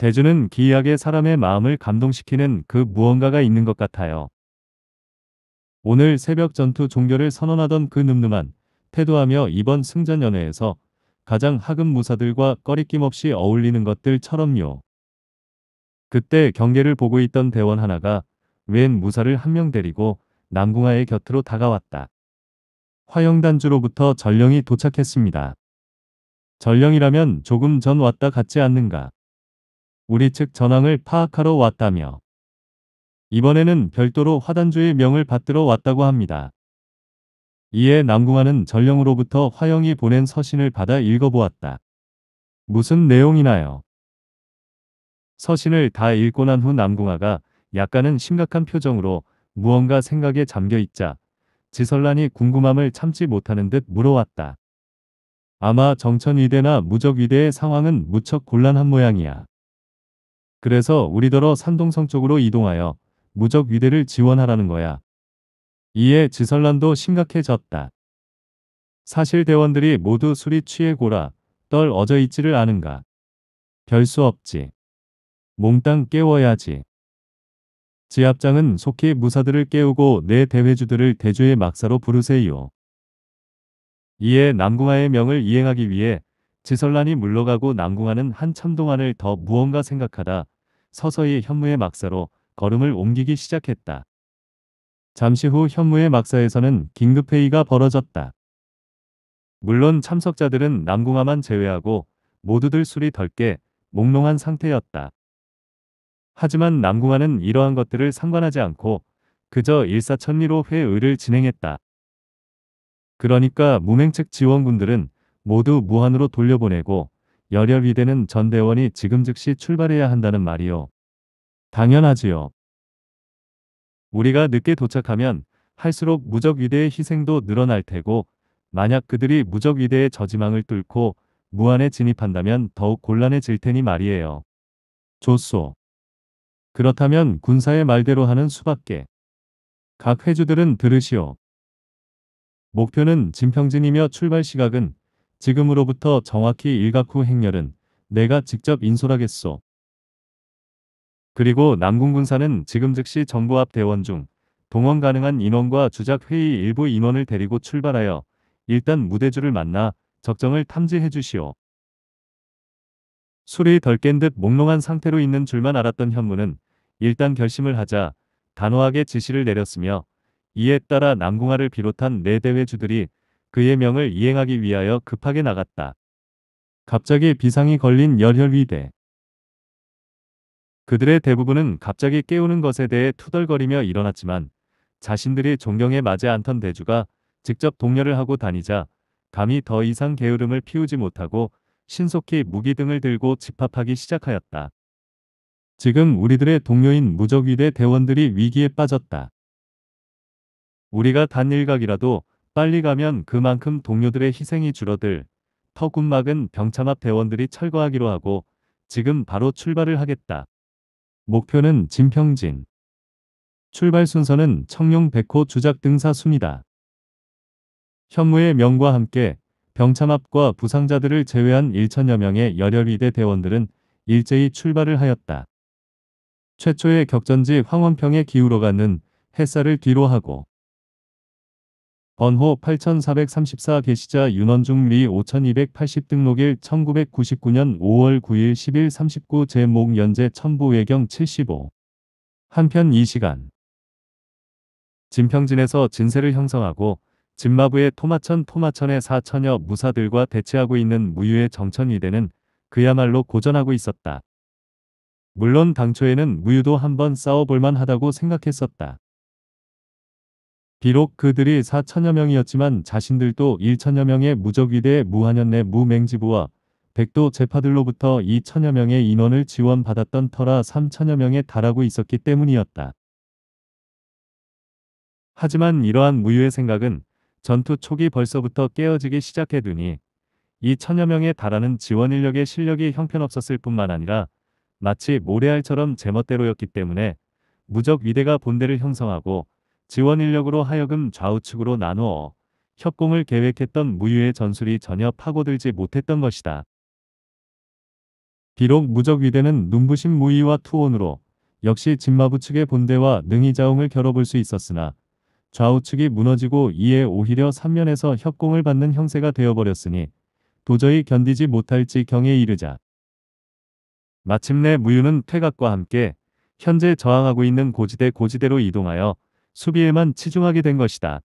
대주는 기이하게 사람의 마음을 감동시키는 그 무언가가 있는 것 같아요. 오늘 새벽 전투 종결을 선언하던 그 늠름한 태도하며 이번 승전연회에서 가장 하급 무사들과 꺼리낌 없이 어울리는 것들처럼요. 그때 경계를 보고 있던 대원 하나가 웬 무사를 한 명 데리고 남궁하의 곁으로 다가왔다. 화영단주로부터 전령이 도착했습니다. 전령이라면 조금 전 왔다 갔지 않는가. 우리 측 전황을 파악하러 왔다며 이번에는 별도로 화단주의 명을 받들어 왔다고 합니다. 이에 남궁아는 전령으로부터 화영이 보낸 서신을 받아 읽어보았다. 무슨 내용이나요? 서신을 다 읽고 난 후 남궁아가 약간은 심각한 표정으로 무언가 생각에 잠겨 있자 지설란이 궁금함을 참지 못하는 듯 물어왔다. 아마 정천위대나 무적위대의 상황은 무척 곤란한 모양이야. 그래서 우리더러 산동성 쪽으로 이동하여 무적 위대를 지원하라는 거야. 이에 지설란도 심각해졌다. 사실 대원들이 모두 술이 취해 고라 떨어져 있지를 않은가. 별 수 없지. 몽땅 깨워야지. 지압장은 속히 무사들을 깨우고 내 대회주들을 대주의 막사로 부르세요. 이에 남궁하의 명을 이행하기 위해 지설란이 물러가고 남궁하는 한참 동안을 더 무언가 생각하다 서서히 현무의 막사로 걸음을 옮기기 시작했다. 잠시 후 현무의 막사에서는 긴급회의가 벌어졌다. 물론 참석자들은 남궁아만 제외하고 모두들 술이 덜게 몽롱한 상태였다. 하지만 남궁아는 이러한 것들을 상관하지 않고 그저 일사천리로 회의를 진행했다. 그러니까 무맹책 지원군들은 모두 무한으로 돌려보내고 열혈 위대는 전대원이 지금 즉시 출발해야 한다는 말이요. 당연하지요. 우리가 늦게 도착하면 할수록 무적 위대의 희생도 늘어날 테고 만약 그들이 무적 위대의 저지망을 뚫고 무한에 진입한다면 더욱 곤란해질 테니 말이에요. 좋소. 그렇다면 군사의 말대로 하는 수밖에. 각 회주들은 들으시오. 목표는 진평진이며 출발 시각은 지금으로부터 정확히 일각 후 행렬은 내가 직접 인솔하겠소. 그리고 남궁군사는 지금 즉시 정부 앞 대원 중 동원 가능한 인원과 주작 회의 일부 인원을 데리고 출발하여 일단 무대주를 만나 적정을 탐지해 주시오. 술이 덜 깬 듯 몽롱한 상태로 있는 줄만 알았던 현무는 일단 결심을 하자 단호하게 지시를 내렸으며 이에 따라 남궁아를 비롯한 내 네 대회주들이 그의 명을 이행하기 위하여 급하게 나갔다. 갑자기 비상이 걸린 열혈위대. 그들의 대부분은 갑자기 깨우는 것에 대해 투덜거리며 일어났지만 자신들이 존경에 맞지 않던 대주가 직접 동려를 하고 다니자 감히 더 이상 게으름을 피우지 못하고 신속히 무기 등을 들고 집합하기 시작하였다. 지금 우리들의 동료인 무적위대 대원들이 위기에 빠졌다. 우리가 단일각이라도 빨리 가면 그만큼 동료들의 희생이 줄어들 터군막은 병참합 대원들이 철거하기로 하고 지금 바로 출발을 하겠다. 목표는 진평진. 출발 순서는 청룡 백호 주작 등사 순이다. 현무의 명과 함께 병참합과 부상자들을 제외한 1천여 명의 열혈위대 대원들은 일제히 출발을 하였다. 최초의 격전지 황원평에 기울어가는 햇살을 뒤로 하고 번호 8434개시자 윤원중 리 5280 등록일 1999년 5월 9일 10일 39 제목 연재 천부 외경 75 한편 이 시간 진평진에서 진세를 형성하고 진마부의 토마천 토마천의 사천여 무사들과 대치하고 있는 무유의 정천위대는 그야말로 고전하고 있었다. 물론 당초에는 무유도 한번 싸워볼만 하다고 생각했었다. 비록 그들이 4천여 명이었지만 자신들도 1천여 명의 무적위대 무한연내 무맹지부와 백도 재파들로부터 2천여 명의 인원을 지원받았던 터라 3천여 명에 달하고 있었기 때문이었다. 하지만 이러한 무유의 생각은 전투 초기 벌써부터 깨어지기 시작해두니 2천여 명에 달하는 지원 인력의 실력이 형편없었을 뿐만 아니라 마치 모래알처럼 제멋대로였기 때문에 무적 위대가 본대를 형성하고 지원 인력으로 하여금 좌우측으로 나누어 협공을 계획했던 무유의 전술이 전혀 파고들지 못했던 것이다. 비록 무적위대는 눈부신 무위와 투혼으로 역시 진마부 측의 본대와 능이자웅을 겨뤄볼 수 있었으나 좌우측이 무너지고 이에 오히려 삼면에서 협공을 받는 형세가 되어버렸으니 도저히 견디지 못할 지경에 이르자 마침내 무유는 퇴각과 함께 현재 저항하고 있는 고지대 고지대로 이동하여 수비에만 치중하게 된 것이다.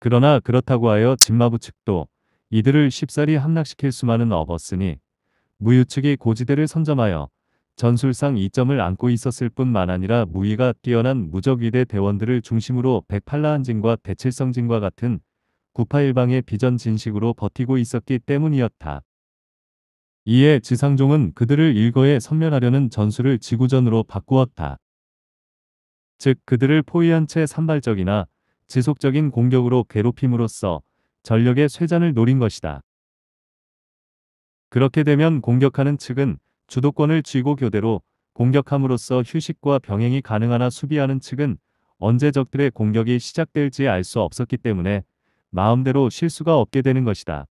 그러나 그렇다고 하여 진마부 측도 이들을 쉽사리 함락시킬 수만은 없었으니 무유측이 고지대를 선점하여 전술상 이점을 안고 있었을 뿐만 아니라 무위가 뛰어난 무적위대 대원들을 중심으로 백팔라한진과 대칠성진과 같은 구파일방의 비전 진식으로 버티고 있었기 때문이었다. 이에 지상종은 그들을 일거에 선멸하려는 전술을 지구전으로 바꾸었다. 즉 그들을 포위한 채 산발적이나 지속적인 공격으로 괴롭힘으로써 전력의 쇠잔을 노린 것이다. 그렇게 되면 공격하는 측은 주도권을 쥐고 교대로 공격함으로써 휴식과 병행이 가능하나 수비하는 측은 언제 적들의 공격이 시작될지 알 수 없었기 때문에 마음대로 실 수가 없게 되는 것이다.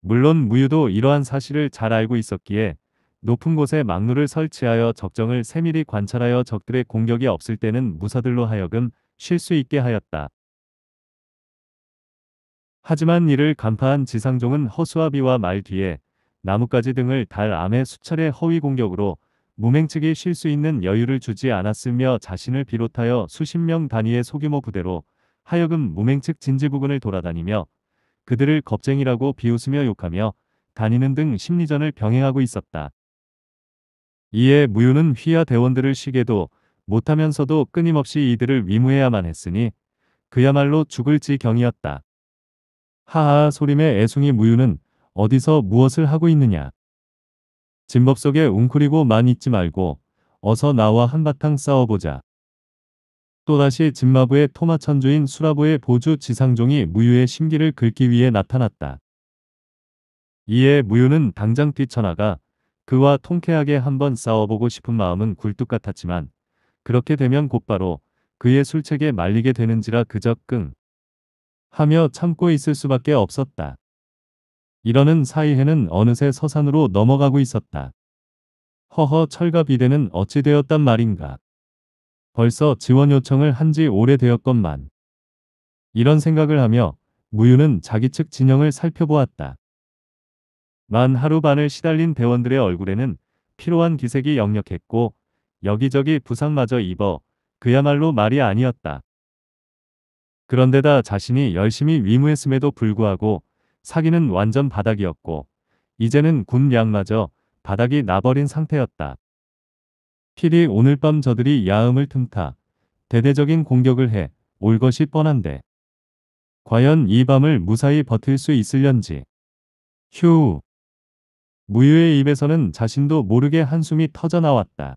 물론 무유도 이러한 사실을 잘 알고 있었기에 높은 곳에 망루를 설치하여 적정을 세밀히 관찰하여 적들의 공격이 없을 때는 무사들로 하여금 쉴 수 있게 하였다. 하지만 이를 간파한 지상종은 허수아비와 말 뒤에 나뭇가지 등을 달 암의 수차례 허위 공격으로 무맹 측이 쉴 수 있는 여유를 주지 않았으며 자신을 비롯하여 수십 명 단위의 소규모 부대로 하여금 무맹 측 진지 부근을 돌아다니며 그들을 겁쟁이라고 비웃으며 욕하며 다니는 등 심리전을 병행하고 있었다. 이에 무유는 휘하 대원들을 시게도 못하면서도 끊임없이 이들을 위무해야만 했으니 그야말로 죽을 지경이었다. 하하 소림의 애숭이 무유는 어디서 무엇을 하고 있느냐. 진법 속에 웅크리고만 있지 말고 어서 나와 한바탕 싸워보자. 또다시 진마부의 토마천주인 수라부의 보주 지상종이 무유의 심기를 긁기 위해 나타났다. 이에 무유는 당장 뛰쳐나가 그와 통쾌하게 한번 싸워보고 싶은 마음은 굴뚝 같았지만 그렇게 되면 곧바로 그의 술책에 말리게 되는지라 그저 끙 하며 참고 있을 수밖에 없었다. 이러는 사이 에는 어느새 서산으로 넘어가고 있었다. 허허 철가 비대는 어찌 되었단 말인가. 벌써 지원 요청을 한 지 오래되었건만. 이런 생각을 하며 무유는 자기 측 진영을 살펴보았다. 만 하루 반을 시달린 대원들의 얼굴에는 피로한 기색이 역력했고 여기저기 부상마저 입어 그야말로 말이 아니었다. 그런데다 자신이 열심히 위무했음에도 불구하고 사기는 완전 바닥이었고 이제는 군량마저 바닥이 나버린 상태였다. 필히 오늘 밤 저들이 야음을 틈타 대대적인 공격을 해 올 것이 뻔한데 과연 이 밤을 무사히 버틸 수 있을련지. 휴. 무유의 입에서는 자신도 모르게 한숨이 터져나왔다.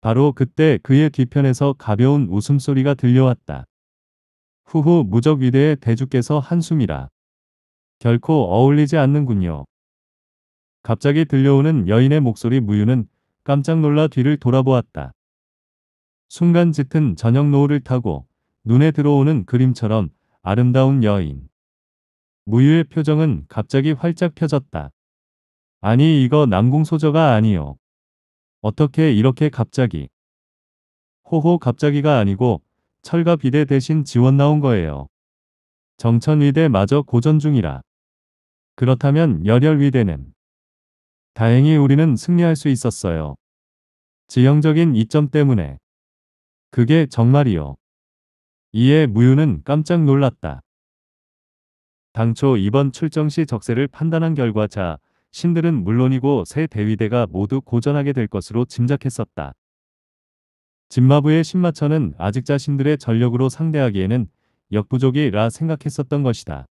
바로 그때 그의 뒤편에서 가벼운 웃음소리가 들려왔다. 후후 무적 위대의 대주께서 한숨이라. 결코 어울리지 않는군요. 갑자기 들려오는 여인의 목소리 무유는 깜짝 놀라 뒤를 돌아보았다. 순간 짙은 저녁 노을을 타고 눈에 들어오는 그림처럼 아름다운 여인. 무유의 표정은 갑자기 활짝 펴졌다. 아니 이거 난공소저가 아니요. 어떻게 이렇게 갑자기. 호호 갑자기가 아니고 철가 비대 대신 지원 나온 거예요. 정천위대 마저 고전 중이라. 그렇다면 열혈위대는 다행히 우리는 승리할 수 있었어요. 지형적인 이점 때문에. 그게 정말이요. 이에 무유는 깜짝 놀랐다. 당초 이번 출정 시 적세를 판단한 결과 자 신들은 물론이고 세 대위대가 모두 고전하게 될 것으로 짐작했었다. 진마부의 신마천은 아직 자신들의 전력으로 상대하기에는 역부족이라 생각했었던 것이다.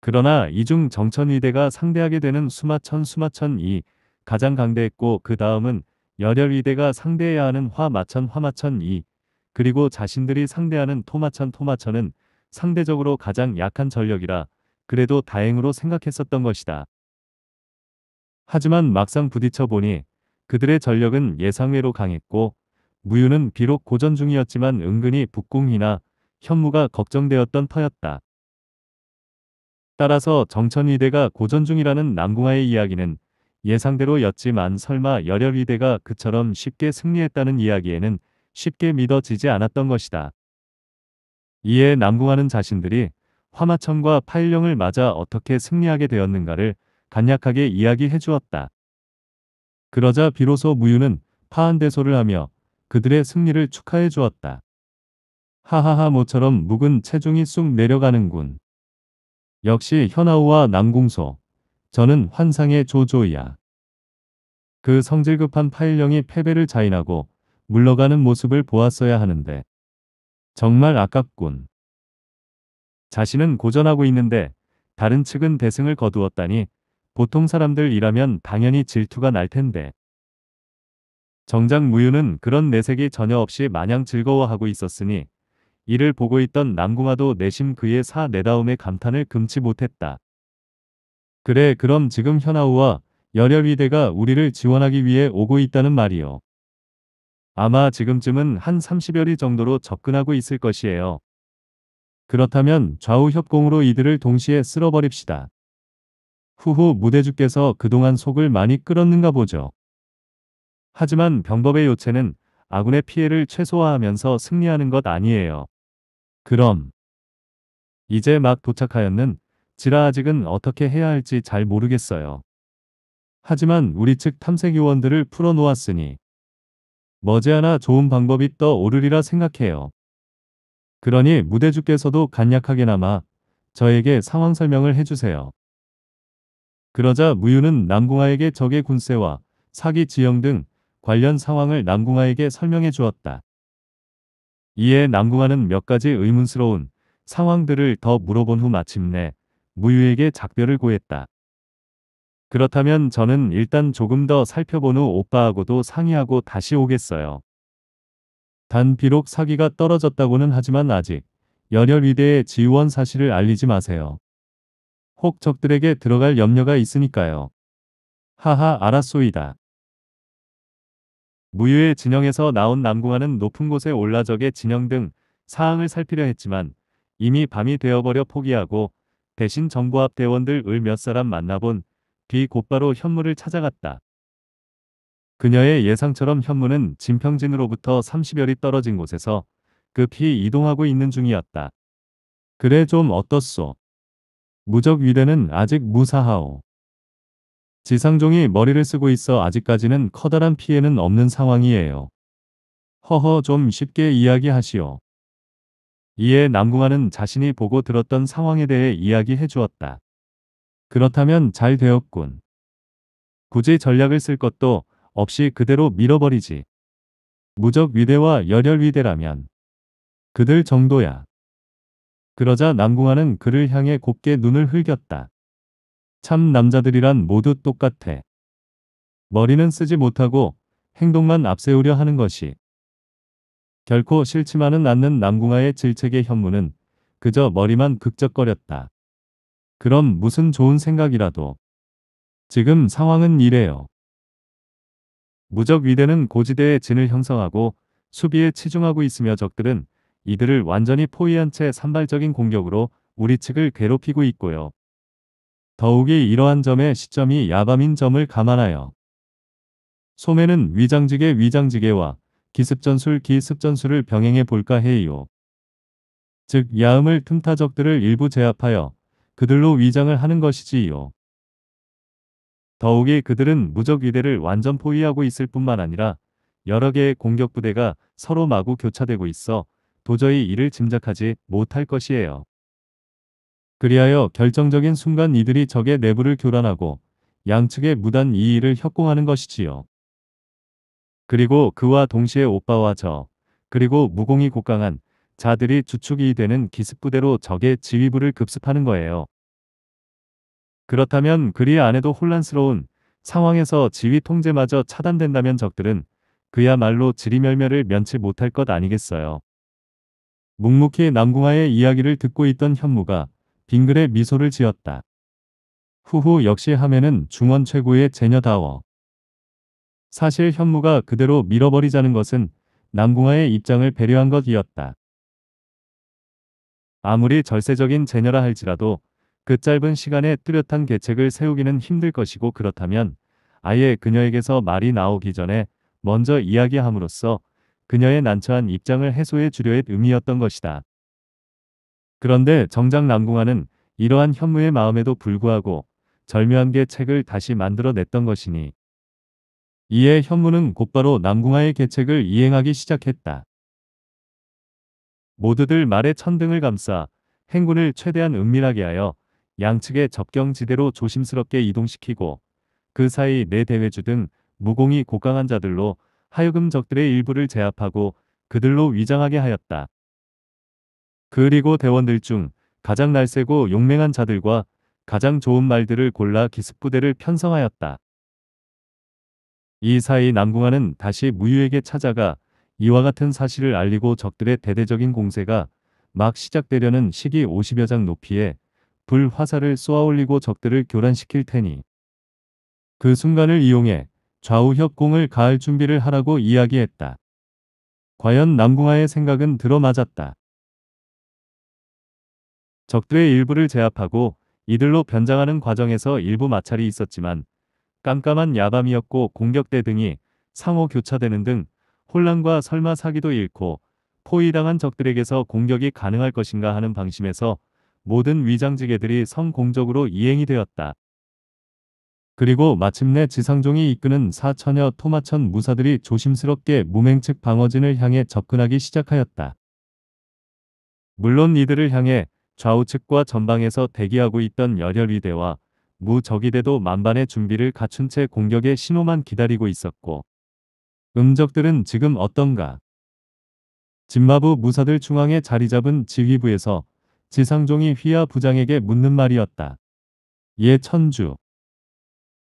그러나 이중 정천위대가 상대하게 되는 수마천 수마천이 가장 강대했고 그 다음은 열혈위대가 상대해야 하는 화마천 화마천이 그리고 자신들이 상대하는 토마천 토마천은 상대적으로 가장 약한 전력이라 그래도 다행으로 생각했었던 것이다. 하지만 막상 부딪혀 보니 그들의 전력은 예상외로 강했고 무유는 비록 고전 중이었지만 은근히 북궁이나 현무가 걱정되었던 터였다. 따라서 정천위대가 고전 중이라는 남궁하의 이야기는 예상대로였지만 설마 열혈위대가 그처럼 쉽게 승리했다는 이야기에는 쉽게 믿어지지 않았던 것이다. 이에 남궁하는 자신들이 화마천과 파일령을 맞아 어떻게 승리하게 되었는가를 간략하게 이야기해 주었다. 그러자 비로소 무유는 파한대소를 하며 그들의 승리를 축하해 주었다. 하하하 모처럼 묵은 체중이 쑥 내려가는군. 역시 현아우와 남궁소. 저는 환상의 조조이야. 그 성질급한 파일령이 패배를 자인하고 물러가는 모습을 보았어야 하는데. 정말 아깝군. 자신은 고전하고 있는데 다른 측은 대승을 거두었다니 보통 사람들이라면 당연히 질투가 날 텐데. 정작 무유는 그런 내색이 전혀 없이 마냥 즐거워하고 있었으니 이를 보고 있던 남궁아도 내심 그의 사내다움에 감탄을 금치 못했다. 그래 그럼 지금 현아우와 열혈위대가 우리를 지원하기 위해 오고 있다는 말이요. 아마 지금쯤은 한 30여리 정도로 접근하고 있을 것이에요. 그렇다면 좌우 협공으로 이들을 동시에 쓸어버립시다. 후후 무대주께서 그동안 속을 많이 끌었는가 보죠. 하지만 병법의 요체는 아군의 피해를 최소화하면서 승리하는 것 아니에요. 그럼 이제 막 도착하였는 지라 아직은 어떻게 해야 할지 잘 모르겠어요. 하지만 우리 측 탐색 요원들을 풀어놓았으니 머지않아 좋은 방법이 떠오르리라 생각해요. 그러니 무대주께서도 간략하게나마 저에게 상황 설명을 해주세요. 그러자 무유는 남궁아에게 적의 군세와 사기 지형 등 관련 상황을 남궁아에게 설명해 주었다. 이에 남궁아는 몇 가지 의문스러운 상황들을 더 물어본 후 마침내 무유에게 작별을 고했다. 그렇다면 저는 일단 조금 더 살펴본 후 오빠하고도 상의하고 다시 오겠어요. 단 비록 사기가 떨어졌다고는 하지만 아직 연혈위대의 지원 사실을 알리지 마세요. 혹 적들에게 들어갈 염려가 있으니까요. 하하 알았소이다. 무유의 진영에서 나온 남궁아는 높은 곳에 올라 적의 진영 등 사항을 살피려 했지만 이미 밤이 되어버려 포기하고 대신 정부 앞 대원들을 몇 사람 만나본 뒤 곧바로 현무를 찾아갔다. 그녀의 예상처럼 현무는 진평진으로부터 30여리 떨어진 곳에서 급히 이동하고 있는 중이었다. 그래 좀 어떻소? 무적 위대는 아직 무사하오. 지상종이 머리를 쓰고 있어 아직까지는 커다란 피해는 없는 상황이에요. 허허 좀 쉽게 이야기하시오. 이에 남궁아는 자신이 보고 들었던 상황에 대해 이야기해 주었다. 그렇다면 잘 되었군. 굳이 전략을 쓸 것도 없이 그대로 밀어버리지. 무적 위대와 열혈 위대라면 그들 정도야. 그러자 남궁아는 그를 향해 곱게 눈을 흘겼다. 참 남자들이란 모두 똑같아. 머리는 쓰지 못하고 행동만 앞세우려 하는 것이. 결코 싫지만은 않는 남궁아의 질책의 현무는 그저 머리만 극적거렸다. 그럼 무슨 좋은 생각이라도. 지금 상황은 이래요. 무적 위대는 고지대의 진을 형성하고 수비에 치중하고 있으며 적들은 이들을 완전히 포위한 채 산발적인 공격으로 우리 측을 괴롭히고 있고요. 더욱이 이러한 점의 시점이 야밤인 점을 감안하여 소매는 위장지계 위장지계와 기습전술 기습전술을 병행해 볼까 해요. 즉 야음을 틈타 적들을 일부 제압하여 그들로 위장을 하는 것이지요. 더욱이 그들은 무적 위대를 완전 포위하고 있을 뿐만 아니라 여러 개의 공격 부대가 서로 마구 교차되고 있어 도저히 이를 짐작하지 못할 것이에요. 그리하여 결정적인 순간 이들이 적의 내부를 교란하고 양측의 무단 이의를 협공하는 것이지요. 그리고 그와 동시에 오빠와 저 그리고 무공이 곡강한 자들이 주축이 되는 기습부대로 적의 지휘부를 급습하는 거예요. 그렇다면 그리 안 해도 혼란스러운 상황에서 지휘 통제마저 차단된다면 적들은 그야말로 지리멸멸을 면치 못할 것 아니겠어요. 묵묵히 남궁하의 이야기를 듣고 있던 현무가 빙글에 미소를 지었다. 후후 역시 하면은 중원 최고의 제녀다워. 사실 현무가 그대로 밀어버리자는 것은 남궁하의 입장을 배려한 것이었다. 아무리 절세적인 제녀라 할지라도 그 짧은 시간에 뚜렷한 계책을 세우기는 힘들 것이고 그렇다면 아예 그녀에게서 말이 나오기 전에 먼저 이야기함으로써 그녀의 난처한 입장을 해소해 주려의 의미였던 것이다. 그런데 정작 남궁아는 이러한 현무의 마음에도 불구하고 절묘한 게 책을 다시 만들어냈던 것이니 이에 현무는 곧바로 남궁아의 계책을 이행하기 시작했다. 모두들 말에 천등을 감싸 행군을 최대한 은밀하게 하여 양측의 접경지대로 조심스럽게 이동시키고 그 사이 내 대회주 등 무공이 고강한 자들로 하여금 적들의 일부를 제압하고 그들로 위장하게 하였다. 그리고 대원들 중 가장 날쌔고 용맹한 자들과 가장 좋은 말들을 골라 기습부대를 편성하였다. 이 사이 남궁하는 다시 무유에게 찾아가 이와 같은 사실을 알리고 적들의 대대적인 공세가 막 시작되려는 시기 50여장 높이에 불 화살을 쏘아올리고 적들을 교란시킬 테니 그 순간을 이용해 좌우 협공을 가할 준비를 하라고 이야기했다. 과연 남궁아의 생각은 들어맞았다. 적들의 일부를 제압하고 이들로 변장하는 과정에서 일부 마찰이 있었지만 깜깜한 야밤이었고 공격대 등이 상호 교차되는 등 혼란과 설마 사기도 잃고 포위당한 적들에게서 공격이 가능할 것인가 하는 방심에서 모든 위장지계들이 성공적으로 이행이 되었다. 그리고 마침내 지상종이 이끄는 4천여 토마천 무사들이 조심스럽게 무맹측 방어진을 향해 접근하기 시작하였다. 물론 이들을 향해 좌우측과 전방에서 대기하고 있던 열혈위대와 무적이대도 만반의 준비를 갖춘 채 공격의 신호만 기다리고 있었고 음적들은 지금 어떤가? 진마부 무사들 중앙에 자리 잡은 지휘부에서 지상종이 휘하 부장에게 묻는 말이었다. 예 천주.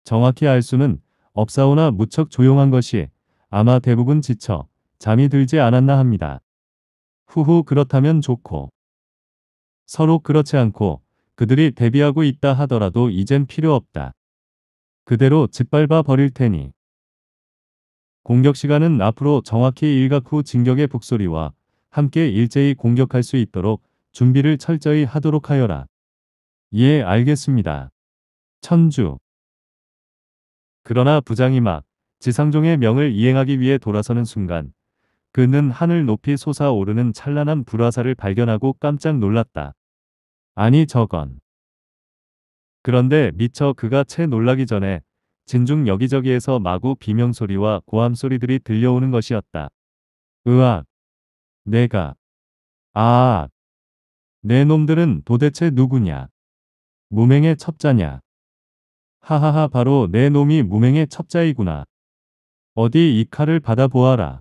정확히 알 수는 없사오나 무척 조용한 것이 아마 대부분 지쳐 잠이 들지 않았나 합니다. 후후 그렇다면 좋고 서로 그렇지 않고 그들이 대비하고 있다 하더라도 이젠 필요 없다. 그대로 짓밟아 버릴 테니. 공격 시간은 앞으로 정확히 일각 후 진격의 북소리와 함께 일제히 공격할 수 있도록 준비를 철저히 하도록 하여라. 예, 알겠습니다. 천주. 그러나 부장이 막 지상종의 명을 이행하기 위해 돌아서는 순간 그는 하늘 높이 솟아오르는 찬란한 불화사를 발견하고 깜짝 놀랐다. 아니 저건. 그런데 미처 그가 채 놀라기 전에 진중 여기저기에서 마구 비명소리와 고함소리들이 들려오는 것이었다. 으악. 내가. 아. 내 놈들은 도대체 누구냐? 무맹의 첩자냐? 하하하 바로 내 놈이 무맹의 첩자이구나. 어디 이 칼을 받아보아라.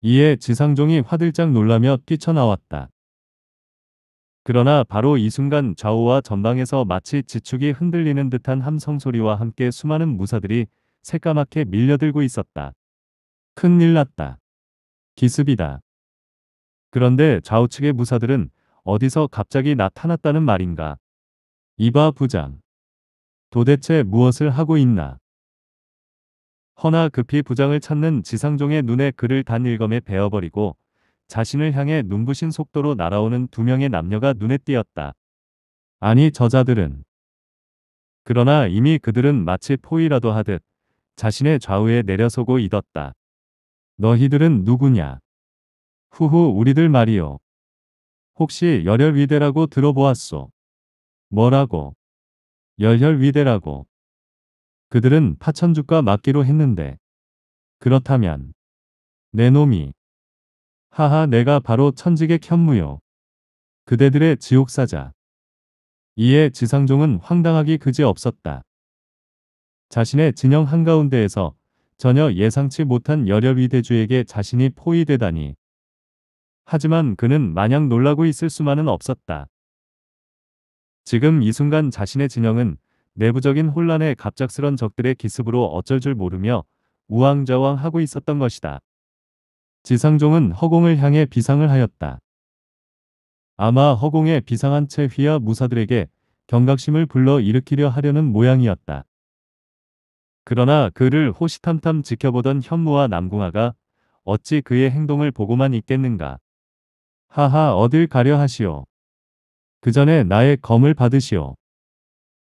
이에 지상종이 화들짝 놀라며 뛰쳐나왔다. 그러나 바로 이 순간 좌우와 전방에서 마치 지축이 흔들리는 듯한 함성 소리와 함께 수많은 무사들이 새까맣게 밀려들고 있었다. 큰일 났다. 기습이다. 그런데 좌우측의 무사들은 어디서 갑자기 나타났다는 말인가. 이바 부장. 도대체 무엇을 하고 있나. 허나 급히 부장을 찾는 지상종의 눈에 그를 단 일검에 베어버리고 자신을 향해 눈부신 속도로 날아오는 두 명의 남녀가 눈에 띄었다. 아니 저자들은. 그러나 이미 그들은 마치 포위라도 하듯 자신의 좌우에 내려서고 있었다. 너희들은 누구냐? 후후 우리들 말이오 혹시 열혈위대라고 들어보았소? 뭐라고? 열혈위대라고. 그들은 파천죽과 맞기로 했는데. 그렇다면. 내 놈이. 하하 내가 바로 천직의 현무요. 그대들의 지옥사자. 이에 지상종은 황당하기 그지없었다. 자신의 진영 한가운데에서 전혀 예상치 못한 열혈위대주에게 자신이 포위되다니 하지만 그는 마냥 놀라고 있을 수만은 없었다. 지금 이 순간 자신의 진영은 내부적인 혼란에 갑작스런 적들의 기습으로 어쩔 줄 모르며 우왕좌왕 하고 있었던 것이다. 지상종은 허공을 향해 비상을 하였다. 아마 허공에 비상한 채 휘어 무사들에게 경각심을 불러 일으키려 하려는 모양이었다. 그러나 그를 호시탐탐 지켜보던 현무와 남궁아가 어찌 그의 행동을 보고만 있겠는가. 하하 어딜 가려 하시오. 그 전에 나의 검을 받으시오.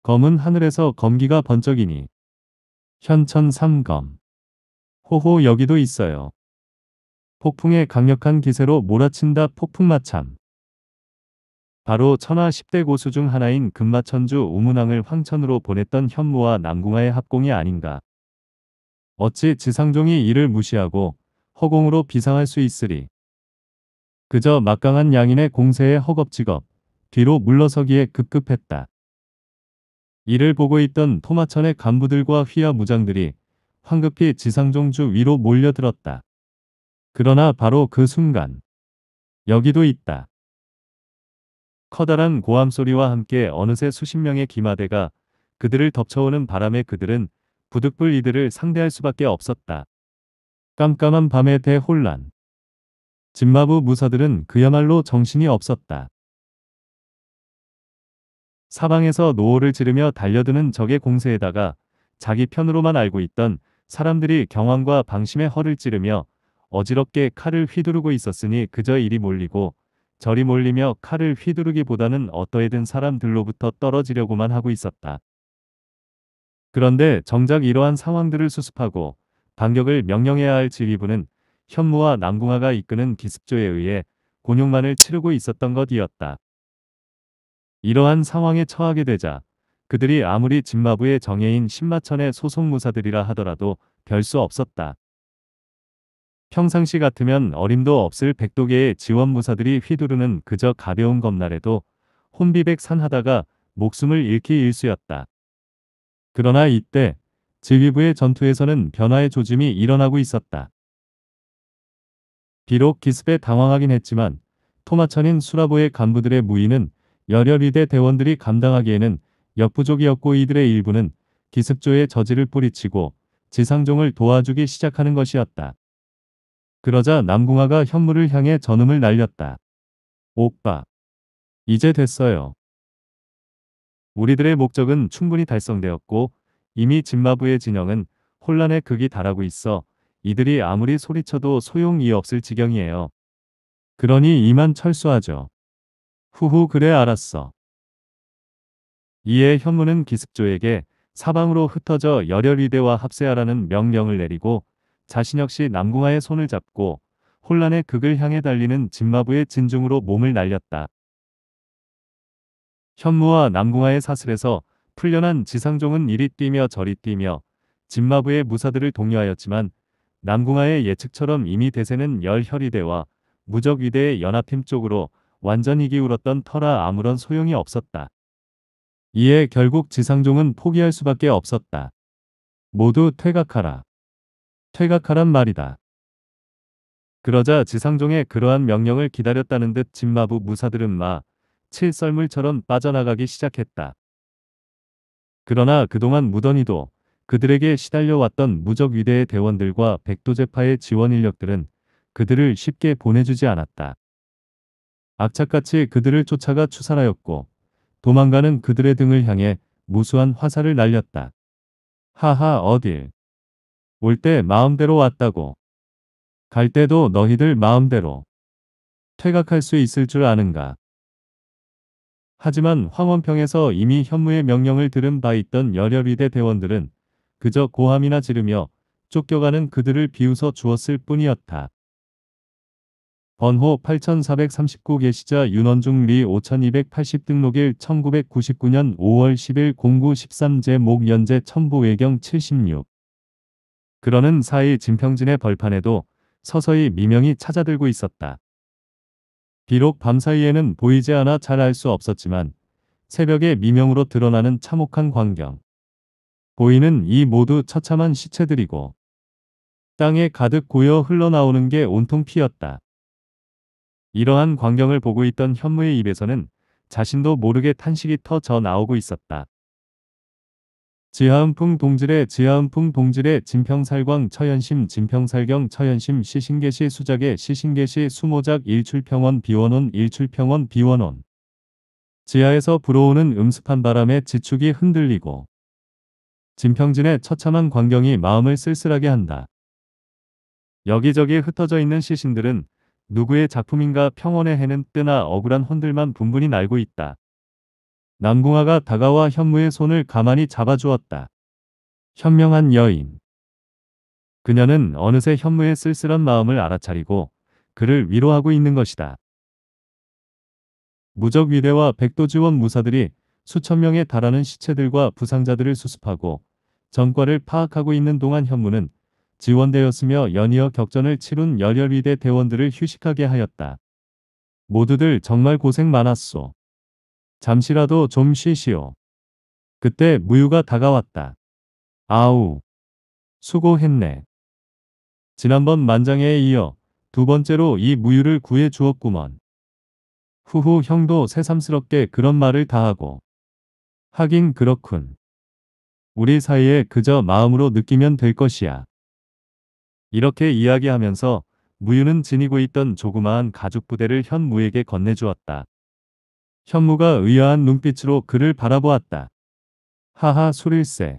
검은 하늘에서 검기가 번쩍이니 현천 삼검 호호 여기도 있어요. 폭풍의 강력한 기세로 몰아친다 폭풍마참. 바로 천하 10대 고수 중 하나인 금마천주 우문왕을 황천으로 보냈던 현무와 남궁하의 합공이 아닌가. 어찌 지상종이 이를 무시하고 허공으로 비상할 수 있으리. 그저 막강한 양인의 공세에 허겁지겁 뒤로 물러서기에 급급했다. 이를 보고 있던 토마천의 간부들과 휘하 무장들이 황급히 지상종주 위로 몰려들었다. 그러나 바로 그 순간 여기도 있다. 커다란 고함 소리와 함께 어느새 수십 명의 기마대가 그들을 덮쳐오는 바람에 그들은 부득불 이들을 상대할 수밖에 없었다. 깜깜한 밤의 대혼란. 짐마부 무사들은 그야말로 정신이 없었다. 사방에서 노호를 지르며 달려드는 적의 공세에다가 자기 편으로만 알고 있던 사람들이 경황과 방심의 허를 찌르며 어지럽게 칼을 휘두르고 있었으니 그저 이리 몰리고 저리 몰리며 칼을 휘두르기보다는 어떠해든 사람들로부터 떨어지려고만 하고 있었다. 그런데 정작 이러한 상황들을 수습하고 반격을 명령해야 할 지휘부는 현무와 남궁화가 이끄는 기습조에 의해 곤욕만을 치르고 있었던 것이었다. 이러한 상황에 처하게 되자 그들이 아무리 진마부의 정예인 신마천의 소속무사들이라 하더라도 별 수 없었다. 평상시 같으면 어림도 없을 백도계의 지원무사들이 휘두르는 그저 가벼운 겁날에도 혼비백 산하다가 목숨을 잃기 일수였다. 그러나 이때 지휘부의 전투에서는 변화의 조짐이 일어나고 있었다. 비록 기습에 당황하긴 했지만 토마천인 수라보의 간부들의 무인은 열혈위대 대원들이 감당하기에는 역부족이었고 이들의 일부는 기습조의 저지를 뿌리치고 지상종을 도와주기 시작하는 것이었다. 그러자 남궁아가 현무를 향해 전음을 날렸다. 오빠. 이제 됐어요. 우리들의 목적은 충분히 달성되었고 이미 진마부의 진영은 혼란의 극이 달하고 있어 이들이 아무리 소리쳐도 소용이 없을 지경이에요. 그러니 이만 철수하죠. 후후 그래 알았어. 이에 현무는 기습조에게 사방으로 흩어져 열혈위대와 합세하라는 명령을 내리고 자신 역시 남궁하의 손을 잡고 혼란의 극을 향해 달리는 진마부의 진중으로 몸을 날렸다. 현무와 남궁하의 사슬에서 풀려난 지상종은 이리 뛰며 저리 뛰며 진마부의 무사들을 독려하였지만 남궁하의 예측처럼 이미 대세는 열혈이대와 무적위대의 연합팀 쪽으로 완전히 기울었던 터라 아무런 소용이 없었다. 이에 결국 지상종은 포기할 수밖에 없었다. 모두 퇴각하라. 퇴각하란 말이다. 그러자 지상종의 그러한 명령을 기다렸다는 듯 진마부 무사들은 마 칠썰물처럼 빠져나가기 시작했다. 그러나 그동안 무던히도 그들에게 시달려왔던 무적 위대의 대원들과 백도제파의 지원 인력들은 그들을 쉽게 보내주지 않았다. 악착같이 그들을 쫓아가 추산하였고 도망가는 그들의 등을 향해 무수한 화살을 날렸다. 하하 어딜. 올 때 마음대로 왔다고. 갈 때도 너희들 마음대로. 퇴각할 수 있을 줄 아는가. 하지만 황원평에서 이미 현무의 명령을 들은 바 있던 열혈위대 대원들은 그저 고함이나 지르며 쫓겨가는 그들을 비웃어 주었을 뿐이었다. 번호 8439 계시자 윤원중 리 5280 등록일 1999년 5월 10일 09 13제 목 연재 첨부 외경 76 그러는 사이 진평진의 벌판에도 서서히 미명이 찾아들고 있었다. 비록 밤사이에는 보이지 않아 잘 알 수 없었지만 새벽에 미명으로 드러나는 참혹한 광경 보이는 이 모두 처참한 시체들이고 땅에 가득 고여 흘러나오는 게 온통 피였다. 이러한 광경을 보고 있던 현무의 입에서는 자신도 모르게 탄식이 터져 나오고 있었다. 지하음풍 동질의 지하음풍 동질의 진평살광 처연심 진평살경 처연심 시신계시 수작의 시신계시 수모작 일출평원 비원온 일출평원 비원온 지하에서 불어오는 음습한 바람에 지축이 흔들리고 진평진의 처참한 광경이 마음을 쓸쓸하게 한다. 여기저기 흩어져 있는 시신들은 누구의 작품인가 평원의 해는 뜨나 억울한 혼들만 분분히 날고 있다. 남궁아가 다가와 현무의 손을 가만히 잡아주었다. 현명한 여인. 그녀는 어느새 현무의 쓸쓸한 마음을 알아차리고 그를 위로하고 있는 것이다. 무적 위대와 백도지원 무사들이 수천 명에 달하는 시체들과 부상자들을 수습하고 전과를 파악하고 있는 동안 현무는 지원되었으며 연이어 격전을 치룬 열혈위대 대원들을 휴식하게 하였다. 모두들 정말 고생 많았소. 잠시라도 좀 쉬시오. 그때 무유가 다가왔다. 아우. 수고했네. 지난번 만장에 이어 두 번째로 이 무유를 구해 주었구먼. 후후 형도 새삼스럽게 그런 말을 다하고 하긴 그렇군. 우리 사이에 그저 마음으로 느끼면 될 것이야. 이렇게 이야기하면서 무유는 지니고 있던 조그마한 가죽 부대를 현무에게 건네주었다. 현무가 의아한 눈빛으로 그를 바라보았다. 하하 술일세.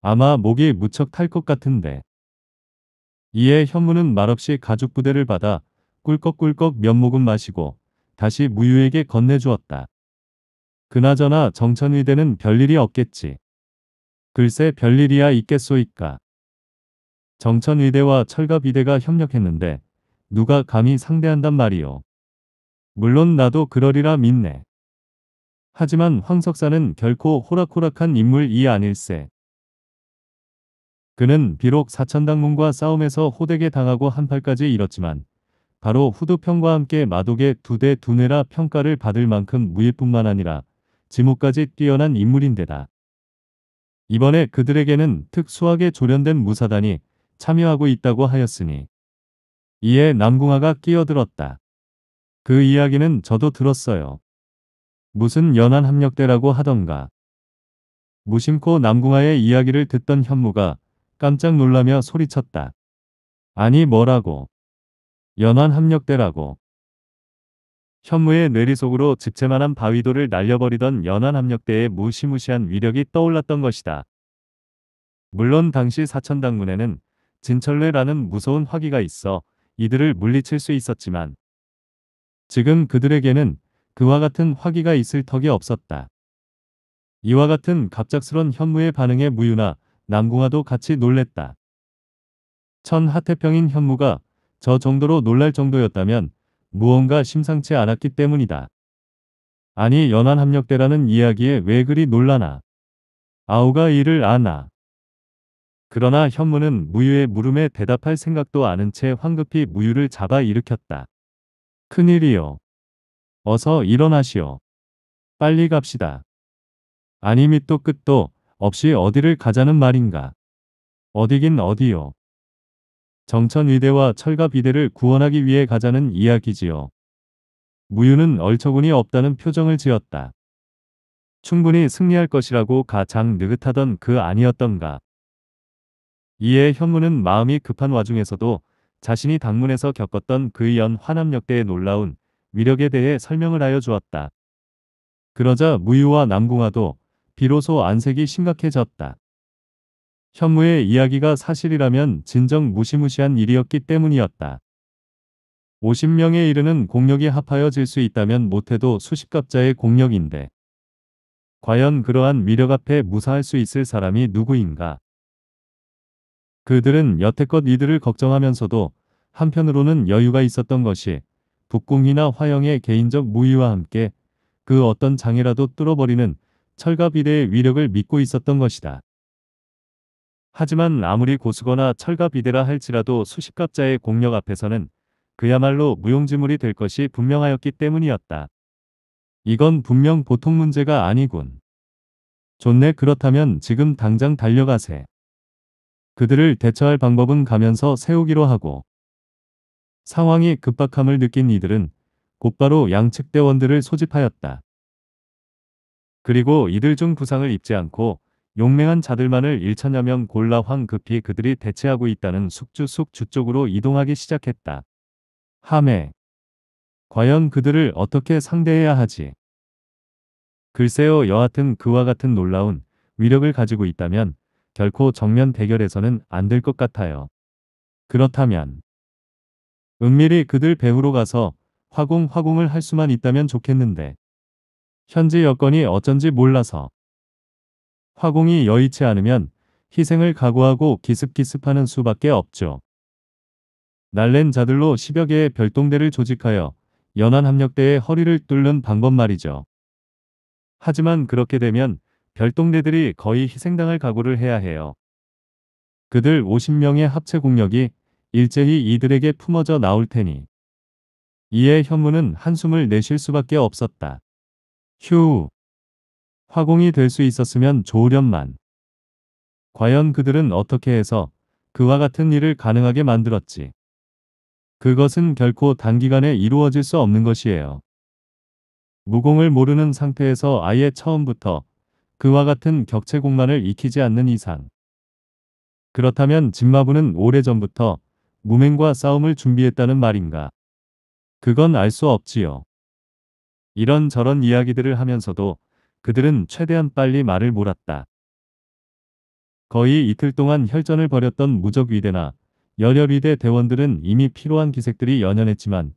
아마 목이 무척 탈 것 같은데. 이에 현무는 말없이 가죽 부대를 받아 꿀꺽꿀꺽 몇 모금 마시고 다시 무유에게 건네주었다. 그나저나 정천의대는 별일이 없겠지. 글쎄 별일이야 있겠소이까. 정천의대와 철갑의대가 협력했는데 누가 감히 상대한단 말이오. 물론 나도 그러리라 믿네. 하지만 황석사는 결코 호락호락한 인물이 아닐세. 그는 비록 사천당문과 싸움에서 호되게 당하고 한팔까지 잃었지만 바로 후두평과 함께 마독의 두 대 두뇌라 평가를 받을 만큼 무일뿐만 아니라 지목까지 뛰어난 인물인데다. 이번에 그들에게는 특수하게 조련된 무사단이 참여하고 있다고 하였으니 이에 남궁아가 끼어들었다. 그 이야기는 저도 들었어요. 무슨 연안 합력대라고 하던가. 무심코 남궁아의 이야기를 듣던 현무가 깜짝 놀라며 소리쳤다. 아니 뭐라고. 연안 합력대라고. 현무의 뇌리 속으로 집채만한 바위돌을 날려버리던 연안합력대의 무시무시한 위력이 떠올랐던 것이다. 물론 당시 사천당군에는 진철뇌라는 무서운 화기가 있어 이들을 물리칠 수 있었지만 지금 그들에게는 그와 같은 화기가 있을 턱이 없었다. 이와 같은 갑작스런 현무의 반응에 무유나 남궁화도 같이 놀랬다. 천 하태평인 현무가 저 정도로 놀랄 정도였다면 무언가 심상치 않았기 때문이다. 아니 연안합력대라는 이야기에 왜 그리 놀라나. 아우가 이를 아나. 그러나 현무는 무유의 물음에 대답할 생각도 않은 채 황급히 무유를 잡아 일으켰다. 큰일이요. 어서 일어나시오. 빨리 갑시다. 아니 밑도 끝도 없이 어디를 가자는 말인가. 어디긴 어디요. 정천위대와 철갑위대를 구원하기 위해 가자는 이야기지요. 무유는 얼처구니 없다는 표정을 지었다. 충분히 승리할 것이라고 가장 느긋하던 그 아니었던가. 이에 현무는 마음이 급한 와중에서도 자신이 당문에서 겪었던 그연 의 화남역대의 놀라운 위력에 대해 설명을 하여 주었다. 그러자 무유와 남궁화도 비로소 안색이 심각해졌다. 현무의 이야기가 사실이라면 진정 무시무시한 일이었기 때문이었다. 50명에 이르는 공력이 합하여질 수 있다면 못해도 수십갑자의 공력인데 과연 그러한 위력 앞에 무사할 수 있을 사람이 누구인가? 그들은 여태껏 이들을 걱정하면서도 한편으로는 여유가 있었던 것이 북궁이나 화영의 개인적 무위와 함께 그 어떤 장애라도 뚫어버리는 철갑 이대의 위력을 믿고 있었던 것이다. 하지만 아무리 고수거나 철갑이대라 할지라도 수십갑자의 공력 앞에서는 그야말로 무용지물이 될 것이 분명하였기 때문이었다. 이건 분명 보통 문제가 아니군. 좋네 그렇다면 지금 당장 달려가세. 그들을 대처할 방법은 가면서 세우기로 하고 상황이 급박함을 느낀 이들은 곧바로 양측 대원들을 소집하였다. 그리고 이들 중 부상을 입지 않고 용맹한 자들만을 1천여 명 골라 황급히 그들이 대체하고 있다는 숙주 숙주 쪽으로 이동하기 시작했다. 함해. 과연 그들을 어떻게 상대해야 하지? 글쎄요 여하튼 그와 같은 놀라운 위력을 가지고 있다면 결코 정면 대결에서는 안 될 것 같아요. 그렇다면 은밀히 그들 배후로 가서 화공화공을 할 수만 있다면 좋겠는데 현지 여건이 어쩐지 몰라서 화공이 여의치 않으면 희생을 각오하고 기습기습하는 수밖에 없죠. 날랜 자들로 10여 개의 별동대를 조직하여 연안합력대의 허리를 뚫는 방법 말이죠. 하지만 그렇게 되면 별동대들이 거의 희생당할 각오를 해야 해요. 그들 50명의 합체 공력이 일제히 이들에게 품어져 나올 테니. 이에 현무는 한숨을 내쉴 수밖에 없었다. 휴. 화공이 될 수 있었으면 좋으련만. 과연 그들은 어떻게 해서 그와 같은 일을 가능하게 만들었지. 그것은 결코 단기간에 이루어질 수 없는 것이에요. 무공을 모르는 상태에서 아예 처음부터 그와 같은 격체 공간을 익히지 않는 이상. 그렇다면 진마부는 오래전부터 무맹과 싸움을 준비했다는 말인가? 그건 알 수 없지요. 이런저런 이야기들을 하면서도 그들은 최대한 빨리 말을 몰았다. 거의 이틀 동안 혈전을 벌였던 무적위대나 열혈위대 대원들은 이미 피로한 기색들이 연연했지만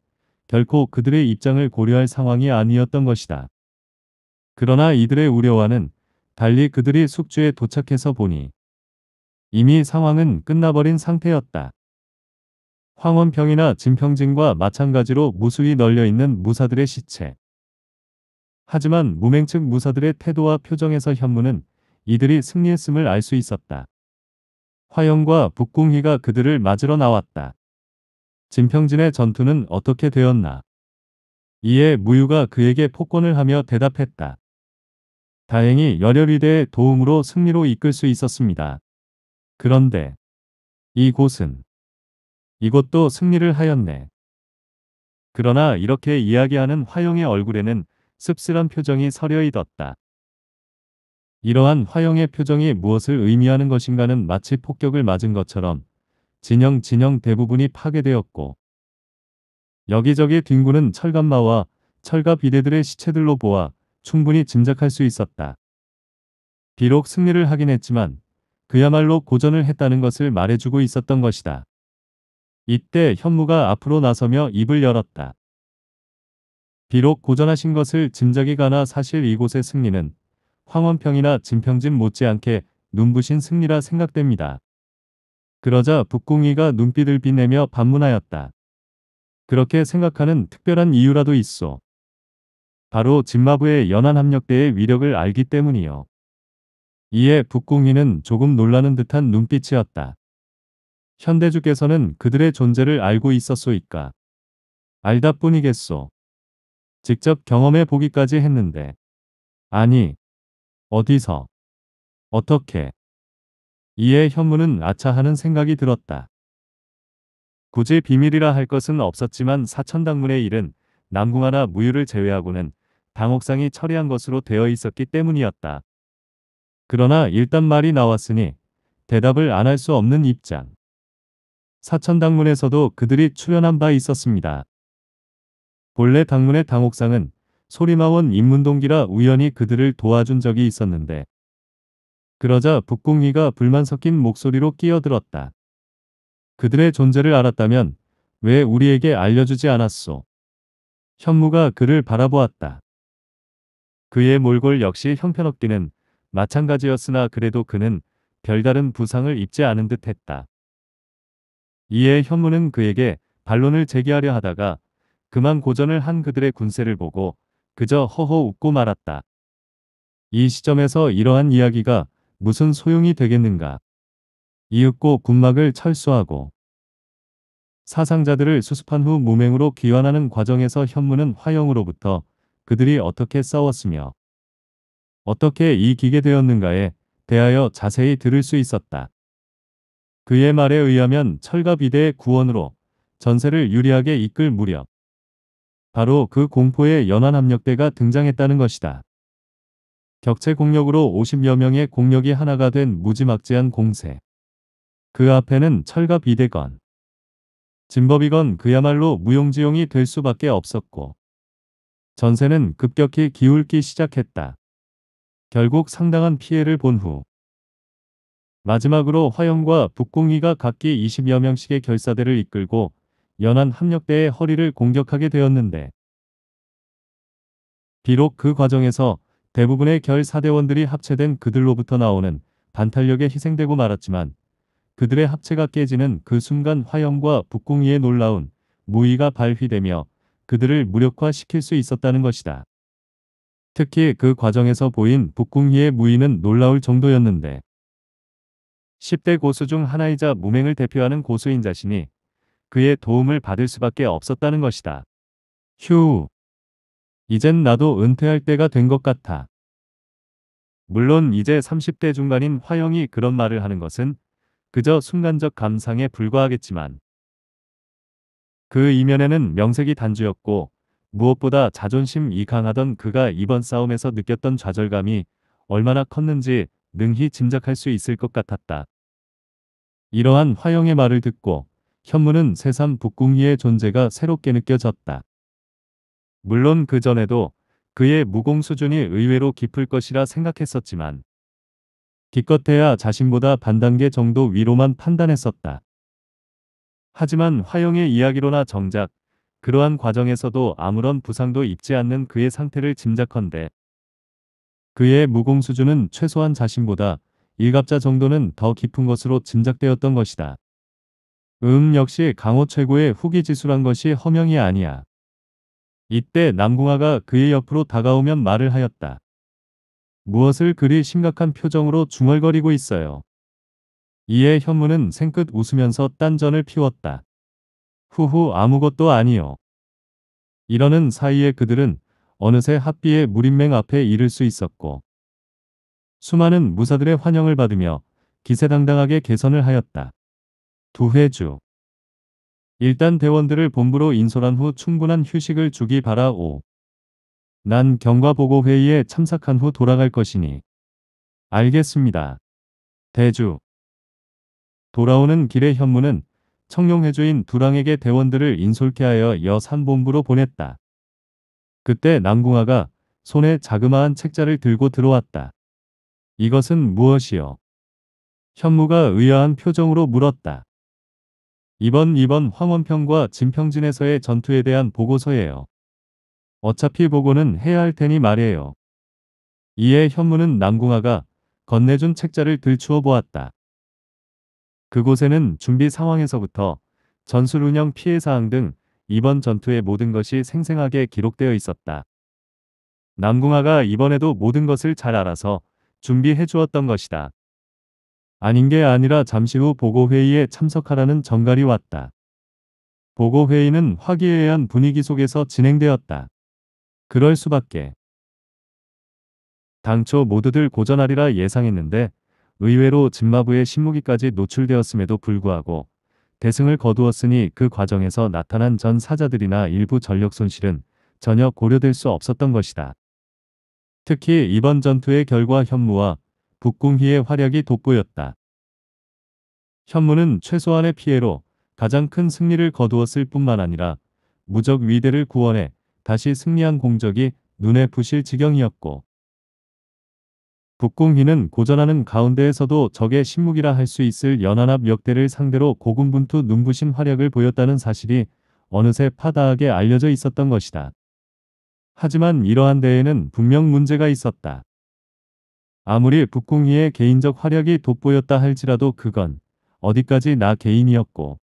결코 그들의 입장을 고려할 상황이 아니었던 것이다. 그러나 이들의 우려와는 달리 그들이 숙주에 도착해서 보니 이미 상황은 끝나버린 상태였다. 황원평이나 진평진과 마찬가지로 무수히 널려있는 무사들의 시체, 하지만 무맹 측 무사들의 태도와 표정에서 현무는 이들이 승리했음을 알 수 있었다. 화영과 북궁희가 그들을 맞으러 나왔다. 진평진의 전투는 어떻게 되었나? 이에 무유가 그에게 폭권을 하며 대답했다. 다행히 열혈위대의 도움으로 승리로 이끌 수 있었습니다. 그런데 이곳은 이것도 승리를 하였네. 그러나 이렇게 이야기하는 화영의 얼굴에는 씁쓸한 표정이 서려 있었다. 이러한 화영의 표정이 무엇을 의미하는 것인가는 마치 폭격을 맞은 것처럼 진영 진영 대부분이 파괴되었고 여기저기 뒹구는 철갑마와 철갑 비대들의 시체들로 보아 충분히 짐작할 수 있었다. 비록 승리를 하긴 했지만 그야말로 고전을 했다는 것을 말해주고 있었던 것이다. 이때 현무가 앞으로 나서며 입을 열었다. 비록 고전하신 것을 짐작이 가나 사실 이곳의 승리는 황원평이나 진평진 못지않게 눈부신 승리라 생각됩니다. 그러자 북궁이가 눈빛을 빛내며 반문하였다. 그렇게 생각하는 특별한 이유라도 있어. 바로 진마부의 연안 함력대의 위력을 알기 때문이요. 이에 북궁이는 조금 놀라는 듯한 눈빛이었다. 현대주께서는 그들의 존재를 알고 있었소이까. 알다 뿐이겠소. 직접 경험해 보기까지 했는데 아니 어디서 어떻게 이에 현무는 아차 하는 생각이 들었다. 굳이 비밀이라 할 것은 없었지만 사천당문의 일은 남궁하나 무유를 제외하고는 당옥상이 처리한 것으로 되어 있었기 때문이었다. 그러나 일단 말이 나왔으니 대답을 안 할 수 없는 입장. 사천당문에서도 그들이 출연한 바 있었습니다. 본래 방문의 당옥상은 소리마원 인문동기라 우연히 그들을 도와준 적이 있었는데 그러자 북궁위가 불만 섞인 목소리로 끼어들었다. 그들의 존재를 알았다면 왜 우리에게 알려주지 않았소? 현무가 그를 바라보았다. 그의 몰골 역시 형편없기는 마찬가지였으나 그래도 그는 별다른 부상을 입지 않은 듯 했다. 이에 현무는 그에게 반론을 제기하려 하다가 그만 고전을 한 그들의 군세를 보고 그저 허허 웃고 말았다. 이 시점에서 이러한 이야기가 무슨 소용이 되겠는가. 이윽고 군막을 철수하고 사상자들을 수습한 후 무맹으로 귀환하는 과정에서 현무는 화영으로부터 그들이 어떻게 싸웠으며 어떻게 이기게 되었는가에 대하여 자세히 들을 수 있었다. 그의 말에 의하면 철갑 이대의 구원으로 전세를 유리하게 이끌 무렵 바로 그 공포의 연안함력대가 등장했다는 것이다. 격체 공력으로 50여 명의 공력이 하나가 된 무지막지한 공세. 그 앞에는 철가 비대건, 진법이건 그야말로 무용지용이 될 수밖에 없었고 전세는 급격히 기울기 시작했다. 결국 상당한 피해를 본 후 마지막으로 화영과 북궁이가 각기 20여 명씩의 결사대를 이끌고 연안 합력대의 허리를 공격하게 되었는데 비록 그 과정에서 대부분의 결 사대원들이 합체된 그들로부터 나오는 반탄력에 희생되고 말았지만 그들의 합체가 깨지는 그 순간 화염과 북궁이의 놀라운 무의가 발휘되며 그들을 무력화시킬 수 있었다는 것이다. 특히 그 과정에서 보인 북궁희의 무의는 놀라울 정도였는데 10대 고수 중 하나이자 무맹을 대표하는 고수인 자신이 그의 도움을 받을 수밖에 없었다는 것이다. 휴. 이젠 나도 은퇴할 때가 된 것 같아. 물론 이제 30대 중반인 화영이 그런 말을 하는 것은 그저 순간적 감상에 불과하겠지만 그 이면에는 명색이 단주였고 무엇보다 자존심이 강하던 그가 이번 싸움에서 느꼈던 좌절감이 얼마나 컸는지 능히 짐작할 수 있을 것 같았다. 이러한 화영의 말을 듣고 현무는 새삼 북궁희의 존재가 새롭게 느껴졌다. 물론 그전에도 그의 무공 수준이 의외로 깊을 것이라 생각했었지만 기껏해야 자신보다 반단계 정도 위로만 판단했었다. 하지만 화영의 이야기로나 정작 그러한 과정에서도 아무런 부상도 입지 않는 그의 상태를 짐작컨대 그의 무공 수준은 최소한 자신보다 일갑자 정도는 더 깊은 것으로 짐작되었던 것이다. 음 역시 강호 최고의 후기 지수란 것이 허명이 아니야. 이때 남궁아가 그의 옆으로 다가오면 말을 하였다. 무엇을 그리 심각한 표정으로 중얼거리고 있어요. 이에 현무는 생끗 웃으면서 딴전을 피웠다. 후후 아무것도 아니요. 이러는 사이에 그들은 어느새 합비의 무림맹 앞에 이를 수 있었고 수많은 무사들의 환영을 받으며 기세당당하게 개선을 하였다. 두회주 일단 대원들을 본부로 인솔한 후 충분한 휴식을 주기 바라오. 난 경과보고 회의에 참석한 후 돌아갈 것이니. 알겠습니다. 대주 돌아오는 길의 현무는 청룡해주인 두랑에게 대원들을 인솔케 하여 여산본부로 보냈다. 그때 남궁아가 손에 자그마한 책자를 들고 들어왔다. 이것은 무엇이요? 현무가 의아한 표정으로 물었다. 이번 이번 황원평과 진평진에서의 전투에 대한 보고서예요. 어차피 보고는 해야 할 테니 말이에요. 이에 현무는 남궁아가 건네준 책자를 들추어 보았다. 그곳에는 준비 상황에서부터 전술 운영 피해 사항 등 이번 전투의 모든 것이 생생하게 기록되어 있었다. 남궁아가 이번에도 모든 것을 잘 알아서 준비해 주었던 것이다. 아닌 게 아니라 잠시 후 보고회의에 참석하라는 전갈이 왔다. 보고회의는 화기애애한 분위기 속에서 진행되었다. 그럴 수밖에. 당초 모두들 고전하리라 예상했는데 의외로 진마부의 신무기까지 노출되었음에도 불구하고 대승을 거두었으니 그 과정에서 나타난 전 사자들이나 일부 전력 손실은 전혀 고려될 수 없었던 것이다. 특히 이번 전투의 결과 현무와 북궁희의 활약이 돋보였다. 현무는 최소한의 피해로 가장 큰 승리를 거두었을 뿐만 아니라 무적 위대를 구원해 다시 승리한 공적이 눈에 부실 지경이었고 북궁희는 고전하는 가운데에서도 적의 신무이라할 수 있을 연안압 역대를 상대로 고군분투 눈부신 활약을 보였다는 사실이 어느새 파다하게 알려져 있었던 것이다. 하지만 이러한 데에는 분명 문제가 있었다. 아무리 북궁희의 개인적 활약이 돋보였다 할지라도 그건 어디까지 나 개인이었고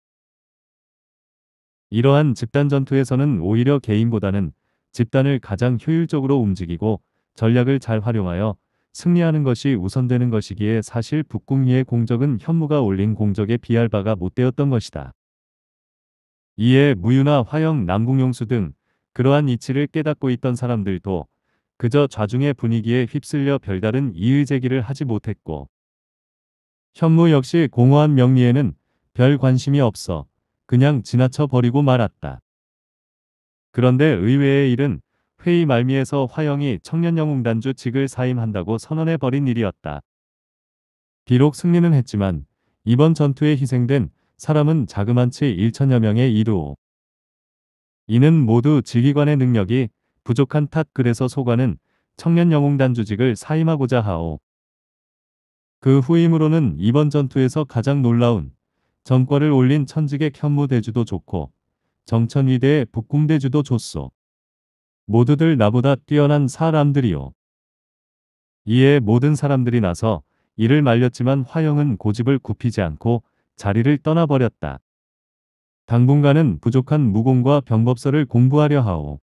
이러한 집단 전투에서는 오히려 개인보다는 집단을 가장 효율적으로 움직이고 전략을 잘 활용하여 승리하는 것이 우선되는 것이기에 사실 북궁리의 공적은 현무가 올린 공적에 비할 바가 못되었던 것이다. 이에 무유나 화영, 남궁용수 등 그러한 이치를 깨닫고 있던 사람들도 그저 좌중의 분위기에 휩쓸려 별다른 이의 제기를 하지 못했고 현무 역시 공허한 명리에는 별 관심이 없어 그냥 지나쳐 버리고 말았다. 그런데 의외의 일은 회의 말미에서 화영이 청년영웅단주 직을 사임한다고 선언해버린 일이었다. 비록 승리는 했지만 이번 전투에 희생된 사람은 자그만치 1천여 명의 이르오. 이는 모두 지휘관의 능력이 부족한 탓글에서 소관은 청년영웅단 조직을 사임하고자 하오. 그 후임으로는 이번 전투에서 가장 놀라운 정과를 올린 천직의 현무대주도 좋고 정천위대의 북궁대주도 좋소. 모두들 나보다 뛰어난 사람들이오 이에 모든 사람들이 나서 이를 말렸지만 화영은 고집을 굽히지 않고 자리를 떠나버렸다. 당분간은 부족한 무공과 병법서를 공부하려 하오.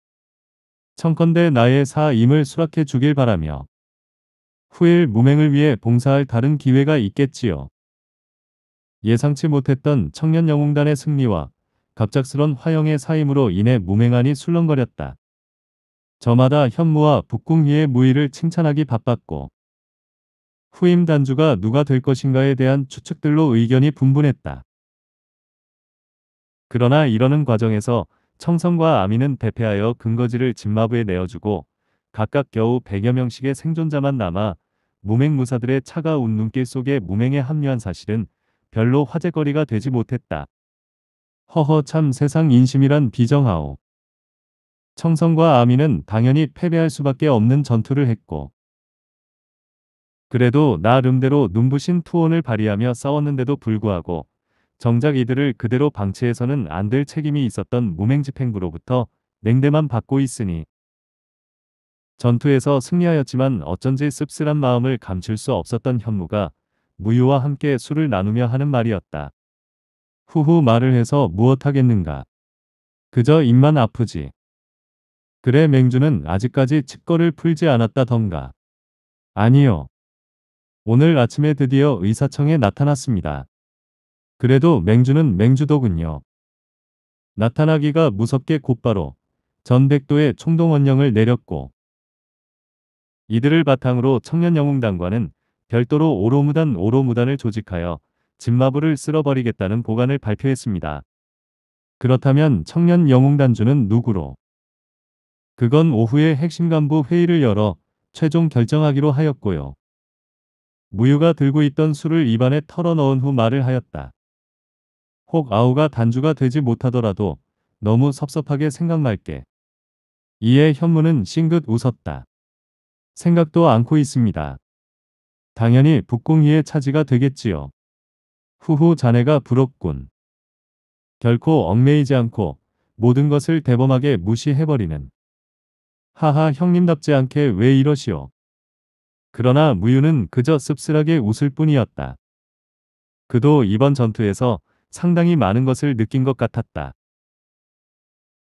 청컨대 나의 사임을 수락해 주길 바라며 후일 무맹을 위해 봉사할 다른 기회가 있겠지요. 예상치 못했던 청년 영웅단의 승리와 갑작스런 화영의 사임으로 인해 무맹안이 술렁거렸다. 저마다 현무와 북궁위의 무의를 칭찬하기 바빴고 후임 단주가 누가 될 것인가에 대한 추측들로 의견이 분분했다. 그러나 이러는 과정에서 청성과 아미는 대패하여 근거지를 짐마부에 내어주고 각각 겨우 100여 명씩의 생존자만 남아 무맹무사들의 차가운 눈길 속에 무맹에 합류한 사실은 별로 화제거리가 되지 못했다. 허허 참 세상 인심이란 비정하오. 청성과 아미는 당연히 패배할 수밖에 없는 전투를 했고 그래도 나름대로 눈부신 투혼을 발휘하며 싸웠는데도 불구하고 정작 이들을 그대로 방치해서는 안 될 책임이 있었던 무맹집행부로부터 냉대만 받고 있으니 전투에서 승리하였지만 어쩐지 씁쓸한 마음을 감출 수 없었던 현무가 무유와 함께 술을 나누며 하는 말이었다. 후후 말을 해서 무엇하겠는가. 그저 입만 아프지. 그래 맹주는 아직까지 칩거를 풀지 않았다던가. 아니요. 오늘 아침에 드디어 의사청에 나타났습니다. 그래도 맹주는 맹주더군요. 나타나기가 무섭게 곧바로 전백도의 총동원령을 내렸고 이들을 바탕으로 청년영웅단과는 별도로 오로무단 오로무단을 조직하여 진마부를 쓸어버리겠다는 보관을 발표했습니다. 그렇다면 청년영웅단주는 누구로? 그건 오후에 핵심 간부 회의를 열어 최종 결정하기로 하였고요. 무유가 들고 있던 술을 입안에 털어넣은 후 말을 하였다. 혹 아우가 단주가 되지 못하더라도 너무 섭섭하게 생각날게. 이에 현무는 싱긋 웃었다. 생각도 않고 있습니다. 당연히 북궁이의 차지가 되겠지요. 후후 자네가 부럽군. 결코 얽매이지 않고 모든 것을 대범하게 무시해버리는. 하하 형님답지 않게 왜 이러시오. 그러나 무유는 그저 씁쓸하게 웃을 뿐이었다. 그도 이번 전투에서 상당히 많은 것을 느낀 것 같았다.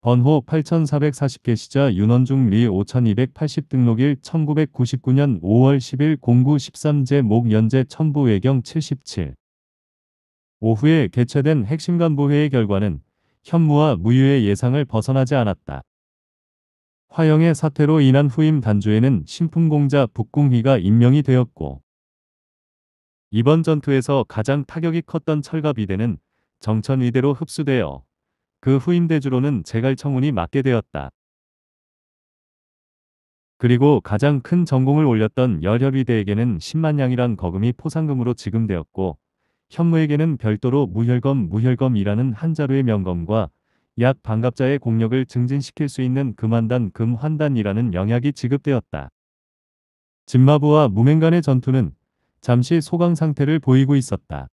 번호 8440개 시자 윤원중 리 5280 등록일 1999년 5월 10일 09 13제 목연재 첨부 외경 77 오후에 개최된 핵심 간부회의 결과는 현무와 무유의 예상을 벗어나지 않았다. 화영의 사태로 인한 후임 단주에는 신품공자 북궁희가 임명이 되었고 이번 전투에서 가장 타격이 컸던 철갑이대는 정천위대로 흡수되어 그 후임대주로는 제갈청운이 맡게 되었다. 그리고 가장 큰 전공을 올렸던 열혈위대에게는 10만냥이란 거금이 포상금으로 지급되었고 현무에게는 별도로 무혈검 무혈검이라는 한자루의 명검과 약 반갑자의 공력을 증진시킬 수 있는 금한단 금환단이라는 영약이 지급되었다. 진마부와 무맹간의 전투는 잠시 소강 상태를 보이고 있었다.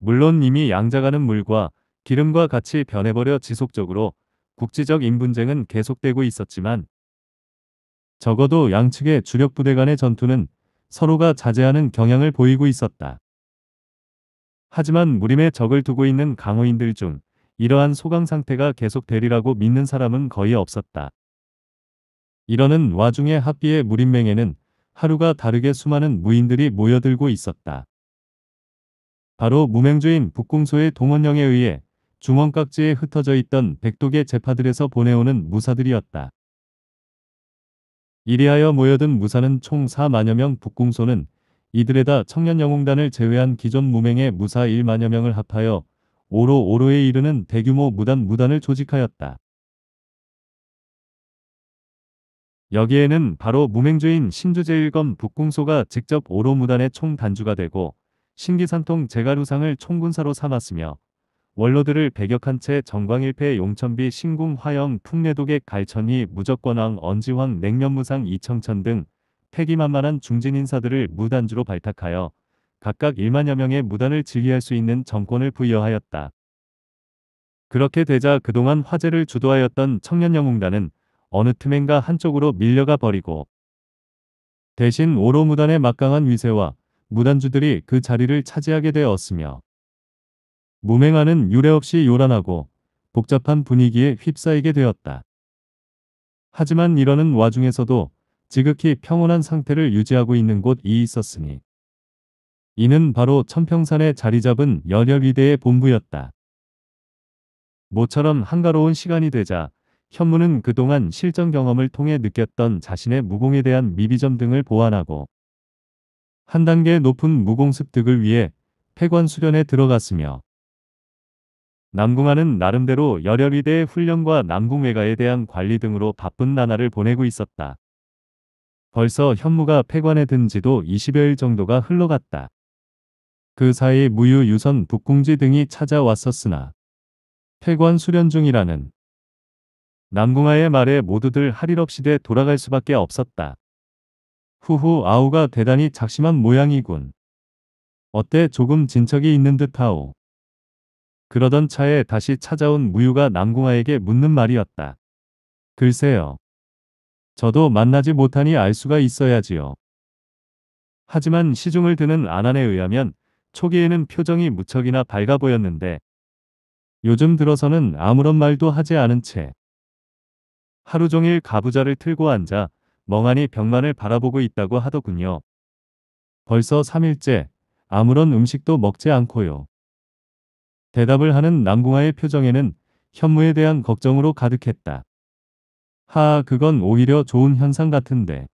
물론 이미 양자간은 물과 기름과 같이 변해버려 지속적으로 국지적 인분쟁은 계속되고 있었지만 적어도 양측의 주력 부대 간의 전투는 서로가 자제하는 경향을 보이고 있었다. 하지만 무림의 적을 두고 있는 강호인들 중 이러한 소강 상태가 계속되리라고 믿는 사람은 거의 없었다. 이러는 와중에 합비의 무림맹에는 하루가 다르게 수많은 무인들이 모여들고 있었다. 바로 무명주인 북궁소의 동원령에 의해 중원깍지에 흩어져 있던 백독의 재파들에서 보내오는 무사들이었다. 이리하여 모여든 무사는 총 4만여 명 북궁소는 이들에다 청년영웅단을 제외한 기존 무명의 무사 1만여 명을 합하여 오로 오로에 이르는 대규모 무단 무단을 조직하였다. 여기에는 바로 무명주인 신주제일검 북궁소가 직접 오로 무단의 총단주가 되고 신기산통 제가루상을 총군사로 삼았으며 원로들을 배격한 채 정광일패 용천비 신궁 화영 풍례독의 갈천이 무적권왕 언지황 냉면무상 이청천 등 패기만만한 중진 인사들을 무단주로 발탁하여 각각 1만여 명의 무단을 지휘할 수 있는 정권을 부여하였다. 그렇게 되자 그동안 화제를 주도하였던 청년영웅단은 어느 틈엔가 한쪽으로 밀려가 버리고 대신 오로무단의 막강한 위세와 무단주들이 그 자리를 차지하게 되었으며 무맹하는 유례없이 요란하고 복잡한 분위기에 휩싸이게 되었다. 하지만 이러는 와중에서도 지극히 평온한 상태를 유지하고 있는 곳이 있었으니 이는 바로 천평산에 자리 잡은 열혈위대의 본부였다. 모처럼 한가로운 시간이 되자 현무는 그동안 실전 경험을 통해 느꼈던 자신의 무공에 대한 미비점 등을 보완하고 한 단계 높은 무공습득을 위해 폐관 수련에 들어갔으며 남궁아는 나름대로 열혈위대의 훈련과 남궁외가에 대한 관리 등으로 바쁜 나날을 보내고 있었다. 벌써 현무가 폐관에 든 지도 20여일 정도가 흘러갔다. 그 사이 무유 유선 북궁지 등이 찾아왔었으나 폐관 수련 중이라는 남궁아의 말에 모두들 할일 없이 돼 돌아갈 수밖에 없었다. 후후 아우가 대단히 작심한 모양이군. 어때 조금 진척이 있는 듯하오. 그러던 차에 다시 찾아온 무유가 남궁아에게 묻는 말이었다. 글쎄요. 저도 만나지 못하니 알 수가 있어야지요. 하지만 시중을 드는 안안에 의하면 초기에는 표정이 무척이나 밝아 보였는데 요즘 들어서는 아무런 말도 하지 않은 채 하루 종일 가부좌를 틀고 앉아 멍하니 벽만을 바라보고 있다고 하더군요. 벌써 3일째 아무런 음식도 먹지 않고요. 대답을 하는 남궁아의 표정에는 현무에 대한 걱정으로 가득했다. 하아 그건 오히려 좋은 현상 같은데.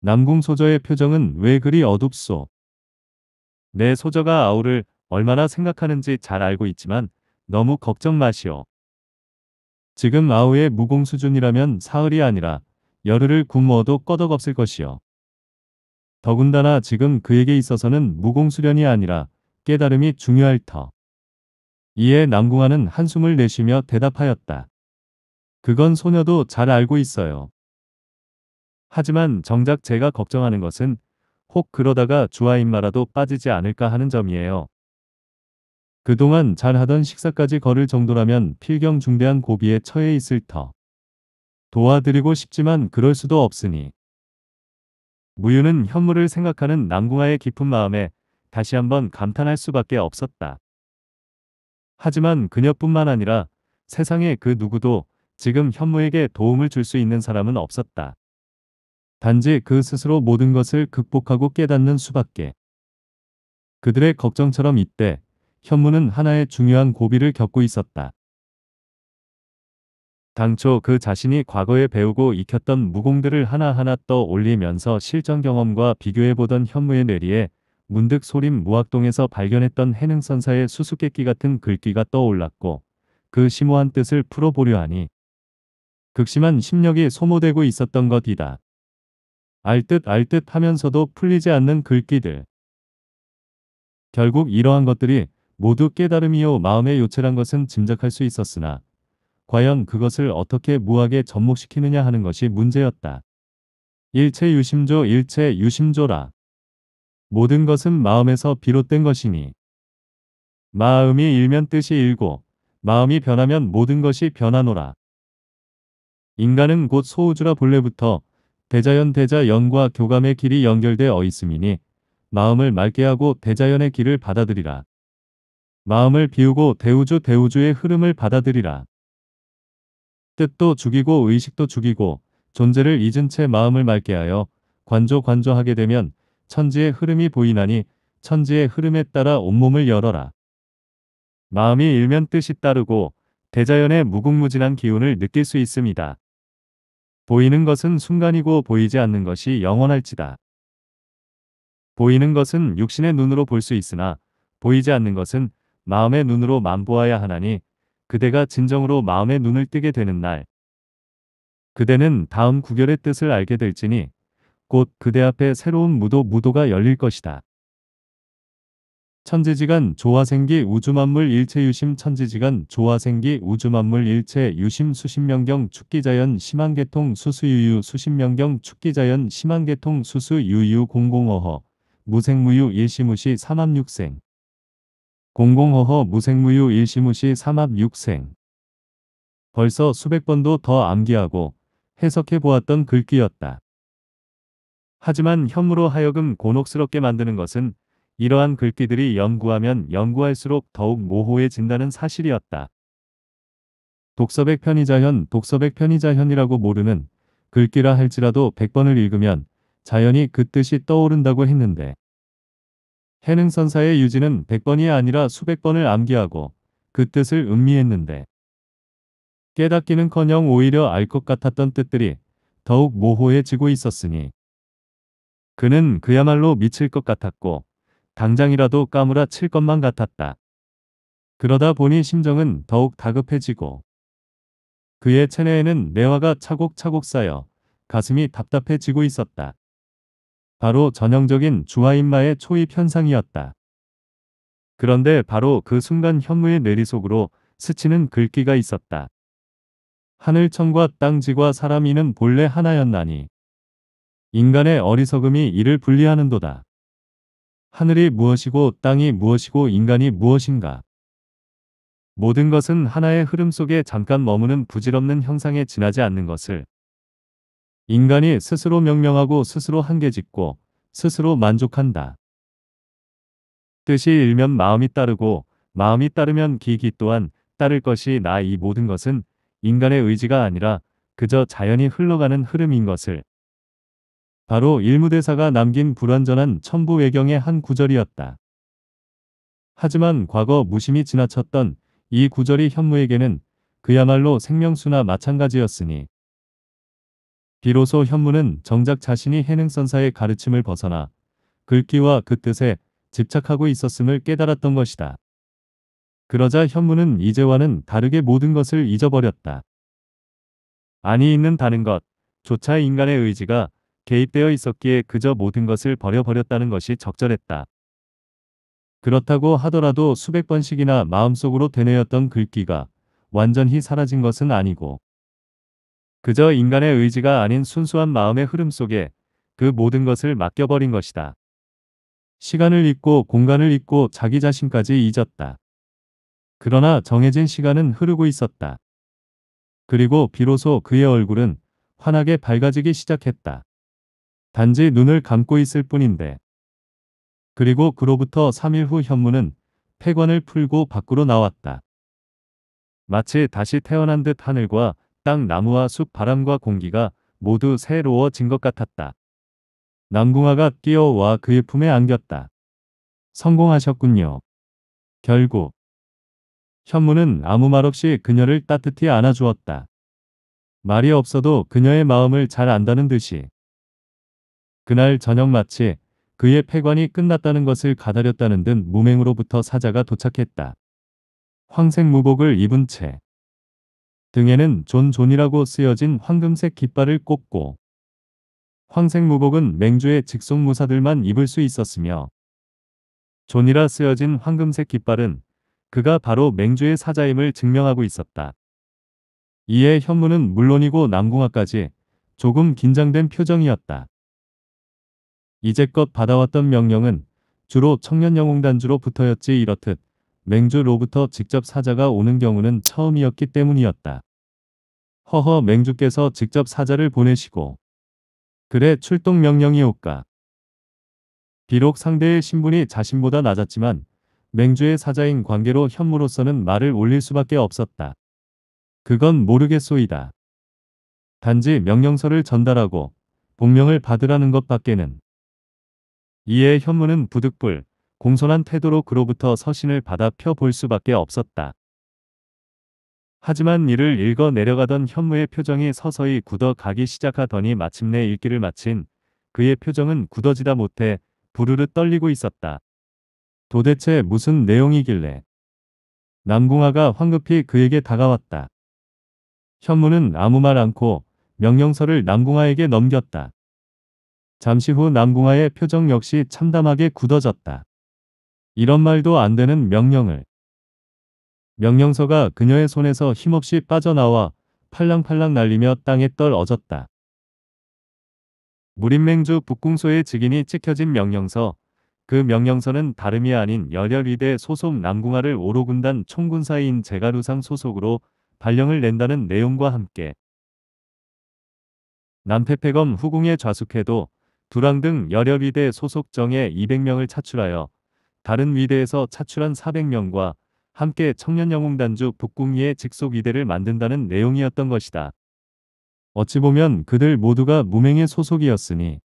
남궁소저의 표정은 왜 그리 어둡소. 내 소저가 아우를 얼마나 생각하는지 잘 알고 있지만 너무 걱정 마시오. 지금 아우의 무공 수준이라면 사흘이 아니라 열흘을 굶어도 꺼덕없을 것이요. 더군다나 지금 그에게 있어서는 무공수련이 아니라 깨달음이 중요할 터. 이에 남궁아는 한숨을 내쉬며 대답하였다. 그건 소녀도 잘 알고 있어요. 하지만 정작 제가 걱정하는 것은 혹 그러다가 주아인마라도 빠지지 않을까 하는 점이에요. 그동안 잘하던 식사까지 걸을 정도라면 필경 중대한 고비에 처해 있을 터. 도와드리고 싶지만 그럴 수도 없으니. 무유는 현무를 생각하는 남궁아의 깊은 마음에 다시 한번 감탄할 수밖에 없었다. 하지만 그녀뿐만 아니라 세상에 그 누구도 지금 현무에게 도움을 줄 수 있는 사람은 없었다. 단지 그 스스로 모든 것을 극복하고 깨닫는 수밖에. 그들의 걱정처럼 이때 현무는 하나의 중요한 고비를 겪고 있었다. 당초 그 자신이 과거에 배우고 익혔던 무공들을 하나하나 떠올리면서 실전 경험과 비교해보던 현무의 뇌리에 문득 소림 무학동에서 발견했던 해능선사의 수수께끼 같은 글귀가 떠올랐고 그 심오한 뜻을 풀어보려 하니 극심한 심력이 소모되고 있었던 것이다. 알듯 알듯 하면서도 풀리지 않는 글귀들. 결국 이러한 것들이 모두 깨달음이요 마음의 요체란 것은 짐작할 수 있었으나 과연 그것을 어떻게 무하게 접목시키느냐 하는 것이 문제였다. 일체 유심조 일체 유심조라. 모든 것은 마음에서 비롯된 것이니 마음이 일면 뜻이 일고 마음이 변하면 모든 것이 변하노라. 인간은 곧 소우주라 본래부터 대자연 대자연과 교감의 길이 연결되어 있음이니 마음을 맑게 하고 대자연의 길을 받아들이라. 마음을 비우고 대우주 대우주의 흐름을 받아들이라. 뜻도 죽이고 의식도 죽이고 존재를 잊은 채 마음을 맑게 하여 관조 관조하게 되면 천지의 흐름이 보이나니 천지의 흐름에 따라 온몸을 열어라. 마음이 일면 뜻이 따르고 대자연의 무궁무진한 기운을 느낄 수 있습니다. 보이는 것은 순간이고 보이지 않는 것이 영원할지다. 보이는 것은 육신의 눈으로 볼 수 있으나 보이지 않는 것은 마음의 눈으로 만보아야 하나니 그대가 진정으로 마음의 눈을 뜨게 되는 날 그대는 다음 구결의 뜻을 알게 될지니 곧 그대 앞에 새로운 무도 무도가 열릴 것이다. 천지지간 조화생기 우주만물 일체유심 천지지간 조화생기 우주만물 일체유심 수신명경 축기자연 심한계통 수수유유 수신명경 축기자연 심한계통 수수유유 공공어허 무생무유 일시무시 삼암육생 공공허허 무생무유 일시무시 삼합 육생 벌써 수백 번도 더 암기하고 해석해 보았던 글귀였다. 하지만 현무로 하여금 곤혹스럽게 만드는 것은 이러한 글귀들이 연구하면 연구할수록 더욱 모호해진다는 사실이었다. 독서백 편의자현, 독서백 편의자현이라고 모르는 글귀라 할지라도 100번을 읽으면 자연히 그 뜻이 떠오른다고 했는데 해능선사의 유지는 100번이 아니라 수백 번을 암기하고 그 뜻을 음미했는데 깨닫기는커녕 오히려 알 것 같았던 뜻들이 더욱 모호해지고 있었으니 그는 그야말로 미칠 것 같았고 당장이라도 까무라 칠 것만 같았다. 그러다 보니 심정은 더욱 다급해지고 그의 체내에는 내화가 차곡차곡 쌓여 가슴이 답답해지고 있었다. 바로 전형적인 주화인마의 초입 현상이었다. 그런데 바로 그 순간 현무의 내리 속으로 스치는 글귀가 있었다. 하늘천과 땅지와 사람이는 본래 하나였나니 인간의 어리석음이 이를 분리하는도다. 하늘이 무엇이고 땅이 무엇이고 인간이 무엇인가. 모든 것은 하나의 흐름 속에 잠깐 머무는 부질없는 형상에 지나지 않는 것을 인간이 스스로 명명하고 스스로 한계 짓고 스스로 만족한다. 뜻이 일면 마음이 따르고 마음이 따르면 기기 또한 따를 것이 나 이 모든 것은 인간의 의지가 아니라 그저 자연이 흘러가는 흐름인 것을 바로 일무대사가 남긴 불완전한 천부 외경의 한 구절이었다. 하지만 과거 무심히 지나쳤던 이 구절이 현무에게는 그야말로 생명수나 마찬가지였으니 비로소 현무는 정작 자신이 해능선사의 가르침을 벗어나 글귀와 그 뜻에 집착하고 있었음을 깨달았던 것이다. 그러자 현무는 이제와는 다르게 모든 것을 잊어버렸다. 아니 있는 다른 것, 조차 인간의 의지가 개입되어 있었기에 그저 모든 것을 버려버렸다는 것이 적절했다. 그렇다고 하더라도 수백 번씩이나 마음속으로 되뇌었던 글귀가 완전히 사라진 것은 아니고 그저 인간의 의지가 아닌 순수한 마음의 흐름 속에 그 모든 것을 맡겨버린 것이다. 시간을 잊고 공간을 잊고 자기 자신까지 잊었다. 그러나 정해진 시간은 흐르고 있었다. 그리고 비로소 그의 얼굴은 환하게 밝아지기 시작했다. 단지 눈을 감고 있을 뿐인데. 그리고 그로부터 3일 후 현무는 폐관을 풀고 밖으로 나왔다. 마치 다시 태어난 듯 하늘과 땅, 나무와 숲, 바람과 공기가 모두 새로워진 것 같았다. 남궁아가 뛰어와 그의 품에 안겼다. 성공하셨군요. 결국 현무는 아무 말 없이 그녀를 따뜻히 안아주었다. 말이 없어도 그녀의 마음을 잘 안다는 듯이 그날 저녁 마치 그의 폐관이 끝났다는 것을 가다렸다는 듯 무맹으로부터 사자가 도착했다. 황색 무복을 입은 채 등에는 존존이라고 쓰여진 황금색 깃발을 꽂고 황색 무복은 맹주의 직속 무사들만 입을 수 있었으며 존이라 쓰여진 황금색 깃발은 그가 바로 맹주의 사자임을 증명하고 있었다. 이에 현무는 물론이고 남궁아까지 조금 긴장된 표정이었다. 이제껏 받아왔던 명령은 주로 청년영웅단주로 부터였지 이렇듯 맹주로부터 직접 사자가 오는 경우는 처음이었기 때문이었다. 허허 맹주께서 직접 사자를 보내시고 그래 출동 명령이 올까. 비록 상대의 신분이 자신보다 낮았지만 맹주의 사자인 관계로 현무로서는 말을 올릴 수밖에 없었다. 그건 모르겠소이다. 단지 명령서를 전달하고 복명을 받으라는 것밖에는 이에 현무는 부득불 공손한 태도로 그로부터 서신을 받아 펴 볼 수밖에 없었다. 하지만 이를 읽어 내려가던 현무의 표정이 서서히 굳어가기 시작하더니 마침내 읽기를 마친 그의 표정은 굳어지다 못해 부르르 떨리고 있었다. 도대체 무슨 내용이길래? 남궁아가 황급히 그에게 다가왔다. 현무는 아무 말 않고 명령서를 남궁아에게 넘겼다. 잠시 후 남궁아의 표정 역시 참담하게 굳어졌다. 이런 말도 안 되는 명령을. 명령서가 그녀의 손에서 힘없이 빠져나와 팔랑팔랑 날리며 땅에 떨어졌다. 무림맹주 북궁소의 직인이 찍혀진 명령서, 그 명령서는 다름이 아닌 열혈위대 소속 남궁아를 오로군단 총군사인 제가루상 소속으로 발령을 낸다는 내용과 함께 남태패검 후궁의 좌숙해도 두랑 등 열혈위대 소속 정예 200명을 차출하여 다른 위대에서 차출한 400명과 함께 청년영웅단주 북궁리의 직속 위대를 만든다는 내용이었던 것이다. 어찌 보면 그들 모두가 무맹의 소속이었으니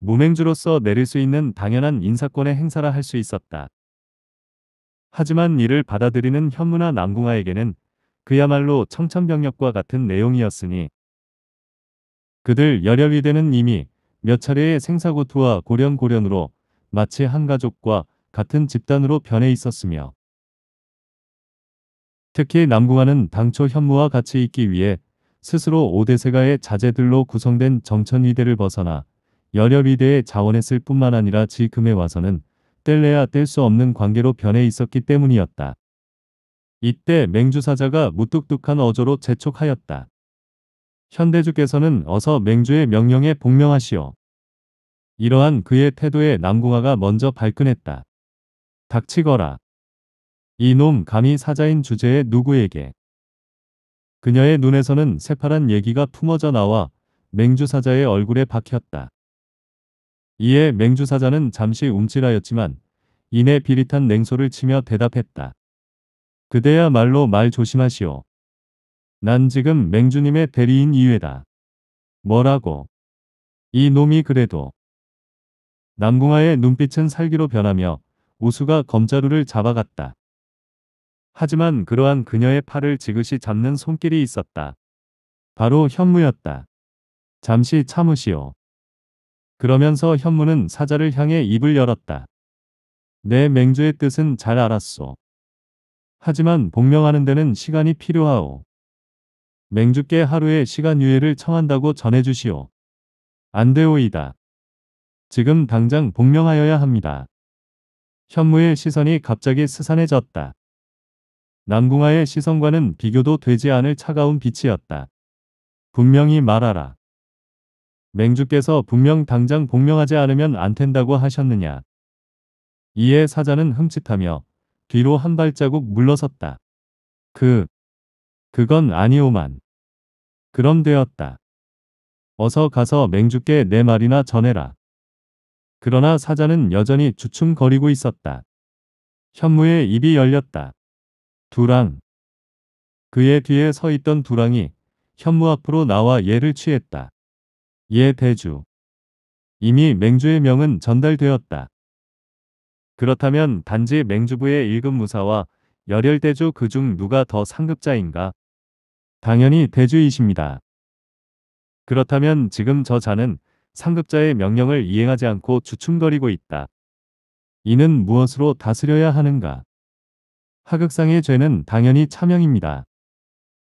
무맹주로서 내릴 수 있는 당연한 인사권의 행사라 할 수 있었다. 하지만 이를 받아들이는 현무나 남궁아에게는 그야말로 청천벽력과 같은 내용이었으니 그들 열혈위대는 이미 몇 차례의 생사고투와 고련고련으로 마치 한 가족과 같은 집단으로 변해 있었으며 특히 남궁아는 당초 현무와 같이 있기 위해 스스로 오대세가의 자제들로 구성된 정천위대를 벗어나 열혈위대에 자원했을 뿐만 아니라 지금에 와서는 뗄래야 뗄 수 없는 관계로 변해 있었기 때문이었다. 이때 맹주사자가 무뚝뚝한 어조로 재촉하였다. 현대주께서는 어서 맹주의 명령에 복명하시오. 이러한 그의 태도에 남궁아가 먼저 발끈했다. 닥치거라. 이놈 감히 사자인 주제에 누구에게. 그녀의 눈에서는 새파란 얘기가 품어져 나와 맹주사자의 얼굴에 박혔다. 이에 맹주사자는 잠시 움찔하였지만 이내 비릿한 냉소를 치며 대답했다. 그대야말로 말 조심하시오. 난 지금 맹주님의 대리인 이외다. 뭐라고? 이 놈이 그래도 남궁아의 눈빛은 살기로 변하며 우수가 검자루를 잡아갔다. 하지만 그러한 그녀의 팔을 지그시 잡는 손길이 있었다. 바로 현무였다. 잠시 참으시오. 그러면서 현무는 사자를 향해 입을 열었다. 내 맹주의 뜻은 잘 알았소. 하지만 복명하는 데는 시간이 필요하오. 맹주께 하루의 시간 유예를 청한다고 전해주시오. 안되오이다. 지금 당장 복명하여야 합니다. 현무의 시선이 갑자기 스산해졌다. 남궁아의 시선과는 비교도 되지 않을 차가운 빛이었다. 분명히 말하라. 맹주께서 분명 당장 복명하지 않으면 안 된다고 하셨느냐. 이에 사자는 흠칫하며 뒤로 한 발자국 물러섰다. 그, 그건 아니오만. 그럼 되었다. 어서 가서 맹주께 내 말이나 전해라. 그러나 사자는 여전히 주춤거리고 있었다. 현무의 입이 열렸다. 두랑. 그의 뒤에 서 있던 두랑이 현무 앞으로 나와 예를 취했다. 예 대주. 이미 맹주의 명은 전달되었다. 그렇다면 단지 맹주부의 일급 무사와 열혈대주 그중 누가 더 상급자인가? 당연히 대주이십니다. 그렇다면 지금 저 자는 상급자의 명령을 이행하지 않고 주춤거리고 있다. 이는 무엇으로 다스려야 하는가? 하극상의 죄는 당연히 차명입니다.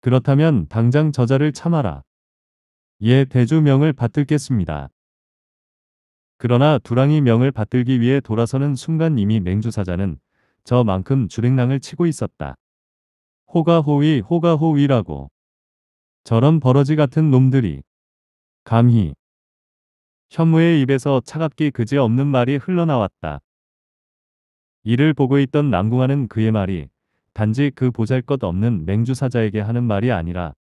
그렇다면 당장 저자를 참아라. 예 대주명을 받들겠습니다. 그러나 두랑이 명을 받들기 위해 돌아서는 순간 이미 맹주사자는 저만큼 주랭랑을 치고 있었다. 호가호위 호가호위라고. 저런 버러지 같은 놈들이 감히 현무의 입에서 차갑기 그지없는 말이 흘러나왔다. 이를 보고 있던 남궁아는 그의 말이 단지 그 보잘것없는 맹주사자에게 하는 말이 아니라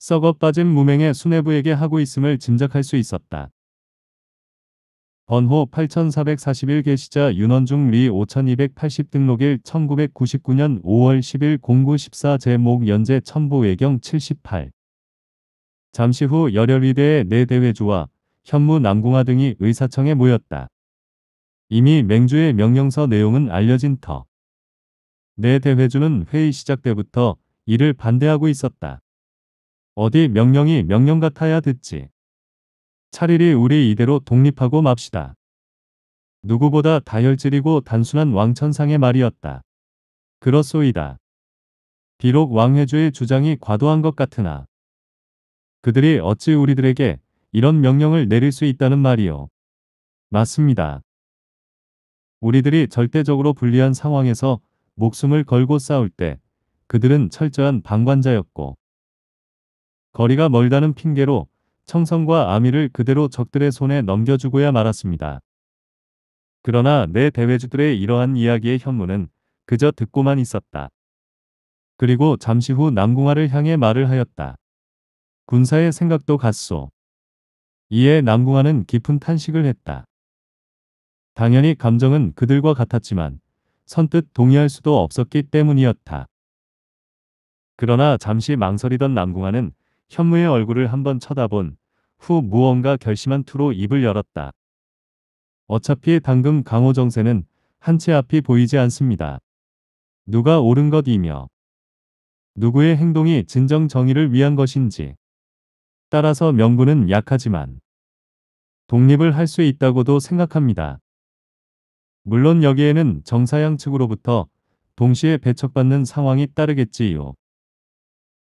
썩어 빠진 무맹의 수뇌부에게 하고 있음을 짐작할 수 있었다. 번호 8441개시자 윤원중 리 5280 등록일 1999년 5월 10일 0914 제목 연재 천부 외경 78 잠시 후 열혈위대의 내 대회주와 현무 남궁화 등이 의사청에 모였다. 이미 맹주의 명령서 내용은 알려진 터. 내 대회주는 회의 시작 때부터 이를 반대하고 있었다. 어디 명령이 명령 같아야 듣지. 차라리 우리 이대로 독립하고 맙시다. 누구보다 다혈질이고 단순한 왕천상의 말이었다. 그렇소이다. 비록 왕회주의 주장이 과도한 것 같으나 그들이 어찌 우리들에게 이런 명령을 내릴 수 있다는 말이요. 맞습니다. 우리들이 절대적으로 불리한 상황에서 목숨을 걸고 싸울 때 그들은 철저한 방관자였고 거리가 멀다는 핑계로 청성과 아미를 그대로 적들의 손에 넘겨주고야 말았습니다. 그러나 내 대외주들의 이러한 이야기의 현무는 그저 듣고만 있었다. 그리고 잠시 후 남궁화를 향해 말을 하였다. 군사의 생각도 갔소. 이에 남궁아는 깊은 탄식을 했다. 당연히 감정은 그들과 같았지만 선뜻 동의할 수도 없었기 때문이었다. 그러나 잠시 망설이던 남궁아는 현무의 얼굴을 한번 쳐다본 후 무언가 결심한 투로 입을 열었다. 어차피 당금 강호정세는 한 채 앞이 보이지 않습니다. 누가 옳은 것이며 누구의 행동이 진정 정의를 위한 것인지 따라서 명분은 약하지만 독립을 할 수 있다고도 생각합니다. 물론 여기에는 정사양 측으로부터 동시에 배척받는 상황이 따르겠지요.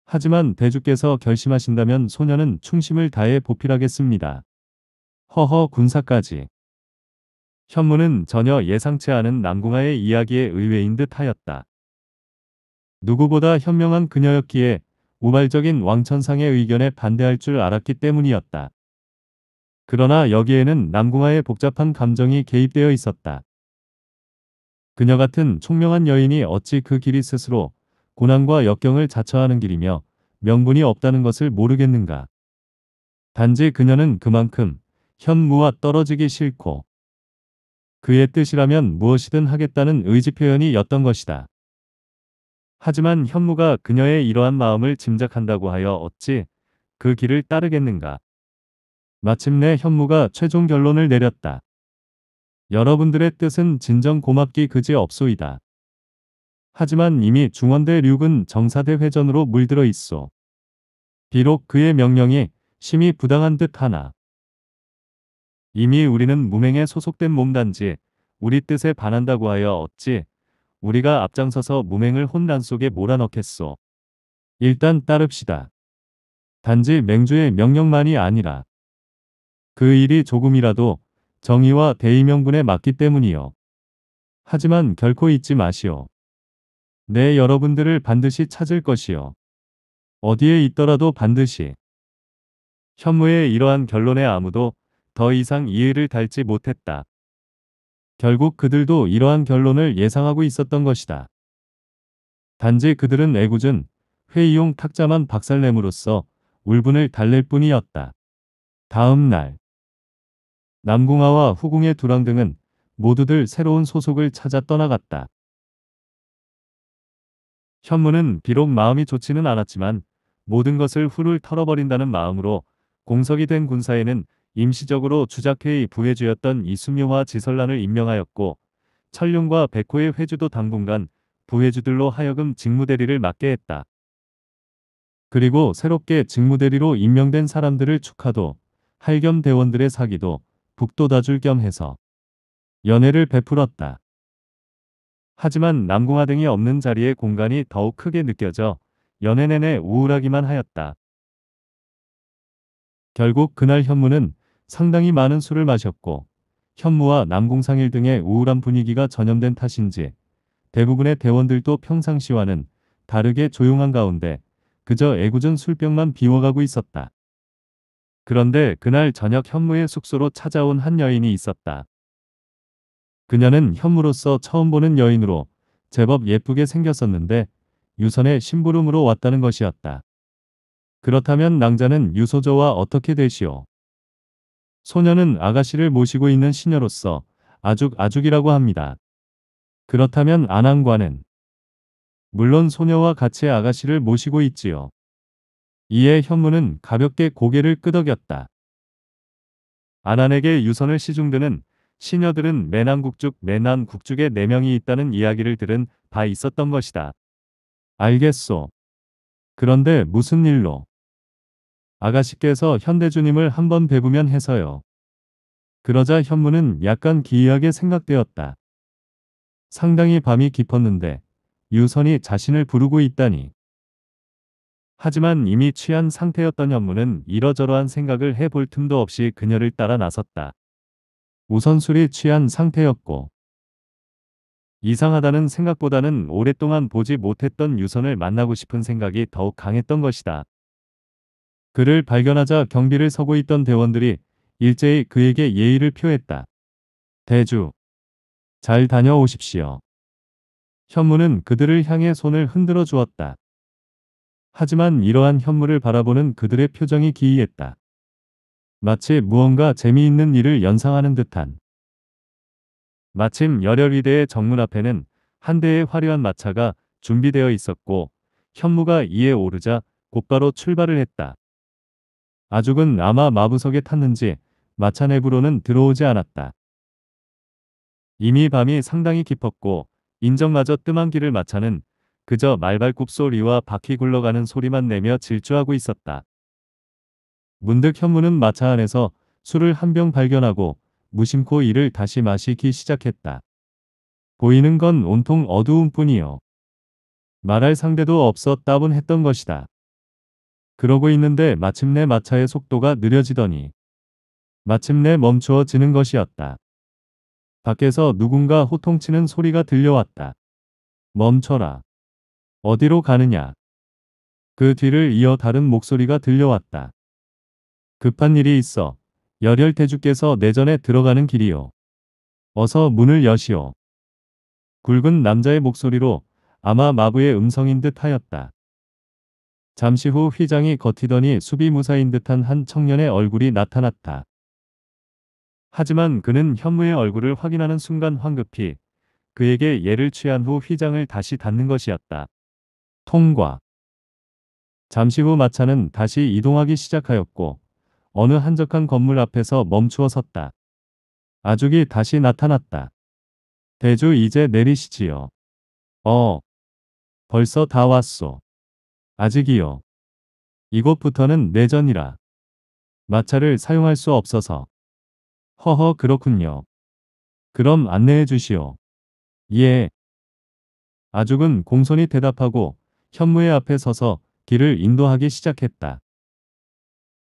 하지만 대주께서 결심하신다면 소녀는 충심을 다해 보필하겠습니다. 허허 군사까지. 현무는 전혀 예상치 않은 남궁아의 이야기에 의외인 듯 하였다. 누구보다 현명한 그녀였기에 우발적인 왕천상의 의견에 반대할 줄 알았기 때문이었다. 그러나 여기에는 남궁아의 복잡한 감정이 개입되어 있었다. 그녀 같은 총명한 여인이 어찌 그 길이 스스로 고난과 역경을 자처하는 길이며 명분이 없다는 것을 모르겠는가. 단지 그녀는 그만큼 현무와 떨어지기 싫고 그의 뜻이라면 무엇이든 하겠다는 의지 표현이었던 것이다. 하지만 현무가 그녀의 이러한 마음을 짐작한다고 하여 어찌 그 길을 따르겠는가. 마침내 현무가 최종 결론을 내렸다. 여러분들의 뜻은 진정 고맙기 그지없소이다. 하지만 이미 중원대 륙은 정사대 회전으로 물들어 있소. 비록 그의 명령이 심히 부당한 듯 하나. 이미 우리는 무명에 소속된 몸단지 우리 뜻에 반한다고 하여 어찌 우리가 앞장서서 무맹을 혼란 속에 몰아넣겠소. 일단 따릅시다. 단지 맹주의 명령만이 아니라 그 일이 조금이라도 정의와 대의명분에 맞기 때문이요. 하지만 결코 잊지 마시오. 내 네, 여러분들을 반드시 찾을 것이요. 어디에 있더라도 반드시. 현무의 이러한 결론에 아무도 더 이상 이해를 달지 못했다. 결국 그들도 이러한 결론을 예상하고 있었던 것이다. 단지 그들은 애꿎은 회의용 탁자만 박살냄으로써 울분을 달랠 뿐이었다. 다음 날 남궁아와 후궁의 두랑 등은 모두들 새로운 소속을 찾아 떠나갔다. 현무는 비록 마음이 좋지는 않았지만 모든 것을 훌훌 털어버린다는 마음으로 공석이 된 군사에는 임시적으로 주작회의 부회주였던 이수묘와 지설란을 임명하였고 천륜과 백호의 회주도 당분간 부회주들로 하여금 직무대리를 맡게 했다. 그리고 새롭게 직무대리로 임명된 사람들을 축하도 할겸 대원들의 사기도 북돋아줄 겸 해서 연애를 베풀었다. 하지만 남궁화 등이 없는 자리에 공간이 더욱 크게 느껴져 연애 내내 우울하기만 하였다. 결국 그날 현무는 상당히 많은 술을 마셨고 현무와 남궁상일 등의 우울한 분위기가 전염된 탓인지 대부분의 대원들도 평상시와는 다르게 조용한 가운데 그저 애구은 술병만 비워가고 있었다. 그런데 그날 저녁 현무의 숙소로 찾아온 한 여인이 있었다. 그녀는 현무로서 처음 보는 여인으로 제법 예쁘게 생겼었는데 유선의 심부름으로 왔다는 것이었다. 그렇다면 낭자는 유소저와 어떻게 되시오? 소녀는 아가씨를 모시고 있는 시녀로서 아죽 아죽이라고 합니다. 그렇다면 안항과는 물론 소녀와 같이 아가씨를 모시고 있지요. 이에 현무는 가볍게 고개를 끄덕였다. 안한에게 유선을 시중드는 시녀들은 매남국죽 매남국죽에 4명이 있다는 이야기를 들은 바 있었던 것이다. 알겠소. 그런데 무슨 일로? 아가씨께서 현대주님을 한번 배부면 해서요. 그러자 현무는 약간 기이하게 생각되었다. 상당히 밤이 깊었는데 유선이 자신을 부르고 있다니. 하지만 이미 취한 상태였던 현무는 이러저러한 생각을 해볼 틈도 없이 그녀를 따라 나섰다. 우선 술이 취한 상태였고 이상하다는 생각보다는 오랫동안 보지 못했던 유선을 만나고 싶은 생각이 더욱 강했던 것이다. 그를 발견하자 경비를 서고 있던 대원들이 일제히 그에게 예의를 표했다. 대주, 잘 다녀오십시오. 현무는 그들을 향해 손을 흔들어 주었다. 하지만 이러한 현무를 바라보는 그들의 표정이 기이했다. 마치 무언가 재미있는 일을 연상하는 듯한. 마침 열혈위대의 정문 앞에는 한 대의 화려한 마차가 준비되어 있었고 현무가 이에 오르자 곧바로 출발을 했다. 아죽은 아마 마부석에 탔는지 마차내부로는 들어오지 않았다. 이미 밤이 상당히 깊었고 인정마저 뜸한 길을 마차는 그저 말발굽 소리와 바퀴 굴러가는 소리만 내며 질주하고 있었다. 문득 현무는 마차 안에서 술을 한 병 발견하고 무심코 이를 다시 마시기 시작했다. 보이는 건 온통 어두움뿐이요. 말할 상대도 없어 따분했던 것이다. 그러고 있는데 마침내 마차의 속도가 느려지더니 마침내 멈추어지는 것이었다. 밖에서 누군가 호통치는 소리가 들려왔다. 멈춰라. 어디로 가느냐. 그 뒤를 이어 다른 목소리가 들려왔다. 급한 일이 있어. 열혈 태주께서 내전에 들어가는 길이요. 어서 문을 여시오. 굵은 남자의 목소리로 아마 마부의 음성인 듯 하였다. 잠시 후 휘장이 걷히더니 수비무사인 듯한 한 청년의 얼굴이 나타났다. 하지만 그는 현무의 얼굴을 확인하는 순간 황급히 그에게 예를 취한 후 휘장을 다시 닫는 것이었다. 통과. 잠시 후 마차는 다시 이동하기 시작하였고 어느 한적한 건물 앞에서 멈추어 섰다. 아죽이 다시 나타났다. 대주 이제 내리시지요. 어. 벌써 다 왔소. 아직이요. 이곳부터는 내전이라. 마차를 사용할 수 없어서. 허허 그렇군요. 그럼 안내해 주시오. 예. 아죽은 공손히 대답하고 현무의 앞에 서서 길을 인도하기 시작했다.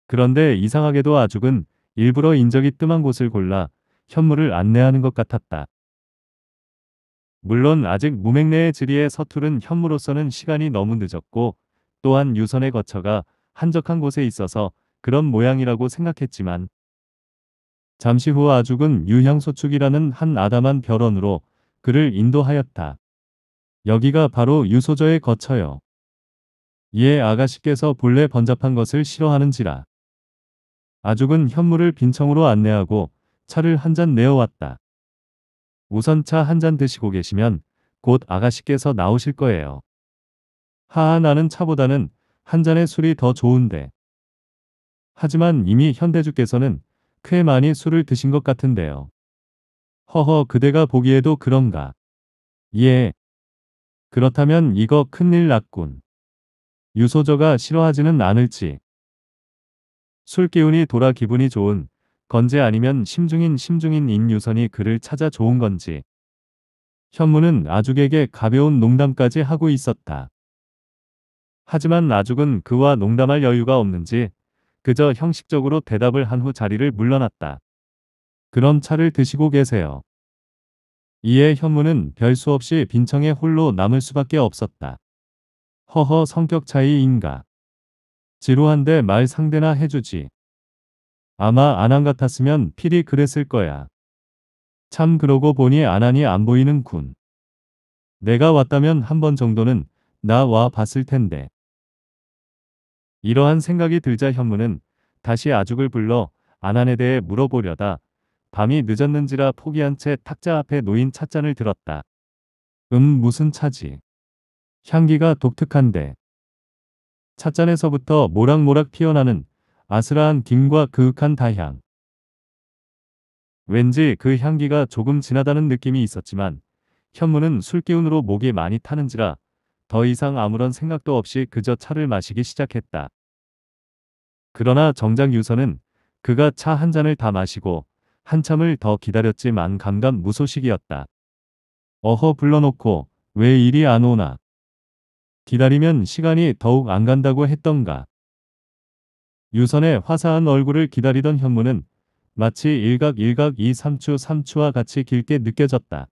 그런데 이상하게도 아죽은 일부러 인적이 뜸한 곳을 골라 현무를 안내하는 것 같았다. 물론 아직 무맥내의 지리에 서툴은 현무로서는 시간이 너무 늦었고 또한 유선의 거처가 한적한 곳에 있어서 그런 모양이라고 생각했지만 잠시 후 아죽은 유향소축이라는 한 아담한 별런으로 그를 인도하였다. 여기가 바로 유소저의 거처요. 이에 아가씨께서 본래 번잡한 것을 싫어하는지라. 아죽은 현물을 빈청으로 안내하고 차를 한 잔 내어왔다. 우선 차 한 잔 드시고 계시면 곧 아가씨께서 나오실 거예요. 하하 나는 차보다는 한 잔의 술이 더 좋은데. 하지만 이미 현대주께서는 꽤 많이 술을 드신 것 같은데요. 허허 그대가 보기에도 그런가. 예. 그렇다면 이거 큰일 났군. 유소저가 싫어하지는 않을지. 술 기운이 돌아 기분이 좋은 건지 아니면 심중인 심중인 임유선이 그를 찾아 좋은 건지. 현무는 아죽에게 가벼운 농담까지 하고 있었다. 하지만 나죽은 그와 농담할 여유가 없는지 그저 형식적으로 대답을 한 후 자리를 물러났다. 그럼 차를 드시고 계세요. 이에 현무는 별 수 없이 빈청에 홀로 남을 수밖에 없었다. 허허 성격 차이인가. 지루한데 말 상대나 해주지. 아마 안한 같았으면 필히 그랬을 거야. 참 그러고 보니 안하니안 보이는군. 내가 왔다면 한 번 정도는 나 와 봤을 텐데. 이러한 생각이 들자 현무는 다시 아죽을 불러 안한에 대해 물어보려다 밤이 늦었는지라 포기한 채 탁자 앞에 놓인 찻잔을 들었다. 음 무슨 차지? 향기가 독특한데. 찻잔에서부터 모락모락 피어나는 아스라한 김과 그윽한 다향. 왠지 그 향기가 조금 진하다는 느낌이 있었지만 현무는 술기운으로 목이 많이 타는지라 더 이상 아무런 생각도 없이 그저 차를 마시기 시작했다. 그러나 정작 유서는 그가 차 한 잔을 다 마시고 한참을 더 기다렸지만 감감 무소식이었다. 어허 불러놓고 왜 일이 안 오나. 기다리면 시간이 더욱 안 간다고 했던가. 유선의 화사한 얼굴을 기다리던 현무는 마치 일각일각 이 삼추 삼추와 같이 길게 느껴졌다.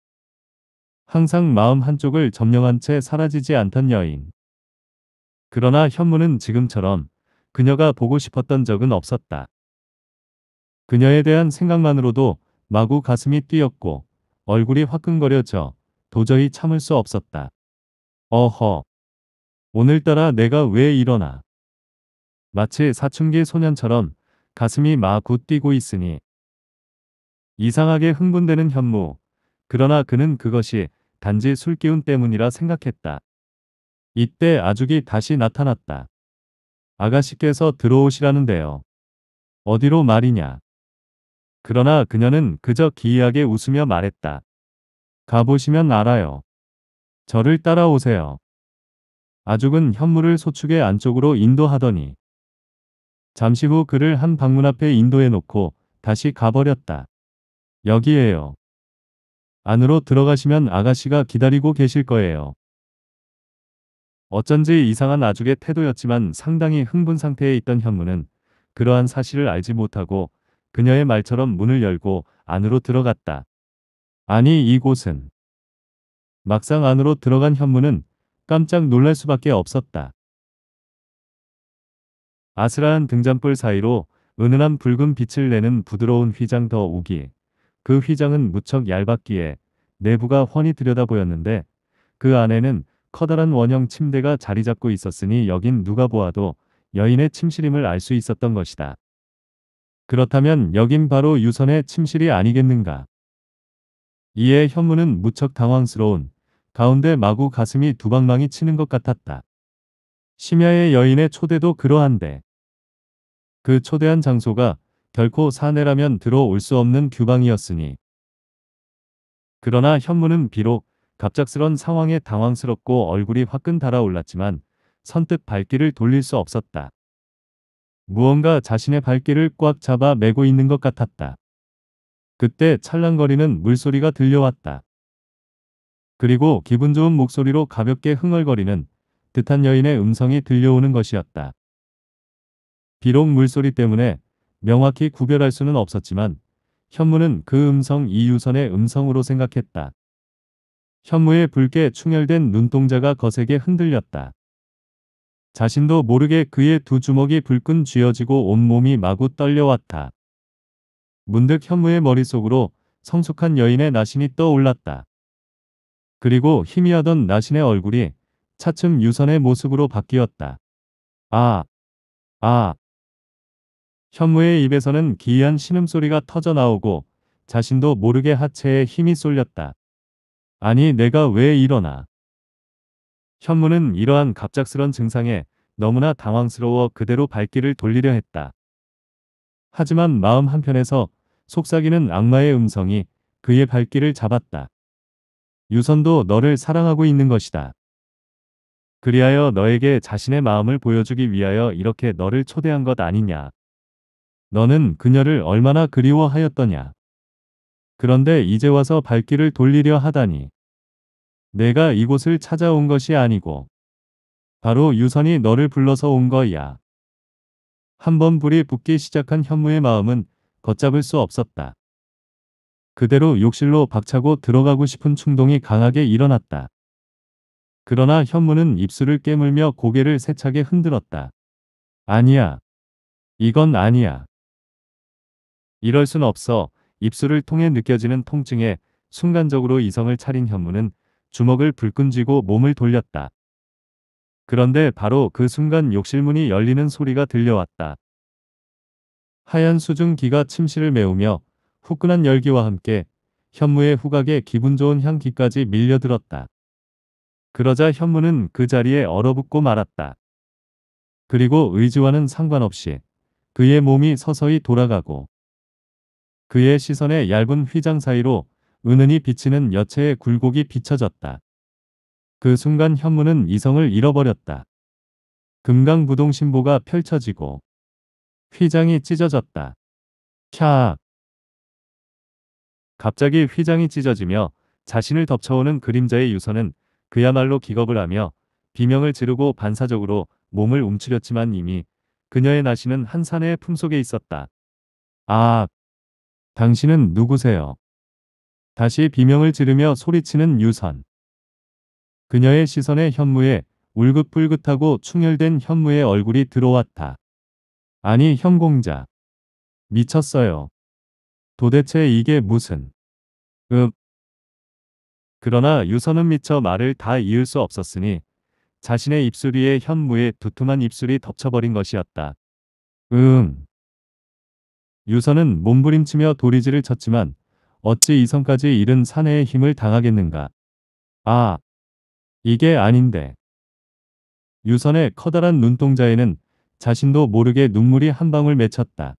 항상 마음 한쪽을 점령한 채 사라지지 않던 여인. 그러나 현무는 지금처럼 그녀가 보고 싶었던 적은 없었다. 그녀에 대한 생각만으로도 마구 가슴이 뛰었고 얼굴이 화끈거려져 도저히 참을 수 없었다. 어허. 오늘따라 내가 왜일어나 마치 사춘기 소년처럼 가슴이 마구 뛰고 있으니 이상하게 흥분되는 현무, 그러나 그는 그것이 단지 술기운 때문이라 생각했다. 이때 아죽이 다시 나타났다. 아가씨께서 들어오시라는데요. 어디로 말이냐. 그러나 그녀는 그저 기이하게 웃으며 말했다. 가보시면 알아요. 저를 따라오세요. 아죽은 현무를 소축의 안쪽으로 인도하더니 잠시 후 그를 한 방문 앞에 인도해 놓고 다시 가버렸다. 여기에요. 안으로 들어가시면 아가씨가 기다리고 계실 거예요. 어쩐지 이상한 아죽의 태도였지만 상당히 흥분 상태에 있던 현무는 그러한 사실을 알지 못하고 그녀의 말처럼 문을 열고 안으로 들어갔다. 아니 이곳은 막상 안으로 들어간 현무는 깜짝 놀랄 수밖에 없었다. 아슬라한 등잔불 사이로 은은한 붉은 빛을 내는 부드러운 휘장 더 우기 그 휘장은 무척 얇았기에 내부가 훤히 들여다 보였는데 그 안에는 커다란 원형 침대가 자리 잡고 있었으니 여긴 누가 보아도 여인의 침실임을 알 수 있었던 것이다. 그렇다면 여긴 바로 유선의 침실이 아니겠는가. 이에 현무는 무척 당황스러운 가운데 마구 가슴이 두방망이 치는 것 같았다. 심야의 여인의 초대도 그러한데 그 초대한 장소가 결코 사내라면 들어올 수 없는 규방이었으니. 그러나 현무는 비록 갑작스런 상황에 당황스럽고 얼굴이 화끈 달아올랐지만 선뜻 발길을 돌릴 수 없었다. 무언가 자신의 발길을 꽉 잡아 매고 있는 것 같았다. 그때 찰랑거리는 물소리가 들려왔다. 그리고 기분 좋은 목소리로 가볍게 흥얼거리는 듯한 여인의 음성이 들려오는 것이었다. 비록 물소리 때문에 명확히 구별할 수는 없었지만 현무는 그 음성 이유선의 음성으로 생각했다. 현무의 붉게 충혈된 눈동자가 거세게 흔들렸다. 자신도 모르게 그의 두 주먹이 불끈 쥐어지고 온몸이 마구 떨려왔다. 문득 현무의 머릿속으로 성숙한 여인의 나신이 떠올랐다. 그리고 희미하던 나신의 얼굴이 차츰 유선의 모습으로 바뀌었다. 아, 아, 현무의 입에서는 기이한 신음소리가 터져나오고 자신도 모르게 하체에 힘이 쏠렸다. 아니 내가 왜일어나 현무는 이러한 갑작스런 증상에 너무나 당황스러워 그대로 발길을 돌리려 했다. 하지만 마음 한편에서 속삭이는 악마의 음성이 그의 발길을 잡았다. 유선도 너를 사랑하고 있는 것이다. 그리하여 너에게 자신의 마음을 보여주기 위하여 이렇게 너를 초대한 것 아니냐. 너는 그녀를 얼마나 그리워하였더냐. 그런데 이제 와서 발길을 돌리려 하다니. 내가 이곳을 찾아온 것이 아니고 바로 유선이 너를 불러서 온 거야. 한 번 불이 붙기 시작한 현무의 마음은 걷잡을 수 없었다. 그대로 욕실로 박차고 들어가고 싶은 충동이 강하게 일어났다. 그러나 현무는 입술을 깨물며 고개를 세차게 흔들었다. 아니야. 이건 아니야. 이럴 순 없어 입술을 통해 느껴지는 통증에 순간적으로 이성을 차린 현무는 주먹을 불끈쥐고 몸을 돌렸다. 그런데 바로 그 순간 욕실문이 열리는 소리가 들려왔다. 하얀 수증기가 침실을 메우며 후끈한 열기와 함께 현무의 후각에 기분 좋은 향기까지 밀려들었다. 그러자 현무는 그 자리에 얼어붙고 말았다. 그리고 의지와는 상관없이 그의 몸이 서서히 돌아가고 그의 시선의 얇은 휘장 사이로 은은히 비치는 여체의 굴곡이 비쳐졌다. 그 순간 현무는 이성을 잃어버렸다. 금강부동 신보가 펼쳐지고 휘장이 찢어졌다. 캬! 갑자기 휘장이 찢어지며 자신을 덮쳐오는 그림자의 유선은 그야말로 기겁을 하며 비명을 지르고 반사적으로 몸을 움츠렸지만 이미 그녀의 나시는 한 산의 품속에 있었다. 아! 당신은 누구세요? 다시 비명을 지르며 소리치는 유선. 그녀의 시선에 현무에 울긋불긋하고 충혈된 현무의 얼굴이 들어왔다. 아니 현공자. 미쳤어요. 도대체 이게 무슨. 음. 그러나 유선은 미처 말을 다 이을 수 없었으니 자신의 입술 위에 현무의 두툼한 입술이 덮쳐버린 것이었다. 음. 유선은 몸부림치며 도리지를 쳤지만 어찌 이성까지 잃은 사내의 힘을 당하겠는가. 아, 이게 아닌데. 유선의 커다란 눈동자에는 자신도 모르게 눈물이 한 방울 맺혔다.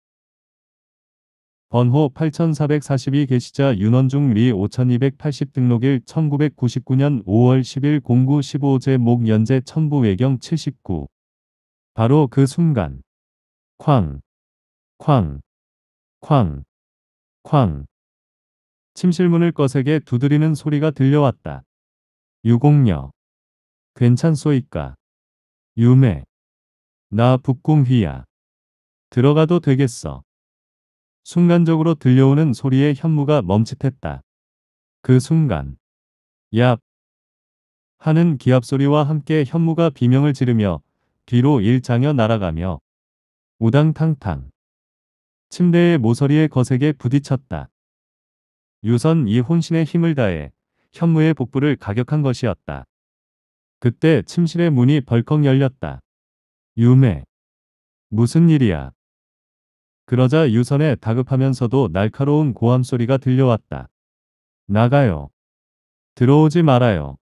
번호 8442 계시자 윤원중 리 5280 등록일 1999년 5월 10일 09 15제 목 연재 천부 외경 79 바로 그 순간 쾅쾅 쾅, 쾅. 침실문을 거세게 두드리는 소리가 들려왔다. 유공녀. 괜찮소이까. 유매. 나 북궁휘야. 들어가도 되겠어. 순간적으로 들려오는 소리에 현무가 멈칫했다. 그 순간. 야 하는 기합소리와 함께 현무가 비명을 지르며 뒤로 일장여 날아가며 우당탕탕 침대의 모서리에 거세게 부딪혔다. 유선 이 혼신의 힘을 다해 현무의 복부를 가격한 것이었다. 그때 침실의 문이 벌컥 열렸다. 유매. 무슨 일이야? 그러자 유선의 다급하면서도 날카로운 고함 소리가 들려왔다. 나가요. 들어오지 말아요.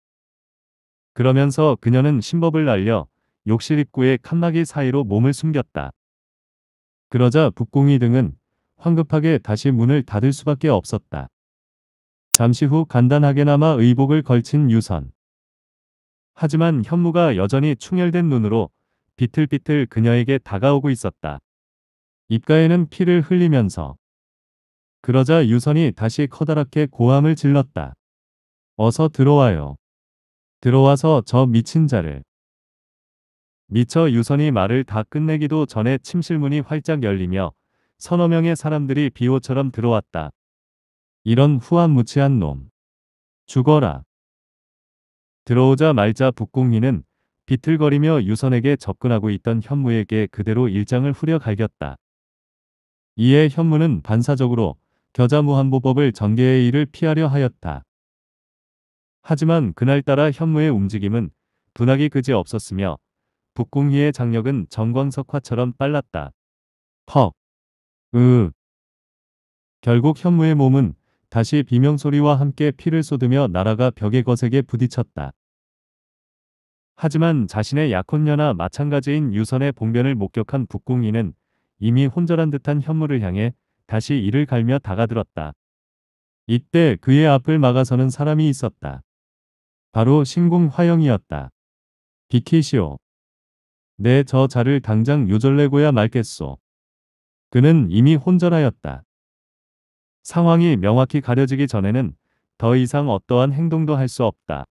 그러면서 그녀는 신법을 날려 욕실 입구의 칸막이 사이로 몸을 숨겼다. 그러자 북궁이 등은 황급하게 다시 문을 닫을 수밖에 없었다. 잠시 후 간단하게나마 의복을 걸친 유선. 하지만 현무가 여전히 충혈된 눈으로 비틀비틀 그녀에게 다가오고 있었다. 입가에는 피를 흘리면서 그러자 유선이 다시 커다랗게 고함을 질렀다. 어서 들어와요. 들어와서 저 미친 자를 미처 유선이 말을 다 끝내기도 전에 침실문이 활짝 열리며 서너 명의 사람들이 비호처럼 들어왔다. 이런 후한무치한 놈. 죽어라. 들어오자 말자 북궁리는 비틀거리며 유선에게 접근하고 있던 현무에게 그대로 일장을 후려 갈겼다. 이에 현무는 반사적으로 겨자무한보법을 전개의 일을 피하려 하였다. 하지만 그날따라 현무의 움직임은 분하기 그지 없었으며 북궁희의 장력은 정광석화처럼 빨랐다. 퍽. 으. 결국 현무의 몸은 다시 비명소리와 함께 피를 쏟으며 날아가 벽의 거세게 부딪혔다. 하지만 자신의 약혼녀나 마찬가지인 유선의 봉변을 목격한 북궁희는 이미 혼절한 듯한 현무를 향해 다시 이를 갈며 다가들었다. 이때 그의 앞을 막아서는 사람이 있었다. 바로 신궁 화영이었다. 비키시오. 내 네, 저자를 당장 요절내고야 말겠소. 그는 이미 혼절하였다. 상황이 명확히 가려지기 전에는 더 이상 어떠한 행동도 할 수 없다.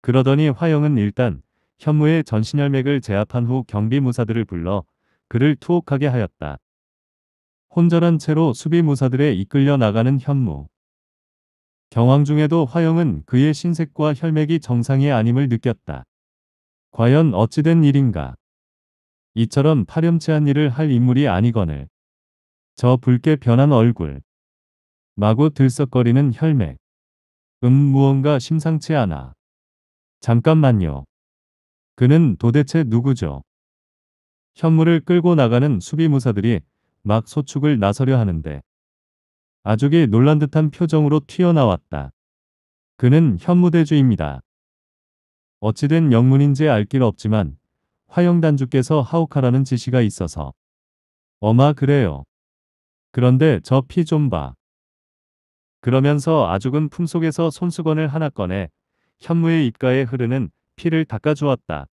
그러더니 화영은 일단 현무의 전신혈맥을 제압한 후 경비무사들을 불러 그를 투옥하게 하였다. 혼절한 채로 수비무사들에 이끌려 나가는 현무. 경황 중에도 화영은 그의 신색과 혈맥이 정상이 아님을 느꼈다. 과연 어찌된 일인가. 이처럼 파렴치한 일을 할 인물이 아니거늘. 저 붉게 변한 얼굴. 마구 들썩거리는 혈맥. 음 무언가 심상치 않아. 잠깐만요. 그는 도대체 누구죠? 현물을 끌고 나가는 수비무사들이 막 소축을 나서려 하는데 아족이 놀란 듯한 표정으로 튀어나왔다. 그는 현무대주입니다. 어찌된 영문인지 알 길 없지만 화영단주께서 하옥하라는 지시가 있어서 어마 그래요. 그런데 저 피 좀 봐. 그러면서 아죽은 품속에서 손수건을 하나 꺼내 현무의 입가에 흐르는 피를 닦아주었다.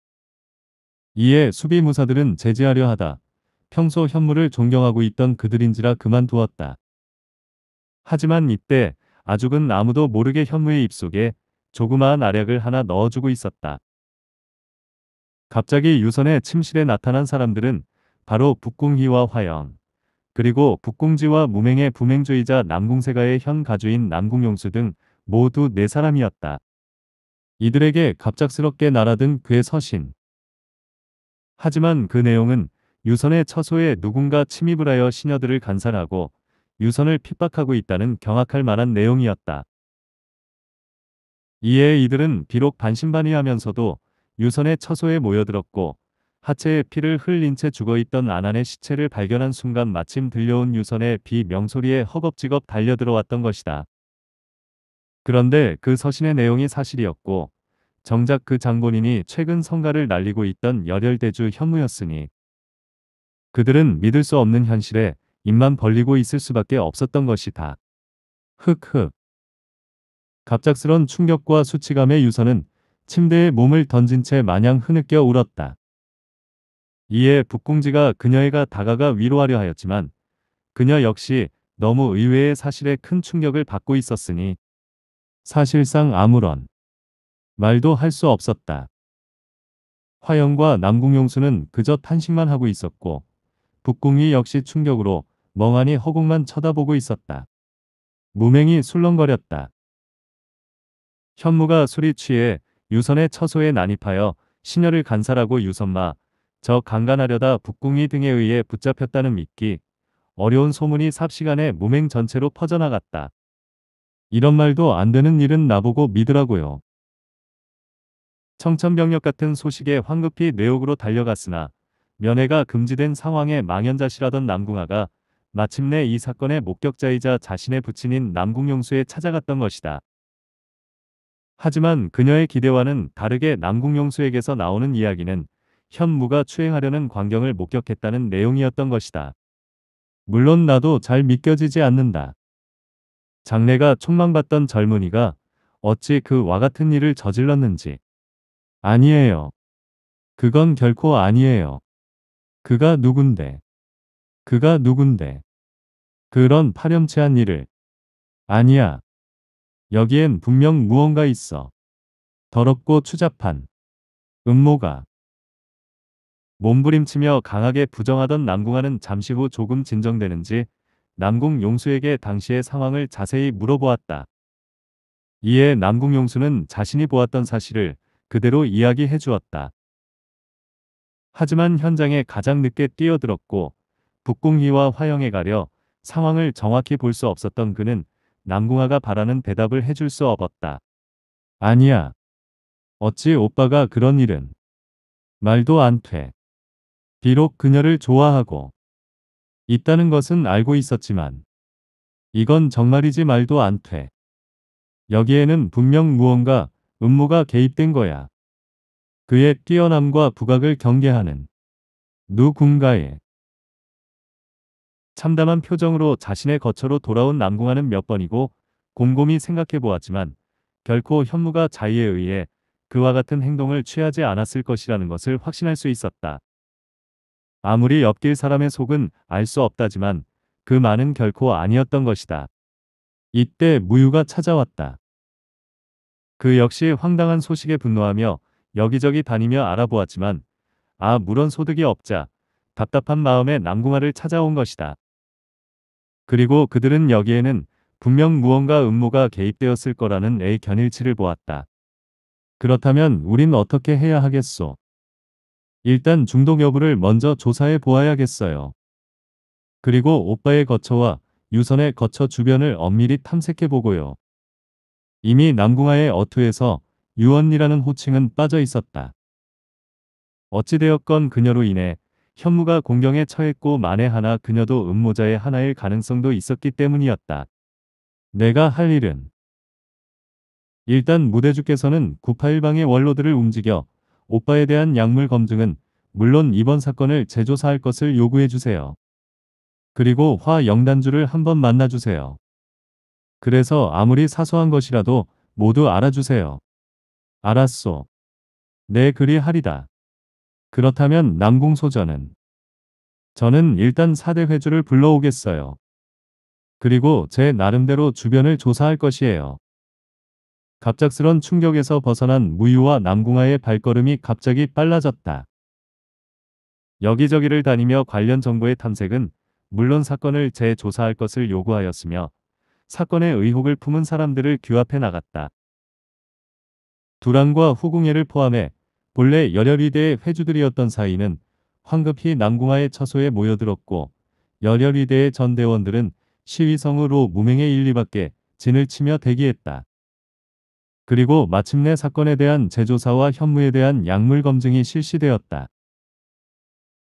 이에 수비 무사들은 제지하려 하다. 평소 현무를 존경하고 있던 그들인지라 그만두었다. 하지만 이때 아죽은 아무도 모르게 현무의 입속에 조그마한 아약을 하나 넣어주고 있었다. 갑자기 유선의 침실에 나타난 사람들은 바로 북궁희와 화영, 그리고 북궁지와 무맹의 부맹주의자 남궁세가의 현 가주인 남궁용수 등 모두 네 사람이었다. 이들에게 갑작스럽게 날아든 그의 서신. 하지만 그 내용은 유선의 처소에 누군가 침입을 하여 시녀들을 간살하고 유선을 핍박하고 있다는 경악할 만한 내용이었다. 이에 이들은 비록 반신반의하면서도 유선의 처소에 모여들었고 하체에 피를 흘린 채 죽어있던 아난의 시체를 발견한 순간 마침 들려온 유선의 비명소리에 허겁지겁 달려들어왔던 것이다. 그런데 그 서신의 내용이 사실이었고 정작 그 장본인이 최근 성가를 날리고 있던 열혈대주 현무였으니 그들은 믿을 수 없는 현실에 입만 벌리고 있을 수밖에 없었던 것이다. 흑흑 갑작스런 충격과 수치감의 유서는 침대에 몸을 던진 채 마냥 흐느껴 울었다. 이에 북궁지가 그녀에가 다가가 위로하려 하였지만 그녀 역시 너무 의외의 사실에 큰 충격을 받고 있었으니 사실상 아무런 말도 할 수 없었다. 화영과 남궁용수는 그저 탄식만 하고 있었고 북궁이 역시 충격으로 멍하니 허공만 쳐다보고 있었다. 무맹이 술렁거렸다. 현무가 술이 취해 유선의 처소에 난입하여 신녀를 간살하고 유선마 저 강간하려다 북궁이 등에 의해 붙잡혔다는 믿기 어려운 소문이 삽시간에 무맹 전체로 퍼져나갔다. 이런 말도 안 되는 일은 나보고 믿으라고요. 청천벽력 같은 소식에 황급히 내옥으로 달려갔으나 면회가 금지된 상황에 망연자실하던 남궁아가 마침내 이 사건의 목격자이자 자신의 부친인 남궁용수에 찾아갔던 것이다. 하지만 그녀의 기대와는 다르게 남궁용수에게서 나오는 이야기는 현무가 추행하려는 광경을 목격했다는 내용이었던 것이다. 물론 나도 잘 믿겨지지 않는다. 장래가 촉망받던 젊은이가 어찌 그와 같은 일을 저질렀는지. 아니에요. 그건 결코 아니에요. 그가 누군데. 그가 누군데. 그런 파렴치한 일을. 아니야. 여기엔 분명 무언가 있어. 더럽고 추잡한 음모가 몸부림치며 강하게 부정하던 남궁아는 잠시 후 조금 진정되는지 남궁 용수에게 당시의 상황을 자세히 물어보았다. 이에 남궁 용수는 자신이 보았던 사실을 그대로 이야기해 주었다. 하지만 현장에 가장 늦게 뛰어들었고 북궁희와 화영에 가려 상황을 정확히 볼 수 없었던 그는 남궁아가 바라는 대답을 해줄 수 없었다. 아니야. 어찌 오빠가 그런 일은 말도 안 돼. 비록 그녀를 좋아하고 있다는 것은 알고 있었지만 이건 정말이지 말도 안 돼. 여기에는 분명 무언가 음모가 개입된 거야. 그의 뛰어남과 부각을 경계하는 누군가의 참담한 표정으로 자신의 거처로 돌아온 남궁아는 몇 번이고 곰곰이 생각해 보았지만 결코 현무가 자의에 의해 그와 같은 행동을 취하지 않았을 것이라는 것을 확신할 수 있었다. 아무리 옆길 사람의 속은 알 수 없다지만 그 말은 결코 아니었던 것이다. 이때 무유가 찾아왔다. 그 역시 황당한 소식에 분노하며 여기저기 다니며 알아보았지만 아 물론 소득이 없자 답답한 마음에 남궁아를 찾아온 것이다. 그리고 그들은 여기에는 분명 무언가 음모가 개입되었을 거라는 A 견일치를 보았다. 그렇다면 우린 어떻게 해야 하겠소? 일단 중독 여부를 먼저 조사해 보아야겠어요. 그리고 오빠의 거처와 유선의 거처 주변을 엄밀히 탐색해 보고요. 이미 남궁하의 어투에서 유언이라는 호칭은 빠져 있었다. 어찌되었건 그녀로 인해 현무가 공경에 처했고 만에 하나 그녀도 음모자의 하나일 가능성도 있었기 때문이었다. 내가 할 일은 일단 무대주께서는 981방의 원로들을 움직여 오빠에 대한 약물 검증은 물론 이번 사건을 재조사할 것을 요구해주세요. 그리고 화 영단주를 한번 만나주세요. 그래서 아무리 사소한 것이라도 모두 알아주세요. 알았소. 내 네, 그리 하리다. 그렇다면 남궁소전은 저는 일단 4대 회주를 불러오겠어요. 그리고 제 나름대로 주변을 조사할 것이에요. 갑작스런 충격에서 벗어난 무유와 남궁아의 발걸음이 갑자기 빨라졌다. 여기저기를 다니며 관련 정보의 탐색은 물론 사건을 재조사할 것을 요구하였으며 사건의 의혹을 품은 사람들을 규합해 나갔다. 두랑과 후궁예를 포함해 본래 열혈위대의 회주들이었던 사이는 황급히 남궁하의 처소에 모여들었고 열혈위대의 전대원들은 시위성으로 무명의 일리밖에 진을 치며 대기했다. 그리고 마침내 사건에 대한 제조사와 현무에 대한 약물 검증이 실시되었다.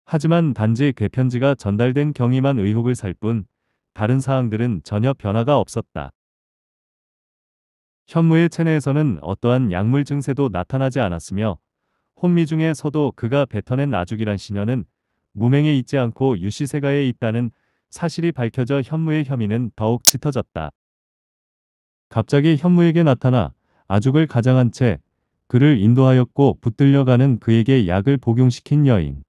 하지만 단지 개편지가 전달된 경위만 의혹을 살 뿐 다른 사항들은 전혀 변화가 없었다. 현무의 체내에서는 어떠한 약물 증세도 나타나지 않았으며 혼미 중에서도 그가 뱉어낸 아죽이란 시녀는 무맹에 있지 않고 유시세가에 있다는 사실이 밝혀져 현무의 혐의는 더욱 짙어졌다. 갑자기 현무에게 나타나 아죽을 가장한 채 그를 인도하였고 붙들려가는 그에게 약을 복용시킨 여인.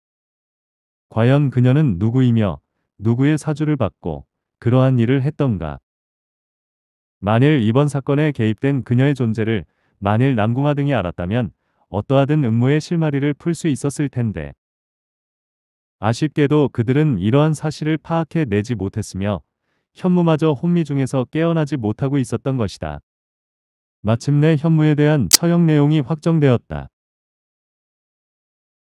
과연 그녀는 누구이며 누구의 사주를 받고 그러한 일을 했던가. 만일 이번 사건에 개입된 그녀의 존재를 만일 남궁화 등이 알았다면 어떠하든 음모의 실마리를 풀 수 있었을 텐데. 아쉽게도 그들은 이러한 사실을 파악해 내지 못했으며 현무마저 혼미 중에서 깨어나지 못하고 있었던 것이다. 마침내 현무에 대한 처형 내용이 확정되었다.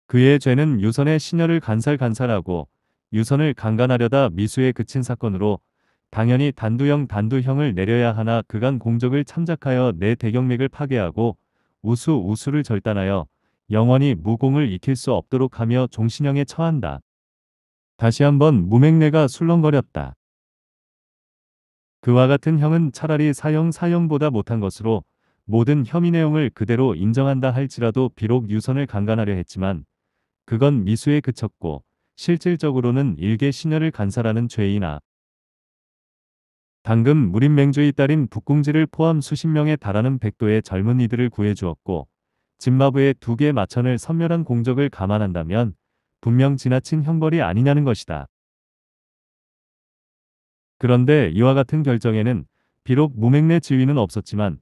그의 죄는 유선의 신녀를 간살간살하고 유선을 강간하려다 미수에 그친 사건으로 당연히 단두형 단두형을 내려야 하나 그간 공적을 참작하여 내 대경맥을 파괴하고 우수 우수를 절단하여 영원히 무공을 익힐 수 없도록 하며 종신형에 처한다. 다시 한번 무맹내가 술렁거렸다. 그와 같은 형은 차라리 사형 사형보다 못한 것으로 모든 혐의 내용을 그대로 인정한다 할지라도 비록 유선을 강간하려 했지만 그건 미수에 그쳤고 실질적으로는 일개 신혈을간사라는 죄이나 방금 무림맹주의 딸인 북궁지를 포함 수십 명에 달하는 백도의 젊은이들을 구해주었고 진마부의 두 개의 마천을 선멸한 공적을 감안한다면 분명 지나친 형벌이 아니냐는 것이다. 그런데 이와 같은 결정에는 비록 무맹내 지위는 없었지만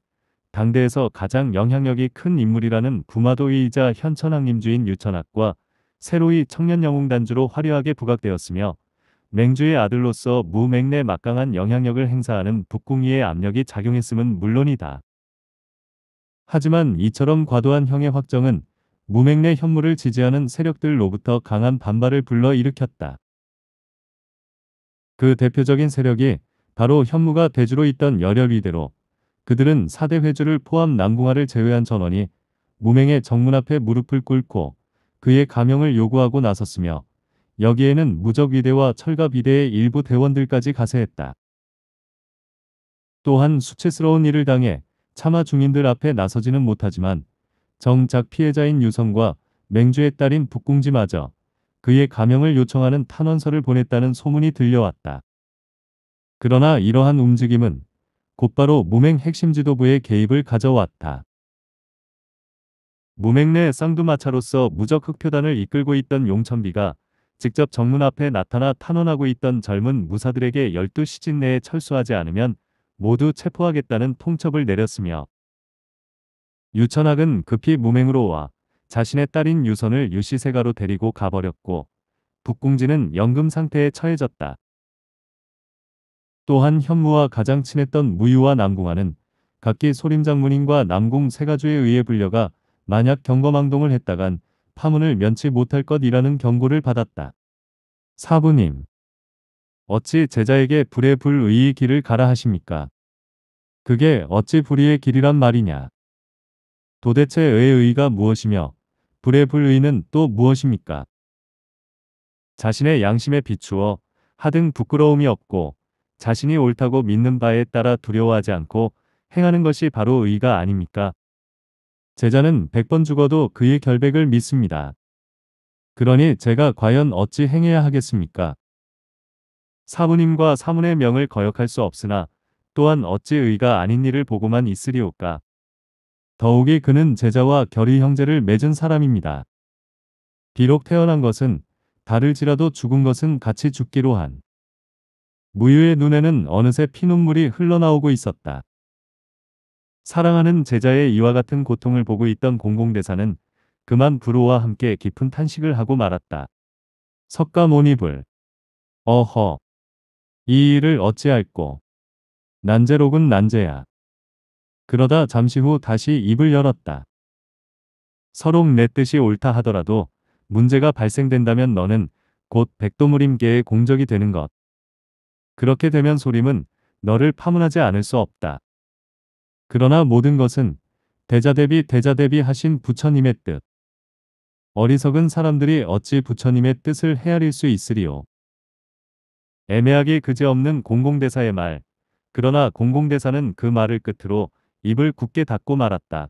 당대에서 가장 영향력이 큰 인물이라는 구마도이이자 현천왕님 주인 유천학과 새로이 청년영웅단주로 화려하게 부각되었으며 맹주의 아들로서 무맹내 막강한 영향력을 행사하는 북궁이의 압력이 작용했음은 물론이다. 하지만 이처럼 과도한 형의 확정은 무맹내 현무를 지지하는 세력들로부터 강한 반발을 불러일으켰다. 그 대표적인 세력이 바로 현무가 대주로 있던 열혈위대로 그들은 사대 회주를 포함 남궁화를 제외한 전원이 무맹의 정문 앞에 무릎을 꿇고 그의 가명을 요구하고 나섰으며 여기에는 무적위대와 철갑위대의 일부 대원들까지 가세했다. 또한 수치스러운 일을 당해 차마 중인들 앞에 나서지는 못하지만 정작 피해자인 유성과 맹주의 딸인 북궁지마저 그의 가명을 요청하는 탄원서를 보냈다는 소문이 들려왔다. 그러나 이러한 움직임은 곧바로 무맹 핵심 지도부의 개입을 가져왔다. 무맹 내 쌍두마차로서 무적 흑표단을 이끌고 있던 용천비가 직접 정문 앞에 나타나 탄원하고 있던 젊은 무사들에게 12시즌 내에 철수하지 않으면 모두 체포하겠다는 통첩을 내렸으며 유천학은 급히 무맹으로 와 자신의 딸인 유선을 유시세가로 데리고 가버렸고 북궁지는 연금 상태에 처해졌다. 또한 현무와 가장 친했던 무유와 남궁아는 각기 소림장문인과 남궁 세가주에 의해 불려가 만약 경거망동을 했다간 파문을 면치 못할 것이라는 경고를 받았다. 사부님. 어찌 제자에게 불의 불의의 길을 가라 하십니까? 그게 어찌 불의의 길이란 말이냐? 도대체 의의가 무엇이며 불의 불의는 또 무엇입니까? 자신의 양심에 비추어 하등 부끄러움이 없고 자신이 옳다고 믿는 바에 따라 두려워하지 않고 행하는 것이 바로 의가 아닙니까? 제자는 100번 죽어도 그의 결백을 믿습니다. 그러니 제가 과연 어찌 행해야 하겠습니까? 사부님과 사문의 명을 거역할 수 없으나 또한 어찌 의가 아닌 일을 보고만 있으리오까. 더욱이 그는 제자와 결의 형제를 맺은 사람입니다. 비록 태어난 것은 다를지라도 죽은 것은 같이 죽기로 한. 무유의 눈에는 어느새 피눈물이 흘러나오고 있었다. 사랑하는 제자의 이와 같은 고통을 보고 있던 공공대사는 그만 불호와 함께 깊은 탄식을 하고 말았다. 석가모니불. 어허. 이 일을 어찌할꼬. 난제록은 난제야. 그러다 잠시 후 다시 입을 열었다. 서롱 내 뜻이 옳다 하더라도 문제가 발생된다면 너는 곧 백도무림계의 공적이 되는 것. 그렇게 되면 소림은 너를 파문하지 않을 수 없다. 그러나 모든 것은 대자대비 대자대비 하신 부처님의 뜻. 어리석은 사람들이 어찌 부처님의 뜻을 헤아릴 수 있으리요. 애매하게 그지없는 공공대사의 말. 그러나 공공대사는 그 말을 끝으로 입을 굳게 닫고 말았다.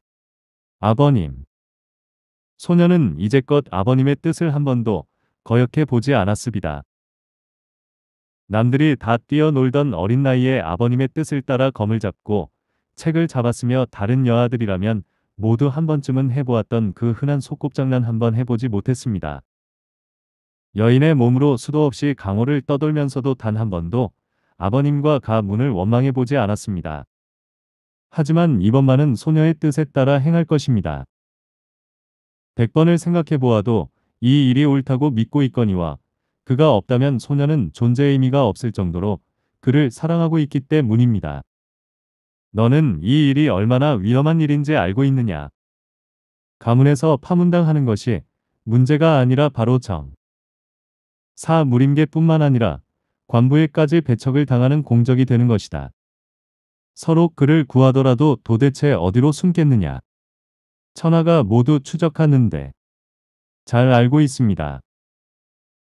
아버님. 소녀는 이제껏 아버님의 뜻을 한 번도 거역해 보지 않았습니다. 남들이 다 뛰어놀던 어린 나이에 아버님의 뜻을 따라 검을 잡고 책을 잡았으며 다른 여아들이라면 모두 한 번쯤은 해보았던 그 흔한 속꿉장난 한 번 해보지 못했습니다. 여인의 몸으로 수도 없이 강호를 떠돌면서도 단 한 번도 아버님과 가문을 원망해보지 않았습니다. 하지만 이번만은 소녀의 뜻에 따라 행할 것입니다. 100번을 생각해보아도 이 일이 옳다고 믿고 있거니와 그가 없다면 소녀는 존재의 의미가 없을 정도로 그를 사랑하고 있기 때문입니다. 너는 이 일이 얼마나 위험한 일인지 알고 있느냐. 가문에서 파문당하는 것이 문제가 아니라 바로 정. 사 무림계뿐만 아니라 관부에까지 배척을 당하는 공적이 되는 것이다. 서로 그를 구하더라도 도대체 어디로 숨겠느냐. 천하가 모두 추적하는데 잘 알고 있습니다.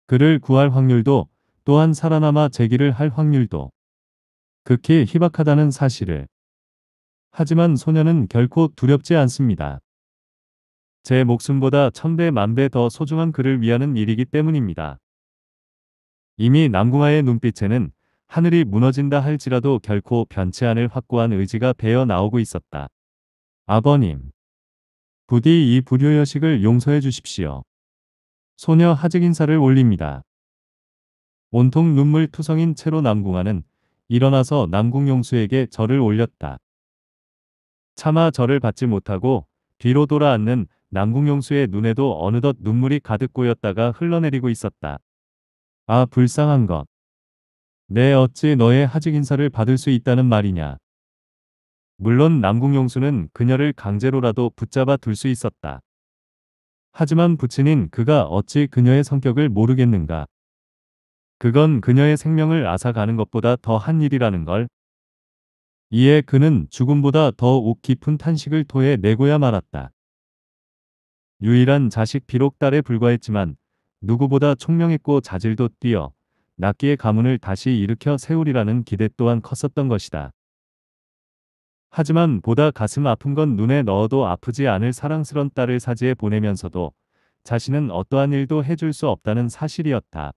그를 구할 확률도 또한 살아남아 제기를 할 확률도 극히 희박하다는 사실을 하지만 소녀는 결코 두렵지 않습니다. 제 목숨보다 천배 만배 더 소중한 그를 위하는 일이기 때문입니다. 이미 남궁아의 눈빛에는 하늘이 무너진다 할지라도 결코 변치 않을 확고한 의지가 배어 나오고 있었다. 아버님, 부디 이 불효여식을 용서해 주십시오. 소녀 하직 인사를 올립니다. 온통 눈물 투성인 채로 남궁아는 일어나서 남궁용수에게 절을 올렸다. 차마 저를 받지 못하고 뒤로 돌아앉는 남궁용수의 눈에도 어느덧 눈물이 가득 고였다가 흘러내리고 있었다. 아 불쌍한 것. 내 네, 어찌 너의 하직 인사를 받을 수 있다는 말이냐. 물론 남궁용수는 그녀를 강제로라도 붙잡아 둘 수 있었다. 하지만 부친인 그가 어찌 그녀의 성격을 모르겠는가. 그건 그녀의 생명을 앗아가는 것보다 더 한 일이라는 걸 이에 그는 죽음보다 더욱 깊은 탄식을 토해 내고야 말았다. 유일한 자식 비록 딸에 불과했지만 누구보다 총명했고 자질도 뛰어 낙기의 가문을 다시 일으켜 세울이라는 기대 또한 컸었던 것이다. 하지만 보다 가슴 아픈 건 눈에 넣어도 아프지 않을 사랑스런 딸을 사지에 보내면서도 자신은 어떠한 일도 해줄 수 없다는 사실이었다.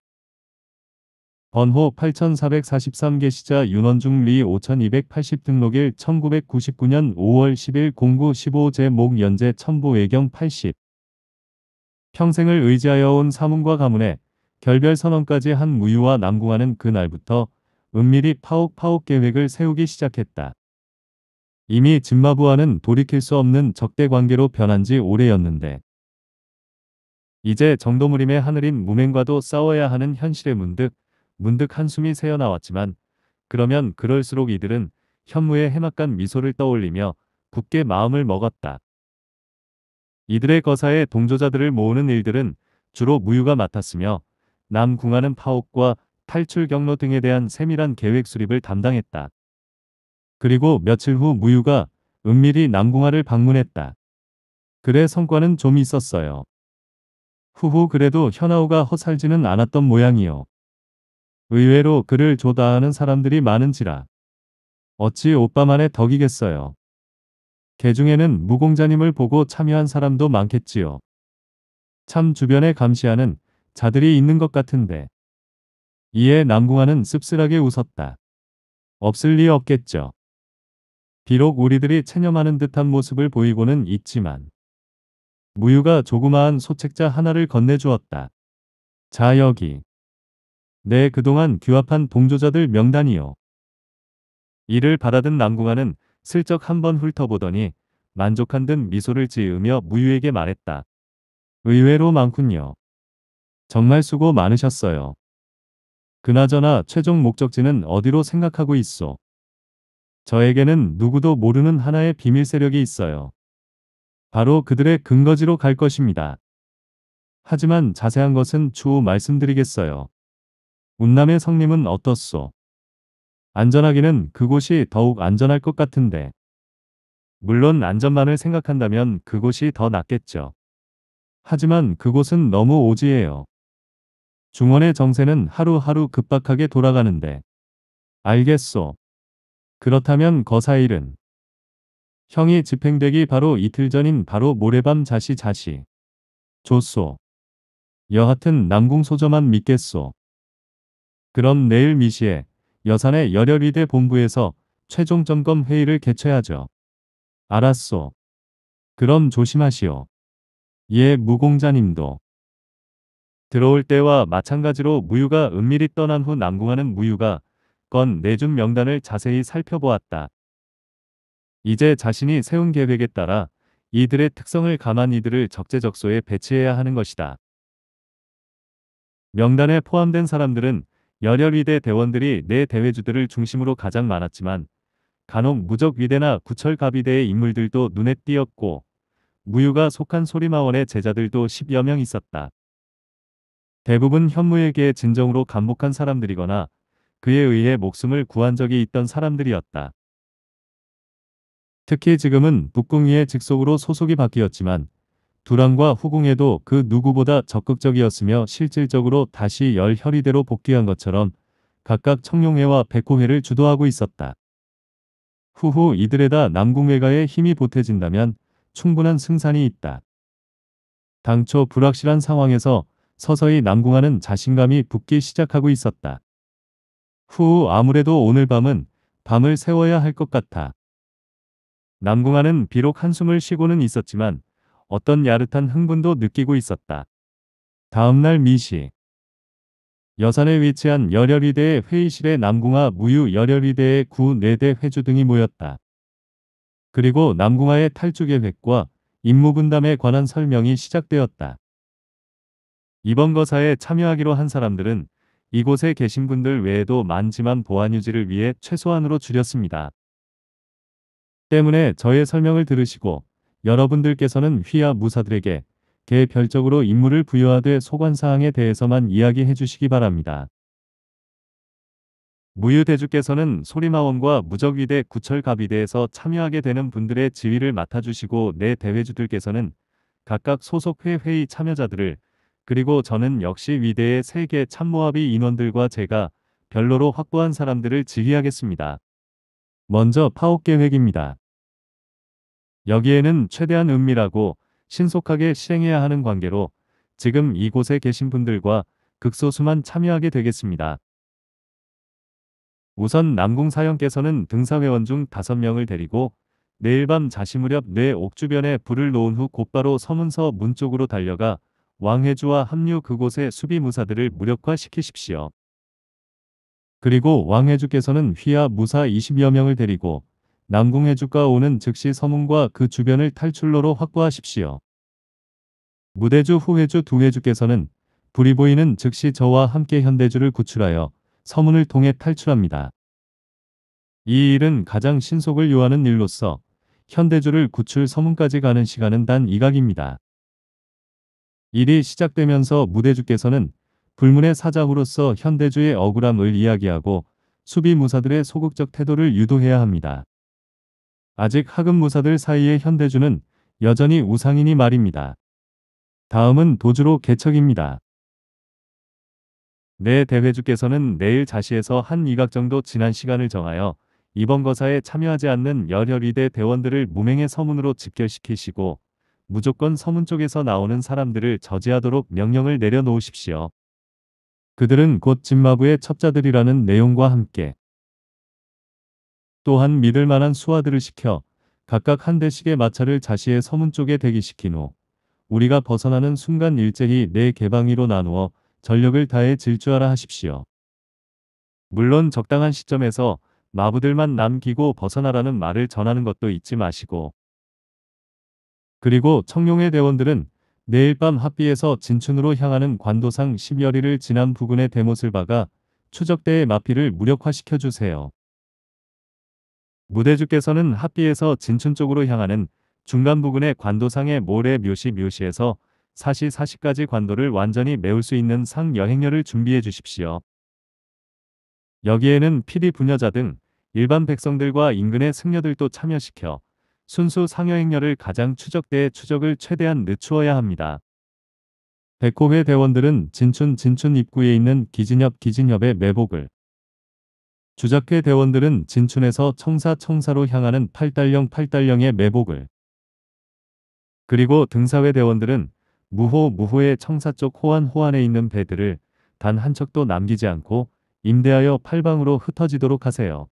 번호 8443개 시자 윤원중 리 5280 등록일 1999년 5월 10일 09 15 제목 연재 천부 외경 80 평생을 의지하여 온 사문과 가문에 결별 선언까지 한 무유와 남궁하는 그날부터 은밀히 파옥파옥 계획을 세우기 시작했다. 이미 진마부와는 돌이킬 수 없는 적대 관계로 변한 지 오래였는데 이제 정도무림의 하늘인 무맹과도 싸워야 하는 현실에 문득 문득 한숨이 새어나왔지만 그러면 그럴수록 이들은 현무의 해막간 미소를 떠올리며 굳게 마음을 먹었다. 이들의 거사에 동조자들을 모으는 일들은 주로 무유가 맡았으며 남궁하는 파업과 탈출 경로 등에 대한 세밀한 계획 수립을 담당했다. 그리고 며칠 후 무유가 은밀히 남궁화를 방문했다. 그래 성과는 좀 있었어요. 후후 그래도 현아우가 허살지는 않았던 모양이요. 의외로 그를 조다하는 사람들이 많은지라. 어찌 오빠만의 덕이겠어요. 개 중에는 무공자님을 보고 참여한 사람도 많겠지요. 참 주변에 감시하는 자들이 있는 것 같은데. 이에 남궁아는 씁쓸하게 웃었다. 없을 리 없겠죠. 비록 우리들이 체념하는 듯한 모습을 보이고는 있지만 무유가 조그마한 소책자 하나를 건네주었다. 자 여기. 내 네, 그동안 규합한 동조자들 명단이요. 이를 받아든 남궁아는 슬쩍 한번 훑어보더니 만족한 듯 미소를 지으며 무유에게 말했다. 의외로 많군요. 정말 수고 많으셨어요. 그나저나 최종 목적지는 어디로 생각하고 있어? 저에게는 누구도 모르는 하나의 비밀 세력이 있어요. 바로 그들의 근거지로 갈 것입니다. 하지만 자세한 것은 추후 말씀드리겠어요. 운남의 성림은 어떻소? 안전하기는 그곳이 더욱 안전할 것 같은데. 물론 안전만을 생각한다면 그곳이 더 낫겠죠. 하지만 그곳은 너무 오지예요. 중원의 정세는 하루하루 급박하게 돌아가는데. 알겠소. 그렇다면 거사일은 형이 집행되기 바로 이틀 전인 바로 모레밤 자시 자시. 좋소. 여하튼 남궁소저만 믿겠소. 그럼 내일 미시에 여산의 열혈위대 본부에서 최종 점검 회의를 개최하죠. 알았소. 그럼 조심하시오. 예, 무공자님도. 들어올 때와 마찬가지로 무유가 은밀히 떠난 후 남궁하는 무유가 건 내준 명단을 자세히 살펴보았다. 이제 자신이 세운 계획에 따라 이들의 특성을 감안 이들을 적재적소에 배치해야 하는 것이다. 명단에 포함된 사람들은 열혈 위대 대원들이 내 네 대회주들을 중심으로 가장 많았지만 간혹 무적 위대나 구철 갑위대의 인물들도 눈에 띄었고 무유가 속한 소리마원의 제자들도 10여 명 있었다. 대부분 현무에게 진정으로 감복한 사람들이거나 그에 의해 목숨을 구한 적이 있던 사람들이었다. 특히 지금은 북궁위의 직속으로 소속이 바뀌었지만 두랑과 후궁에도 그 누구보다 적극적이었으며 실질적으로 다시 열 혈의대로 복귀한 것처럼 각각 청룡회와 백호회를 주도하고 있었다. 후후 이들에다 남궁회가의 힘이 보태진다면 충분한 승산이 있다. 당초 불확실한 상황에서 서서히 남궁하는 자신감이 붙기 시작하고 있었다. 후후 아무래도 오늘 밤은 밤을 세워야할 것 같아. 남궁하는 비록 한숨을 쉬고는 있었지만 어떤 야릇한 흥분도 느끼고 있었다. 다음날 미시 여산에 위치한 열혈위대의 회의실에 남궁아 무유 열혈위대의 구내대 회주 등이 모였다. 그리고 남궁아의 탈주 계획과 임무 분담에 관한 설명이 시작되었다. 이번 거사에 참여하기로 한 사람들은 이곳에 계신 분들 외에도 많지만 보안 유지를 위해 최소한으로 줄였습니다. 때문에 저의 설명을 들으시고 여러분들께서는 휘하 무사들에게 개별적으로 임무를 부여하되 소관사항에 대해서만 이야기해 주시기 바랍니다. 무유대주께서는 소리마원과 무적위대 구철갑비대에서 참여하게 되는 분들의 지위를 맡아주시고 내 대회주들께서는 각각 소속회 회의 참여자들을 그리고 저는 역시 위대의 세계 참모합의 인원들과 제가 별로로 확보한 사람들을 지휘하겠습니다. 먼저 파업 계획입니다. 여기에는 최대한 은밀하고 신속하게 시행해야 하는 관계로 지금 이곳에 계신 분들과 극소수만 참여하게 되겠습니다. 우선 남궁 사형께서는 등사회원 중 5명을 데리고 내일 밤 자시 무렵 뇌옥 주변에 불을 놓은 후 곧바로 서문서 문 쪽으로 달려가 왕해주와 합류 그곳의 수비 무사들을 무력화시키십시오. 그리고 왕해주께서는 휘하 무사 20여 명을 데리고 남궁해 주가 오는 즉시 서문과 그 주변을 탈출로로 확보하십시오. 무대주 후회주 두회주께서는 불이 보이는 즉시 저와 함께 현대주를 구출하여 서문을 통해 탈출합니다. 이 일은 가장 신속을 요하는 일로서 현대주를 구출 서문까지 가는 시간은 단 이각입니다. 일이 시작되면서 무대주께서는 불문의 사장으로서 현대주의 억울함을 이야기하고 수비 무사들의 소극적 태도를 유도해야 합니다. 아직 하급무사들 사이의 현대주는 여전히 우상이니 말입니다. 다음은 도주로 개척입니다. 내 네, 대회주께서는 내일 자시에서 한 이각 정도 지난 시간을 정하여 이번 거사에 참여하지 않는 열혈위대 대원들을 무명의 서문으로 집결시키시고 무조건 서문 쪽에서 나오는 사람들을 저지하도록 명령을 내려놓으십시오. 그들은 곧 진마부의 첩자들이라는 내용과 함께 또한 믿을 만한 수하들을 시켜 각각 한 대씩의 마찰을 자시의 서문 쪽에 대기시킨 후 우리가 벗어나는 순간 일제히 네 개방위로 나누어 전력을 다해 질주하라 하십시오. 물론 적당한 시점에서 마부들만 남기고 벗어나라는 말을 전하는 것도 잊지 마시고 그리고 청룡의 대원들은 내일 밤 합비에서 진춘으로 향하는 관도상 10여리를 지난 부근의 대못을 박아 추적대의 마피를 무력화시켜 주세요. 무대주께서는 합비에서 진춘 쪽으로 향하는 중간 부근의 관도상의 모래 묘시 묘시에서 사시 사시까지 관도를 완전히 메울 수 있는 상 여행료를 준비해 주십시오. 여기에는 피디 부녀자 등 일반 백성들과 인근의 승려들도 참여시켜 순수 상여행렬을 가장 추적대의 추적을 최대한 늦추어야 합니다. 백호회 대원들은 진춘 진춘 입구에 있는 기진협 기진협의 매복을 주작회 대원들은 진춘에서 청사 청사로 향하는 8달령 8달령의 매복을 그리고 등사회 대원들은 무호 무호의 청사 쪽 호안 호안에 있는 배들을 단 한 척도 남기지 않고 임대하여 팔방으로 흩어지도록 하세요.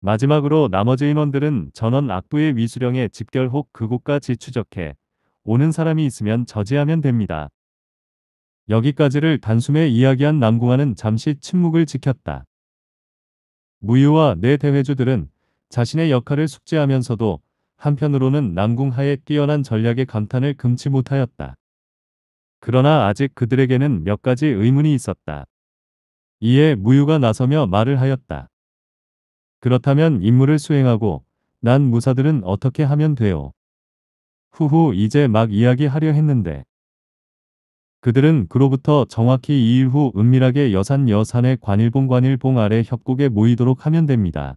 마지막으로 나머지 인원들은 전원 악부의 위수령에 집결혹 그곳까지 추적해 오는 사람이 있으면 저지하면 됩니다. 여기까지를 단숨에 이야기한 남궁아는 잠시 침묵을 지켰다. 무유와 내 대회주들은 자신의 역할을 숙제하면서도 한편으로는 남궁하의 뛰어난 전략의 감탄을 금치 못하였다. 그러나 아직 그들에게는 몇 가지 의문이 있었다. 이에 무유가 나서며 말을 하였다. 그렇다면 임무를 수행하고 난 무사들은 어떻게 하면 돼요? 후후 이제 막 이야기하려 했는데 그들은 그로부터 정확히 2일 후 은밀하게 여산 여산의 관일봉 관일봉 아래 협곡에 모이도록 하면 됩니다.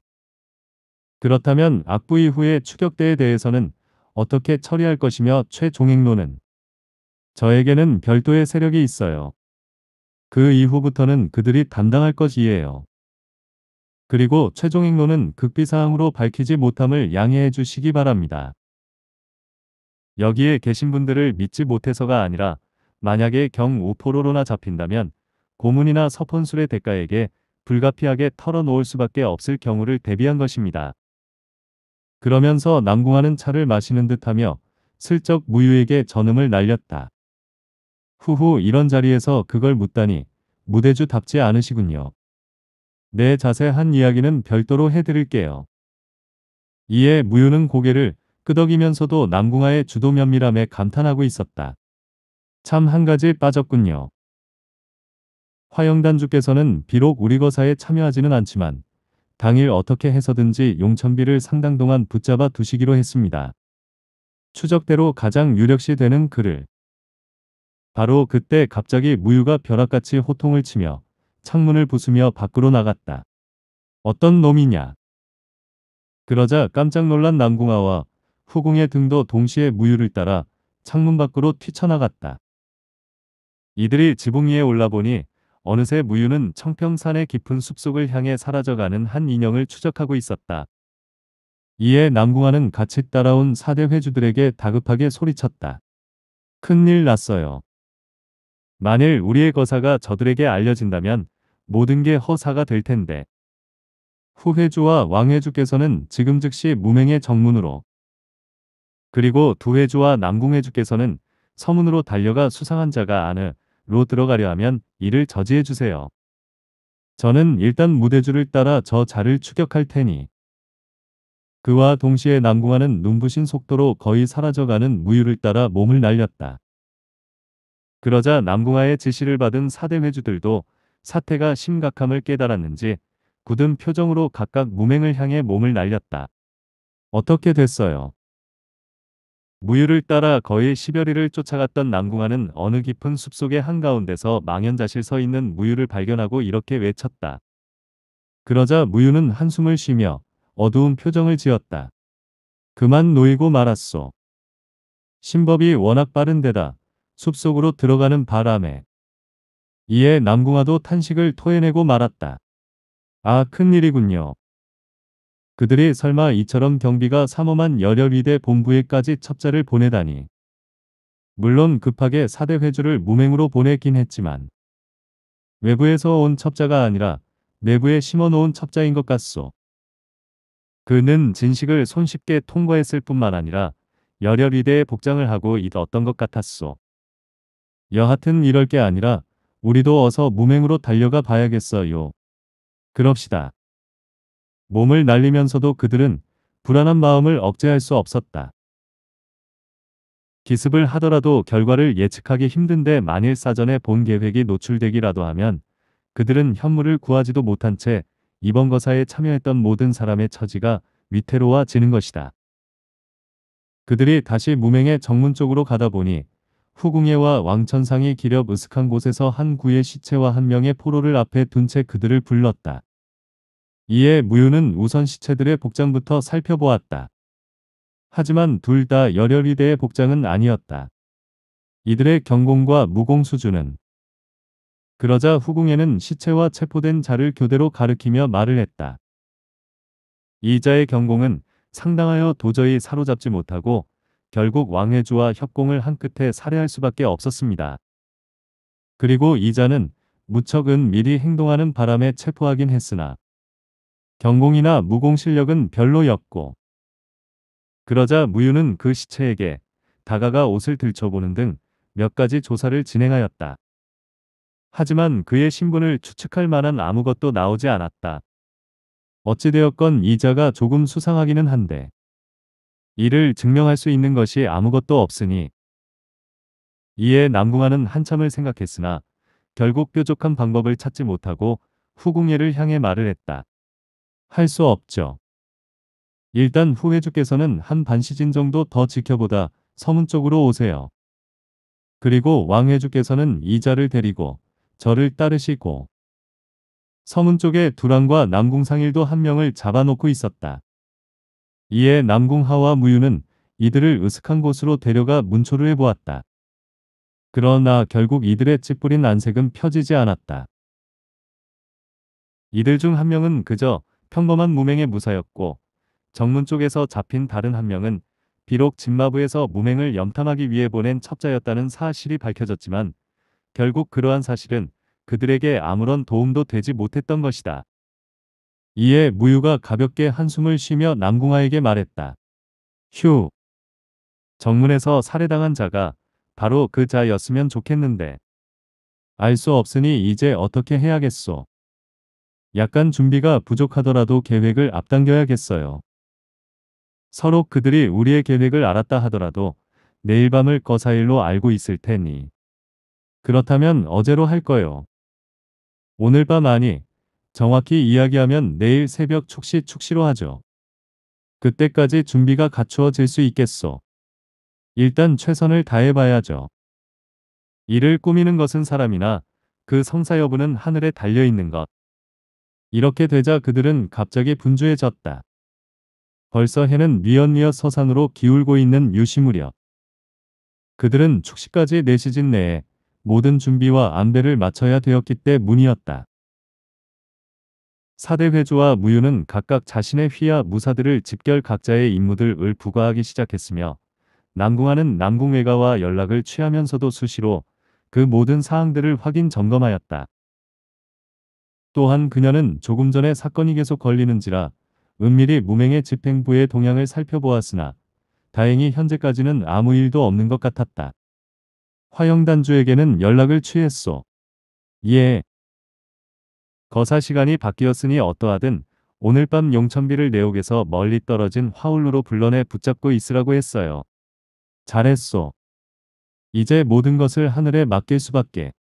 그렇다면 악부 이후의 추격대에 대해서는 어떻게 처리할 것이며 최종행로는 저에게는 별도의 세력이 있어요. 그 이후부터는 그들이 담당할 것이에요. 그리고 최종행로는 극비사항으로 밝히지 못함을 양해해 주시기 바랍니다. 여기에 계신 분들을 믿지 못해서가 아니라 만약에 경 우포로로나 잡힌다면 고문이나 서폰술의 대가에게 불가피하게 털어놓을 수밖에 없을 경우를 대비한 것입니다. 그러면서 남궁하는 차를 마시는 듯하며 슬쩍 무유에게 전음을 날렸다. 후후 이런 자리에서 그걸 묻다니 무대주답지 않으시군요. 내 자세한 이야기는 별도로 해드릴게요. 이에 무유는 고개를 끄덕이면서도 남궁하의 주도면밀함에 감탄하고 있었다. 참한 가지 빠졌군요. 화영단주께서는 비록 우리 거사에 참여하지는 않지만 당일 어떻게 해서든지 용천비를 상당 동안 붙잡아 두시기로 했습니다. 추적대로 가장 유력시 되는 그를 바로 그때 갑자기 무유가 벼락같이 호통을 치며 창문을 부수며 밖으로 나갔다. 어떤 놈이냐. 그러자 깜짝 놀란 남궁아와 후궁의 등도 동시에 무유를 따라 창문 밖으로 튀쳐나갔다. 이들이 지붕 위에 올라보니 어느새 무유는 청평산의 깊은 숲속을 향해 사라져가는 한 인형을 추적하고 있었다. 이에 남궁아는 같이 따라온 사대 회주들에게 다급하게 소리쳤다. 큰일 났어요. 만일 우리의 거사가 저들에게 알려진다면 모든 게 허사가 될 텐데. 후회주와 왕회주께서는 지금 즉시 무명의 정문으로 그리고 두회주와 남궁회주께서는 서문으로 달려가 수상한 자가 아을 로 들어가려 하면 이를 저지해 주세요. 저는 일단 무대주를 따라 저 자를 추격할 테니 그와 동시에 남궁아는 눈부신 속도로 거의 사라져가는 무유를 따라 몸을 날렸다. 그러자 남궁아의 지시를 받은 사대 회주들도 사태가 심각함을 깨달았는지 굳은 표정으로 각각 무맹을 향해 몸을 날렸다. 어떻게 됐어요? 무유를 따라 거의 10여리를 쫓아갔던 남궁아는 어느 깊은 숲속의 한가운데서 망연자실 서 있는 무유를 발견하고 이렇게 외쳤다. 그러자 무유는 한숨을 쉬며 어두운 표정을 지었다. 그만 놓이고 말았소. 신법이 워낙 빠른데다 숲속으로 들어가는 바람에 이에 남궁아도 탄식을 토해내고 말았다. 아 큰일이군요. 그들이 설마 이처럼 경비가 삼엄한 열혈위대 본부에까지 첩자를 보내다니. 물론 급하게 사대 회주를 무맹으로 보내긴 했지만 외부에서 온 첩자가 아니라 내부에 심어놓은 첩자인 것 같소. 그는 진식을 손쉽게 통과했을 뿐만 아니라 열혈위대의 복장을 하고 이었던것 같았소. 여하튼 이럴 게 아니라 우리도 어서 무맹으로 달려가 봐야겠어요. 그럽시다. 몸을 날리면서도 그들은 불안한 마음을 억제할 수 없었다. 기습을 하더라도 결과를 예측하기 힘든데 만일 사전에 본 계획이 노출되기라도 하면 그들은 현물을 구하지도 못한 채 이번 거사에 참여했던 모든 사람의 처지가 위태로워지는 것이다. 그들이 다시 무명의 정문 쪽으로 가다 보니 후궁예와 왕천상이 기렵 으슥한 곳에서 한 구의 시체와 한 명의 포로를 앞에 둔 채 그들을 불렀다. 이에 무유는 우선 시체들의 복장부터 살펴보았다. 하지만 둘 다 열혈위대의 복장은 아니었다. 이들의 경공과 무공 수준은 그러자 후궁에는 시체와 체포된 자를 교대로 가르키며 말을 했다. 이자의 경공은 상당하여 도저히 사로잡지 못하고 결국 왕해주와 협공을 한 끝에 살해할 수밖에 없었습니다. 그리고 이자는 무척은 미리 행동하는 바람에 체포하긴 했으나 경공이나 무공 실력은 별로였고 그러자 무유는 그 시체에게 다가가 옷을 들춰보는 등 몇 가지 조사를 진행하였다. 하지만 그의 신분을 추측할 만한 아무것도 나오지 않았다. 어찌되었건 이자가 조금 수상하기는 한데 이를 증명할 수 있는 것이 아무것도 없으니 이에 남궁아는 한참을 생각했으나 결국 뾰족한 방법을 찾지 못하고 후궁예를 향해 말을 했다. 할수 없죠. 일단 후회주께서는 한반시진 정도 더 지켜보다 서문 쪽으로 오세요. 그리고 왕회주께서는 이자를 데리고 저를 따르시고 서문 쪽에 두랑과 남궁상일도 한 명을 잡아놓고 있었다. 이에 남궁하와 무유는 이들을 으슥한 곳으로 데려가 문초를 해보았다. 그러나 결국 이들의 찌뿌린 안색은 펴지지 않았다. 이들 중 한 명은 그저 평범한 무맹의 무사였고 정문 쪽에서 잡힌 다른 한 명은 비록 진마부에서 무맹을 염탐하기 위해 보낸 첩자였다는 사실이 밝혀졌지만 결국 그러한 사실은 그들에게 아무런 도움도 되지 못했던 것이다. 이에 무유가 가볍게 한숨을 쉬며 남궁아에게 말했다. 휴. 정문에서 살해당한 자가 바로 그 자였으면 좋겠는데. 알 수 없으니 이제 어떻게 해야겠소. 약간 준비가 부족하더라도 계획을 앞당겨야겠어요. 서로 그들이 우리의 계획을 알았다 하더라도 내일 밤을 거사일로 알고 있을 테니. 그렇다면 어제로 할 거요. 오늘 밤 아니, 정확히 이야기하면 내일 새벽 축시 축시로 하죠. 그때까지 준비가 갖추어질 수 있겠소. 일단 최선을 다해봐야죠. 일을 꾸미는 것은 사람이나 그 성사 여부는 하늘에 달려있는 것. 이렇게 되자 그들은 갑자기 분주해졌다. 벌써 해는 뉘엿뉘어 서산으로 기울고 있는 유시무렵. 그들은 축시까지 내시즌 네 내에 모든 준비와 안배를 마쳐야 되었기 때문이었다. 사대 회주와 무유는 각각 자신의 휘하 무사들을 집결 각자의 임무들을 부과하기 시작했으며 남궁하는 남궁외가와 연락을 취하면서도 수시로 그 모든 사항들을 확인 점검하였다. 또한 그녀는 조금 전에 사건이 계속 걸리는지라 은밀히 무명의 집행부의 동향을 살펴보았으나 다행히 현재까지는 아무 일도 없는 것 같았다. 화영단주에게는 연락을 취했소. 예. 거사 시간이 바뀌었으니 어떠하든 오늘 밤 용천비를 내옥에서 멀리 떨어진 화울루로 불러내 붙잡고 있으라고 했어요. 잘했소. 이제 모든 것을 하늘에 맡길 수밖에.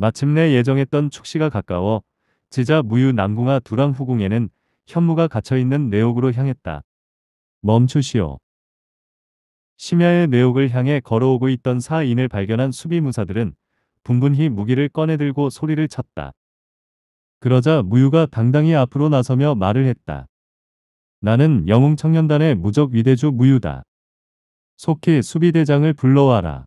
마침내 예정했던 축시가 가까워 제자 무유 남궁아 두랑 후궁에는 현무가 갇혀있는 내옥으로 향했다. 멈추시오. 심야의 내옥을 향해 걸어오고 있던 사인을 발견한 수비무사들은 분분히 무기를 꺼내들고 소리를 쳤다. 그러자 무유가 당당히 앞으로 나서며 말을 했다. 나는 영웅 청년단의 무적 위대주 무유다. 속히 수비대장을 불러와라.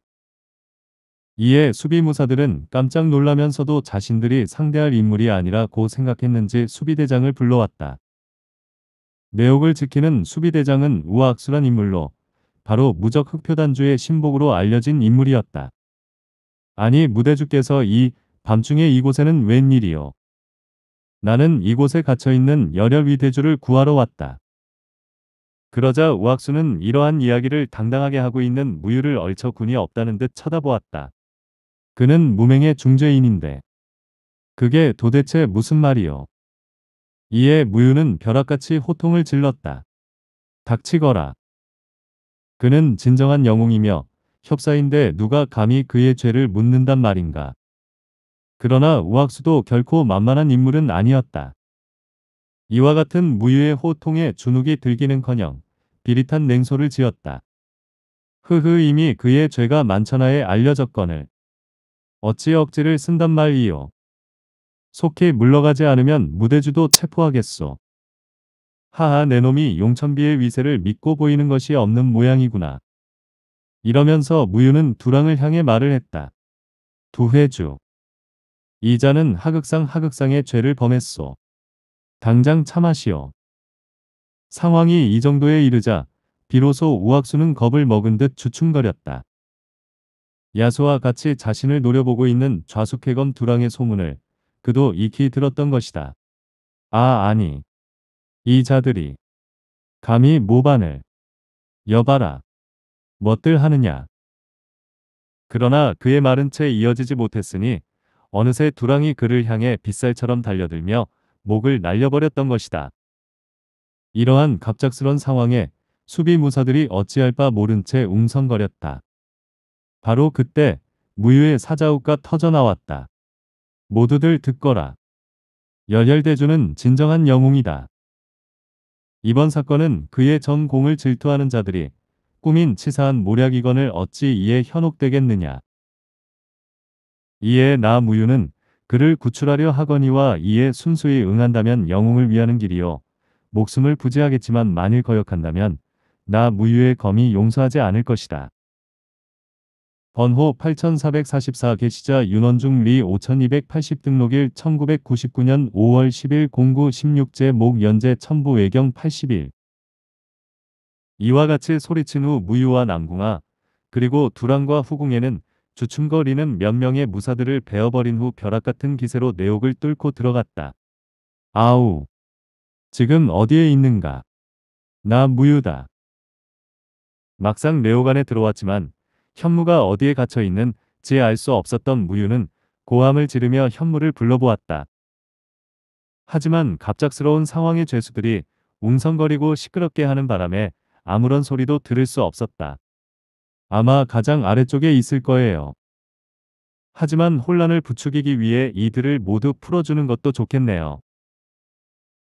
이에 수비무사들은 깜짝 놀라면서도 자신들이 상대할 인물이 아니라고 생각했는지 수비대장을 불러왔다. 내옥을 지키는 수비대장은 우악수란 인물로 바로 무적 흑표단주의 신복으로 알려진 인물이었다. 아니 무대주께서 이 밤중에 이곳에는 웬일이오 나는 이곳에 갇혀있는 열혈위 대주를 구하러 왔다. 그러자 우악수는 이러한 이야기를 당당하게 하고 있는 무유를 얼처 군이 없다는 듯 쳐다보았다. 그는 무명의 중죄인인데 그게 도대체 무슨 말이오 이에 무유는 벼락같이 호통을 질렀다. 닥치거라. 그는 진정한 영웅이며 협사인데 누가 감히 그의 죄를 묻는단 말인가. 그러나 우학수도 결코 만만한 인물은 아니었다. 이와 같은 무유의 호통에 주눅이 들기는커녕 비릿한 냉소를 지었다. 흐흐 이미 그의 죄가 만천하에 알려졌거늘 어찌 억지를 쓴단 말이요. 속히 물러가지 않으면 무대주도 체포하겠소. 하하 내 놈이 용천비의 위세를 믿고 보이는 것이 없는 모양이구나. 이러면서 무유는 두랑을 향해 말을 했다. 두회주. 이자는 하극상 하극상의 죄를 범했소. 당장 참하시오. 상황이 이 정도에 이르자 비로소 우학수는 겁을 먹은 듯 주춤거렸다. 야수와 같이 자신을 노려보고 있는 좌숙해검 두랑의 소문을 그도 익히 들었던 것이다. 아 아니. 이 자들이 감히 모반을 여봐라. 뭣들 하느냐. 그러나 그의 말은 채 이어지지 못했으니 어느새 두랑이 그를 향해 빗살처럼 달려들며 목을 날려버렸던 것이다. 이러한 갑작스런 상황에 수비 무사들이 어찌할 바 모른 채 웅성거렸다. 바로 그때 무유의 사자우가 터져나왔다. 모두들 듣거라. 열혈대주는 진정한 영웅이다. 이번 사건은 그의 전공을 질투하는 자들이 꾸민 치사한 모략이건을 어찌 이에 현혹되겠느냐. 이에 나 무유는 그를 구출하려 하거니와 이에 순수히 응한다면 영웅을 위하는 길이요. 목숨을 부지하겠지만 만일 거역한다면 나 무유의 검이 용서하지 않을 것이다. 번호 8444 게시자 윤원중 리 5280 등록일 1999년 5월 10일 공구 16제 목 연재 천부 외경 81 이와 같이 소리친 후 무유와 남궁아 그리고 두랑과 후궁에는 주춤거리는 몇 명의 무사들을 베어버린 후 벼락 같은 기세로 내옥을 뚫고 들어갔다. 아우 지금 어디에 있는가 나 무유다 막상 내옥 안에 들어왔지만 현무가 어디에 갇혀 있는제 알 수 없었던 무유는 고함을 지르며 현무를 불러보았다. 하지만 갑작스러운 상황의 죄수들이 웅성거리고 시끄럽게 하는 바람에 아무런 소리도 들을 수 없었다. 아마 가장 아래쪽에 있을 거예요. 하지만 혼란을 부추기기 위해 이들을 모두 풀어주는 것도 좋겠네요.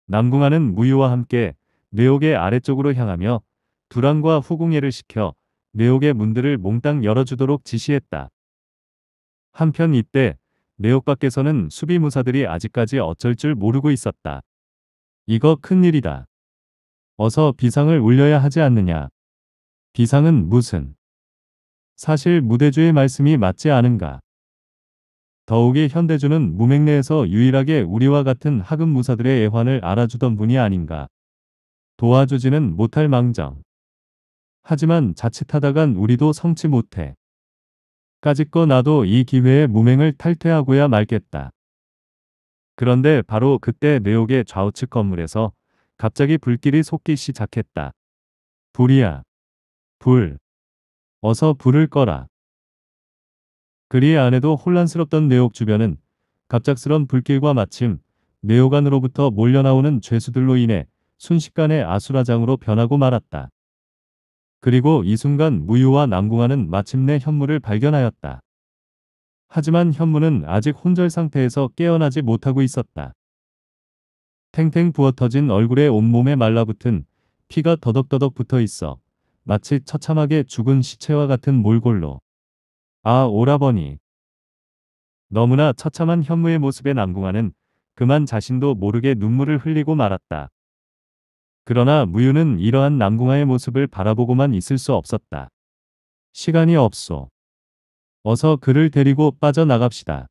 남궁아는 무유와 함께 뇌옥의 아래쪽으로 향하며 두랑과 후궁예를 시켜 내옥의 문들을 몽땅 열어주도록 지시했다. 한편 이때 내옥 밖에서는 수비무사들이 아직까지 어쩔 줄 모르고 있었다. 이거 큰일이다. 어서 비상을 울려야 하지 않느냐. 비상은 무슨. 사실 무대주의 말씀이 맞지 않은가. 더욱이 현대주는 무맹내에서 유일하게 우리와 같은 하급 무사들의 애환을 알아주던 분이 아닌가. 도와주지는 못할 망정. 하지만 자칫하다간 우리도 성치 못해. 까짓거 나도 이 기회에 무맹을 탈퇴하고야 말겠다. 그런데 바로 그때 내옥의 좌우측 건물에서 갑자기 불길이 솟기 시작했다. 불이야. 불. 어서 불을 꺼라. 그리 안에도 혼란스럽던 내옥 주변은 갑작스런 불길과 마침 내옥 안으로부터 몰려나오는 죄수들로 인해 순식간에 아수라장으로 변하고 말았다. 그리고 이 순간 무유와 남궁아는 마침내 현무를 발견하였다. 하지만 현무는 아직 혼절 상태에서 깨어나지 못하고 있었다. 탱탱 부어터진 얼굴에 온몸에 말라붙은 피가 더덕더덕 붙어 있어 마치 처참하게 죽은 시체와 같은 몰골로 아 오라버니 너무나 처참한 현무의 모습에 남궁아는 그만 자신도 모르게 눈물을 흘리고 말았다. 그러나 무유는 이러한 남궁아의 모습을 바라보고만 있을 수 없었다. 시간이 없소. 어서 그를 데리고 빠져나갑시다.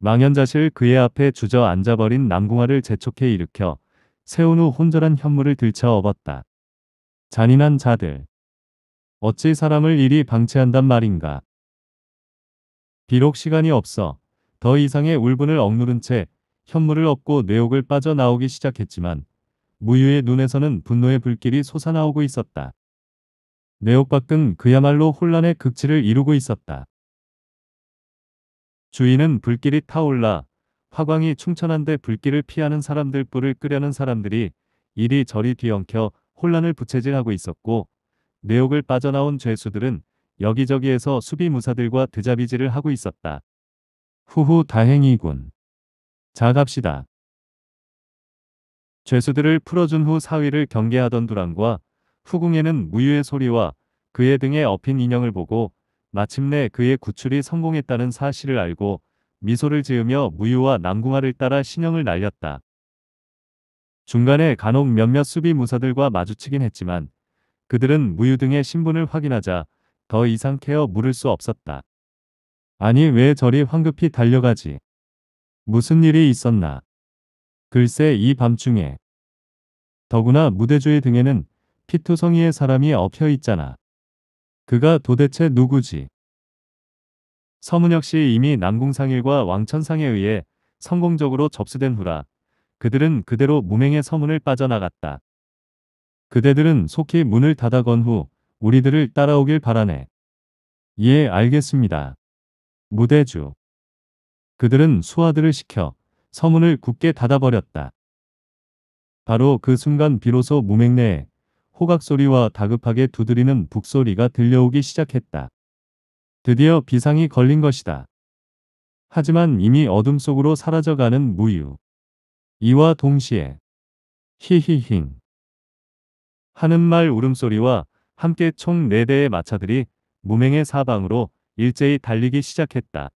망연자실 그의 앞에 주저앉아버린 남궁아를 재촉해 일으켜 세운 후 혼절한 현물을 들쳐 업었다. 잔인한 자들. 어찌 사람을 이리 방치한단 말인가. 비록 시간이 없어 더 이상의 울분을 억누른 채 현물을 업고 뇌옥을 빠져나오기 시작했지만 무유의 눈에서는 분노의 불길이 솟아나오고 있었다. 뇌오박은 그야말로 혼란의 극치를 이루고 있었다. 주인은 불길이 타올라 화광이 충천한데 불길을 피하는 사람들 불을 끄려는 사람들이 이리저리 뒤엉켜 혼란을 부채질하고 있었고 뇌옥을 빠져나온 죄수들은 여기저기에서 수비 무사들과 드자비질을 하고 있었다. 후후 다행이군. 자 갑시다. 죄수들을 풀어준 후 사위를 경계하던 두랑과 후궁에는 무유의 소리와 그의 등에 업힌 인형을 보고 마침내 그의 구출이 성공했다는 사실을 알고 미소를 지으며 무유와 남궁아를 따라 신형을 날렸다. 중간에 간혹 몇몇 수비 무사들과 마주치긴 했지만 그들은 무유 등의 신분을 확인하자 더 이상 케어 물을 수 없었다. 아니 왜 저리 황급히 달려가지? 무슨 일이 있었나? 글쎄 이 밤중에 더구나 무대주의 등에는 피투성이의 사람이 엎혀 있잖아. 그가 도대체 누구지? 서문 역시 이미 남궁상일과 왕천상에 의해 성공적으로 접수된 후라 그들은 그대로 무명의 서문을 빠져나갔다. 그대들은 속히 문을 닫아 건 후 우리들을 따라오길 바라네. 예 알겠습니다. 무대주. 그들은 수하들을 시켜 서문을 굳게 닫아버렸다. 바로 그 순간 비로소 무맹 내에 호각소리와 다급하게 두드리는 북소리가 들려오기 시작했다. 드디어 비상이 걸린 것이다. 하지만 이미 어둠 속으로 사라져가는 무유. 이와 동시에 히히힝 하는 말 울음소리와 함께 총 4대의 마차들이 무맹의 사방으로 일제히 달리기 시작했다.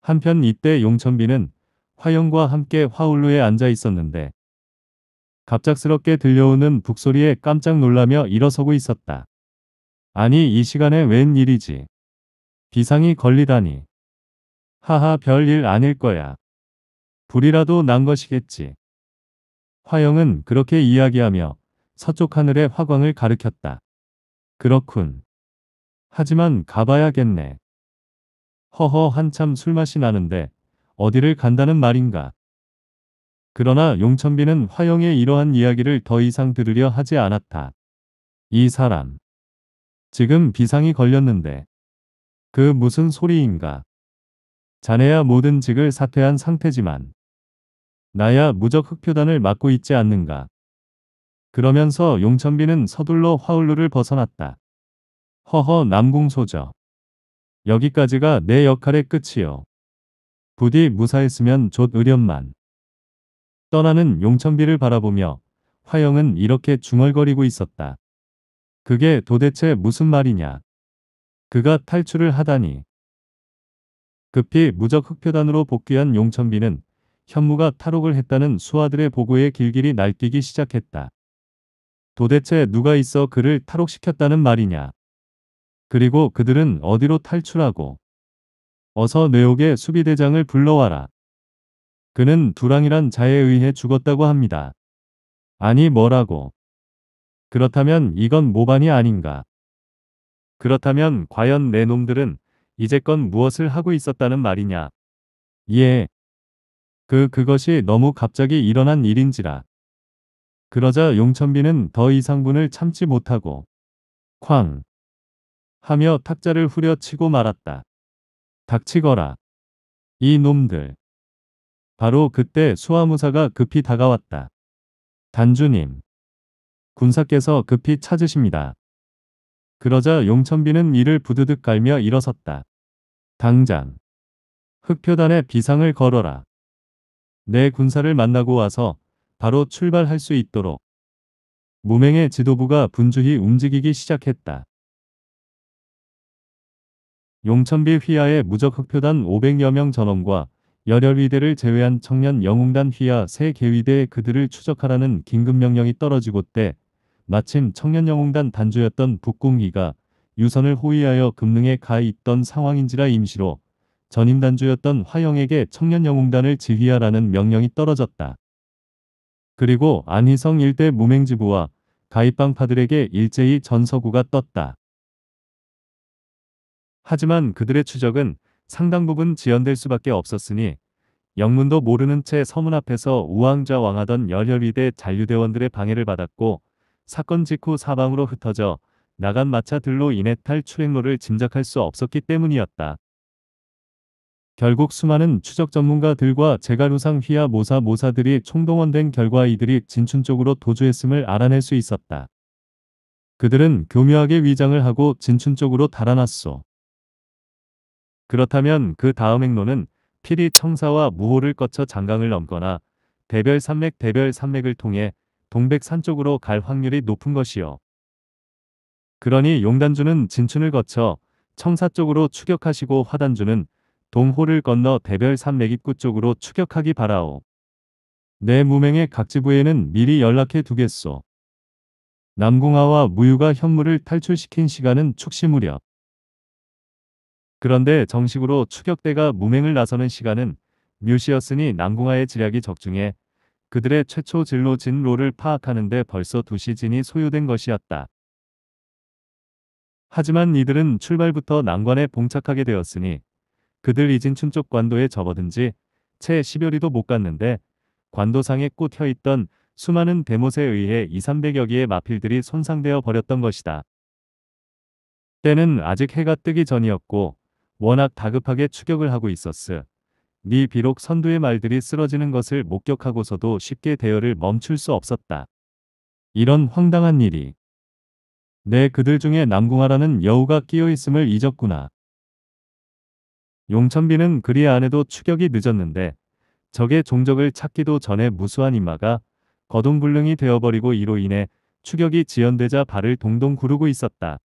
한편 이때 용천비는 화영과 함께 화울루에 앉아 있었는데 갑작스럽게 들려오는 북소리에 깜짝 놀라며 일어서고 있었다. 아니 이 시간에 웬 일이지. 비상이 걸리다니. 하하 별일 아닐 거야. 불이라도 난 것이겠지. 화영은 그렇게 이야기하며 서쪽 하늘의 화광을 가르켰다 그렇군. 하지만 가봐야겠네. 허허 한참 술맛이 나는데 어디를 간다는 말인가. 그러나 용천비는 화영의 이러한 이야기를 더 이상 들으려 하지 않았다. 이 사람. 지금 비상이 걸렸는데. 그 무슨 소리인가. 자네야 모든 직을 사퇴한 상태지만 나야 무적 흑표단을 맡고 있지 않는가. 그러면서 용천비는 서둘러 화울루를 벗어났다. 허허 남궁소저. 여기까지가 내 역할의 끝이요. 부디 무사했으면 좋으련만 떠나는 용천비를 바라보며 화영은 이렇게 중얼거리고 있었다. 그게 도대체 무슨 말이냐. 그가 탈출을 하다니. 급히 무적 흑표단으로 복귀한 용천비는 현무가 탈옥을 했다는 수하들의 보고에 길길이 날뛰기 시작했다. 도대체 누가 있어 그를 탈옥시켰다는 말이냐. 그리고 그들은 어디로 탈출하고 어서 뇌옥의 수비대장을 불러와라. 그는 두랑이란 자에 의해 죽었다고 합니다. 아니 뭐라고. 그렇다면 이건 모반이 아닌가. 그렇다면 과연 내 놈들은 이제껏 무엇을 하고 있었다는 말이냐. 예. 그 그것이 너무 갑자기 일어난 일인지라. 그러자 용천비는 더 이상 분을 참지 못하고 쾅 하며 탁자를 후려치고 말았다. 닥치거라. 이 놈들. 바로 그때 수화무사가 급히 다가왔다. 단주님. 군사께서 급히 찾으십니다. 그러자 용천비는 이를 부드득 깔며 일어섰다. 당장. 흑표단의 비상을 걸어라. 내 군사를 만나고 와서 바로 출발할 수 있도록. 무맹의 지도부가 분주히 움직이기 시작했다. 용천비 휘하의 무적 흑표단 500여 명 전원과 열혈위대를 제외한 청년 영웅단 휘하 3 개위대에 그들을 추적하라는 긴급명령이 떨어지고 때 마침 청년 영웅단 단조였던 북궁희가 유선을 호위하여 금능에 가 있던 상황인지라 임시로 전임 단조였던 화영에게 청년 영웅단을 지휘하라는 명령이 떨어졌다. 그리고 안희성 일대 무맹지부와 가입방파들에게 일제히 전서구가 떴다. 하지만 그들의 추적은 상당 부분 지연될 수밖에 없었으니 영문도 모르는 채 서문 앞에서 우왕좌왕하던 열혈위대 잔류대원들의 방해를 받았고 사건 직후 사방으로 흩어져 나간 마차들로 인해 탈 출행로를 짐작할 수 없었기 때문이었다. 결국 수많은 추적 전문가들과 제갈우상 휘하 모사 모사들이 총동원된 결과 이들이 진춘 쪽으로 도주했음을 알아낼 수 있었다. 그들은 교묘하게 위장을 하고 진춘 쪽으로 달아났소. 그렇다면 그 다음 행로는 필이 청사와 무호를 거쳐 장강을 넘거나 대별 산맥 대별 산맥을 통해 동백산 쪽으로 갈 확률이 높은 것이요. 그러니 용단주는 진춘을 거쳐 청사 쪽으로 추격하시고 화단주는 동호를 건너 대별 산맥 입구 쪽으로 추격하기 바라오. 내 무명의 각지부에는 미리 연락해 두겠소. 남궁하와 무유가 현무를 탈출시킨 시간은 축시 무렵. 그런데 정식으로 추격대가 무맹을 나서는 시간은 뮤시였으니 난궁하의 지략이 적중해 그들의 최초 진로 진로를 파악하는데 벌써 두시진이 소요된 것이었다. 하지만 이들은 출발부터 난관에 봉착하게 되었으니 그들 이진춘 쪽 관도에 접어든 지채 10여리도 못 갔는데 관도상에 꽂혀 있던 수많은 대못에 의해 2, 300여 개의 마필들이 손상되어 버렸던 것이다. 때는 아직 해가 뜨기 전이었고 워낙 다급하게 추격을 하고 있었으. 니 비록 선두의 말들이 쓰러지는 것을 목격하고서도 쉽게 대열을 멈출 수 없었다. 이런 황당한 일이. 내 네, 그들 중에 남궁아라는 여우가 끼어 있음을 잊었구나. 용천비는 그리 안 해도 추격이 늦었는데 적의 종적을 찾기도 전에 무수한 인마가 거동불능이 되어버리고 이로 인해 추격이 지연되자 발을 동동 구르고 있었다.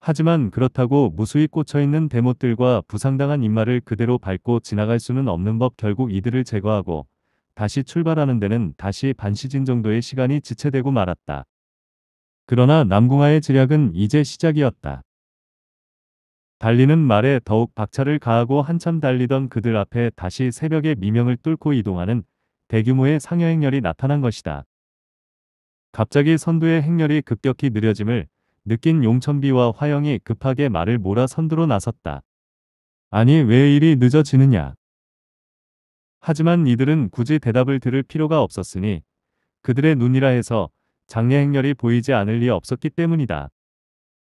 하지만 그렇다고 무수히 꽂혀있는 대못들과 부상당한 인마를 그대로 밟고 지나갈 수는 없는 법 결국 이들을 제거하고 다시 출발하는 데는 다시 반시진 정도의 시간이 지체되고 말았다. 그러나 남궁하의 지략은 이제 시작이었다. 달리는 말에 더욱 박차를 가하고 한참 달리던 그들 앞에 다시 새벽에 미명을 뚫고 이동하는 대규모의 상여 행렬이 나타난 것이다. 갑자기 선두의 행렬이 급격히 느려짐을 느낀 용천비와 화영이 급하게 말을 몰아 선두로 나섰다. 아니 왜 일이 늦어지느냐. 하지만 이들은 굳이 대답을 들을 필요가 없었으니 그들의 눈이라 해서 장례 행렬이 보이지 않을 리 없었기 때문이다.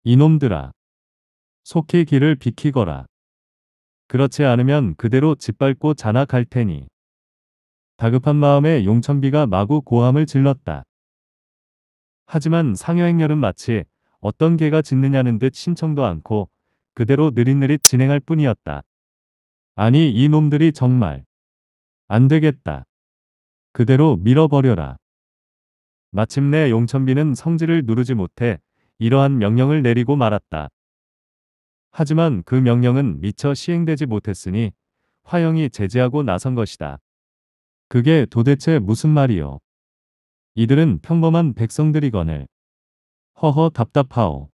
이놈들아. 속히 길을 비키거라. 그렇지 않으면 그대로 짓밟고 자나 갈 테니. 다급한 마음에 용천비가 마구 고함을 질렀다. 하지만 상여행렬은 마치 어떤 개가 짖느냐는 듯 신청도 않고 그대로 느릿느릿 진행할 뿐이었다. 아니 이놈들이 정말 안 되겠다. 그대로 밀어버려라. 마침내 용천비는 성질을 누르지 못해 이러한 명령을 내리고 말았다. 하지만 그 명령은 미처 시행되지 못했으니 화영이 제재하고 나선 것이다. 그게 도대체 무슨 말이오 이들은 평범한 백성들이거늘 허허 답답하오.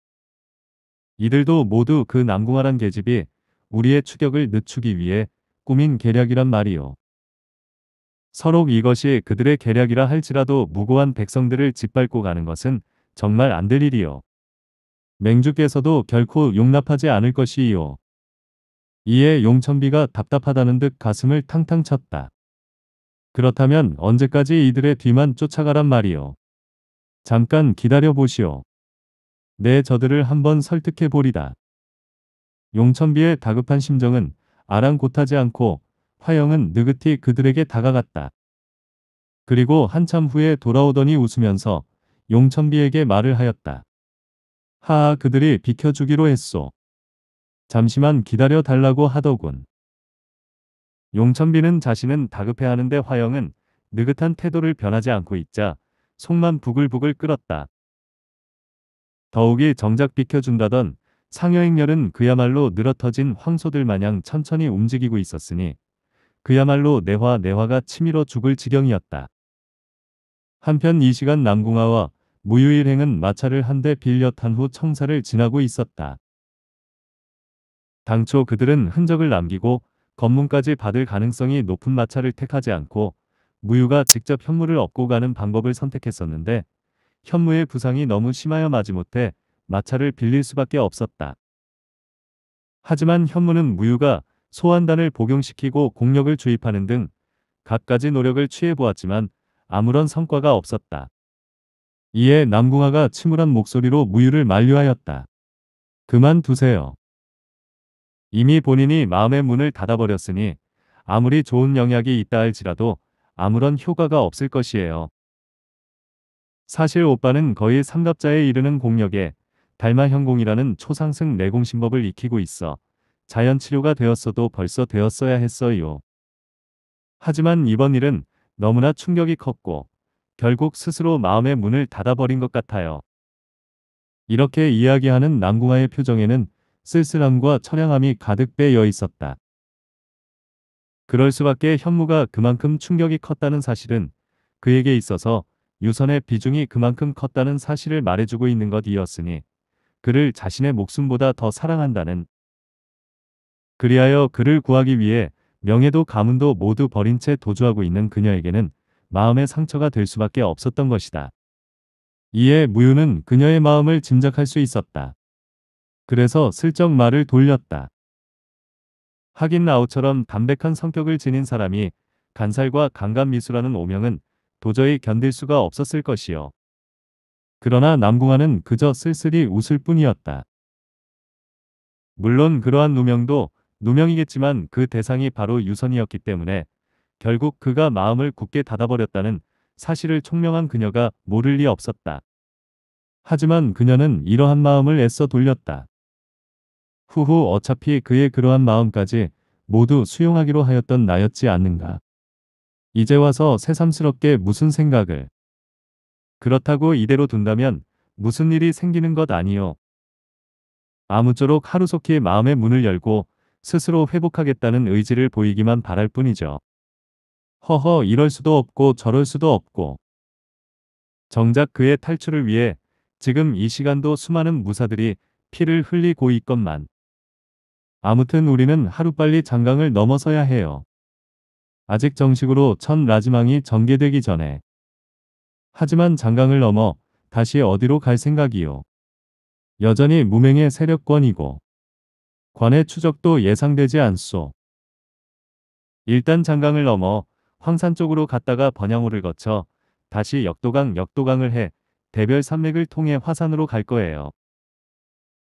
이들도 모두 그 남궁아란 계집이 우리의 추격을 늦추기 위해 꾸민 계략이란 말이오. 서로 이것이 그들의 계략이라 할지라도 무고한 백성들을 짓밟고 가는 것은 정말 안 될일이오 맹주께서도 결코 용납하지 않을 것이오 이에 용천비가 답답하다는 듯 가슴을 탕탕 쳤다. 그렇다면 언제까지 이들의 뒤만 쫓아가란 말이오 잠깐 기다려 보시오. 내 네, 저들을 한번 설득해 보리다. 용천비의 다급한 심정은 아랑곳하지 않고 화영은 느긋히 그들에게 다가갔다. 그리고 한참 후에 돌아오더니 웃으면서 용천비에게 말을 하였다. 하하 그들이 비켜주기로 했소. 잠시만 기다려 달라고 하더군. 용천비는 자신은 다급해하는데 화영은 느긋한 태도를 변하지 않고 있자 속만 부글부글 끓었다. 더욱이 정작 비켜준다던 상여행렬은 그야말로 늘어터진 황소들 마냥 천천히 움직이고 있었으니 그야말로 내화 내화가 치밀어 죽을 지경이었다. 한편 이 시간 남궁아와 무유일행은 마차를 한 대 빌려 탄 후 청사를 지나고 있었다. 당초 그들은 흔적을 남기고 검문까지 받을 가능성이 높은 마차를 택하지 않고 무유가 직접 현물을 업고 가는 방법을 선택했었는데 현무의 부상이 너무 심하여 마지못해 마차를 빌릴 수밖에 없었다. 하지만 현무는 무유가 소환단을 복용시키고 공력을 주입하는 등 갖가지 노력을 취해보았지만 아무런 성과가 없었다. 이에 남궁아가 침울한 목소리로 무유를 만류하였다. 그만두세요. 이미 본인이 마음의 문을 닫아버렸으니 아무리 좋은 영약이 있다 할지라도 아무런 효과가 없을 것이에요. 사실 오빠는 거의 삼갑자에 이르는 공력에 달마현공이라는 초상승 내공신법을 익히고 있어 자연치료가 되었어도 벌써 되었어야 했어요. 하지만 이번 일은 너무나 충격이 컸고 결국 스스로 마음의 문을 닫아버린 것 같아요. 이렇게 이야기하는 남궁아의 표정에는 쓸쓸함과 처량함이 가득 빼여 있었다. 그럴 수밖에 현무가 그만큼 충격이 컸다는 사실은 그에게 있어서 유선의 비중이 그만큼 컸다는 사실을 말해주고 있는 것이었으니 그를 자신의 목숨보다 더 사랑한다는 그리하여 그를 구하기 위해 명예도 가문도 모두 버린 채 도주하고 있는 그녀에게는 마음의 상처가 될 수밖에 없었던 것이다. 이에 무유는 그녀의 마음을 짐작할 수 있었다. 그래서 슬쩍 말을 돌렸다. 하긴 나우처럼 담백한 성격을 지닌 사람이 간살과 강간미수라는 오명은 도저히 견딜 수가 없었을 것이요. 그러나 남궁아는 그저 쓸쓸히 웃을 뿐이었다. 물론 그러한 누명도 누명이겠지만 그 대상이 바로 유선이었기 때문에 결국 그가 마음을 굳게 닫아버렸다는 사실을 총명한 그녀가 모를 리 없었다. 하지만 그녀는 이러한 마음을 애써 돌렸다. 후후 어차피 그의 그러한 마음까지 모두 수용하기로 하였던 나였지 않는가. 이제 와서 새삼스럽게 무슨 생각을. 그렇다고 이대로 둔다면 무슨 일이 생기는 것 아니요. 아무쪼록 하루속히 마음의 문을 열고 스스로 회복하겠다는 의지를 보이기만 바랄 뿐이죠. 허허 이럴 수도 없고 저럴 수도 없고. 정작 그의 탈출을 위해 지금 이 시간도 수많은 무사들이 피를 흘리고 있건만. 아무튼 우리는 하루빨리 장강을 넘어서야 해요. 아직 정식으로 천 라지망이 전개되기 전에 하지만 장강을 넘어 다시 어디로 갈 생각이요. 여전히 무명의 세력권이고 관의 추적도 예상되지 않소. 일단 장강을 넘어 황산 쪽으로 갔다가 번양호를 거쳐 다시 역도강 역도강을 해 대별 산맥을 통해 화산으로 갈 거예요.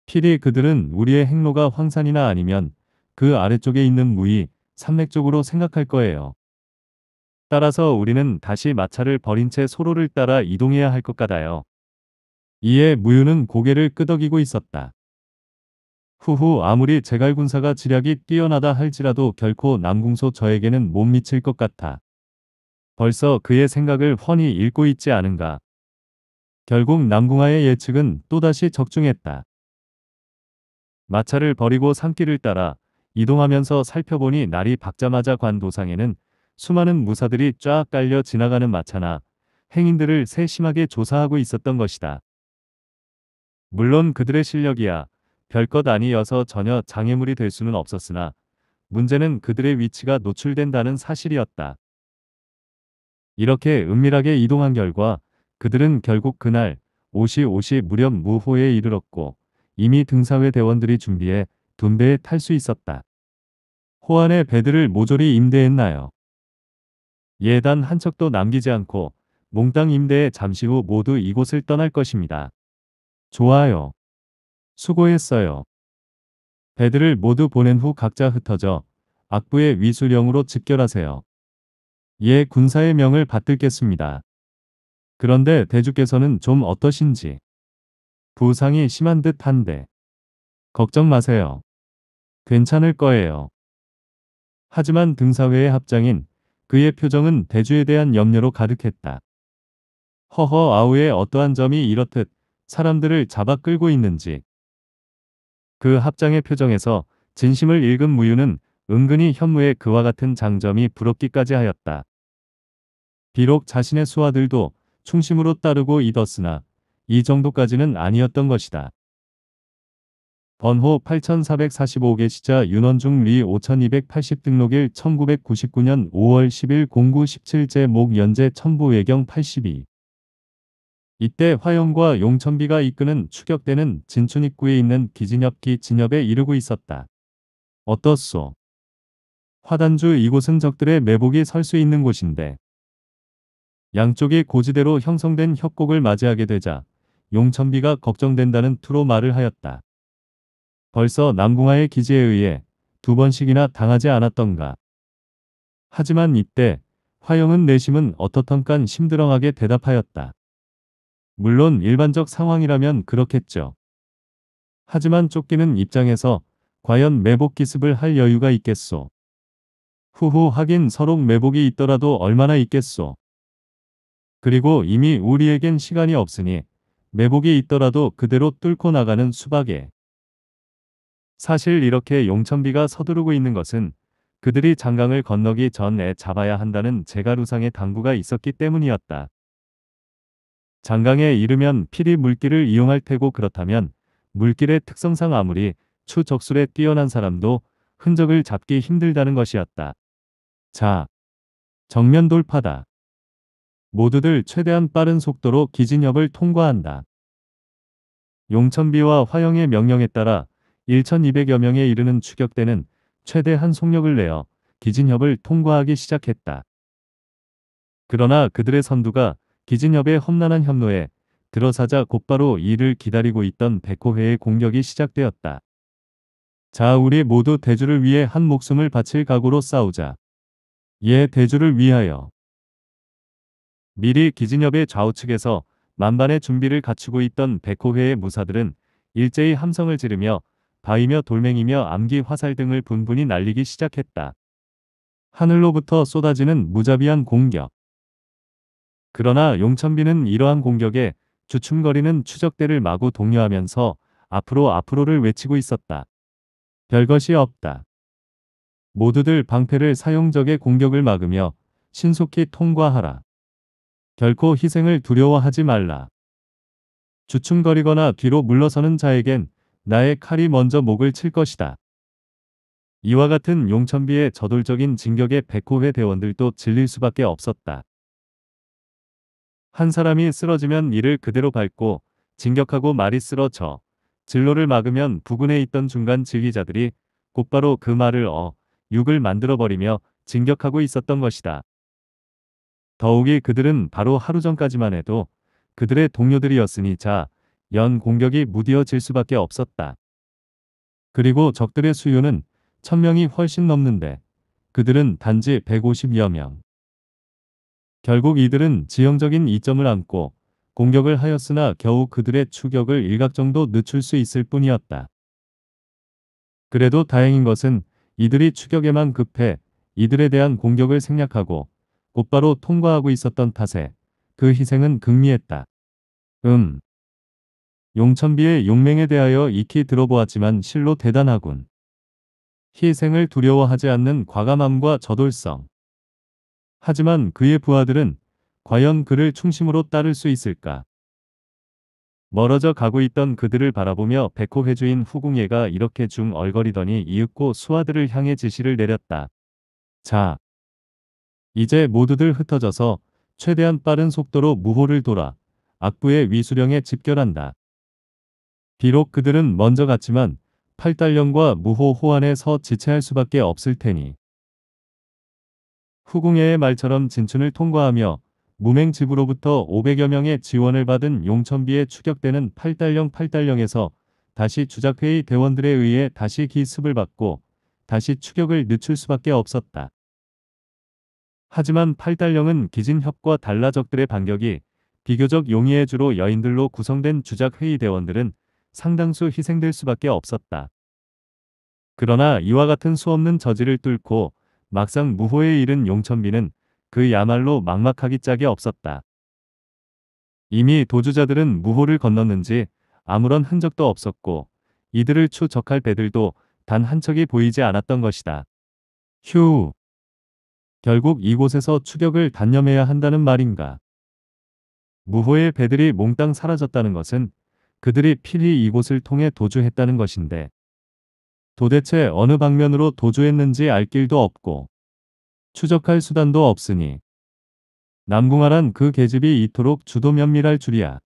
필히 그들은 우리의 행로가 황산이나 아니면 그 아래쪽에 있는 무이 산맥적으로 생각할 거예요. 따라서 우리는 다시 마차를 버린 채 소로를 따라 이동해야 할 것 같아요. 이에 무유는 고개를 끄덕이고 있었다. 후후 아무리 제갈군사가 지략이 뛰어나다 할지라도 결코 남궁소 저에게는 못 미칠 것 같아. 벌써 그의 생각을 훤히 읽고 있지 않은가. 결국 남궁아의 예측은 또다시 적중했다. 마차를 버리고 산길을 따라 이동하면서 살펴보니 날이 밝자마자 관도상에는 수많은 무사들이 쫙 깔려 지나가는 마차나 행인들을 세심하게 조사하고 있었던 것이다. 물론 그들의 실력이야 별것 아니어서 전혀 장애물이 될 수는 없었으나 문제는 그들의 위치가 노출된다는 사실이었다. 이렇게 은밀하게 이동한 결과 그들은 결국 그날 5시5시 무렵 무호에 이르렀고 이미 등사회 대원들이 준비해 둔배에 탈 수 있었다. 호안의 배들을 모조리 임대했나요? 예단 한 척도 남기지 않고 몽땅 임대해 잠시 후 모두 이곳을 떠날 것입니다. 좋아요. 수고했어요. 배들을 모두 보낸 후 각자 흩어져 악부의 위수령으로 집결하세요. 예 군사의 명을 받들겠습니다. 그런데 대주께서는 좀 어떠신지 부상이 심한 듯한데 걱정 마세요. 괜찮을 거예요. 하지만 등사회의 합장인 그의 표정은 대주에 대한 염려로 가득했다. 허허 아우의 어떠한 점이 이렇듯 사람들을 잡아 끌고 있는지. 그 합장의 표정에서 진심을 읽은 무유는 은근히 현무의 그와 같은 장점이 부럽기까지 하였다. 비록 자신의 수하들도 충심으로 따르고 잊었으나 이 정도까지는 아니었던 것이다. 번호 8445개 시자 윤원중 리 5280 등록일 1999년 5월 10일 09 17제 목 연재 천부 외경 82 이때 화영과 용천비가 이끄는 추격대는 진춘 입구에 있는 기진엽기 진엽에 이르고 있었다. 어떻소? 화단주 이곳은 적들의 매복이 설 수 있는 곳인데 양쪽이 고지대로 형성된 협곡을 맞이하게 되자 용천비가 걱정된다는 투로 말을 하였다. 벌써 남궁하의 기지에 의해 두 번씩이나 당하지 않았던가. 하지만 이때 화영은 내심은 어떻던간 심드렁하게 대답하였다. 물론 일반적 상황이라면 그렇겠죠. 하지만 쫓기는 입장에서 과연 매복 기습을 할 여유가 있겠소. 후후 하긴 서로 매복이 있더라도 얼마나 있겠소. 그리고 이미 우리에겐 시간이 없으니 매복이 있더라도 그대로 뚫고 나가는 수박에. 사실 이렇게 용천비가 서두르고 있는 것은 그들이 장강을 건너기 전에 잡아야 한다는 제갈우상의 당부가 있었기 때문이었다. 장강에 이르면 필이 물길을 이용할 테고 그렇다면 물길의 특성상 아무리 추적술에 뛰어난 사람도 흔적을 잡기 힘들다는 것이었다. 자, 정면 돌파다. 모두들 최대한 빠른 속도로 기진협을 통과한다. 용천비와 화영의 명령에 따라 1,200여 명에 이르는 추격대는 최대한 속력을 내어 기진협을 통과하기 시작했다. 그러나 그들의 선두가 기진협의 험난한 협로에 들어서자 곧바로 이를 기다리고 있던 백호회의 공격이 시작되었다. 자 우리 모두 대주를 위해 한 목숨을 바칠 각오로 싸우자. 예 대주를 위하여. 미리 기진협의 좌우측에서 만반의 준비를 갖추고 있던 백호회의 무사들은 일제히 함성을 지르며 바위며 돌멩이며 암기 화살 등을 분분히 날리기 시작했다. 하늘로부터 쏟아지는 무자비한 공격. 그러나 용천비는 이러한 공격에 주춤거리는 추적대를 마구 동요하면서 앞으로 앞으로를 외치고 있었다. 별것이 없다. 모두들 방패를 사용 적의 공격을 막으며 신속히 통과하라. 결코 희생을 두려워하지 말라. 주춤거리거나 뒤로 물러서는 자에겐 나의 칼이 먼저 목을 칠 것이다. 이와 같은 용천비의 저돌적인 진격에 백호회 대원들도 질릴 수밖에 없었다. 한 사람이 쓰러지면 이를 그대로 밟고 진격하고 말이 쓰러져 진로를 막으면 부근에 있던 중간 지휘자들이 곧바로 그 말을 어 육을 만들어버리며 진격하고 있었던 것이다. 더욱이 그들은 바로 하루 전까지만 해도 그들의 동료들이었으니 자연 공격이 무뎌질 수밖에 없었다. 그리고 적들의 수요는 1000명이 훨씬 넘는데 그들은 단지 150여 명. 결국 이들은 지형적인 이점을 안고 공격을 하였으나 겨우 그들의 추격을 일각 정도 늦출 수 있을 뿐이었다. 그래도 다행인 것은 이들이 추격에만 급해 이들에 대한 공격을 생략하고 곧바로 통과하고 있었던 탓에 그 희생은 극미했다. 음, 용천비의 용맹에 대하여 익히 들어보았지만 실로 대단하군. 희생을 두려워하지 않는 과감함과 저돌성. 하지만 그의 부하들은 과연 그를 충심으로 따를 수 있을까? 멀어져 가고 있던 그들을 바라보며 백호 회주인 후궁예가 이렇게 중얼거리더니 이윽고 수하들을 향해 지시를 내렸다. 자, 이제 모두들 흩어져서 최대한 빠른 속도로 무호를 돌아 악부의 위수령에 집결한다. 비록 그들은 먼저 갔지만 팔달령과 무호호안에서 지체할 수밖에 없을 테니. 후궁의 말처럼 진춘을 통과하며 무맹집으로부터 500여 명의 지원을 받은 용천비에 추격되는 팔달령 팔달령에서 다시 주작회의 대원들에 의해 다시 기습을 받고 다시 추격을 늦출 수밖에 없었다. 하지만 팔달령은 기진협과 달라 적들의 반격이 비교적 용이해 주로 여인들로 구성된 주작회의 대원들은 상당수 희생될 수밖에 없었다. 그러나 이와 같은 수없는 저지를 뚫고 막상 무호에 이른 용천비는 그야말로 막막하기 짝이 없었다. 이미 도주자들은 무호를 건넜는지 아무런 흔적도 없었고 이들을 추적할 배들도 단 한 척이 보이지 않았던 것이다. 휴. 결국 이곳에서 추격을 단념해야 한다는 말인가. 무호의 배들이 몽땅 사라졌다는 것은 그들이 필히 이곳을 통해 도주했다는 것인데 도대체 어느 방면으로 도주했는지 알 길도 없고 추적할 수단도 없으니 남궁아란 그 계집이 이토록 주도 면밀할 줄이야.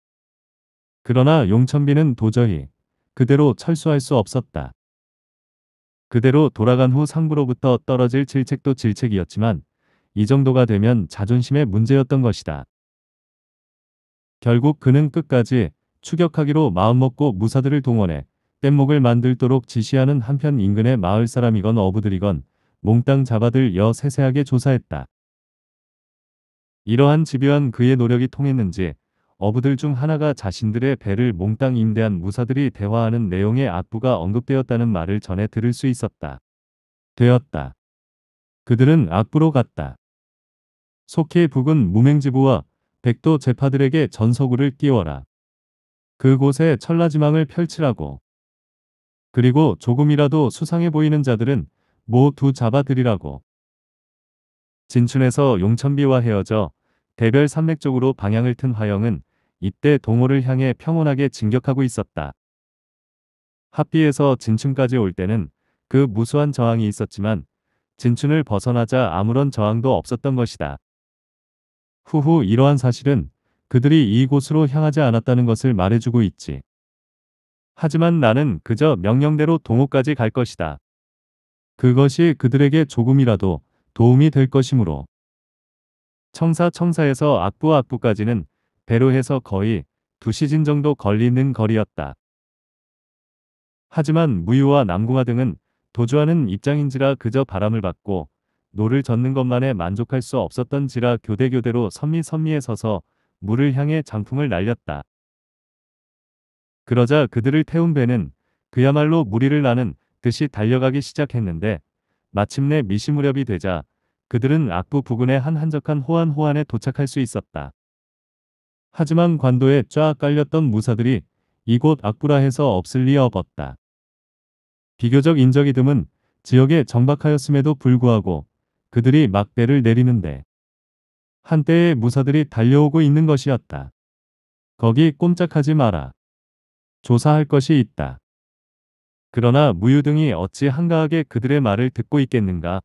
그러나 용천비는 도저히 그대로 철수할 수 없었다. 그대로 돌아간 후 상부로부터 떨어질 질책도 질책이었지만 이 정도가 되면 자존심의 문제였던 것이다. 결국 그는 끝까지 추격하기로 마음먹고 무사들을 동원해 뗏목을 만들도록 지시하는 한편 인근의 마을 사람이건 어부들이건 몽땅 잡아들 여 세세하게 조사했다. 이러한 집요한 그의 노력이 통했는지 어부들 중 하나가 자신들의 배를 몽땅 임대한 무사들이 대화하는 내용의 악부가 언급되었다는 말을 전해 들을 수 있었다. 되었다. 그들은 악부로 갔다. 속해 북은 무맹지부와 백도 제파들에게 전서구를 띄워라. 그곳에 철라지망을 펼치라고. 그리고 조금이라도 수상해 보이는 자들은 모두 잡아들이라고. 진춘에서 용천비와 헤어져 대별 산맥 쪽으로 방향을 튼 화영은 이때 동호를 향해 평온하게 진격하고 있었다. 합비에서 진춘까지 올 때는 그 무수한 저항이 있었지만 진춘을 벗어나자 아무런 저항도 없었던 것이다. 후후 이러한 사실은 그들이 이곳으로 향하지 않았다는 것을 말해주고 있지. 하지만 나는 그저 명령대로 동호까지 갈 것이다. 그것이 그들에게 조금이라도 도움이 될 것이므로. 청사 청사에서 악부 악부까지는 배로 해서 거의 두 시즌 정도 걸리는 거리였다. 하지만 무유와 남궁화 등은 도주하는 입장인지라 그저 바람을 받고 노를 젓는 것만에 만족할 수 없었던지라 교대교대로 선미선미에 서서 물을 향해 장풍을 날렸다. 그러자 그들을 태운 배는 그야말로 무리를 나는 듯이 달려가기 시작했는데 마침내 미시 무렵이 되자 그들은 악부 부근의 한 한적한 호안호안에 도착할 수 있었다. 하지만 관도에 쫙 깔렸던 무사들이 이곳 악부라 해서 없을 리 없었다. 비교적 인적이 드문 지역에 정박하였음에도 불구하고 그들이 막대를 내리는데 한때의 무사들이 달려오고 있는 것이었다. 거기 꼼짝하지 마라. 조사할 것이 있다. 그러나 무유등이 어찌 한가하게 그들의 말을 듣고 있겠는가?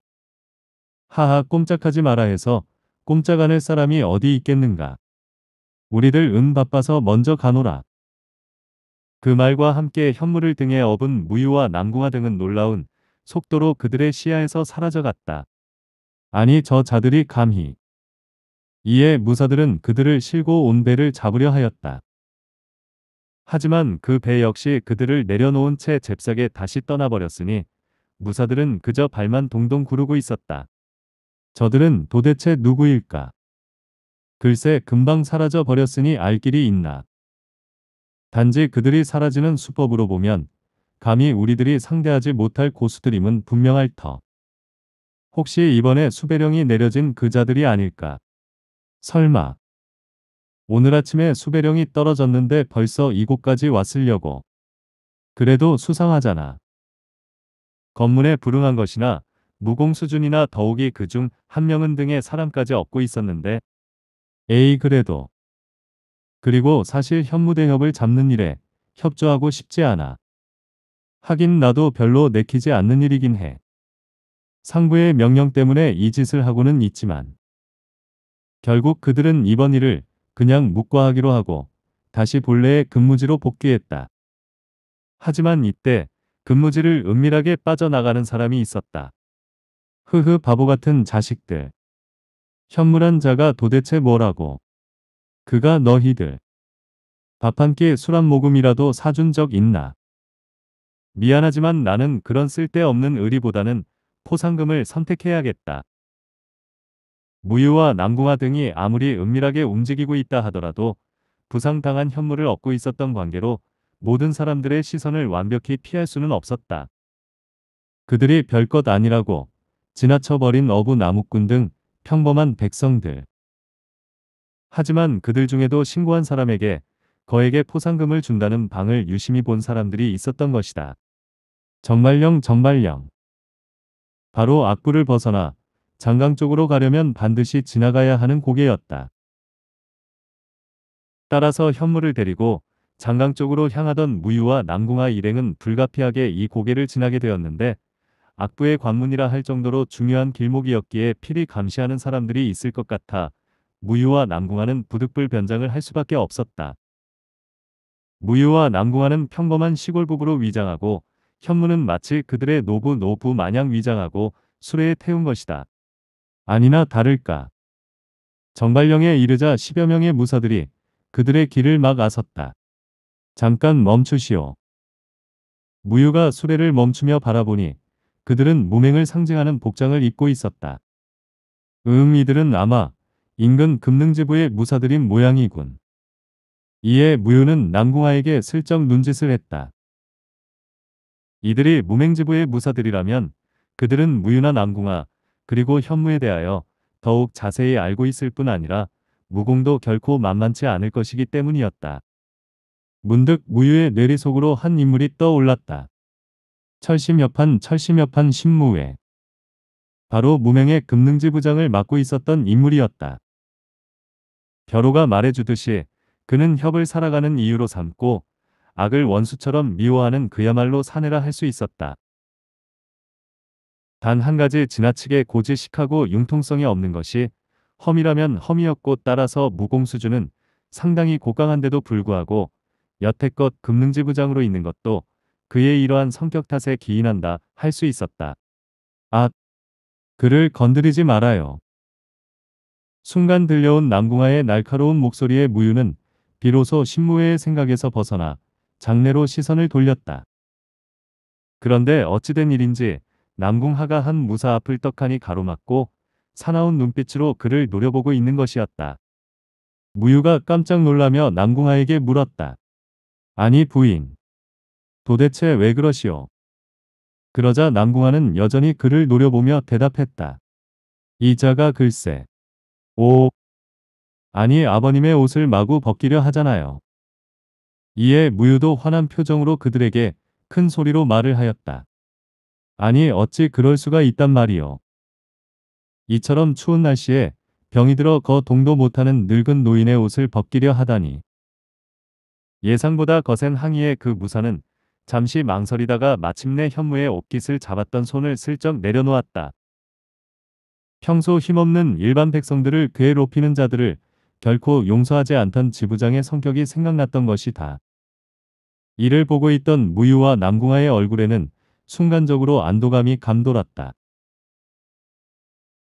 하하 꼼짝하지 마라 해서 꼼짝 안할 사람이 어디 있겠는가? 우리들 은 바빠서 먼저 가노라. 그 말과 함께 현물을 등에 업은 무유와 남궁화 등은 놀라운 속도로 그들의 시야에서 사라져갔다. 아니 저 자들이 감히 이에 무사들은 그들을 실고 온 배를 잡으려 하였다. 하지만 그 배 역시 그들을 내려놓은 채 잽싸게 다시 떠나버렸으니 무사들은 그저 발만 동동 구르고 있었다. 저들은 도대체 누구일까? 글쎄 금방 사라져 버렸으니 알 길이 있나? 단지 그들이 사라지는 수법으로 보면 감히 우리들이 상대하지 못할 고수들임은 분명할 터. 혹시 이번에 수배령이 내려진 그 자들이 아닐까? 설마. 오늘 아침에 수배령이 떨어졌는데 벌써 이곳까지 왔으려고. 그래도 수상하잖아. 건물에 불응한 것이나 무공수준이나 더욱이 그 중 한명은 등의 사람까지 얻고 있었는데 에이 그래도 그리고 사실 현무대협을 잡는 일에 협조하고 싶지 않아. 하긴 나도 별로 내키지 않는 일이긴 해. 상부의 명령 때문에 이 짓을 하고는 있지만 결국 그들은 이번 일을 그냥 묵과하기로 하고 다시 본래의 근무지로 복귀했다. 하지만 이때 근무지를 은밀하게 빠져나가는 사람이 있었다. 흐흐 바보 같은 자식들. 현물한 자가 도대체 뭐라고. 그가 너희들. 밥 한 끼 술 한 모금이라도 사준 적 있나. 미안하지만 나는 그런 쓸데없는 의리보다는 포상금을 선택해야겠다. 무효와 남궁화 등이 아무리 은밀하게 움직이고 있다 하더라도 부상당한 현물을 얻고 있었던 관계로 모든 사람들의 시선을 완벽히 피할 수는 없었다. 그들이 별것 아니라고 지나쳐버린 어부 나무꾼 등 평범한 백성들. 하지만 그들 중에도 신고한 사람에게 거액의 포상금을 준다는 방을 유심히 본 사람들이 있었던 것이다. 정말령 정말령. 바로 악부를 벗어나 장강 쪽으로 가려면 반드시 지나가야 하는 고개였다. 따라서 현무를 데리고 장강 쪽으로 향하던 무유와 남궁아 일행은 불가피하게 이 고개를 지나게 되었는데 악부의 관문이라 할 정도로 중요한 길목이었기에 필히 감시하는 사람들이 있을 것 같아 무유와 남궁아는 부득불 변장을 할 수밖에 없었다. 무유와 남궁아는 평범한 시골 부부로 위장하고 현무는 마치 그들의 노부 노부 마냥 위장하고 수레에 태운 것이다. 아니나 다를까. 정발령에 이르자 십여 명의 무사들이 그들의 길을 막 아섰다. 잠깐 멈추시오. 무유가 수레를 멈추며 바라보니 그들은 무맹을 상징하는 복장을 입고 있었다. 음 이들은 아마 인근 금능지부의 무사들인 모양이군. 이에 무유는 남궁아에게 슬쩍 눈짓을 했다. 이들이 무맹지부의 무사들이라면 그들은 무유나 남궁아 그리고 현무에 대하여 더욱 자세히 알고 있을 뿐 아니라 무공도 결코 만만치 않을 것이기 때문이었다. 문득 무유의 뇌리 속으로 한 인물이 떠올랐다. 철심협한 철심협한 신무회. 바로 무명의 금능지 부장을 맡고 있었던 인물이었다. 벼로가 말해주듯이 그는 협을 살아가는 이유로 삼고 악을 원수처럼 미워하는 그야말로 사내라 할 수 있었다. 단한 가지 지나치게 고지식하고 융통성이 없는 것이 험이라면 험이었고 따라서 무공수주는 상당히 고강한데도 불구하고 여태껏 금능지 부장으로 있는 것도 그의 이러한 성격 탓에 기인한다 할 수 있었다. 아, 그를 건드리지 말아요. 순간 들려온 남궁아의 날카로운 목소리의 무유는 비로소 신무회의 생각에서 벗어나 장례로 시선을 돌렸다. 그런데 어찌된 일인지 남궁하가 한 무사 앞을 떡하니 가로막고 사나운 눈빛으로 그를 노려보고 있는 것이었다. 무유가 깜짝 놀라며 남궁하에게 물었다. 아니 부인. 도대체 왜 그러시오? 그러자 남궁하는 여전히 그를 노려보며 대답했다. 이자가 글쎄. 오. 아니 아버님의 옷을 마구 벗기려 하잖아요. 이에 무유도 화난 표정으로 그들에게 큰 소리로 말을 하였다. 아니 어찌 그럴 수가 있단 말이오 이처럼 추운 날씨에 병이 들어 거동도 못하는 늙은 노인의 옷을 벗기려 하다니. 예상보다 거센 항의에 그 무사는 잠시 망설이다가 마침내 현무의 옷깃을 잡았던 손을 슬쩍 내려놓았다. 평소 힘없는 일반 백성들을 괴롭히는 자들을 결코 용서하지 않던 지부장의 성격이 생각났던 것이다. 이를 보고 있던 무유와 남궁아의 얼굴에는 순간적으로 안도감이 감돌았다.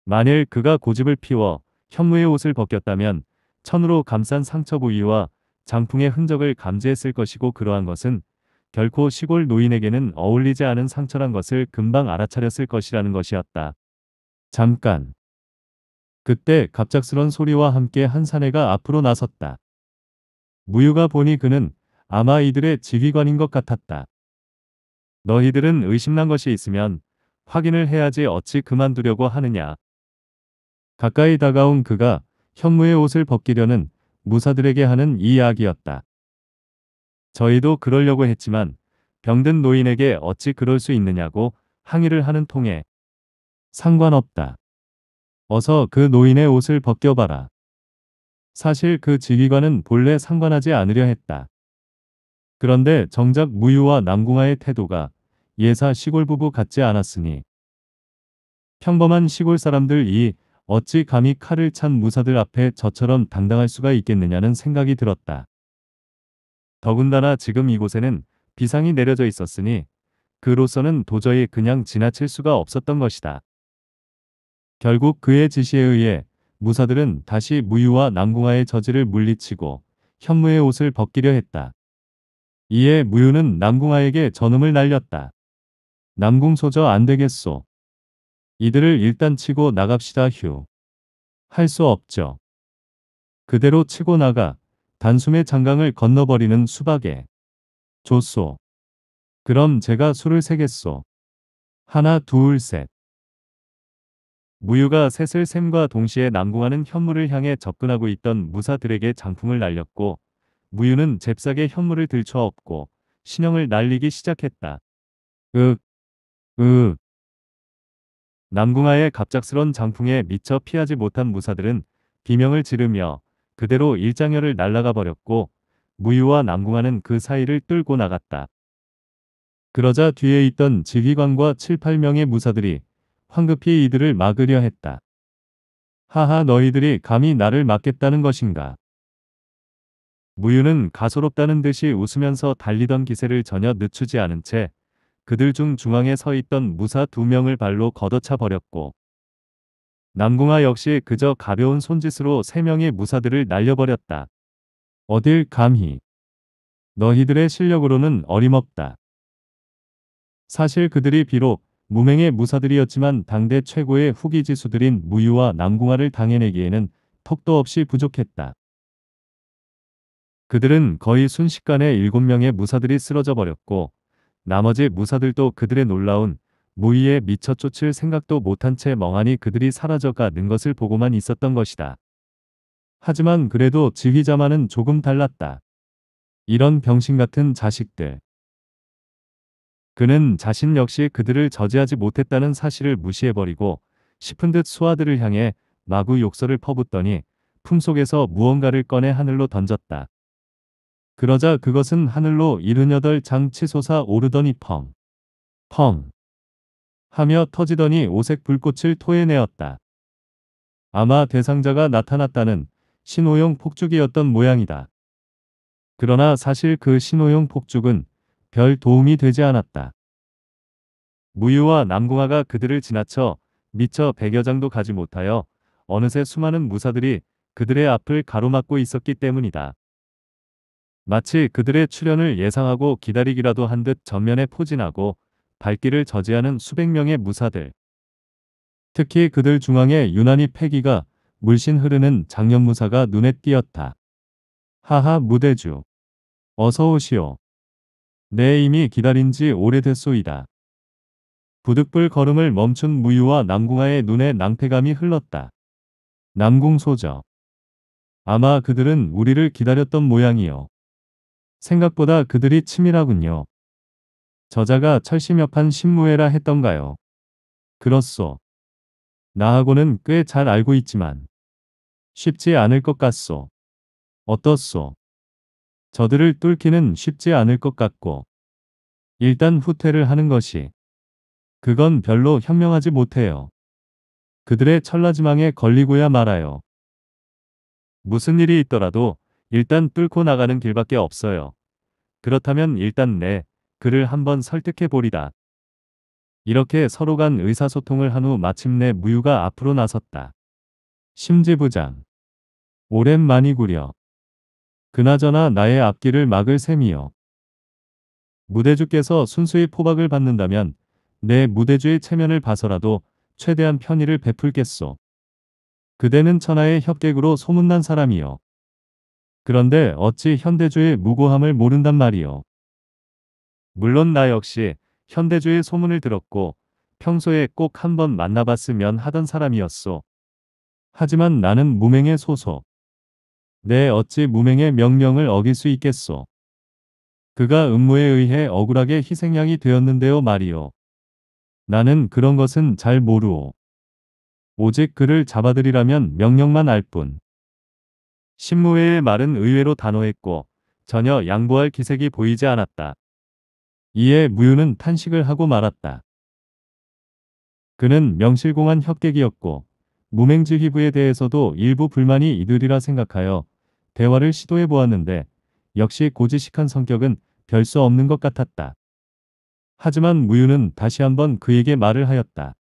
만일 그가 고집을 피워 현무의 옷을 벗겼다면 천으로 감싼 상처 부위와 장풍의 흔적을 감지했을 것이고 그러한 것은 결코 시골 노인에게는 어울리지 않은 상처란 것을 금방 알아차렸을 것이라는 것이었다. 잠깐. 그때 갑작스런 소리와 함께 한 사내가 앞으로 나섰다. 무유가 보니 그는 아마 이들의 지휘관인 것 같았다. 너희들은 의심난 것이 있으면 확인을 해야지 어찌 그만두려고 하느냐. 가까이 다가온 그가 현무의 옷을 벗기려는 무사들에게 하는 이야기였다. 저희도 그러려고 했지만 병든 노인에게 어찌 그럴 수 있느냐고 항의를 하는 통에 상관없다. 어서 그 노인의 옷을 벗겨봐라. 사실 그 지휘관은 본래 상관하지 않으려 했다. 그런데 정작 무유와 남궁아의 태도가 예사 시골 부부 같지 않았으니 평범한 시골 사람들이 어찌 감히 칼을 찬 무사들 앞에 저처럼 당당할 수가 있겠느냐는 생각이 들었다. 더군다나 지금 이곳에는 비상이 내려져 있었으니 그로서는 도저히 그냥 지나칠 수가 없었던 것이다. 결국 그의 지시에 의해 무사들은 다시 무유와 남궁아의 저지를 물리치고 현무의 옷을 벗기려 했다. 이에 무유는 남궁아에게 전음을 날렸다. 남궁소저 안되겠소. 이들을 일단 치고 나갑시다 휴. 할 수 없죠. 그대로 치고 나가 단숨에 장강을 건너버리는 수박에. 좋소. 그럼 제가 수를 세겠소. 하나 둘 셋. 무유가 셋을 셈과 동시에 남궁하는 현물을 향해 접근하고 있던 무사들에게 장풍을 날렸고 무유는 잽싸게 현물을 들쳐업고 신형을 날리기 시작했다. 윽. 으. 남궁아의 갑작스런 장풍에 미처 피하지 못한 무사들은 비명을 지르며 그대로 일장열을 날아가 버렸고 무유와 남궁아는 그 사이를 뚫고 나갔다. 그러자 뒤에 있던 지휘관과 7, 8명의 무사들이 황급히 이들을 막으려 했다. 하하 너희들이 감히 나를 막겠다는 것인가. 무유는 가소롭다는 듯이 웃으면서 달리던 기세를 전혀 늦추지 않은 채 그들 중 중앙에 서 있던 무사 두 명을 발로 걷어차 버렸고 남궁아 역시 그저 가벼운 손짓으로 세 명의 무사들을 날려버렸다. 어딜 감히. 너희들의 실력으로는 어림없다. 사실 그들이 비록 무맹의 무사들이었지만 당대 최고의 후기 지수들인 무유와 남궁아를 당해내기에는 턱도 없이 부족했다. 그들은 거의 순식간에 7명의 무사들이 쓰러져 버렸고 나머지 무사들도 그들의 놀라운 무위에 미쳐 쫓을 생각도 못한 채 멍하니 그들이 사라져 가는 것을 보고만 있었던 것이다. 하지만 그래도 지휘자만은 조금 달랐다. 이런 병신 같은 자식들. 그는 자신 역시 그들을 저지하지 못했다는 사실을 무시해버리고 싶은 듯수하들을 향해 마구 욕설을 퍼붓더니 품속에서 무언가를 꺼내 하늘로 던졌다. 그러자 그것은 하늘로 일흔여덟 장 치솟아 오르더니 펑, 펑 하며 터지더니 오색 불꽃을 토해내었다. 아마 대상자가 나타났다는 신호용 폭죽이었던 모양이다. 그러나 사실 그 신호용 폭죽은 별 도움이 되지 않았다. 무유와 남궁아가 그들을 지나쳐 미처 백여 장도 가지 못하여 어느새 수많은 무사들이 그들의 앞을 가로막고 있었기 때문이다. 마치 그들의 출현을 예상하고 기다리기라도 한 듯 전면에 포진하고 발길을 저지하는 수백 명의 무사들. 특히 그들 중앙에 유난히 패기가 물씬 흐르는 장년 무사가 눈에 띄었다. 하하 무대주. 어서 오시오. 내 네, 이미 기다린 지 오래됐소이다. 부득불 걸음을 멈춘 무유와 남궁아의 눈에 낭패감이 흘렀다. 남궁소저. 아마 그들은 우리를 기다렸던 모양이요. 생각보다 그들이 치밀하군요. 저자가 철심협한 신무회라 했던가요. 그렇소. 나하고는 꽤 잘 알고 있지만 쉽지 않을 것 같소. 어떻소? 저들을 뚫기는 쉽지 않을 것 같고 일단 후퇴를 하는 것이 그건 별로 현명하지 못해요. 그들의 철라지망에 걸리고야 말아요. 무슨 일이 있더라도 일단 뚫고 나가는 길밖에 없어요. 그렇다면 일단 내 네, 그를 한번 설득해 보리다. 이렇게 서로 간 의사소통을 한 후 마침내 무유가 앞으로 나섰다. 심지부장. 오랜만이구려. 그나저나 나의 앞길을 막을 셈이요. 무대주께서 순수히 포박을 받는다면 내 무대주의 체면을 봐서라도 최대한 편의를 베풀겠소. 그대는 천하의 협객으로 소문난 사람이요. 그런데 어찌 현대주의 무고함을 모른단 말이오 물론 나 역시 현대주의 소문을 들었고 평소에 꼭 한번 만나봤으면 하던 사람이었소. 하지만 나는 무명의 소속. 내 네, 어찌 무명의 명령을 어길 수 있겠소. 그가 음모에 의해 억울하게 희생양이 되었는데요 말이오 나는 그런 것은 잘 모르오. 오직 그를 잡아들이라면 명령만 알 뿐. 신무회의 말은 의외로 단호했고 전혀 양보할 기색이 보이지 않았다. 이에 무유는 탄식을 하고 말았다. 그는 명실공한 협객이었고 무맹지휘부에 대해서도 일부 불만이 이들이라 생각하여 대화를 시도해 보았는데 역시 고지식한 성격은 별 수 없는 것 같았다. 하지만 무유는 다시 한번 그에게 말을 하였다.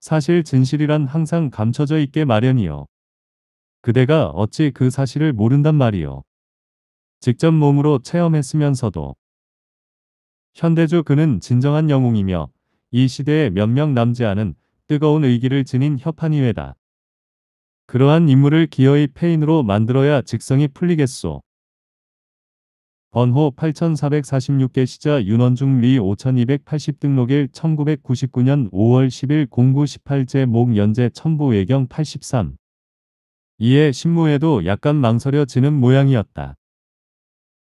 사실 진실이란 항상 감춰져 있게 마련이요. 그대가 어찌 그 사실을 모른단 말이오 직접 몸으로 체험했으면서도 현대주 그는 진정한 영웅이며 이 시대에 몇 명 남지 않은 뜨거운 의기를 지닌 협한이회다. 그러한 인물을 기어이 폐인으로 만들어야 직성이 풀리겠소. 번호 8446개 시자 윤원중 리 5280 등록일 1999년 5월 10일 0918제 목 연재 첨부 외경 83 이에 신무에도 약간 망설여지는 모양이었다.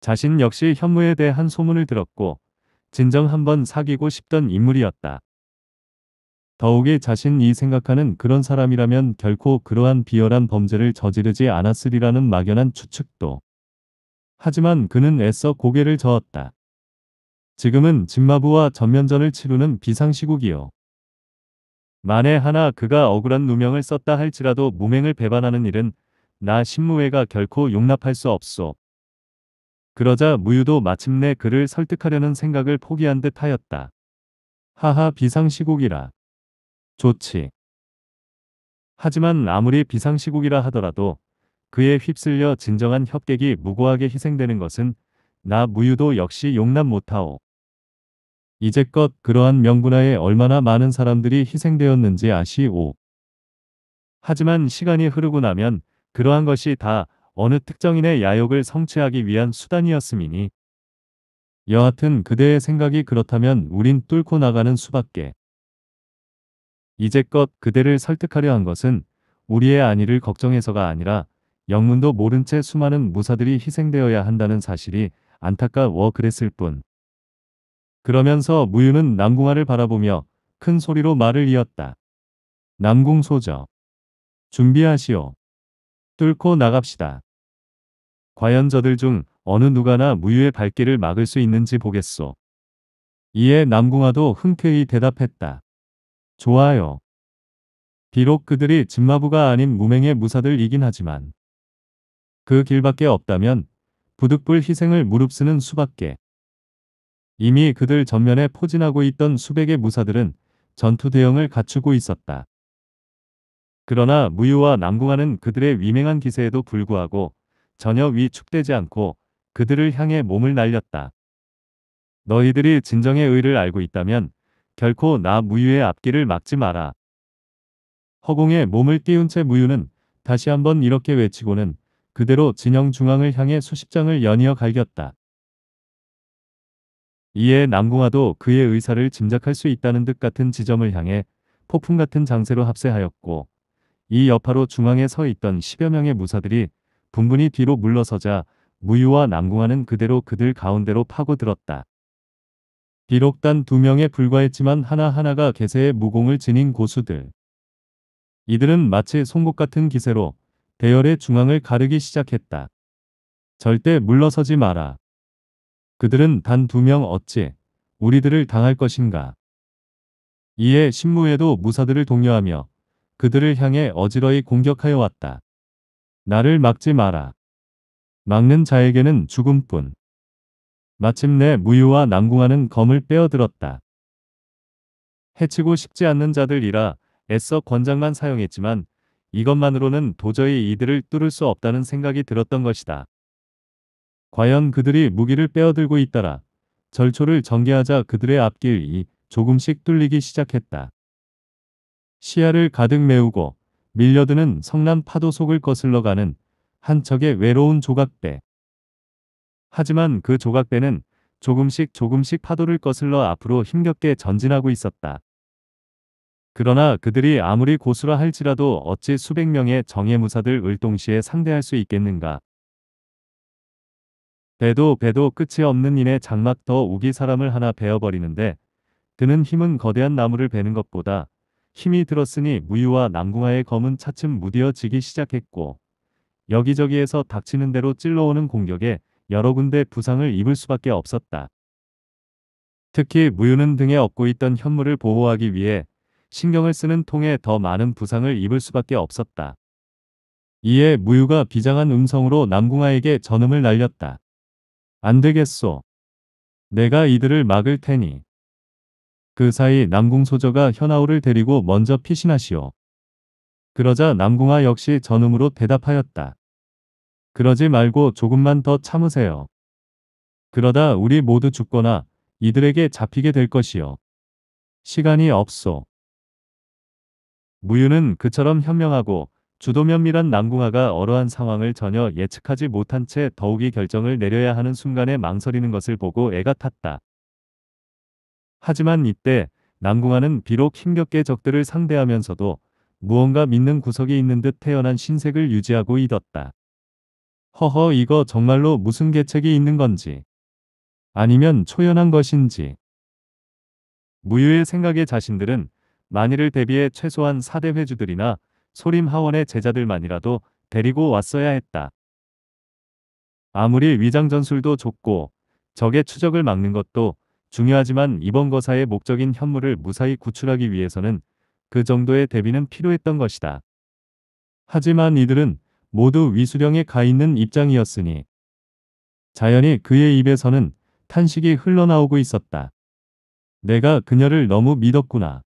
자신 역시 현무에 대한 소문을 들었고 진정 한번 사귀고 싶던 인물이었다. 더욱이 자신이 생각하는 그런 사람이라면 결코 그러한 비열한 범죄를 저지르지 않았으리라는 막연한 추측도. 하지만 그는 애써 고개를 저었다. 지금은 진마부와 전면전을 치르는 비상시국이요. 만에 하나 그가 억울한 누명을 썼다 할지라도 무맹을 배반하는 일은 나 신무회가 결코 용납할 수 없소. 그러자 무유도 마침내 그를 설득하려는 생각을 포기한 듯 하였다. 하하 비상시국이라. 좋지. 하지만 아무리 비상시국이라 하더라도 그에 휩쓸려 진정한 협객이 무고하게 희생되는 것은 나 무유도 역시 용납 못하오. 이제껏 그러한 명분하에 얼마나 많은 사람들이 희생되었는지 아시오. 하지만 시간이 흐르고 나면 그러한 것이 다 어느 특정인의 야욕을 성취하기 위한 수단이었음이니 여하튼 그대의 생각이 그렇다면 우린 뚫고 나가는 수밖에. 이제껏 그대를 설득하려 한 것은 우리의 안위를 걱정해서가 아니라 영문도 모른 채 수많은 무사들이 희생되어야 한다는 사실이 안타까워 그랬을 뿐. 그러면서 무유는 남궁아를 바라보며 큰 소리로 말을 이었다. 남궁소저. 준비하시오. 뚫고 나갑시다. 과연 저들 중 어느 누가나 무유의 발길을 막을 수 있는지 보겠소. 이에 남궁아도 흔쾌히 대답했다. 좋아요. 비록 그들이 진마부가 아닌 무맹의 무사들이긴 하지만 그 길밖에 없다면 부득불 희생을 무릅쓰는 수밖에 이미 그들 전면에 포진하고 있던 수백의 무사들은 전투 대형을 갖추고 있었다. 그러나 무유와 남궁하는 그들의 위맹한 기세에도 불구하고 전혀 위축되지 않고 그들을 향해 몸을 날렸다. 너희들이 진정의 의를 알고 있다면 결코 나 무유의 앞길을 막지 마라. 허공에 몸을 띄운 채 무유는 다시 한번 이렇게 외치고는 그대로 진영 중앙을 향해 수십 장을 연이어 갈겼다. 이에 남궁화도 그의 의사를 짐작할 수 있다는 듯 같은 지점을 향해 폭풍 같은 장세로 합세하였고 이 여파로 중앙에 서 있던 10여 명의 무사들이 분분히 뒤로 물러서자 무유와 남궁화는 그대로 그들 가운데로 파고들었다. 비록 단 두 명에 불과했지만 하나하나가 개세의 무공을 지닌 고수들. 이들은 마치 송곳 같은 기세로 대열의 중앙을 가르기 시작했다. 절대 물러서지 마라. 그들은 단 두 명 어찌 우리들을 당할 것인가. 이에 신무에도 무사들을 독려하며 그들을 향해 어지러이 공격하여 왔다. 나를 막지 마라. 막는 자에게는 죽음뿐. 마침내 무유와 난궁하는 검을 빼어들었다. 해치고 싶지 않는 자들이라 애써 권장만 사용했지만 이것만으로는 도저히 이들을 뚫을 수 없다는 생각이 들었던 것이다. 과연 그들이 무기를 빼어들고 있따라 절초를 전개하자 그들의 앞길이 조금씩 뚫리기 시작했다. 시야를 가득 메우고 밀려드는 성난 파도 속을 거슬러 가는 한 척의 외로운 조각배. 하지만 그 조각배는 조금씩 조금씩 파도를 거슬러 앞으로 힘겹게 전진하고 있었다. 그러나 그들이 아무리 고수라 할지라도 어찌 수백 명의 정예 무사들을 동시에 상대할 수 있겠는가? 배도 배도 끝이 없는 인의 장막 더 우기 사람을 하나 베어버리는데 드는 힘은 거대한 나무를 베는 것보다 힘이 들었으니 무유와 남궁하의 검은 차츰 무뎌지기 시작했고 여기저기에서 닥치는 대로 찔러오는 공격에 여러 군데 부상을 입을 수밖에 없었다. 특히 무유는 등에 업고 있던 현물을 보호하기 위해 신경을 쓰는 통에 더 많은 부상을 입을 수밖에 없었다. 이에 무유가 비장한 음성으로 남궁아에게 전음을 날렸다. 안 되겠소. 내가 이들을 막을 테니. 그 사이 남궁소저가 현아우를 데리고 먼저 피신하시오. 그러자 남궁아 역시 전음으로 대답하였다. 그러지 말고 조금만 더 참으세요. 그러다 우리 모두 죽거나 이들에게 잡히게 될 것이요. 시간이 없소. 무유는 그처럼 현명하고 주도면밀한 남궁화가 어러한 상황을 전혀 예측하지 못한 채 더욱이 결정을 내려야 하는 순간에 망설이는 것을 보고 애가 탔다. 하지만 이때 남궁화는 비록 힘겹게 적들을 상대하면서도 무언가 믿는 구석이 있는 듯 태연한 신색을 유지하고 있었다. 허허 이거 정말로 무슨 계책이 있는 건지 아니면 초연한 것인지 무유의 생각에 자신들은 만일을 대비해 최소한 4대 회주들이나 소림 하원의 제자들만이라도 데리고 왔어야 했다. 아무리 위장 전술도 좋고 적의 추적을 막는 것도 중요하지만 이번 거사의 목적인 현물을 무사히 구출하기 위해서는 그 정도의 대비는 필요했던 것이다. 하지만 이들은 모두 위수령에 가 있는 입장이었으니 자연히 그의 입에서는 탄식이 흘러나오고 있었다. 내가 그녀를 너무 믿었구나.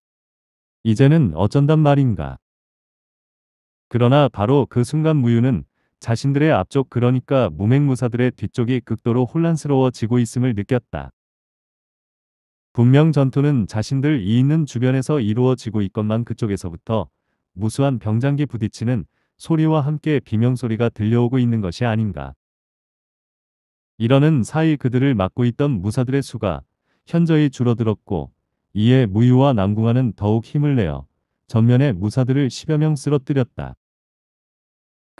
이제는 어쩐단 말인가. 그러나 바로 그 순간 무유는 자신들의 앞쪽 그러니까 무맹무사들의 뒤쪽이 극도로 혼란스러워지고 있음을 느꼈다. 분명 전투는 자신들 이 있는 주변에서 이루어지고 있건만 그쪽에서부터 무수한 병장기 부딪히는 소리와 함께 비명소리가 들려오고 있는 것이 아닌가. 이러는 사이 그들을 막고 있던 무사들의 수가 현저히 줄어들었고 이에 무유와 남궁화는 더욱 힘을 내어 전면에 무사들을 10여 명 쓰러뜨렸다.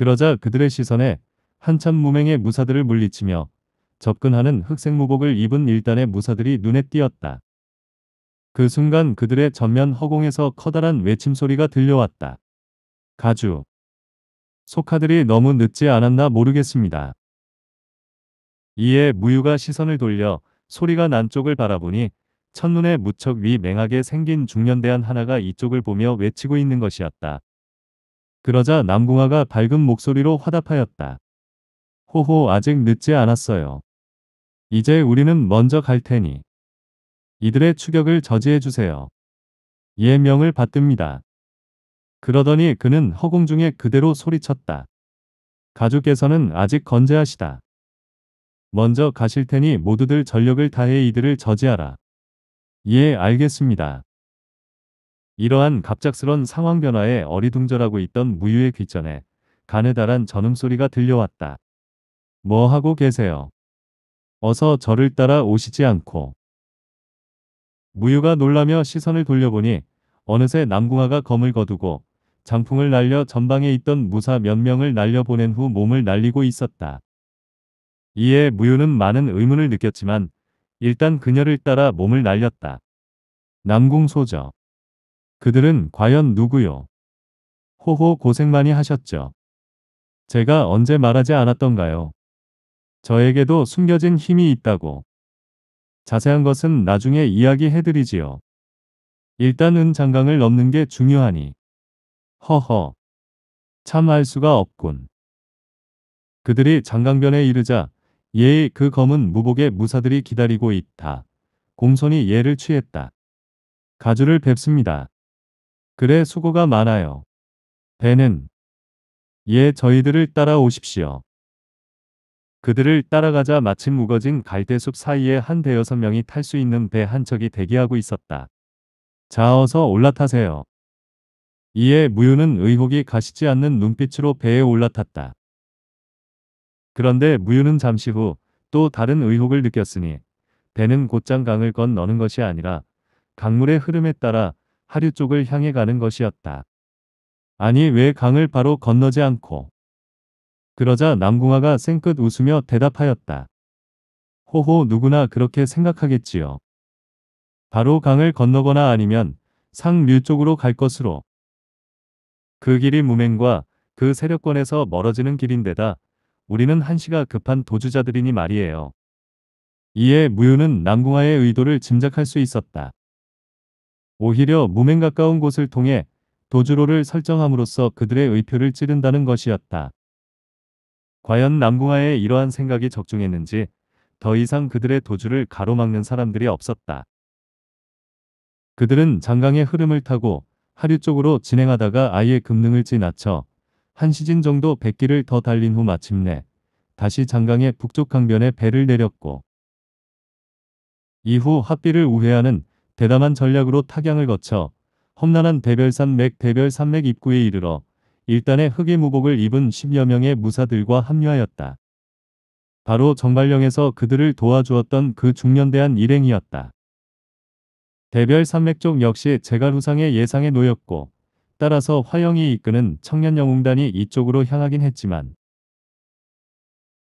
그러자 그들의 시선에 한참 무맹의 무사들을 물리치며 접근하는 흑색 무복을 입은 일단의 무사들이 눈에 띄었다. 그 순간 그들의 전면 허공에서 커다란 외침 소리가 들려왔다. 가주. 소카들이 너무 늦지 않았나 모르겠습니다. 이에 무유가 시선을 돌려 소리가 난 쪽을 바라보니 첫눈에 무척 위맹하게 생긴 중년대한 하나가 이쪽을 보며 외치고 있는 것이었다. 그러자 남궁아가 밝은 목소리로 화답하였다. 호호 아직 늦지 않았어요. 이제 우리는 먼저 갈 테니 이들의 추격을 저지해 주세요. 예 명을 받듭니다. 그러더니 그는 허공중에 그대로 소리쳤다. 가족께서는 아직 건재하시다. 먼저 가실 테니 모두들 전력을 다해 이들을 저지하라. 예 알겠습니다. 이러한 갑작스런 상황 변화에 어리둥절하고 있던 무유의 귀전에 가느다란 전음소리가 들려왔다. 뭐 하고 계세요? 어서 저를 따라 오시지 않고. 무유가 놀라며 시선을 돌려보니 어느새 남궁화가 검을 거두고 장풍을 날려 전방에 있던 무사 몇 명을 날려보낸 후 몸을 날리고 있었다. 이에 무유는 많은 의문을 느꼈지만 일단 그녀를 따라 몸을 날렸다. 남궁소저 그들은 과연 누구요? 호호 고생 많이 하셨죠. 제가 언제 말하지 않았던가요? 저에게도 숨겨진 힘이 있다고. 자세한 것은 나중에 이야기해드리지요. 일단 은장강을 넘는 게 중요하니. 허허. 참 알 수가 없군. 그들이 장강변에 이르자 예의 그 검은 무복의 무사들이 기다리고 있다. 공손히 예를 취했다. 가주를 뵙습니다. 그래 수고가 많아요. 배는 예 저희들을 따라오십시오. 그들을 따라가자 마침 우거진 갈대숲 사이에 한 대여섯 명이 탈 수 있는 배 한 척이 대기하고 있었다. 자 어서 올라타세요. 이에 무유는 의혹이 가시지 않는 눈빛으로 배에 올라탔다. 그런데 무유는 잠시 후 또 다른 의혹을 느꼈으니 배는 곧장 강을 건너는 것이 아니라 강물의 흐름에 따라 하류 쪽을 향해 가는 것이었다. 아니 왜 강을 바로 건너지 않고. 그러자 남궁아가 생끗 웃으며 대답하였다. 호호 누구나 그렇게 생각하겠지요. 바로 강을 건너거나 아니면 상류 쪽으로 갈 것으로. 그 길이 무맹과 그 세력권에서 멀어지는 길인데다 우리는 한시가 급한 도주자들이니 말이에요. 이에 무유는 남궁아의 의도를 짐작할 수 있었다. 오히려 무맹 가까운 곳을 통해 도주로를 설정함으로써 그들의 의표를 찌른다는 것이었다. 과연 남궁하에 이러한 생각이 적중했는지 더 이상 그들의 도주를 가로막는 사람들이 없었다. 그들은 장강의 흐름을 타고 하류 쪽으로 진행하다가 아예 금능을 지나쳐 한 시즌 정도 백0 0기를더 달린 후 마침내 다시 장강의 북쪽 강변에 배를 내렸고 이후 합비를 우회하는 대담한 전략으로 타경을 거쳐 험난한 대별산맥 대별산맥 입구에 이르러 일단의 흑의 무복을 입은 10여 명의 무사들과 합류하였다. 바로 정발령에서 그들을 도와주었던 그 중년대한 일행이었다. 대별 산맥 쪽 역시 제갈후상의 예상에 놓였고 따라서 화영이 이끄는 청년영웅단이 이쪽으로 향하긴 했지만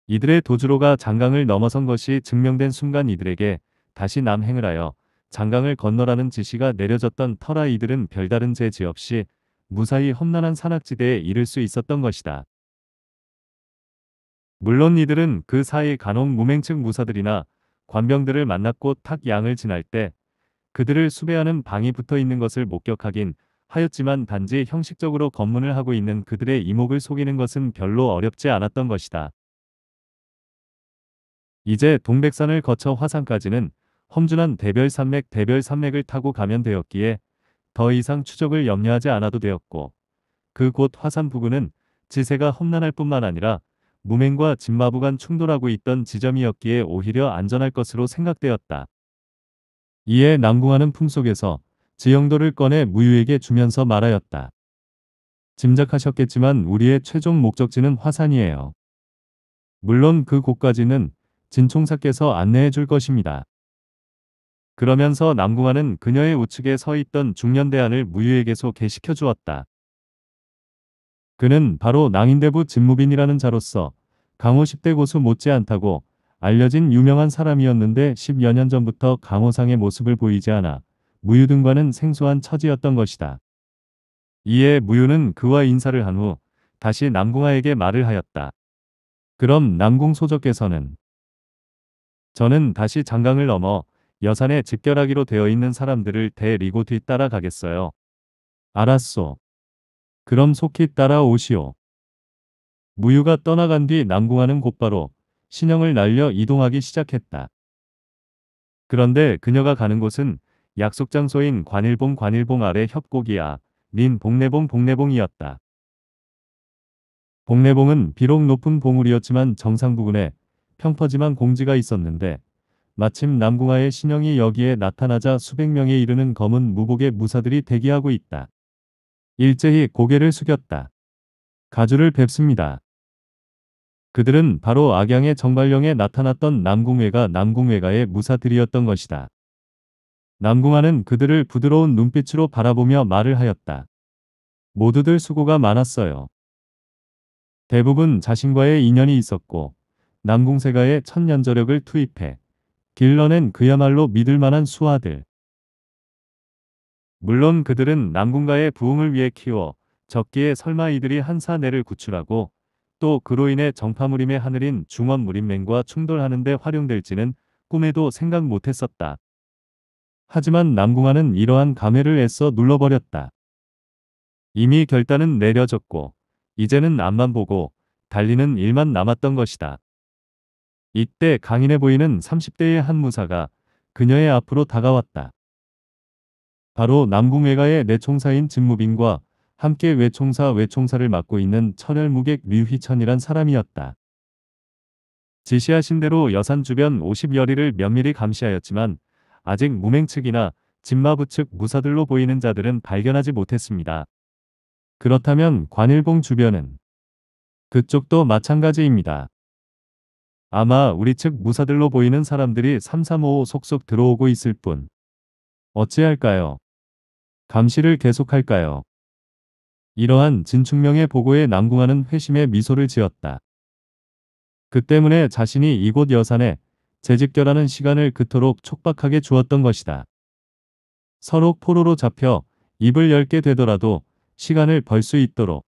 이들의 도주로가 장강을 넘어선 것이 증명된 순간 이들에게 다시 남행을 하여 장강을 건너라는 지시가 내려졌던 터라 이들은 별다른 제지 없이 무사히 험난한 산악지대에 이를 수 있었던 것이다. 물론 이들은 그 사이 간혹 무맹측 무사들이나 관병들을 만났고 탁 양을 지날 때 그들을 수배하는 방이 붙어 있는 것을 목격하긴 하였지만 단지 형식적으로 검문을 하고 있는 그들의 이목을 속이는 것은 별로 어렵지 않았던 것이다. 이제 동백산을 거쳐 화산까지는 험준한 대별산맥 대별산맥을 타고 가면 되었기에 더 이상 추적을 염려하지 않아도 되었고 그곳 화산 부근은 지세가 험난할 뿐만 아니라 무맹과 진마부 간 충돌하고 있던 지점이었기에 오히려 안전할 것으로 생각되었다. 이에 난궁하는 품속에서 지형도를 꺼내 무유에게 주면서 말하였다. 짐작하셨겠지만 우리의 최종 목적지는 화산이에요. 물론 그 곳까지는 진총사께서 안내해 줄 것입니다. 그러면서 남궁아는 그녀의 우측에 서 있던 중년대안을 무유에게소 개시켜 주었다. 그는 바로 낭인대부 진무빈이라는 자로서 강호 10대 고수 못지않다고 알려진 유명한 사람이었는데 10여 년 전부터 강호상의 모습을 보이지 않아 무유등과는 생소한 처지였던 것이다. 이에 무유는 그와 인사를 한 후 다시 남궁아에게 말을 하였다. 그럼 남궁 소적께서는 저는 다시 장강을 넘어 여산에 직결하기로 되어 있는 사람들을 대리고 뒤따라 가겠어요. 알았소. 그럼 속히 따라오시오. 무유가 떠나간 뒤 남궁하는 곧바로 신형을 날려 이동하기 시작했다. 그런데 그녀가 가는 곳은 약속 장소인 관일봉 관일봉 아래 협곡이야 민복내봉복내봉이었다복내봉은 비록 높은 봉우리였지만 정상 부근에 평퍼짐한 공지가 있었는데 마침 남궁아의 신형이 여기에 나타나자 수백 명에 이르는 검은 무복의 무사들이 대기하고 있다. 일제히 고개를 숙였다. 가주를 뵙습니다. 그들은 바로 악양의 정발령에 나타났던 남궁외가남궁외가의 무사들이었던 것이다. 남궁아는 그들을 부드러운 눈빛으로 바라보며 말을 하였다. 모두들 수고가 많았어요. 대부분 자신과의 인연이 있었고 남궁세가의 천년저력을 투입해 길러낸 그야말로 믿을만한 수하들. 물론 그들은 남궁가의 부흥을 위해 키워 적기에 설마 이들이 한사내를 구출하고 또 그로 인해 정파무림의 하늘인 중원 무림맹과 충돌하는 데 활용될지는 꿈에도 생각 못했었다. 하지만 남궁아는 이러한 감회를 애써 눌러버렸다. 이미 결단은 내려졌고 이제는 앞만 보고 달리는 일만 남았던 것이다. 이때 강인해 보이는 30대의 한 무사가 그녀의 앞으로 다가왔다. 바로 남궁외가의 내총사인 직무빈과 함께 외총사 외총사를 맡고 있는 천혈무객 류휘천이란 사람이었다. 지시하신 대로 여산 주변 50여리를 면밀히 감시하였지만 아직 무맹 측이나 진마부 측 무사들로 보이는 자들은 발견하지 못했습니다. 그렇다면 관일봉 주변은 그쪽도 마찬가지입니다. 아마 우리 측 무사들로 보이는 사람들이 3355 속속 들어오고 있을 뿐. 어찌할까요? 감시를 계속할까요? 이러한 진충명의 보고에 남궁하는 회심의 미소를 지었다. 그 때문에 자신이 이곳 여산에 재직결하는 시간을 그토록 촉박하게 주었던 것이다. 서로 포로로 잡혀 입을 열게 되더라도 시간을 벌 수 있도록.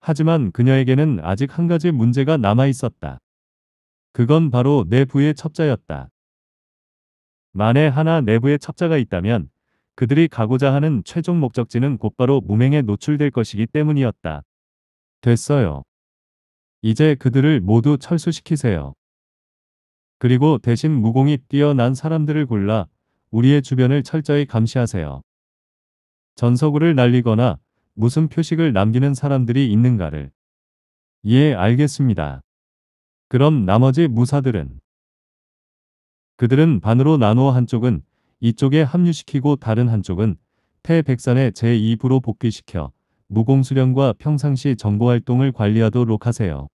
하지만 그녀에게는 아직 한 가지 문제가 남아 있었다. 그건 바로 내부의 첩자였다. 만에 하나 내부의 첩자가 있다면 그들이 가고자 하는 최종 목적지는 곧바로 무맹에 노출될 것이기 때문이었다. 됐어요. 이제 그들을 모두 철수시키세요. 그리고 대신 무공이 뛰어난 사람들을 골라 우리의 주변을 철저히 감시하세요. 전서구를 날리거나 무슨 표식을 남기는 사람들이 있는가를. 예, 알겠습니다. 그럼 나머지 무사들은 그들은 반으로 나누어 한쪽은 이쪽에 합류시키고 다른 한쪽은 태백산의 제2부로 복귀시켜 무공수련과 평상시 정보활동을 관리하도록 하세요.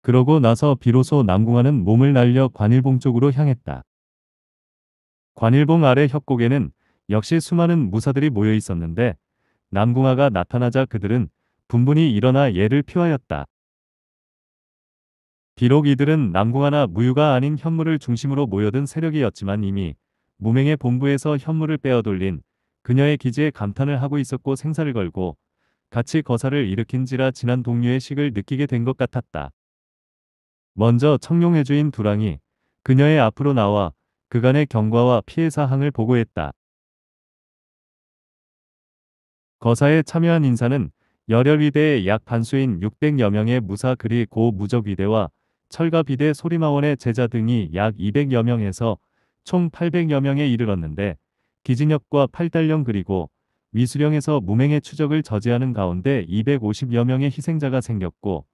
그러고 나서 비로소 남궁하는 몸을 날려 관일봉 쪽으로 향했다. 관일봉 아래 협곡에는 역시 수많은 무사들이 모여 있었는데 남궁아가 나타나자 그들은 분분히 일어나 예를 피하였다. 비록 이들은 남궁하나 무유가 아닌 현무를 중심으로 모여든 세력이었지만 이미 무명의 본부에서 현무를 빼어돌린 그녀의 기지에 감탄을 하고 있었고 생사를 걸고 같이 거사를 일으킨지라 지난 동료의 식을 느끼게 된 것 같았다. 먼저 청룡해주인 두랑이 그녀의 앞으로 나와 그간의 경과와 피해 사항을 보고했다. 거사에 참여한 인사는 열혈위대의 약 반수인 600여 명의 무사 그리 고 무적위대와 철가비대 소리마원의 제자 등이 약 200여 명에서 총 800여 명에 이르렀는데 기진혁과 팔달령 그리고 위수령에서 무맹의 추적을 저지하는 가운데 250여 명의 희생자가 생겼고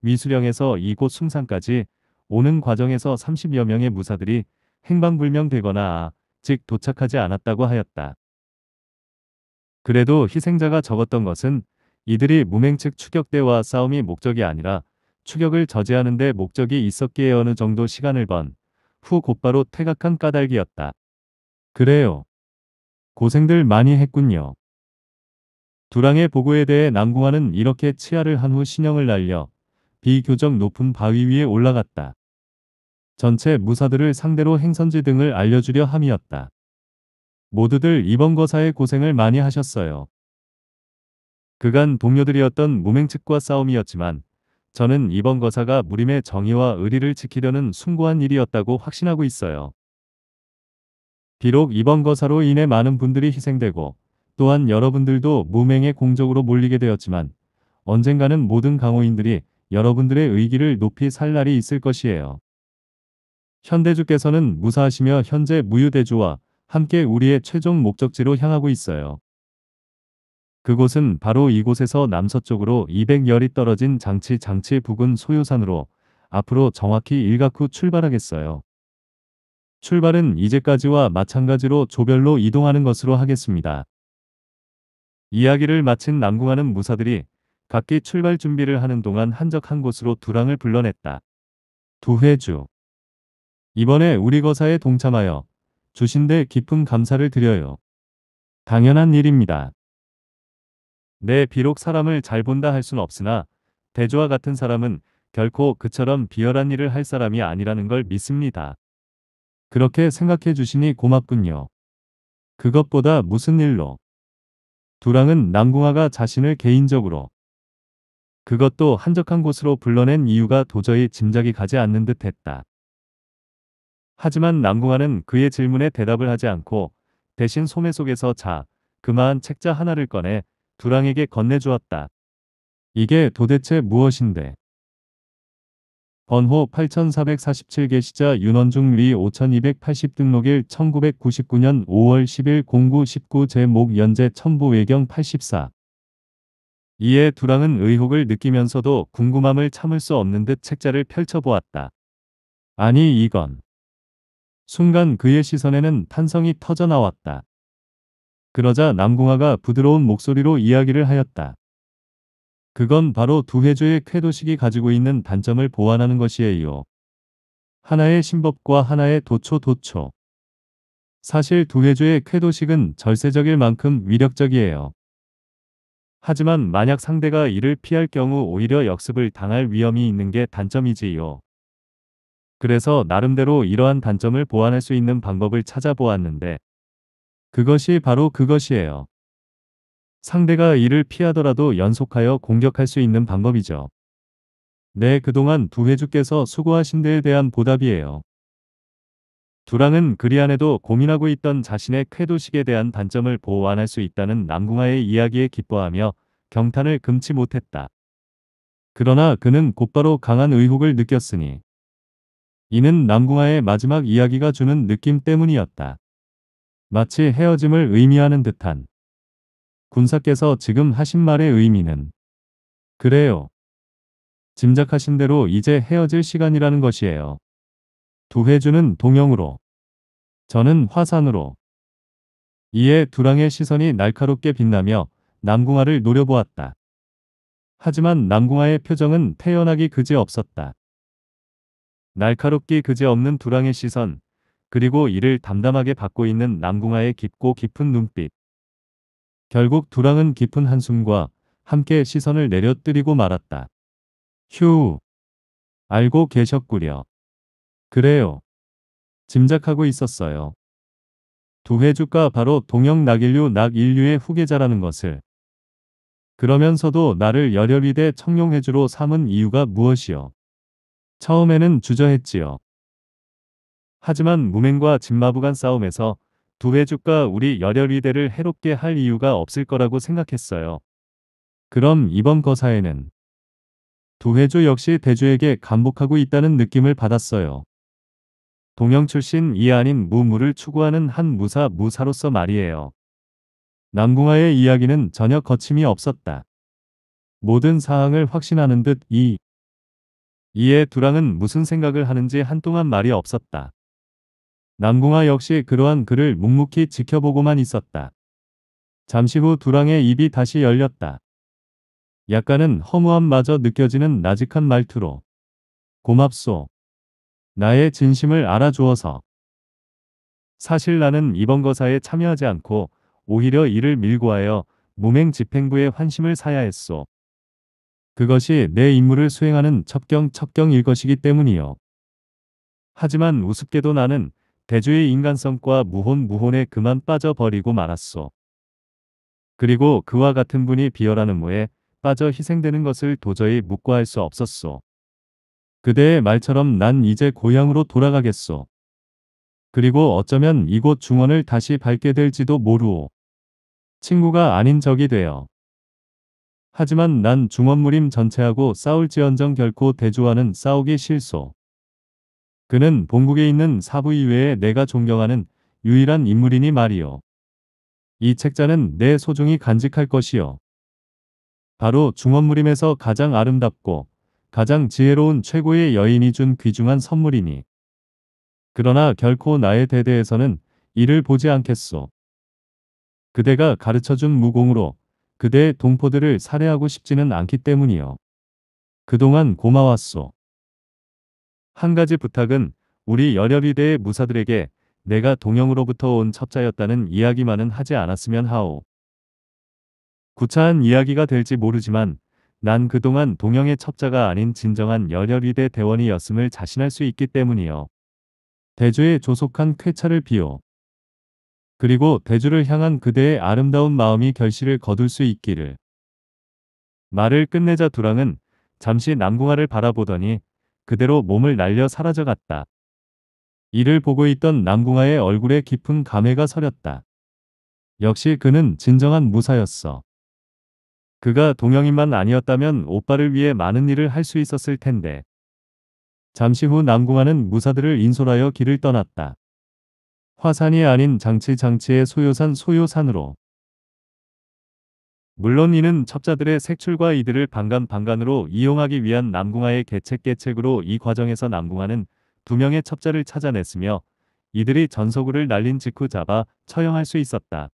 위수령에서 이곳 숭상까지 오는 과정에서 30여 명의 무사들이 행방불명되거나 아, 즉 도착하지 않았다고 하였다. 그래도 희생자가 적었던 것은 이들이 무맹 측 추격대와 싸움이 목적이 아니라 추격을 저지하는 데 목적이 있었기에 어느 정도 시간을 번 후 곧바로 퇴각한 까닭이었다. 그래요. 고생들 많이 했군요. 두랑의 보고에 대해 남궁화는 이렇게 치아를 한 후 신형을 날려 비교적 높은 바위 위에 올라갔다. 전체 무사들을 상대로 행선지 등을 알려주려 함이었다. 모두들 이번 거사에 고생을 많이 하셨어요. 그간 동료들이었던 무맹측과 싸움이었지만 저는 이번 거사가 무림의 정의와 의리를 지키려는 숭고한 일이었다고 확신하고 있어요. 비록 이번 거사로 인해 많은 분들이 희생되고 또한 여러분들도 무맹의 공적으로 몰리게 되었지만 언젠가는 모든 강호인들이 여러분들의 의기를 높이 살 날이 있을 것이에요. 현대주께서는 무사하시며 현재 무유대주와 함께 우리의 최종 목적지로 향하고 있어요. 그곳은 바로 이곳에서 남서쪽으로 200열이 떨어진 장치 장치 부근 소요산으로 앞으로 정확히 일각 후 출발하겠어요. 출발은 이제까지와 마찬가지로 조별로 이동하는 것으로 하겠습니다. 이야기를 마친 남궁하는 무사들이 각기 출발 준비를 하는 동안 한적한 곳으로 두랑을 불러냈다. 두회주 이번에 우리 거사에 동참하여 주신 데 깊은 감사를 드려요. 당연한 일입니다. 네, 비록 사람을 잘 본다 할 순 없으나 대조와 같은 사람은 결코 그처럼 비열한 일을 할 사람이 아니라는 걸 믿습니다. 그렇게 생각해 주시니 고맙군요. 그것보다 무슨 일로? 두랑은 남궁화가 자신을 개인적으로 그것도 한적한 곳으로 불러낸 이유가 도저히 짐작이 가지 않는 듯 했다. 하지만 남궁화는 그의 질문에 대답을 하지 않고 대신 소매 속에서 자, 그만 책자 하나를 꺼내 두랑에게 건네주었다. 이게 도대체 무엇인데? 번호 8447개 시자 윤원중 리 5280등록일 1999년 5월 10일 09 19 제목 연재 첨부 외경 84 이에 두랑은 의혹을 느끼면서도 궁금함을 참을 수 없는 듯 책자를 펼쳐보았다. 아니 이건. 순간 그의 시선에는 탄성이 터져나왔다. 그러자 남궁아가 부드러운 목소리로 이야기를 하였다. 그건 바로 두해조의 쾌도식이 가지고 있는 단점을 보완하는 것이에요. 하나의 신법과 하나의 도초 도초. 사실 두해조의 쾌도식은 절세적일 만큼 위력적이에요. 하지만 만약 상대가 이를 피할 경우 오히려 역습을 당할 위험이 있는 게 단점이지요. 그래서 나름대로 이러한 단점을 보완할 수 있는 방법을 찾아보았는데 그것이 바로 그것이에요. 상대가 이를 피하더라도 연속하여 공격할 수 있는 방법이죠. 네, 그동안 두 회주께서 수고하신 데에 대한 보답이에요. 두랑은 그리안에도 고민하고 있던 자신의 쾌도식에 대한 단점을 보완할 수 있다는 남궁아의 이야기에 기뻐하며 경탄을 금치 못했다. 그러나 그는 곧바로 강한 의혹을 느꼈으니 이는 남궁아의 마지막 이야기가 주는 느낌 때문이었다. 마치 헤어짐을 의미하는 듯한 군사께서 지금 하신 말의 의미는 그래요. 짐작하신 대로 이제 헤어질 시간이라는 것이에요. 두혜주는 동영으로 저는 화산으로 이에 두랑의 시선이 날카롭게 빛나며 남궁아를 노려보았다. 하지만 남궁아의 표정은 태연하기 그지없었다. 날카롭기 그지없는 두랑의 시선, 그리고 이를 담담하게 받고 있는 남궁아의 깊고 깊은 눈빛. 결국 두랑은 깊은 한숨과 함께 시선을 내려뜨리고 말았다. 휴. 알고 계셨구려. 그래요. 짐작하고 있었어요. 두회주가 바로 동영 낙일류 낙인류의 후계자라는 것을. 그러면서도 나를 열혈위대 청룡해주로 삼은 이유가 무엇이요? 처음에는 주저했지요. 하지만 무맹과 진마부 간 싸움에서 두 회죽과 우리 열혈위대를 해롭게 할 이유가 없을 거라고 생각했어요. 그럼 이번 거사에는 두 회주 역시 대주에게 감복하고 있다는 느낌을 받았어요. 동영 출신 이 아닌 무무를 추구하는 한 무사 무사로서 말이에요. 남궁화의 이야기는 전혀 거침이 없었다. 모든 사항을 확신하는 듯 이. 이에 두랑은 무슨 생각을 하는지 한동안 말이 없었다. 남궁아 역시 그러한 그를 묵묵히 지켜보고만 있었다. 잠시 후 두랑의 입이 다시 열렸다. 약간은 허무함마저 느껴지는 나직한 말투로 고맙소. 나의 진심을 알아주어서. 사실 나는 이번 거사에 참여하지 않고 오히려 이를 밀고 하여 무맹 집행부의 환심을 사야 했소. 그것이 내 임무를 수행하는 첩경첩경일 것이기 때문이요. 하지만 우습게도 나는 대주의 인간성과 무혼 무혼에 그만 빠져버리고 말았소. 그리고 그와 같은 분이 비열한 음모에 빠져 희생되는 것을 도저히 묵과할 수 없었소. 그대의 말처럼 난 이제 고향으로 돌아가겠소. 그리고 어쩌면 이곳 중원을 다시 밟게 될지도 모르오. 친구가 아닌 적이 되어. 하지만 난 중원무림 전체하고 싸울지언정 결코 대주와는 싸우기 싫소. 그는 본국에 있는 사부 이외에 내가 존경하는 유일한 인물이니 말이요. 이 책자는 내 소중히 간직할 것이요. 바로 중원무림에서 가장 아름답고 가장 지혜로운 최고의 여인이 준 귀중한 선물이니. 그러나 결코 나의 대대에서는 이를 보지 않겠소. 그대가 가르쳐준 무공으로 그대의 동포들을 살해하고 싶지는 않기 때문이요. 그동안 고마웠소. 한 가지 부탁은 우리 열혈이대의 무사들에게 내가 동영으로부터 온 첩자였다는 이야기만은 하지 않았으면 하오. 구차한 이야기가 될지 모르지만 난 그동안 동영의 첩자가 아닌 진정한 열혈이대 대원이었음을 자신할 수 있기 때문이요. 대주의 조속한 쾌차를 비워 그리고 대주를 향한 그대의 아름다운 마음이 결실을 거둘 수 있기를. 말을 끝내자 두랑은 잠시 남궁화를 바라보더니 그대로 몸을 날려 사라져갔다. 이를 보고 있던 남궁아의 얼굴에 깊은 감회가 서렸다. 역시 그는 진정한 무사였어. 그가 동영인만 아니었다면 오빠를 위해 많은 일을 할 수 있었을 텐데. 잠시 후 남궁아는 무사들을 인솔하여 길을 떠났다. 화산이 아닌 장치 장치의 소요산 소요산으로. 물론 이는 첩자들의 색출과 이들을 반간 반간으로 이용하기 위한 남궁하의 개책개책으로이 과정에서 남궁하는 두 명의 첩자를 찾아냈으며 이들이 전서구를 날린 직후 잡아 처형할 수 있었다.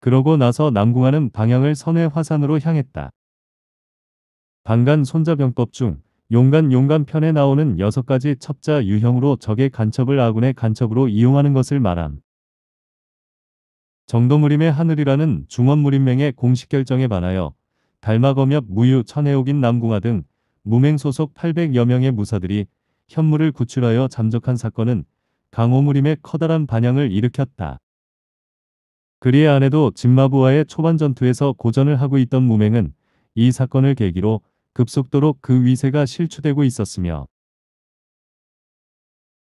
그러고 나서 남궁하는 방향을 선의 화산으로 향했다. 반간 손자병법 중 용간 용간 편에 나오는 여섯 가지 첩자 유형으로 적의 간첩을 아군의 간첩으로 이용하는 것을 말함. 정도무림의 하늘이라는 중원무림맹의 공식 결정에 반하여 달마검엽, 무유, 천해옥인 남궁화 등 무맹 소속 800여 명의 무사들이 현무를 구출하여 잠적한 사건은 강호무림의 커다란 반향을 일으켰다. 그리의 아내도 진마부와의 초반 전투에서 고전을 하고 있던 무맹은 이 사건을 계기로 급속도로 그 위세가 실추되고 있었으며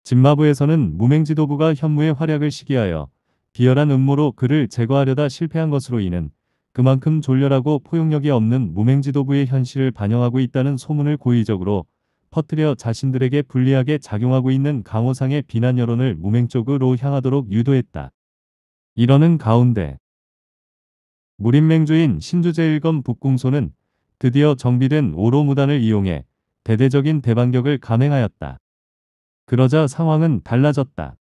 진마부에서는 무맹 지도부가 현무의 활약을 시기하여 비열한 음모로 그를 제거하려다 실패한 것으로 인는 그만큼 졸렬하고 포용력이 없는 무맹지도부의 현실을 반영하고 있다는 소문을 고의적으로 퍼뜨려 자신들에게 불리하게 작용하고 있는 강호상의 비난 여론을 무맹 쪽으로 향하도록 유도했다. 이러는 가운데 무림맹주인 신주제일검 북궁소는 드디어 정비된 오로무단을 이용해 대대적인 대반격을 감행하였다. 그러자 상황은 달라졌다.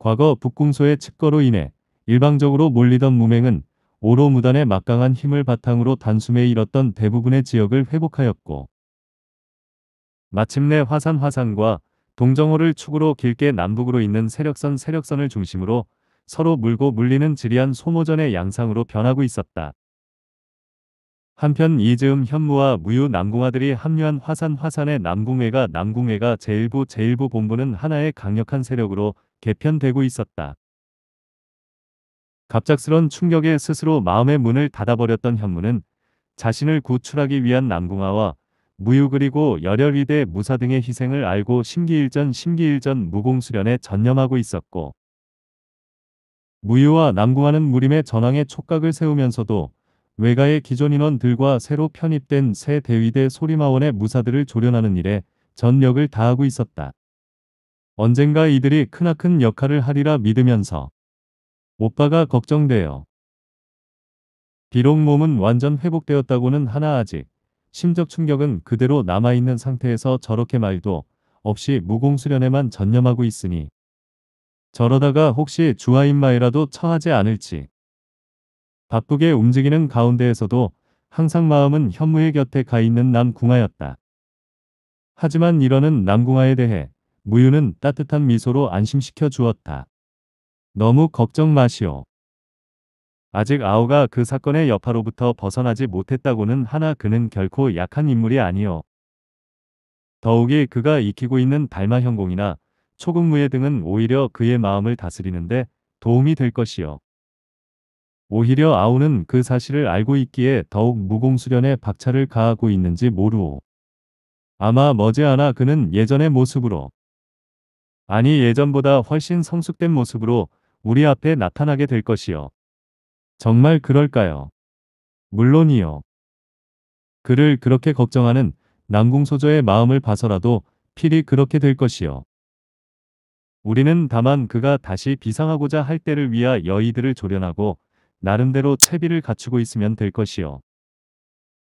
과거 북궁소의 측거로 인해 일방적으로 몰리던 무맹은 오로무단의 막강한 힘을 바탕으로 단숨에 잃었던 대부분의 지역을 회복하였고 마침내 화산 화산과 동정호를 축으로 길게 남북으로 있는 세력선 세력선을 중심으로 서로 물고 물리는 지리한 소모전의 양상으로 변하고 있었다. 한편 이즈음 현무와 무유 남궁아들이 합류한 화산 화산의 남궁회가 남궁회가 제1부 제1부 본부는 하나의 강력한 세력으로 개편되고 있었다. 갑작스런 충격에 스스로 마음의 문을 닫아버렸던 현무는 자신을 구출하기 위한 남궁아와 무유 그리고 열혈위대 무사 등의 희생을 알고 심기일전 심기일전 무공수련에 전념하고 있었고 무유와 남궁아는 무림의 전황에 촉각을 세우면서도 외가의 기존 인원들과 새로 편입된 새 대위대 소리마원의 무사들을 조련하는 일에 전력을 다하고 있었다. 언젠가 이들이 크나큰 역할을 하리라 믿으면서 오빠가 걱정돼요. 비록 몸은 완전 회복되었다고는 하나 아직 심적 충격은 그대로 남아있는 상태에서 저렇게 말도 없이 무공수련에만 전념하고 있으니 저러다가 혹시 주하인마이라도 처하지 않을지 바쁘게 움직이는 가운데에서도 항상 마음은 현무의 곁에 가 있는 남궁하였다. 하지만 이러는 남궁하에 대해 무유는 따뜻한 미소로 안심시켜 주었다. 너무 걱정 마시오. 아직 아오가 그 사건의 여파로부터 벗어나지 못했다고는 하나 그는 결코 약한 인물이 아니오. 더욱이 그가 익히고 있는 달마 형공이나 초급무예 등은 오히려 그의 마음을 다스리는데 도움이 될것이오 오히려 아우는 그 사실을 알고 있기에 더욱 무공수련에 박차를 가하고 있는지 모르오. 아마 머지않아 그는 예전의 모습으로 아니 예전보다 훨씬 성숙된 모습으로 우리 앞에 나타나게 될 것이요. 정말 그럴까요? 물론이요. 그를 그렇게 걱정하는 남궁소조의 마음을 봐서라도 필히 그렇게 될 것이요. 우리는 다만 그가 다시 비상하고자 할 때를 위하 여의들을 조련하고 나름대로 채비를 갖추고 있으면 될 것이요.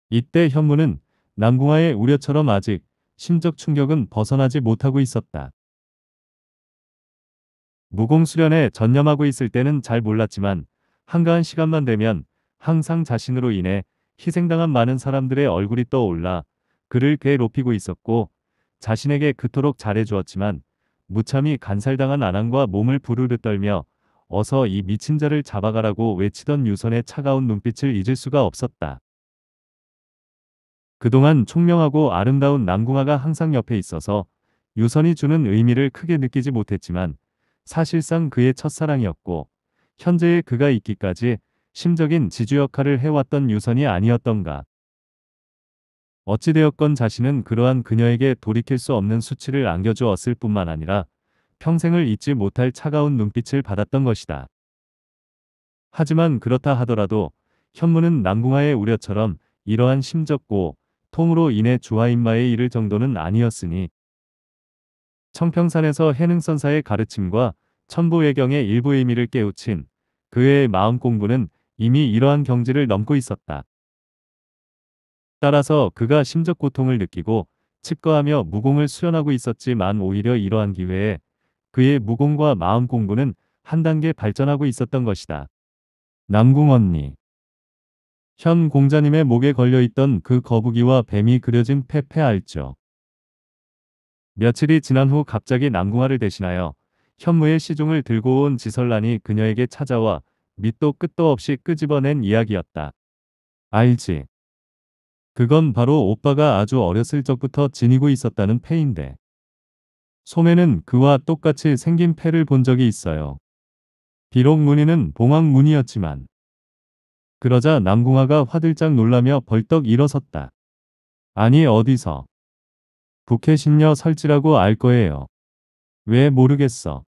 이때 현무는 남궁아의 우려처럼 아직 심적 충격은 벗어나지 못하고 있었다. 무공수련에 전념하고 있을 때는 잘 몰랐지만 한가한 시간만 되면 항상 자신으로 인해 희생당한 많은 사람들의 얼굴이 떠올라 그를 괴롭히고 있었고 자신에게 그토록 잘해주었지만 무참히 간살당한 아랑과 몸을 부르르 떨며 어서 이 미친 자를 잡아가라고 외치던 유선의 차가운 눈빛을 잊을 수가 없었다. 그동안 총명하고 아름다운 남궁아가 항상 옆에 있어서 유선이 주는 의미를 크게 느끼지 못했지만 사실상 그의 첫사랑이었고 현재의 그가 있기까지 심적인 지주 역할을 해왔던 유선이 아니었던가. 어찌되었건 자신은 그러한 그녀에게 돌이킬 수 없는 수치를 안겨주었을 뿐만 아니라 평생을 잊지 못할 차가운 눈빛을 받았던 것이다. 하지만 그렇다 하더라도 현무는 남궁하의 우려처럼 이러한 심적고 통으로 인해 주하인마에 이를 정도는 아니었으니 청평산에서 해능선사의 가르침과 천부외경의 일부 의미를 깨우친 그의 마음 공부는 이미 이러한 경지를 넘고 있었다. 따라서 그가 심적 고통을 느끼고 칩거하며 무공을 수련하고 있었지만 오히려 이러한 기회에 그의 무공과 마음 공부는 한 단계 발전하고 있었던 것이다. 남궁 언니 현 공자님의 목에 걸려있던 그 거북이와 뱀이 그려진 페페 알죠. 며칠이 지난 후 갑자기 남궁화를 대신하여 현무의 시종을 들고 온 지설란이 그녀에게 찾아와 밑도 끝도 없이 끄집어낸 이야기였다. 알지. 그건 바로 오빠가 아주 어렸을 적부터 지니고 있었다는 패인데. 소매는 그와 똑같이 생긴 패를 본 적이 있어요. 비록 무늬는 봉황 무늬였지만 그러자 남궁화가 화들짝 놀라며 벌떡 일어섰다. 아니 어디서 북해신녀 설지라고 알 거예요. 왜 모르겠어.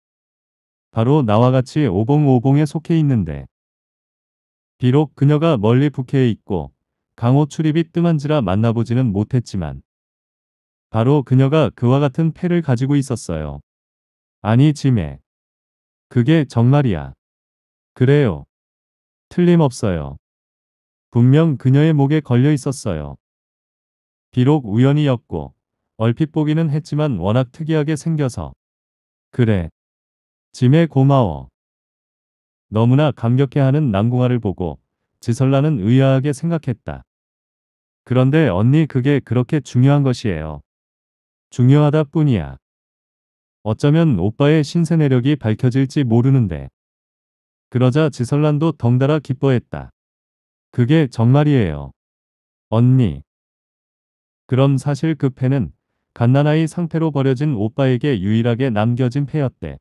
바로 나와 같이 오봉오봉에 속해 있는데. 비록 그녀가 멀리 북해에 있고 강호 출입이 뜸한지라 만나보지는 못했지만 바로 그녀가 그와 같은 패를 가지고 있었어요. 아니 짐에. 그게 정말이야. 그래요. 틀림없어요. 분명 그녀의 목에 걸려 있었어요. 비록 우연이었고 얼핏 보기는 했지만 워낙 특이하게 생겨서. 그래. 짐에 고마워. 너무나 감격해하는 남궁아를 보고 지설라는 의아하게 생각했다. 그런데 언니 그게 그렇게 중요한 것이에요. 중요하다 뿐이야. 어쩌면 오빠의 신세 내력이 밝혀질지 모르는데. 그러자 지설란도 덩달아 기뻐했다. 그게 정말이에요. 언니. 그럼 사실 그 팬은 갓난아이 상태로 버려진 오빠에게 유일하게 남겨진 폐였대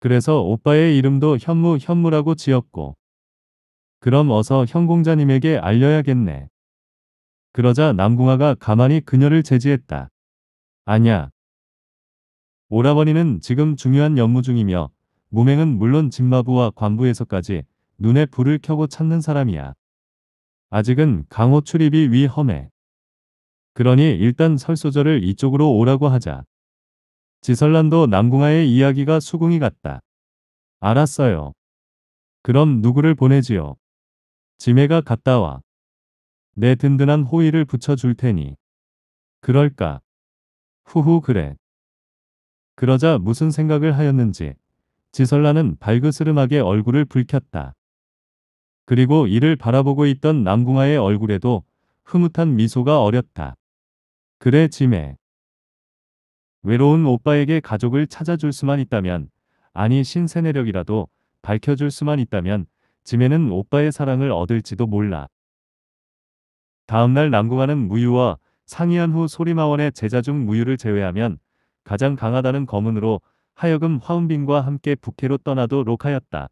그래서 오빠의 이름도 현무 현무라고 지었고 그럼 어서 현공자님에게 알려야겠네. 그러자 남궁아가 가만히 그녀를 제지했다. 아냐. 오라버니는 지금 중요한 연무 중이며 무맹은 물론 진마부와 관부에서까지 눈에 불을 켜고 찾는 사람이야. 아직은 강호 출입이 위험해. 그러니 일단 설소절을 이쪽으로 오라고 하자. 지설란도 남궁아의 이야기가 수궁이 같다. 알았어요. 그럼 누구를 보내지요? 지매가 갔다 와. 내 든든한 호의를 붙여줄 테니. 그럴까? 후후 그래. 그러자 무슨 생각을 하였는지 지설란은 발그스름하게 얼굴을 붉혔다. 그리고 이를 바라보고 있던 남궁아의 얼굴에도 흐뭇한 미소가 어렸다. 그래 짐에. 외로운 오빠에게 가족을 찾아줄 수만 있다면 아니 신세내력이라도 밝혀줄 수만 있다면 짐에는 오빠의 사랑을 얻을지도 몰라. 다음날 남궁아는 무유와 상의한 후 소리마원의 제자 중 무유를 제외하면 가장 강하다는 거문으로 하여금 화운빈과 함께 북해로 떠나도 록하였다.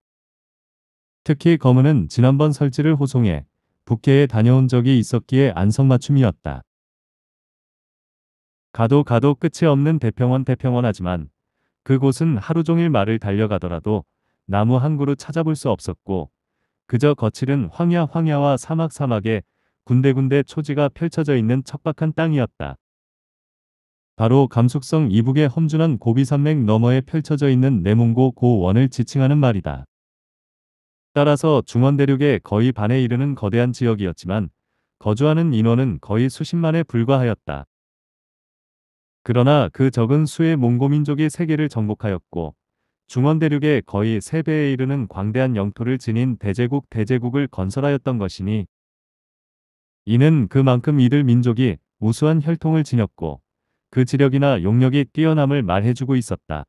특히 거문은 지난번 설지를 호송해 북해에 다녀온 적이 있었기에 안성맞춤이었다. 가도 가도 끝이 없는 대평원 대평원 하지만 그곳은 하루 종일 말을 달려가더라도 나무 한 그루 찾아볼 수 없었고 그저 거칠은 황야 황야와 사막 사막에 군데군데 초지가 펼쳐져 있는 척박한 땅이었다. 바로 감숙성 이북의 험준한 고비산맥 너머에 펼쳐져 있는 내몽고 고원을 지칭하는 말이다. 따라서 중원대륙의 거의 반에 이르는 거대한 지역이었지만 거주하는 인원은 거의 수십만에 불과하였다. 그러나 그 적은 수의 몽고민족이 세계를 정복하였고 중원대륙의 거의 3배에 이르는 광대한 영토를 지닌 대제국 대제국을 건설하였던 것이니 이는 그만큼 이들 민족이 우수한 혈통을 지녔고 그 지력이나 용력이 뛰어남을 말해주고 있었다.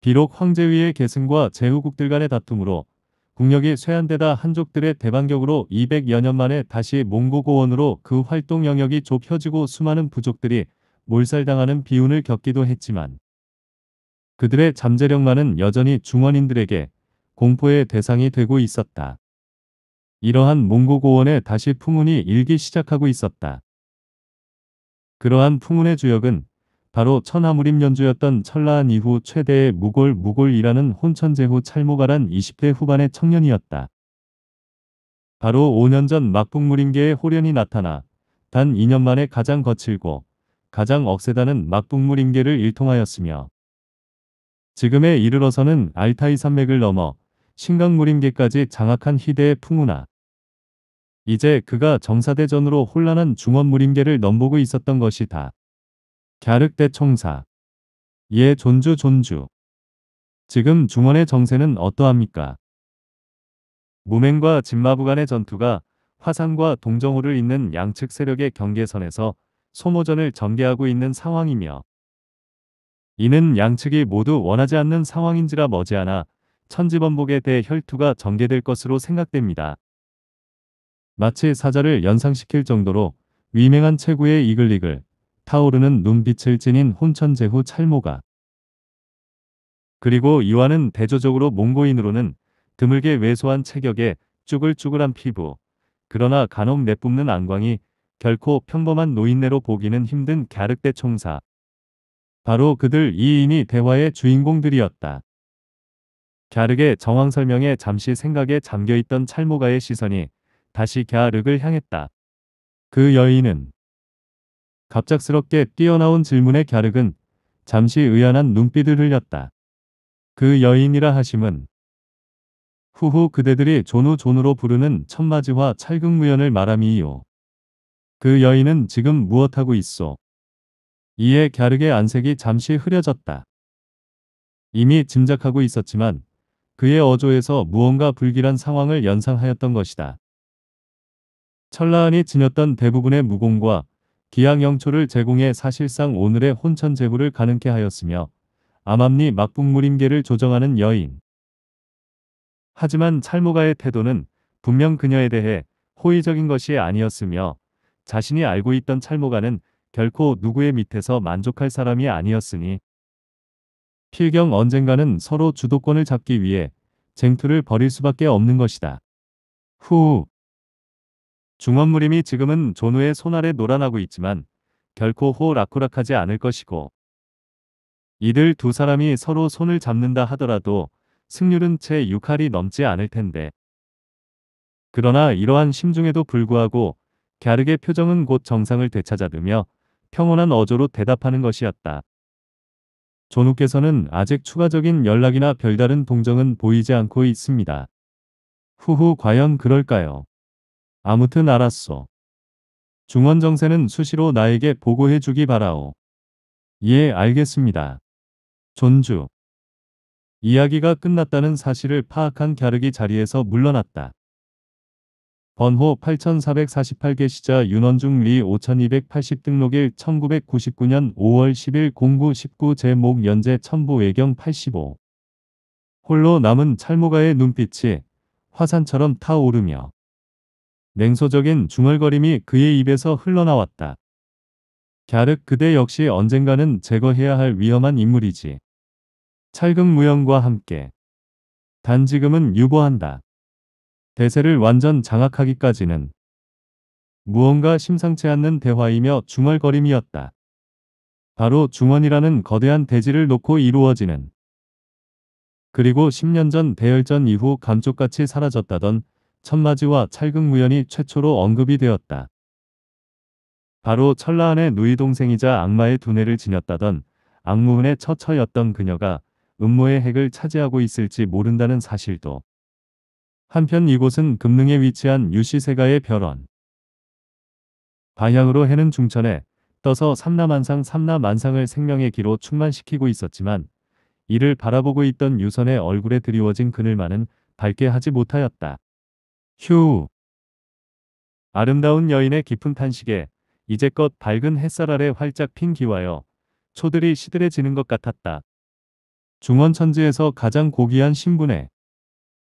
비록 황제위의 계승과 제후국들 간의 다툼으로 국력이 쇠한데다 한족들의 대방격으로 200여 년 만에 다시 몽고고원으로 그 활동 영역이 좁혀지고 수많은 부족들이 몰살당하는 비운을 겪기도 했지만 그들의 잠재력만은 여전히 중원인들에게 공포의 대상이 되고 있었다. 이러한 몽고고원에 다시 풍운이 일기 시작하고 있었다. 그러한 풍운의 주역은 바로 천하무림 연주였던 천라한 이후 최대의 무골 무골이라는 혼천재후 찰모가란 20대 후반의 청년이었다. 바로 5년 전 막북무림계의 호련이 나타나 단 2년 만에 가장 거칠고 가장 억세다는 막북무림계를 일통하였으며 지금에 이르러서는 알타이 산맥을 넘어 신강무림계까지 장악한 희대의 풍우나 이제 그가 정사대전으로 혼란한 중원무림계를 넘보고 있었던 것이다. 갸륵대 총사. 예 존주 존주. 지금 중원의 정세는 어떠합니까? 무맹과 진마부 간의 전투가 화산과 동정호를 잇는 양측 세력의 경계선에서 소모전을 전개하고 있는 상황이며 이는 양측이 모두 원하지 않는 상황인지라 머지않아 천지번복에 대해 혈투가 전개될 것으로 생각됩니다. 마치 사자를 연상시킬 정도로 위맹한 체구의 이글이글 타오르는 눈빛을 지닌 혼천재후 찰모가 그리고 이와는 대조적으로 몽고인으로는 드물게 왜소한 체격에 쭈글쭈글한 피부 그러나 간혹 내뿜는 안광이 결코 평범한 노인네로 보기는 힘든 갸륵대 총사 바로 그들 이인이 대화의 주인공들이었다. 갸륵의 정황 설명에 잠시 생각에 잠겨있던 찰모가의 시선이 다시 갸륵을 향했다. 그 여인은 갑작스럽게 뛰어나온 질문에 갸륵은 잠시 의아한 눈빛을 흘렸다. 그 여인이라 하심은 후후 그대들이 존우 존우로 부르는 천마지와 찰극무연을 말함이요. 그 여인은 지금 무엇하고 있소? 이에 갸륵의 안색이 잠시 흐려졌다. 이미 짐작하고 있었지만 그의 어조에서 무언가 불길한 상황을 연상하였던 것이다. 천라한이 지녔던 대부분의 무공과 기양영초를 제공해 사실상 오늘의 혼천제구를 가능케 하였으며 암암리 막북무림계를 조정하는 여인. 하지만 찰모가의 태도는 분명 그녀에 대해 호의적인 것이 아니었으며 자신이 알고 있던 찰모가는 결코 누구의 밑에서 만족할 사람이 아니었으니 필경 언젠가는 서로 주도권을 잡기 위해 쟁투를 벌일 수밖에 없는 것이다. 후 중원무림이 지금은 존우의 손아래 놀아나고 있지만 결코 호락호락하지 않을 것이고 이들 두 사람이 서로 손을 잡는다 하더라도 승률은 채 6할이 넘지 않을 텐데. 그러나 이러한 심중에도 불구하고 갸륵의 표정은 곧 정상을 되찾아두며 평온한 어조로 대답하는 것이었다. 존우께서는 아직 추가적인 연락이나 별다른 동정은 보이지 않고 있습니다. 후후 과연 그럴까요? 아무튼 알았소. 중원정세는 수시로 나에게 보고해주기 바라오. 예 알겠습니다. 존주. 이야기가 끝났다는 사실을 파악한 갸르기 자리에서 물러났다. 번호 8448개 시자 윤원중 리 5280 등록일 1999년 5월 10일 09 19 제목 연재 첨부 외경 85 홀로 남은 찰모가의 눈빛이 화산처럼 타오르며 냉소적인 중얼거림이 그의 입에서 흘러나왔다. 갸륵 그대 역시 언젠가는 제거해야 할 위험한 인물이지. 찰금무형과 함께. 단 지금은 유보한다. 대세를 완전 장악하기까지는 무언가 심상치 않는 대화이며 중얼거림이었다. 바로 중원이라는 거대한 대지를 놓고 이루어지는 그리고 10년 전 대열전 이후 감쪽같이 사라졌다던 천마지와 찰극무연이 최초로 언급이 되었다. 바로 천라한의 누이 동생이자 악마의 두뇌를 지녔다던 악무운의 처처였던 그녀가 음모의 핵을 차지하고 있을지 모른다는 사실도. 한편 이곳은 금능에 위치한 유시세가의 별원. 방향으로 해는 중천에 떠서 삼남만상삼남만상을 생명의 기로 충만시키고 있었지만 이를 바라보고 있던 유선의 얼굴에 드리워진 그늘만은 밝게 하지 못하였다. 휴. 아름다운 여인의 깊은 탄식에 이제껏 밝은 햇살 아래 활짝 핀 기와여 초들이 시들해지는 것 같았다. 중원천지에서 가장 고귀한 신분에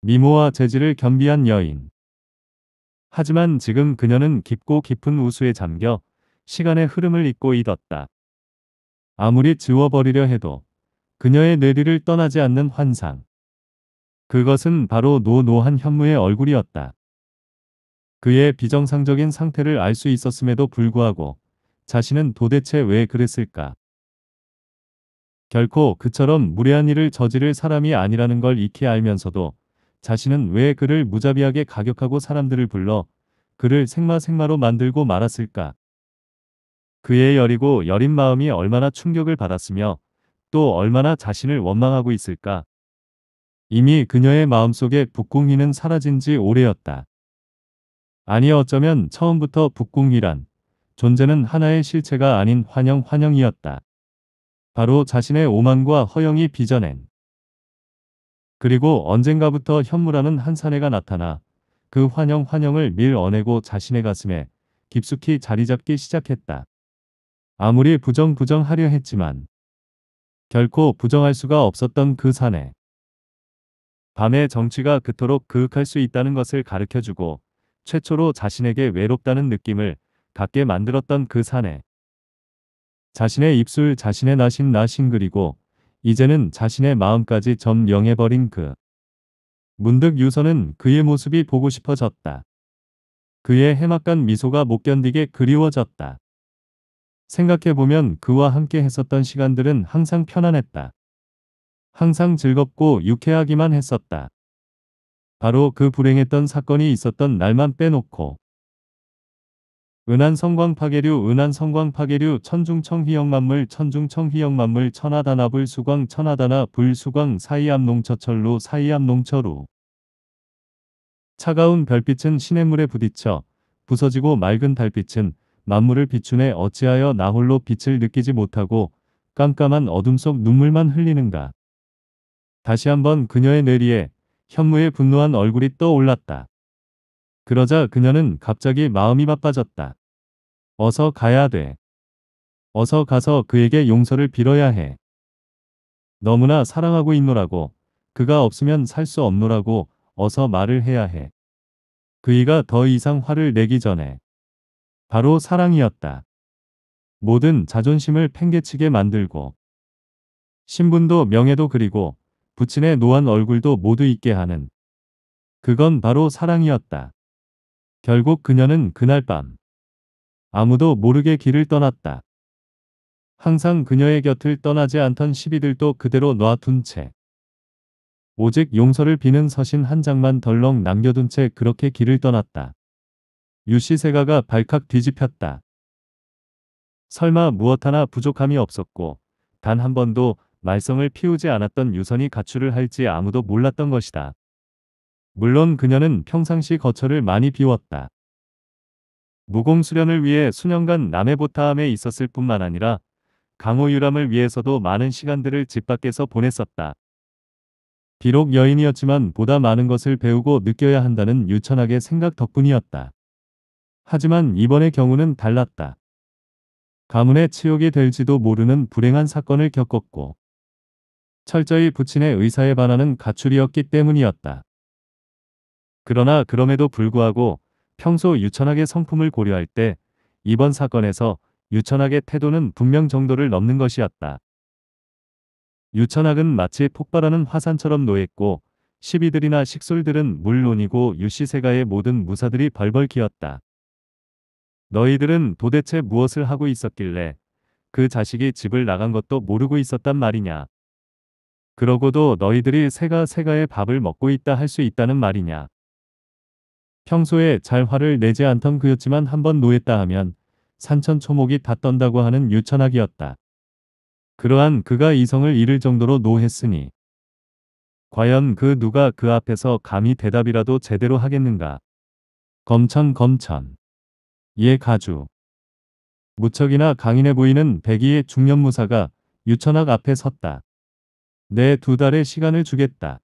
미모와 재질을 겸비한 여인. 하지만 지금 그녀는 깊고 깊은 우수에 잠겨 시간의 흐름을 잊고 잊었다. 아무리 지워버리려 해도 그녀의 뇌리를 떠나지 않는 환상. 그것은 바로 노노한 현무의 얼굴이었다. 그의 비정상적인 상태를 알 수 있었음에도 불구하고 자신은 도대체 왜 그랬을까? 결코 그처럼 무례한 일을 저지를 사람이 아니라는 걸 익히 알면서도 자신은 왜 그를 무자비하게 가격하고 사람들을 불러 그를 생마생마로 만들고 말았을까? 그의 여리고 여린 마음이 얼마나 충격을 받았으며 또 얼마나 자신을 원망하고 있을까? 이미 그녀의 마음속에 북궁이는 사라진 지 오래였다. 아니 어쩌면 처음부터 북궁이란 존재는 하나의 실체가 아닌 환영 환영이었다. 바로 자신의 오만과 허영이 빚어낸. 그리고 언젠가부터 현무라는 한 사내가 나타나 그 환영 환영을 밀어내고 자신의 가슴에 깊숙이 자리잡기 시작했다. 아무리 부정 부정하려 했지만 결코 부정할 수가 없었던 그 사내. 밤에 정치가 그토록 그윽할 수 있다는 것을 가르쳐주고 최초로 자신에게 외롭다는 느낌을 갖게 만들었던 그 사내. 자신의 입술 자신의 나신 나신 그리고 이제는 자신의 마음까지 점령해버린 그. 문득 유서는 그의 모습이 보고 싶어졌다. 그의 해막간 미소가 못 견디게 그리워졌다. 생각해보면 그와 함께 했었던 시간들은 항상 편안했다. 항상 즐겁고 유쾌하기만 했었다. 바로 그 불행했던 사건이 있었던 날만 빼놓고 은한 성광 파괴류 은한 성광 파괴류 천중청 희영만물 천중청 희영만물 천하다나 불수광 천하다나 불수광 사이암 농처철로 사이암 농처루 차가운 별빛은 시냇물에 부딪혀 부서지고 맑은 달빛은 만물을 비춘해 어찌하여 나홀로 빛을 느끼지 못하고 깜깜한 어둠 속 눈물만 흘리는가. 다시 한번 그녀의 뇌리에 현무의 분노한 얼굴이 떠올랐다. 그러자 그녀는 갑자기 마음이 바빠졌다. 어서 가야 돼. 어서 가서 그에게 용서를 빌어야 해. 너무나 사랑하고 있노라고 그가 없으면 살 수 없노라고 어서 말을 해야 해. 그이가 더 이상 화를 내기 전에 바로 사랑이었다. 모든 자존심을 팽개치게 만들고 신분도 명예도 그리고 부친의 노한 얼굴도 모두 잊게 하는 그건 바로 사랑이었다. 결국 그녀는 그날 밤 아무도 모르게 길을 떠났다. 항상 그녀의 곁을 떠나지 않던 시비들도 그대로 놔둔 채 오직 용서를 비는 서신 한 장만 덜렁 남겨둔 채 그렇게 길을 떠났다. 유씨 세가가 발칵 뒤집혔다. 설마 무엇 하나 부족함이 없었고 단 한 번도 말썽을 피우지 않았던 유선이 가출을 할지 아무도 몰랐던 것이다. 물론 그녀는 평상시 거처를 많이 비웠다. 무공 수련을 위해 수년간 남해보타함에 있었을 뿐만 아니라 강호 유람을 위해서도 많은 시간들을 집 밖에서 보냈었다. 비록 여인이었지만 보다 많은 것을 배우고 느껴야 한다는 유천학의 생각 덕분이었다. 하지만 이번의 경우는 달랐다. 가문의 치욕이 될지도 모르는 불행한 사건을 겪었고 철저히 부친의 의사에 반하는 가출이었기 때문이었다. 그러나 그럼에도 불구하고 평소 유천학의 성품을 고려할 때 이번 사건에서 유천학의 태도는 분명 정도를 넘는 것이었다. 유천학은 마치 폭발하는 화산처럼 노했고 시비들이나 식솔들은 물론이고 유씨세가의 모든 무사들이 벌벌 기었다. 너희들은 도대체 무엇을 하고 있었길래 그 자식이 집을 나간 것도 모르고 있었단 말이냐. 그러고도 너희들이 새가 새가의 밥을 먹고 있다 할 수 있다는 말이냐. 평소에 잘 화를 내지 않던 그였지만 한번 노했다 하면 산천 초목이 다 떤다고 하는 유천학이었다. 그러한 그가 이성을 잃을 정도로 노했으니 과연 그 누가 그 앞에서 감히 대답이라도 제대로 하겠는가. 검천 검천. 예 가주. 무척이나 강인해 보이는 백이의 중년무사가 유천학 앞에 섰다. 내두 달의 시간을 주겠다.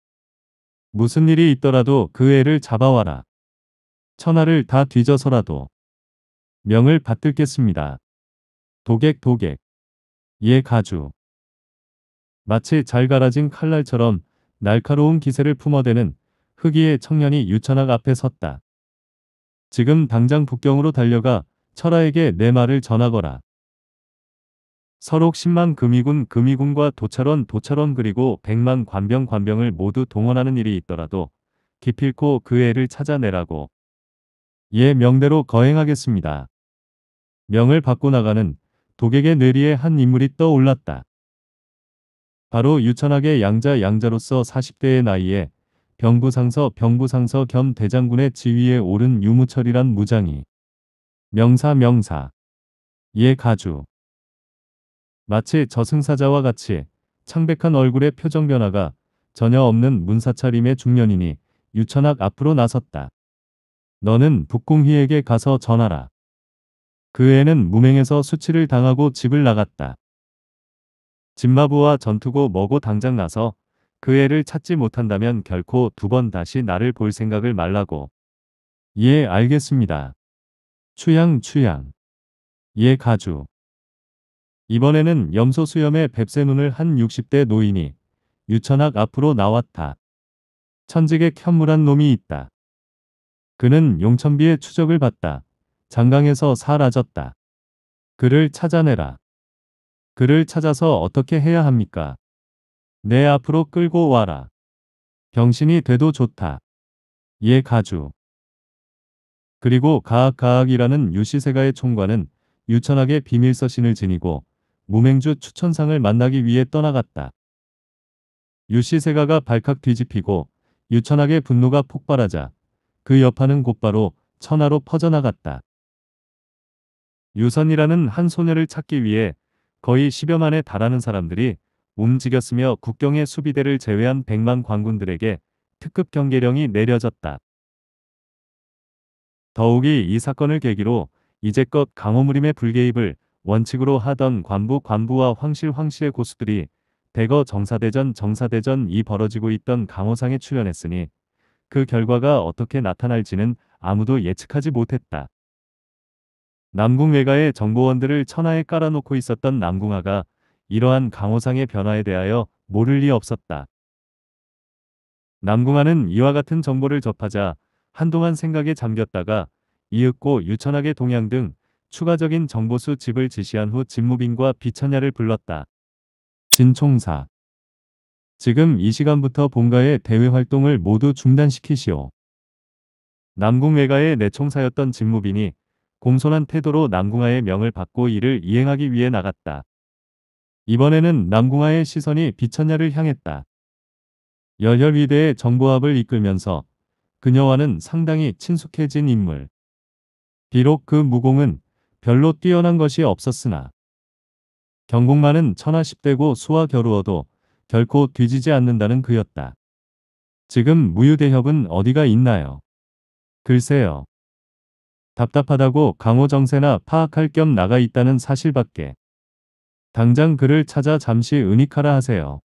무슨 일이 있더라도 그 애를 잡아와라. 천하를 다 뒤져서라도 명을 받들겠습니다. 도객 도객 예 가주 마치 잘 갈아진 칼날처럼 날카로운 기세를 품어대는 흑이의 청년이 유천학 앞에 섰다. 지금 당장 북경으로 달려가 철하에게 내 말을 전하거라. 서록 10만 금이군 금이군과 도찰원 도찰원 그리고 100만 관병 관병을 모두 동원하는 일이 있더라도 기필코 그 애를 찾아내라고 예 명대로 거행하겠습니다. 명을 받고 나가는 독에게뇌리의한 인물이 떠올랐다. 바로 유천학의 양자 양자로서 40대의 나이에 병부상서 병부상서 겸 대장군의 지위에 오른 유무철이란 무장이 명사 명사 예 가주 마치 저승사자와 같이 창백한 얼굴의 표정 변화가 전혀 없는 문사차림의 중년인이 유천학 앞으로 나섰다. 너는 북궁희에게 가서 전하라. 그 애는 무맹에서 수치를 당하고 집을 나갔다. 집마부와 전투고 뭐고 당장 나서 그 애를 찾지 못한다면 결코 두 번 다시 나를 볼 생각을 말라고. 예 알겠습니다. 추양 추양. 예 가주. 이번에는 염소수염에 뱁새눈을 한 60대 노인이 유천학 앞으로 나왔다. 천직에 현물한 놈이 있다. 그는 용천비의 추적을 받다. 장강에서 사라졌다. 그를 찾아내라. 그를 찾아서 어떻게 해야 합니까? 내 앞으로 끌고 와라. 병신이 돼도 좋다. 예 가주. 그리고 가악가악이라는 유시세가의 총관은 유천학의 비밀서신을 지니고 무맹주 추천상을 만나기 위해 떠나갔다. 유씨 세가가 발칵 뒤집히고 유천학의 분노가 폭발하자 그 여파는 곧바로 천하로 퍼져나갔다. 유선이라는 한 소녀를 찾기 위해 거의 10여 만에 달하는 사람들이 움직였으며 국경의 수비대를 제외한 100만 관군들에게 특급 경계령이 내려졌다. 더욱이 이 사건을 계기로 이제껏 강호무림의 불개입을 원칙으로 하던 관부 관부와 황실 황실의 고수들이 대거 정사대전 정사대전 이 벌어지고 있던 강호상에 출연했으니 그 결과가 어떻게 나타날지는 아무도 예측하지 못했다. 남궁 외가의 정보원들을 천하에 깔아놓고 있었던 남궁아가 이러한 강호상의 변화에 대하여 모를 리 없었다. 남궁아는 이와 같은 정보를 접하자 한동안 생각에 잠겼다가 이윽고 유천하게 동향 등 추가적인 정보 수집을 지시한 후집무빈과 비천야를 불렀다. 진 총사. 지금 이 시간부터 본가의 대외 활동을 모두 중단시키시오. 남궁외가의 내총사였던 진무빈이 공손한 태도로 남궁아의 명을 받고 이를 이행하기 위해 나갔다. 이번에는 남궁아의 시선이 비천야를 향했다. 열혈위대의 정보합을 이끌면서 그녀와는 상당히 친숙해진 인물. 비록 그 무공은 별로 뛰어난 것이 없었으나 경공만은 천하 십대고 수와 겨루어도 결코 뒤지지 않는다는 그였다. 지금 무유대협은 어디가 있나요? 글쎄요. 답답하다고 강호정세나 파악할 겸 나가 있다는 사실밖에. 당장 그를 찾아 잠시 은익하라 하세요.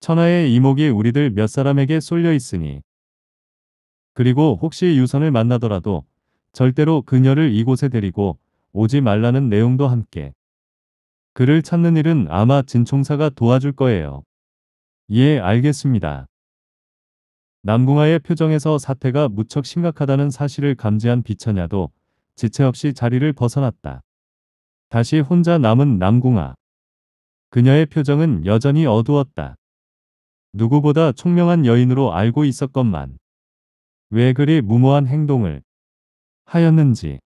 천하의 이목이 우리들 몇 사람에게 쏠려 있으니. 그리고 혹시 유선을 만나더라도 절대로 그녀를 이곳에 데리고 오지 말라는 내용도 함께. 그를 찾는 일은 아마 진총사가 도와줄 거예요. 예, 알겠습니다. 남궁아의 표정에서 사태가 무척 심각하다는 사실을 감지한 비천야도 지체 없이 자리를 벗어났다. 다시 혼자 남은 남궁아. 그녀의 표정은 여전히 어두웠다. 누구보다 총명한 여인으로 알고 있었건만 왜 그리 무모한 행동을 하였는지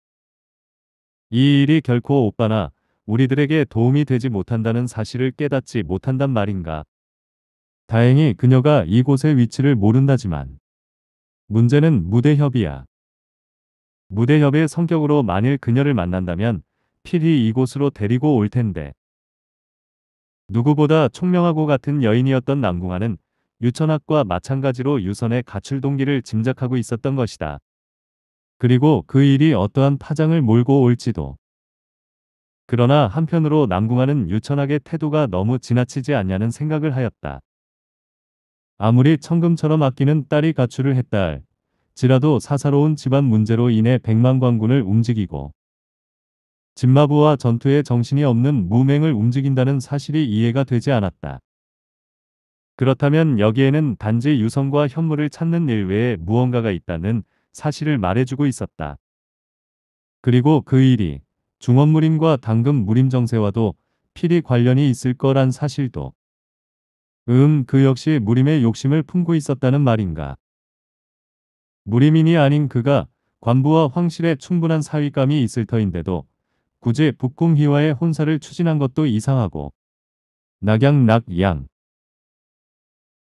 이 일이 결코 오빠나 우리들에게 도움이 되지 못한다는 사실을 깨닫지 못한단 말인가. 다행히 그녀가 이곳의 위치를 모른다지만 문제는 무대협이야. 무대협의 성격으로 만일 그녀를 만난다면 필히 이곳으로 데리고 올 텐데. 누구보다 총명하고 같은 여인이었던 남궁아는 유천학과 마찬가지로 유선의 가출 동기를 짐작하고 있었던 것이다. 그리고 그 일이 어떠한 파장을 몰고 올지도. 그러나 한편으로 남궁아는 유천학의 태도가 너무 지나치지 않냐는 생각을 하였다. 아무리 청금처럼 아끼는 딸이 가출을 했다 지라도 사사로운 집안 문제로 인해 백만광군을 움직이고 진마부와 전투에 정신이 없는 무맹을 움직인다는 사실이 이해가 되지 않았다. 그렇다면 여기에는 단지 유성과 현물을 찾는 일 외에 무언가가 있다는 사실을 말해주고 있었다. 그리고 그 일이 중원무림과 당금 무림 정세와도 필히 관련이 있을 거란 사실도. 음, 그 역시 무림의 욕심을 품고 있었다는 말인가. 무림인이 아닌 그가 관부와 황실에 충분한 사위감이 있을 터인데도 굳이 북궁희와의 혼사를 추진한 것도 이상하고 낙양낙양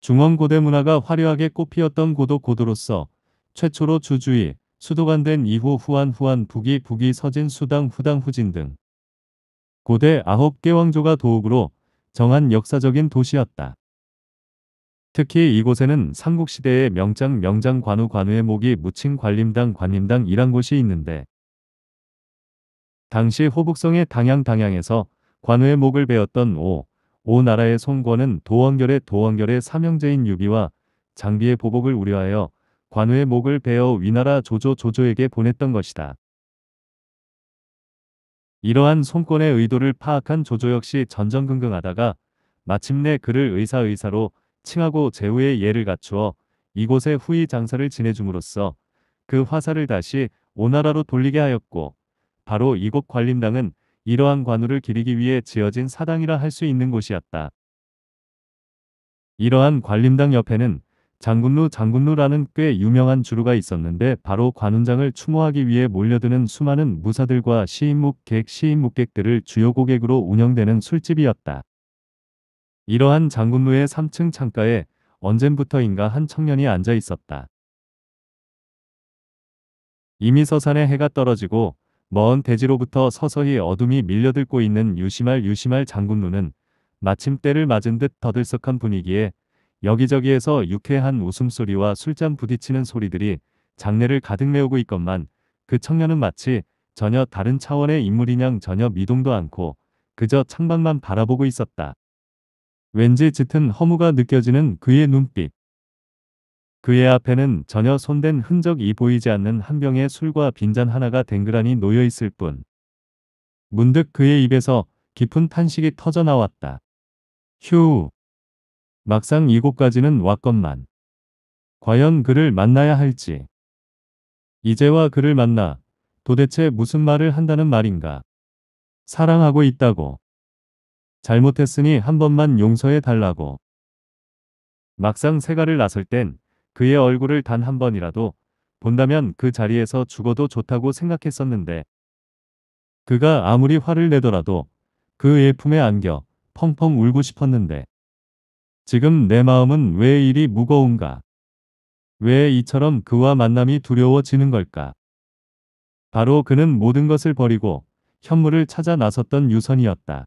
중원고대 문화가 화려하게 꽃피었던 고도 고도로서 최초로 주주이 수도관된 이후 후한 후한 북이 북이 서진 수당 후당 후진 등 고대 아홉 개 왕조가 도읍으로 정한 역사적인 도시였다. 특히 이곳에는 삼국시대의 명장 명장 관우 관우의 목이 묻힌 관림당 관림당이란 곳이 있는데 당시 호북성의 당양 당양에서 관우의 목을 베었던 오, 오 나라의 송권은 도원결의 도원결의 삼형제인 유비와 장비의 보복을 우려하여 관우의 목을 베어 위나라 조조 조조에게 보냈던 것이다. 이러한 손권의 의도를 파악한 조조 역시 전전긍긍하다가 마침내 그를 의사의사로 칭하고 제후의 예를 갖추어 이곳에 후이 장사를 지내줌으로써 그 화살을 다시 오나라로 돌리게 하였고 바로 이곳 관림당은 이러한 관우를 기리기 위해 지어진 사당이라 할 수 있는 곳이었다. 이러한 관림당 옆에는 장군루 장군루라는 꽤 유명한 주루가 있었는데 바로 관훈장을 추모하기 위해 몰려드는 수많은 무사들과 시인묵객 시인묵객들을 주요 고객으로 운영되는 술집이었다. 이러한 장군루의 3층 창가에 언젠부터인가 한 청년이 앉아 있었다. 이미 서산에 해가 떨어지고 먼 대지로부터 서서히 어둠이 밀려들고 있는 유심할 유심할 장군루는 마침 때를 맞은 듯 더들썩한 분위기에 여기저기에서 유쾌한 웃음소리와 술잔 부딪히는 소리들이 장례를 가득 메우고 있건만 그 청년은 마치 전혀 다른 차원의 인물이냥 전혀 미동도 않고 그저 창밖만 바라보고 있었다. 왠지 짙은 허무가 느껴지는 그의 눈빛. 그의 앞에는 전혀 손댄 흔적이 보이지 않는 한 병의 술과 빈잔 하나가 댕그라니 놓여 있을 뿐. 문득 그의 입에서 깊은 탄식이 터져 나왔다. 휴. 막상 이곳까지는 왔건만 과연 그를 만나야 할지 이제와 그를 만나 도대체 무슨 말을 한다는 말인가 사랑하고 있다고 잘못했으니 한 번만 용서해 달라고 막상 세가를 나설 땐 그의 얼굴을 단 한 번이라도 본다면 그 자리에서 죽어도 좋다고 생각했었는데 그가 아무리 화를 내더라도 그의 품에 안겨 펑펑 울고 싶었는데 지금 내 마음은 왜 이리 무거운가? 왜 이처럼 그와 만남이 두려워지는 걸까? 바로 그는 모든 것을 버리고 현물을 찾아 나섰던 유선이었다.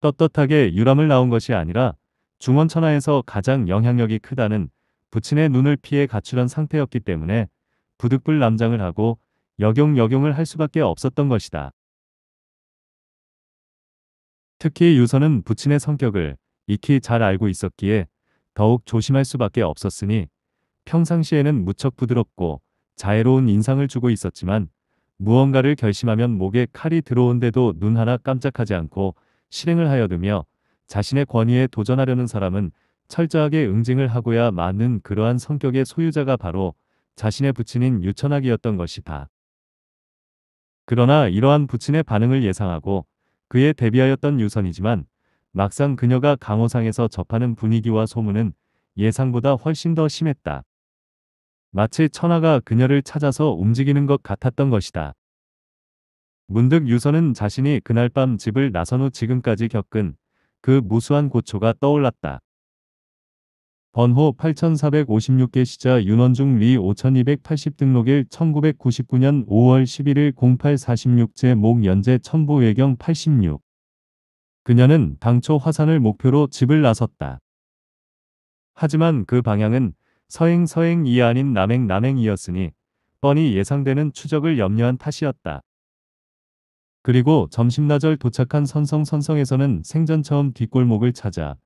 떳떳하게 유람을 나온 것이 아니라 중원천하에서 가장 영향력이 크다는 부친의 눈을 피해 가출한 상태였기 때문에 부득불 남장을 하고 여경 여경을할 수밖에 없었던 것이다. 특히 유선은 부친의 성격을 익히 잘 알고 있었기에 더욱 조심할 수밖에 없었으니 평상시에는 무척 부드럽고 자애로운 인상을 주고 있었지만 무언가를 결심하면 목에 칼이 들어온데도 눈 하나 깜짝하지 않고 실행을 하여두며 자신의 권위에 도전하려는 사람은 철저하게 응징을 하고야 많은 그러한 성격의 소유자가 바로 자신의 부친인 유천학이었던 것이다. 그러나 이러한 부친의 반응을 예상하고 그에 대비하였던 유선이지만 막상 그녀가 강호상에서 접하는 분위기와 소문은 예상보다 훨씬 더 심했다. 마치 천하가 그녀를 찾아서 움직이는 것 같았던 것이다. 문득 유선은 자신이 그날 밤 집을 나선 후 지금까지 겪은 그 무수한 고초가 떠올랐다. 번호 8456개 시자 윤원중 리 5280 등록일 1999년 5월 11일 0846 제목 연재 천부 외경 86 그녀는 당초 화산을 목표로 집을 나섰다. 하지만 그 방향은 서행 서행이 아닌 남행 남행이었으니 뻔히 예상되는 추적을 염려한 탓이었다. 그리고 점심나절 도착한 선성 선성에서는 생전 처음 뒷골목을 찾아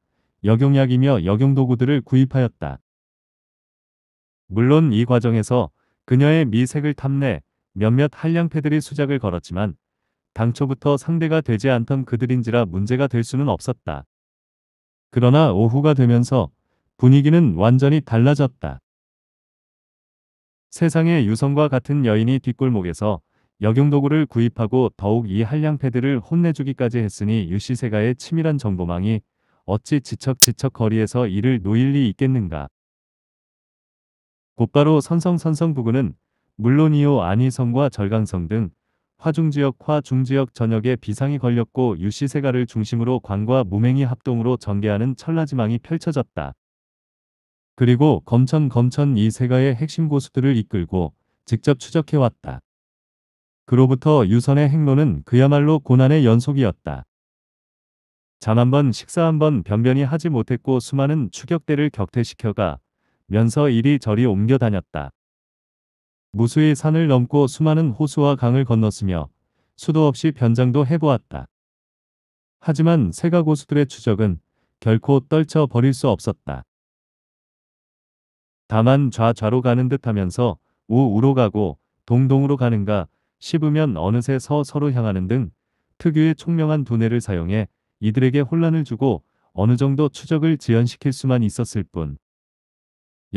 역용약이며 역용도구들을 구입하였다. 물론 이 과정에서 그녀의 미색을 탐내 몇몇 한량패들이 수작을 걸었지만 당초부터 상대가 되지 않던 그들인지라 문제가 될 수는 없었다. 그러나 오후가 되면서 분위기는 완전히 달라졌다. 세상에 유성과 같은 여인이 뒷골목에서 여경도구를 구입하고 더욱 이 한량패드를 혼내주기까지 했으니 유씨세가의 치밀한 정보망이 어찌 지척지척 거리에서 이를 놓일 리 있겠는가. 곧바로 선성선성 부근은 물론이오 안희성과 절강성 등 화중지역 화중지역 전역에 비상이 걸렸고 유씨세가를 중심으로 관과 무맹이 합동으로 전개하는 천라지망이 펼쳐졌다. 그리고 검천 검천 이 세가의 핵심 고수들을 이끌고 직접 추적해왔다. 그로부터 유선의 행로는 그야말로 고난의 연속이었다. 잠한번 식사 한번 변변히 하지 못했고 수많은 추격대를 격퇴시켜가 면서 이리저리 옮겨 다녔다. 무수의 산을 넘고 수많은 호수와 강을 건넜으며 수도 없이 변장도 해보았다. 하지만 세가 고수들의 추적은 결코 떨쳐 버릴 수 없었다. 다만 좌좌로 가는 듯 하면서 우우로 가고 동동으로 가는가 씹으면 어느새 서서로 향하는 등 특유의 총명한 두뇌를 사용해 이들에게 혼란을 주고 어느 정도 추적을 지연시킬 수만 있었을 뿐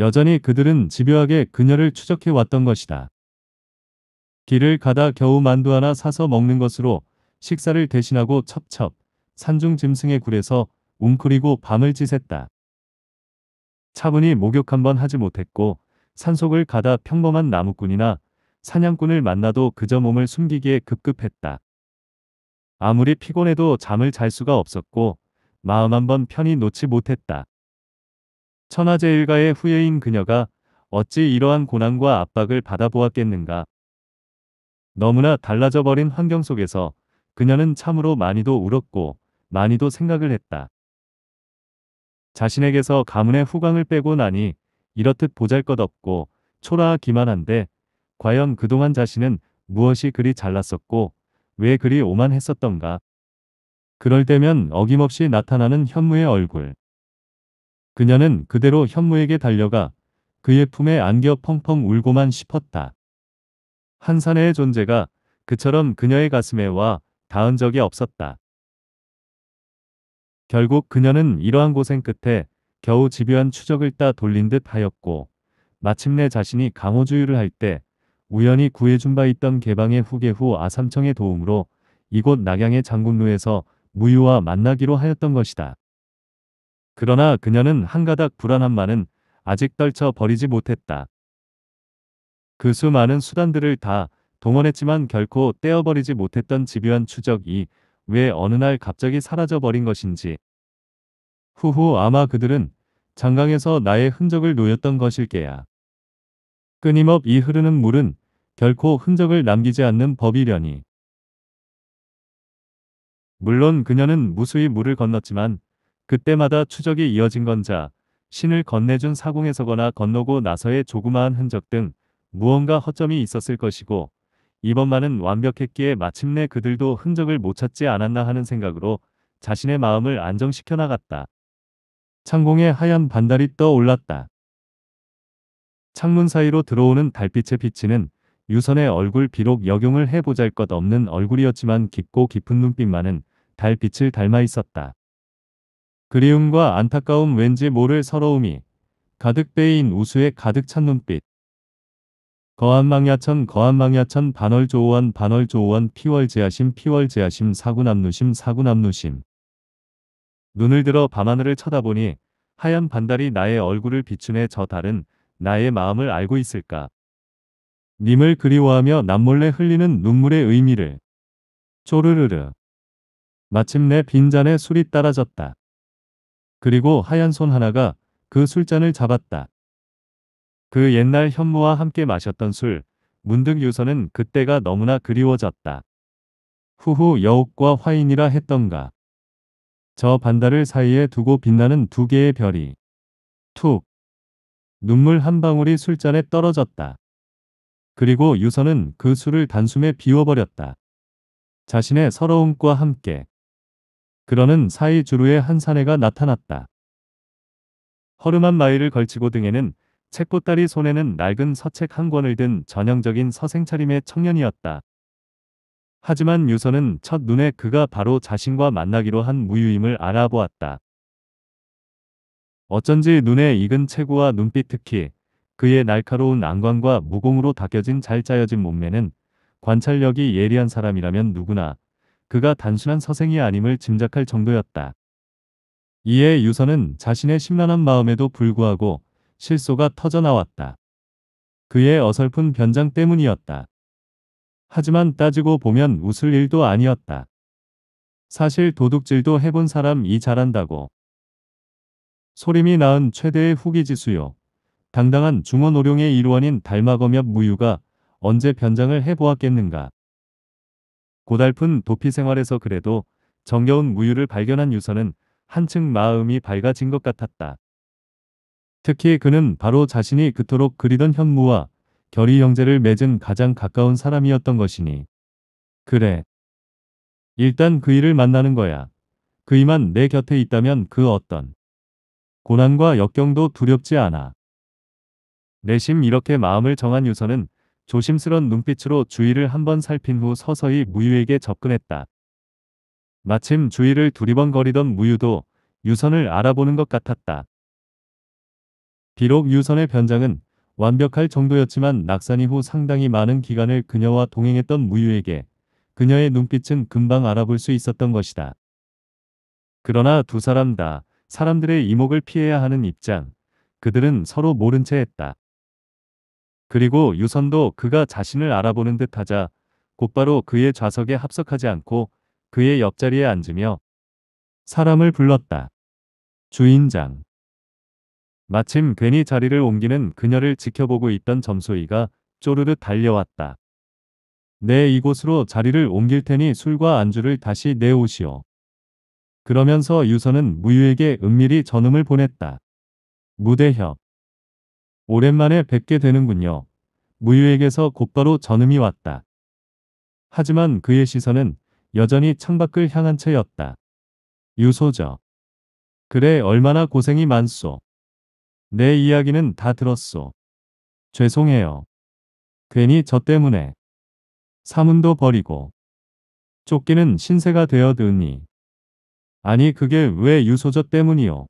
여전히 그들은 집요하게 그녀를 추적해 왔던 것이다. 길을 가다 겨우 만두 하나 사서 먹는 것으로 식사를 대신하고 첩첩 산중 짐승의 굴에서 웅크리고 밤을 지샜다. 차분히 목욕 한번 하지 못했고 산속을 가다 평범한 나무꾼이나 사냥꾼을 만나도 그저 몸을 숨기기에 급급했다. 아무리 피곤해도 잠을 잘 수가 없었고 마음 한 번 편히 놓지 못했다. 천하제일가의 후예인 그녀가 어찌 이러한 고난과 압박을 받아보았겠는가. 너무나 달라져 버린 환경 속에서 그녀는 참으로 많이도 울었고 많이도 생각을 했다. 자신에게서 가문의 후광을 빼고 나니 이렇듯 보잘것없고 초라하기만 한데 과연 그동안 자신은 무엇이 그리 잘났었고 왜 그리 오만했었던가. 그럴 때면 어김없이 나타나는 현무의 얼굴. 그녀는 그대로 현무에게 달려가 그의 품에 안겨 펑펑 울고만 싶었다. 한산의 존재가 그처럼 그녀의 가슴에 와 닿은 적이 없었다. 결국 그녀는 이러한 고생 끝에 겨우 집요한 추적을 따 돌린 듯 하였고 마침내 자신이 강호주유를 할 때 우연히 구해준 바 있던 개방의 후계 후 아삼청의 도움으로 이곳 낙양의 장군루에서 무유와 만나기로 하였던 것이다. 그러나 그녀는 한 가닥 불안한 만은 아직 떨쳐 버리지 못했다. 그 수많은 수단들을 다 동원했지만 결코 떼어버리지 못했던 집요한 추적이 왜 어느 날 갑자기 사라져버린 것인지. 후후 아마 그들은 장강에서 나의 흔적을 놓였던 것일게야. 끊임없이 흐르는 물은 결코 흔적을 남기지 않는 법이려니. 물론 그녀는 무수히 물을 건넜지만 그때마다 추적이 이어진 건자, 신을 건네준 사공에서거나 건너고 나서의 조그마한 흔적 등 무언가 허점이 있었을 것이고 이번만은 완벽했기에 마침내 그들도 흔적을 못 찾지 않았나 하는 생각으로 자신의 마음을 안정시켜 나갔다. 창공에 하얀 반달이 떠올랐다. 창문 사이로 들어오는 달빛의 비치는 유선의 얼굴 비록 역용을 해보잘 것 없는 얼굴이었지만 깊고 깊은 눈빛만은 달빛을 닮아 있었다. 그리움과 안타까움 왠지 모를 서러움이 가득 빼인 우수에 가득 찬 눈빛. 거한망야천 거한망야천 반월조오한반월조오한 피월제하심 피월제하심 사구남누심 사구남누심 눈을 들어 밤하늘을 쳐다보니 하얀 반달이 나의 얼굴을 비추네 저 달은 나의 마음을 알고 있을까. 님을 그리워하며 남몰래 흘리는 눈물의 의미를 쪼르르르 마침내 빈잔에 술이 따라졌다. 그리고 하얀 손 하나가 그 술잔을 잡았다. 그 옛날 현무와 함께 마셨던 술, 문득 유서는 그때가 너무나 그리워졌다. 후후 여옥과 화인이라 했던가. 저 반달을 사이에 두고 빛나는 두 개의 별이. 툭. 눈물 한 방울이 술잔에 떨어졌다. 그리고 유서는 그 술을 단숨에 비워버렸다. 자신의 서러움과 함께. 그러는 사이 주루에 한 사내가 나타났다. 허름한 마을을 걸치고 등에는 책보따리 손에는 낡은 서책 한 권을 든 전형적인 서생 차림의 청년이었다. 하지만 유서는 첫눈에 그가 바로 자신과 만나기로 한 무유임을 알아보았다. 어쩐지 눈에 익은 체구와 눈빛 특히 그의 날카로운 안광과 무공으로 닦여진 잘 짜여진 몸매는 관찰력이 예리한 사람이라면 누구나 그가 단순한 서생이 아님을 짐작할 정도였다. 이에 유선은 자신의 심란한 마음에도 불구하고 실소가 터져나왔다. 그의 어설픈 변장 때문이었다. 하지만 따지고 보면 웃을 일도 아니었다. 사실 도둑질도 해본 사람이 잘한다고. 소림이 낳은 최대의 후기지수요. 당당한 중원 오룡의 일원인 달마검엽 무유가 언제 변장을 해보았겠는가. 고달픈 도피 생활에서 그래도 정겨운 무유를 발견한 유서는 한층 마음이 밝아진 것 같았다. 특히 그는 바로 자신이 그토록 그리던 현무와 결의 형제를 맺은 가장 가까운 사람이었던 것이니. 그래. 일단 그 일을 만나는 거야. 그이만 내 곁에 있다면 그 어떤 고난과 역경도 두렵지 않아. 내심 이렇게 마음을 정한 유서는 조심스런 눈빛으로 주위를 한번 살핀 후 서서히 무유에게 접근했다. 마침 주위를 두리번거리던 무유도 유선을 알아보는 것 같았다. 비록 유선의 변장은 완벽할 정도였지만 낙산 이후 상당히 많은 기간을 그녀와 동행했던 무유에게 그녀의 눈빛은 금방 알아볼 수 있었던 것이다. 그러나 두 사람 다 사람들의 이목을 피해야 하는 입장, 그들은 서로 모른 채 했다. 그리고 유선도 그가 자신을 알아보는 듯 하자 곧바로 그의 좌석에 합석하지 않고 그의 옆자리에 앉으며 사람을 불렀다. 주인장. 마침 괜히 자리를 옮기는 그녀를 지켜보고 있던 점소이가 쪼르르 달려왔다. 내 네, 이곳으로 자리를 옮길 테니 술과 안주를 다시 내오시오. 그러면서 유선은 무유에게 은밀히 전음을 보냈다. 무대협. 오랜만에 뵙게 되는군요. 무유에게서 곧바로 전음이 왔다. 하지만 그의 시선은 여전히 창밖을 향한 채였다. 유소저. 그래 얼마나 고생이 많소. 내 이야기는 다 들었소. 죄송해요. 괜히 저 때문에. 사문도 버리고. 쫓기는 신세가 되어드니. 아니 그게 왜 유소저 때문이요.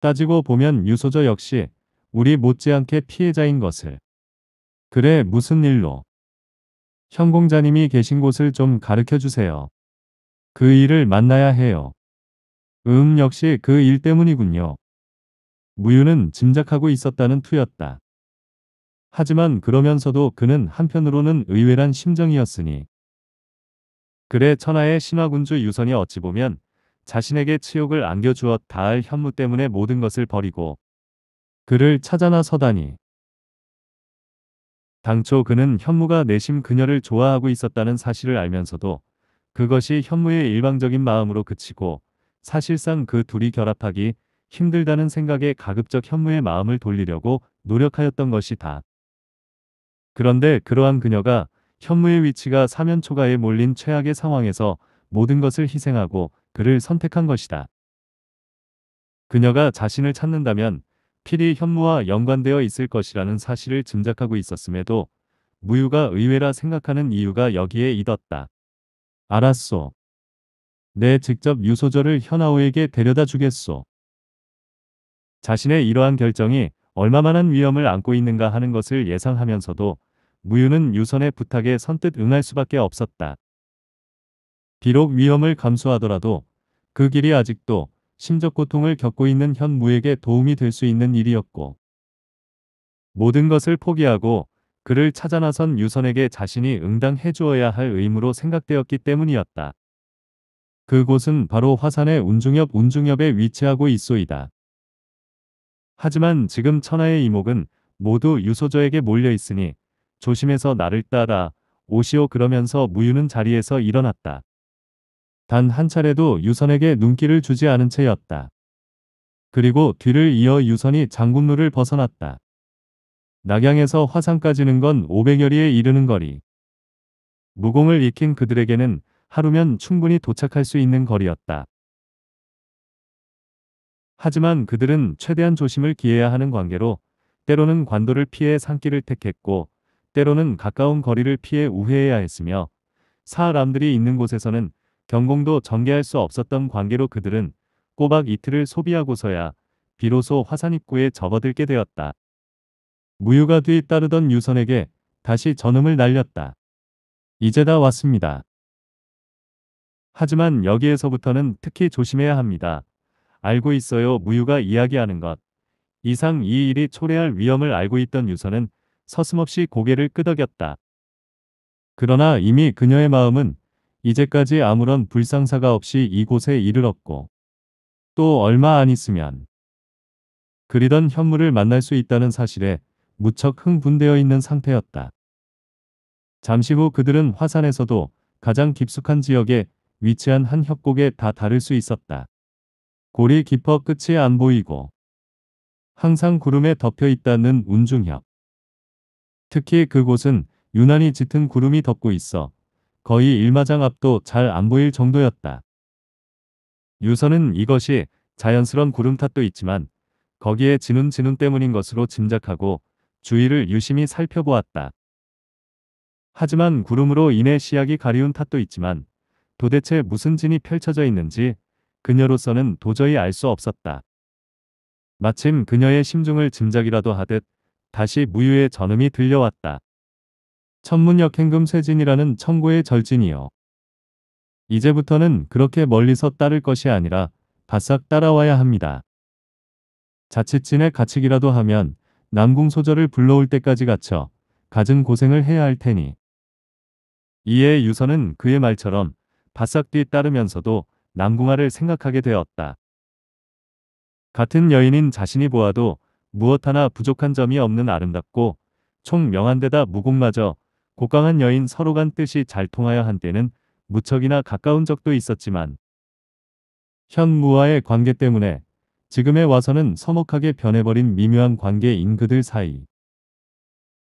따지고 보면 유소저 역시 우리 못지않게 피해자인 것을. 그래 무슨 일로? 현공자님이 계신 곳을 좀 가르쳐 주세요. 그 일을 만나야 해요. 음 역시 그 일 때문이군요. 무유는 짐작하고 있었다는 투였다. 하지만 그러면서도 그는 한편으로는 의외란 심정이었으니. 그래 천하의 신화군주 유선이 어찌 보면 자신에게 치욕을 안겨주었 다할 현무 때문에 모든 것을 버리고 그를 찾아나 서다니. 당초 그는 현무가 내심 그녀를 좋아하고 있었다는 사실을 알면서도 그것이 현무의 일방적인 마음으로 그치고 사실상 그 둘이 결합하기 힘들다는 생각에 가급적 현무의 마음을 돌리려고 노력하였던 것이다. 그런데 그러한 그녀가 현무의 위치가 사면 초가에 몰린 최악의 상황에서 모든 것을 희생하고 그를 선택한 것이다. 그녀가 자신을 찾는다면 필히 현무와 연관되어 있을 것이라는 사실을 짐작하고 있었음에도 무유가 의외라 생각하는 이유가 여기에 이었다. 알았소. 내 직접 유소절을 현아오에게 데려다 주겠소. 자신의 이러한 결정이 얼마만한 위험을 안고 있는가 하는 것을 예상하면서도 무유는 유선의 부탁에 선뜻 응할 수밖에 없었다. 비록 위험을 감수하더라도 그 길이 아직도 심적 고통을 겪고 있는 현무에게 도움이 될 수 있는 일이었고 모든 것을 포기하고 그를 찾아 나선 유선에게 자신이 응당해 주어야 할 의무로 생각되었기 때문이었다. 그곳은 바로 화산의 운중엽 운중엽에 위치하고 있소이다. 하지만 지금 천하의 이목은 모두 유소저에게 몰려 있으니 조심해서 나를 따라 오시오 그러면서 무유는 자리에서 일어났다. 단한 차례도 유선에게 눈길을 주지 않은 채였다. 그리고 뒤를 이어 유선이 장군루를 벗어났다. 낙양에서 화산까지는 건 500여리에 이르는 거리. 무공을 익힌 그들에게는 하루면 충분히 도착할 수 있는 거리였다. 하지만 그들은 최대한 조심을 기해야 하는 관계로 때로는 관도를 피해 산길을 택했고 때로는 가까운 거리를 피해 우회해야 했으며 사람들이 있는 곳에서는 경공도 전개할 수 없었던 관계로 그들은 꼬박 이틀을 소비하고서야 비로소 화산 입구에 접어들게 되었다. 무유가 뒤따르던 유선에게 다시 전음을 날렸다. 이제 다 왔습니다. 하지만 여기에서부터는 특히 조심해야 합니다. 알고 있어요 무유가 이야기하는 것. 이상 이 일이 초래할 위험을 알고 있던 유선은 서슴없이 고개를 끄덕였다. 그러나 이미 그녀의 마음은 이제까지 아무런 불상사가 없이 이곳에 이르렀고 또 얼마 안 있으면 그리던 현무를 만날 수 있다는 사실에 무척 흥분되어 있는 상태였다. 잠시 후 그들은 화산에서도 가장 깊숙한 지역에 위치한 한 협곡에 다 다를 수 있었다. 골이 깊어 끝이 안 보이고 항상 구름에 덮여 있다는 운중협. 특히 그곳은 유난히 짙은 구름이 덮고 있어 거의 일마장 앞도 잘 안 보일 정도였다. 유선은 이것이 자연스런 구름 탓도 있지만 거기에 지눈 지눈 때문인 것으로 짐작하고 주위를 유심히 살펴보았다. 하지만 구름으로 인해 시약이 가리운 탓도 있지만 도대체 무슨 진이 펼쳐져 있는지 그녀로서는 도저히 알 수 없었다. 마침 그녀의 심중을 짐작이라도 하듯 다시 무유의 전음이 들려왔다. 천문역행금 세진이라는 천고의 절진이요. 이제부터는 그렇게 멀리서 따를 것이 아니라 바싹 따라와야 합니다. 자칫 진의 가치기라도 하면 남궁소절을 불러올 때까지 갇혀 가진 고생을 해야 할 테니. 이에 유선은 그의 말처럼 바싹 뒤따르면서도 남궁아를 생각하게 되었다. 같은 여인인 자신이 보아도 무엇 하나 부족한 점이 없는 아름답고 총 명한 데다 무궁마저 고강한 여인 서로 간 뜻이 잘 통하여 한때는 무척이나 가까운 적도 있었지만 현무와의 관계 때문에 지금에 와서는 서먹하게 변해버린 미묘한 관계인 그들 사이.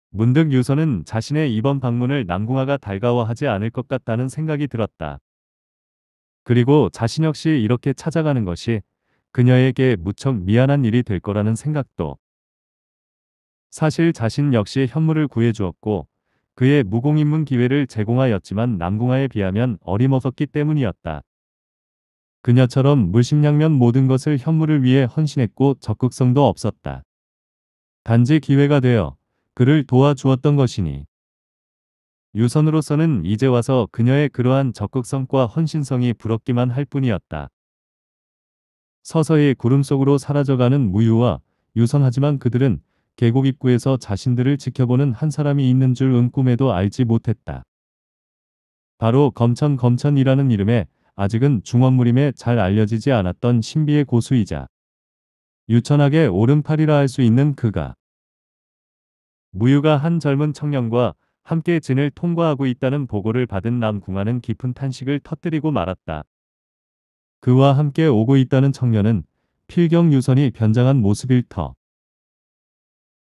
문득 유서는 자신의 이번 방문을 남궁아가 달가워하지 않을 것 같다는 생각이 들었다. 그리고 자신 역시 이렇게 찾아가는 것이 그녀에게 무척 미안한 일이 될 거라는 생각도. 사실 자신 역시 현무를 구해주었고 그의 무공입문 기회를 제공하였지만 남궁하에 비하면 어림없었기 때문이었다. 그녀처럼 물심양면 모든 것을 현무를 위해 헌신했고 적극성도 없었다. 단지 기회가 되어 그를 도와주었던 것이니 유선으로서는 이제 와서 그녀의 그러한 적극성과 헌신성이 부럽기만 할 뿐이었다. 서서히 구름 속으로 사라져가는 무유와 유선하지만 그들은 계곡 입구에서 자신들을 지켜보는 한 사람이 있는 줄 은꿈에도 알지 못했다. 바로 검천검천이라는 이름의 아직은 중원무림에 잘 알려지지 않았던 신비의 고수이자 유천하게 오른팔이라 할 수 있는 그가 무유가 한 젊은 청년과 함께 진을 통과하고 있다는 보고를 받은 남궁아는 깊은 탄식을 터뜨리고 말았다. 그와 함께 오고 있다는 청년은 필경 유선이 변장한 모습일 터.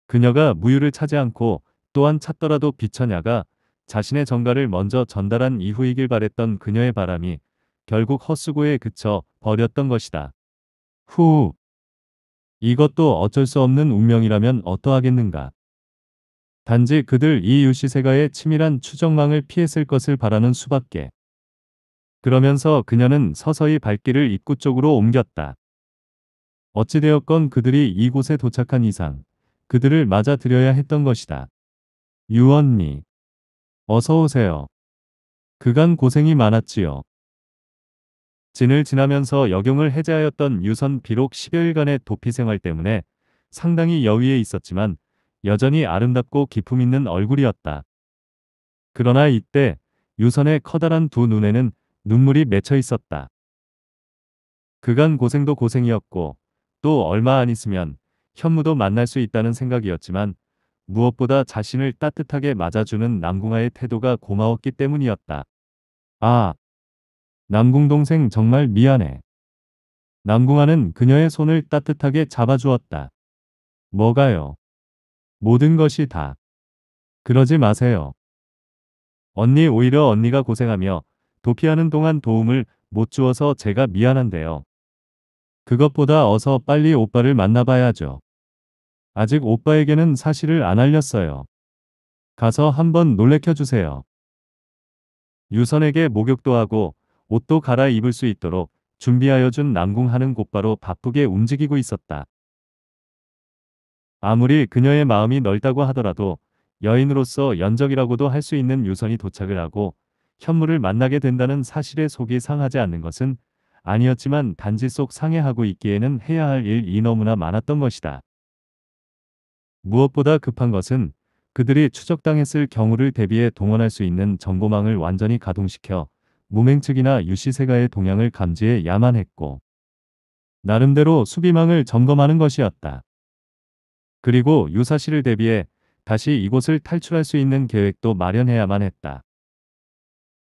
그녀가 무유를 차지 않고 또한 찾더라도 비천냐가 자신의 정가를 먼저 전달한 이후이길 바랬던 그녀의 바람이 결국 허수고에 그쳐 버렸던 것이다. 후. 이것도 어쩔 수 없는 운명이라면 어떠하겠는가. 단지 그들 이 유시세가의 치밀한 추정망을 피했을 것을 바라는 수밖에. 그러면서 그녀는 서서히 발길을 입구 쪽으로 옮겼다. 어찌되었건 그들이 이곳에 도착한 이상 그들을 맞아들여야 했던 것이다. 유언니. 어서 오세요. 그간 고생이 많았지요. 진을 지나면서 역용을 해제하였던 유선 비록 10여일간의 도피 생활 때문에 상당히 여위에 있었지만 여전히 아름답고 기품 있는 얼굴이었다. 그러나 이때 유선의 커다란 두 눈에는 눈물이 맺혀 있었다. 그간 고생도 고생이었고 또 얼마 안 있으면 현무도 만날 수 있다는 생각이었지만 무엇보다 자신을 따뜻하게 맞아주는 남궁아의 태도가 고마웠기 때문이었다. 아, 남궁 동생 정말 미안해. 남궁아는 그녀의 손을 따뜻하게 잡아주었다. 뭐가요? 모든 것이 다. 그러지 마세요. 언니 오히려 언니가 고생하며 도피하는 동안 도움을 못 주어서 제가 미안한데요. 그것보다 어서 빨리 오빠를 만나봐야죠. 아직 오빠에게는 사실을 안 알렸어요. 가서 한번 놀래켜 주세요. 유선에게 목욕도 하고 옷도 갈아입을 수 있도록 준비하여 준 남궁하는 곧바로 바쁘게 움직이고 있었다. 아무리 그녀의 마음이 넓다고 하더라도 여인으로서 연적이라고도 할 수 있는 유선이 도착을 하고 현무를 만나게 된다는 사실에 속이 상하지 않는 것은 아니었지만 단지 속 상해하고 있기에는 해야 할 일이 너무나 많았던 것이다. 무엇보다 급한 것은 그들이 추적당했을 경우를 대비해 동원할 수 있는 정보망을 완전히 가동시켜 무맹 측이나 유시세가의 동향을 감지해야만 했고 나름대로 수비망을 점검하는 것이었다. 그리고 유사시를 대비해 다시 이곳을 탈출할 수 있는 계획도 마련해야만 했다.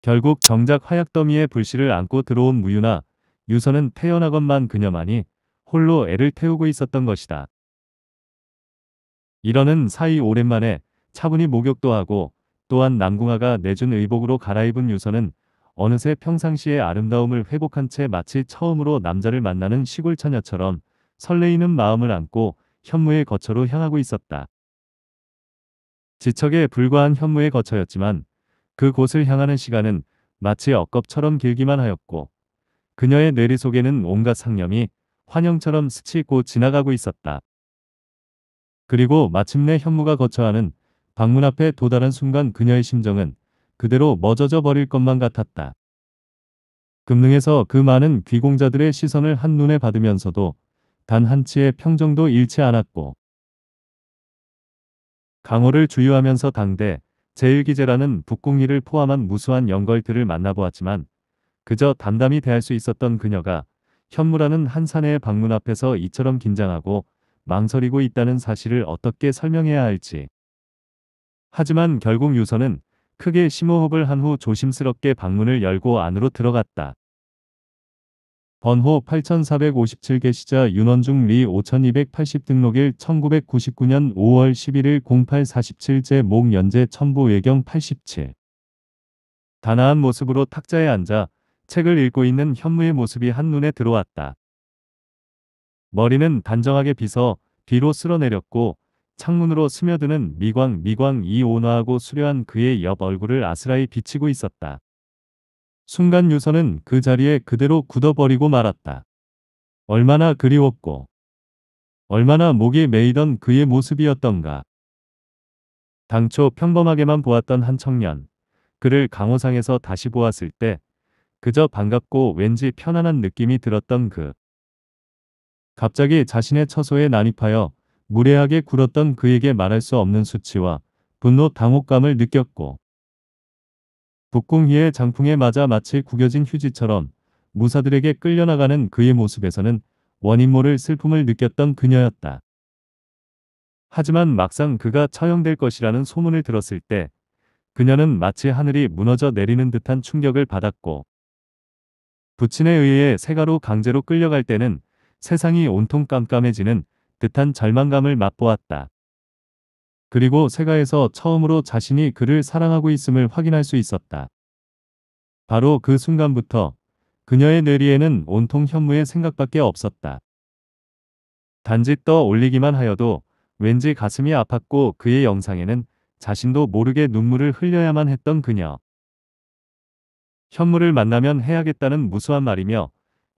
결국 정작 화약 더미에 불씨를 안고 들어온 무유나 유선은 태어나건만 그녀만이 홀로 애를 태우고 있었던 것이다. 이러는 사이 오랜만에 차분히 목욕도 하고 또한 남궁아가 내준 의복으로 갈아입은 유서는 어느새 평상시의 아름다움을 회복한 채 마치 처음으로 남자를 만나는 시골 처녀처럼 설레이는 마음을 안고 현무의 거처로 향하고 있었다. 지척에 불과한 현무의 거처였지만 그곳을 향하는 시간은 마치 억겁처럼 길기만 하였고 그녀의 뇌리 속에는 온갖 상념이 환영처럼 스치고 지나가고 있었다. 그리고 마침내 현무가 거처하는 방문 앞에 도달한 순간 그녀의 심정은 그대로 멎어져 버릴 것만 같았다. 금릉에서 그 많은 귀공자들의 시선을 한눈에 받으면서도 단 한치의 평정도 잃지 않았고 강호를 주유하면서 당대 제일기제라는 북궁리를 포함한 무수한 연걸들을 만나보았지만 그저 담담히 대할 수 있었던 그녀가 현무라는 한산내의 방문 앞에서 이처럼 긴장하고 망설이고 있다는 사실을 어떻게 설명해야 할지. 하지만 결국 유서는 크게 심호흡을 한 후 조심스럽게 방문을 열고 안으로 들어갔다. 번호 8457 개시자 윤원중 리 5280 등록일 1999년 5월 11일 0847제 목연재 첨부 외경 87 단아한 모습으로 탁자에 앉아 책을 읽고 있는 현무의 모습이 한눈에 들어왔다. 머리는 단정하게 빗어 뒤로 쓸어내렸고 창문으로 스며드는 미광 미광 이 온화하고 수려한 그의 옆 얼굴을 아스라이 비치고 있었다. 순간 유서는 그 자리에 그대로 굳어버리고 말았다. 얼마나 그리웠고 얼마나 목에 메이던 그의 모습이었던가. 당초 평범하게만 보았던 한 청년. 그를 강호상에서 다시 보았을 때 그저 반갑고 왠지 편안한 느낌이 들었던 그 갑자기 자신의 처소에 난입하여 무례하게 굴었던 그에게 말할 수 없는 수치와 분노 당혹감을 느꼈고 북궁희의 장풍에 맞아 마치 구겨진 휴지처럼 무사들에게 끌려나가는 그의 모습에서는 원인 모를 슬픔을 느꼈던 그녀였다. 하지만 막상 그가 처형될 것이라는 소문을 들었을 때 그녀는 마치 하늘이 무너져 내리는 듯한 충격을 받았고 부친에 의해 세가로 강제로 끌려갈 때는 세상이 온통 깜깜해지는 듯한 절망감을 맛보았다. 그리고 세가에서 처음으로 자신이 그를 사랑하고 있음을 확인할 수 있었다. 바로 그 순간부터 그녀의 뇌리에는 온통 현무의 생각밖에 없었다. 단지 떠 올리기만 하여도 왠지 가슴이 아팠고 그의 영상에는 자신도 모르게 눈물을 흘려야만 했던 그녀. 현무를 만나면 해야겠다는 무수한 말이며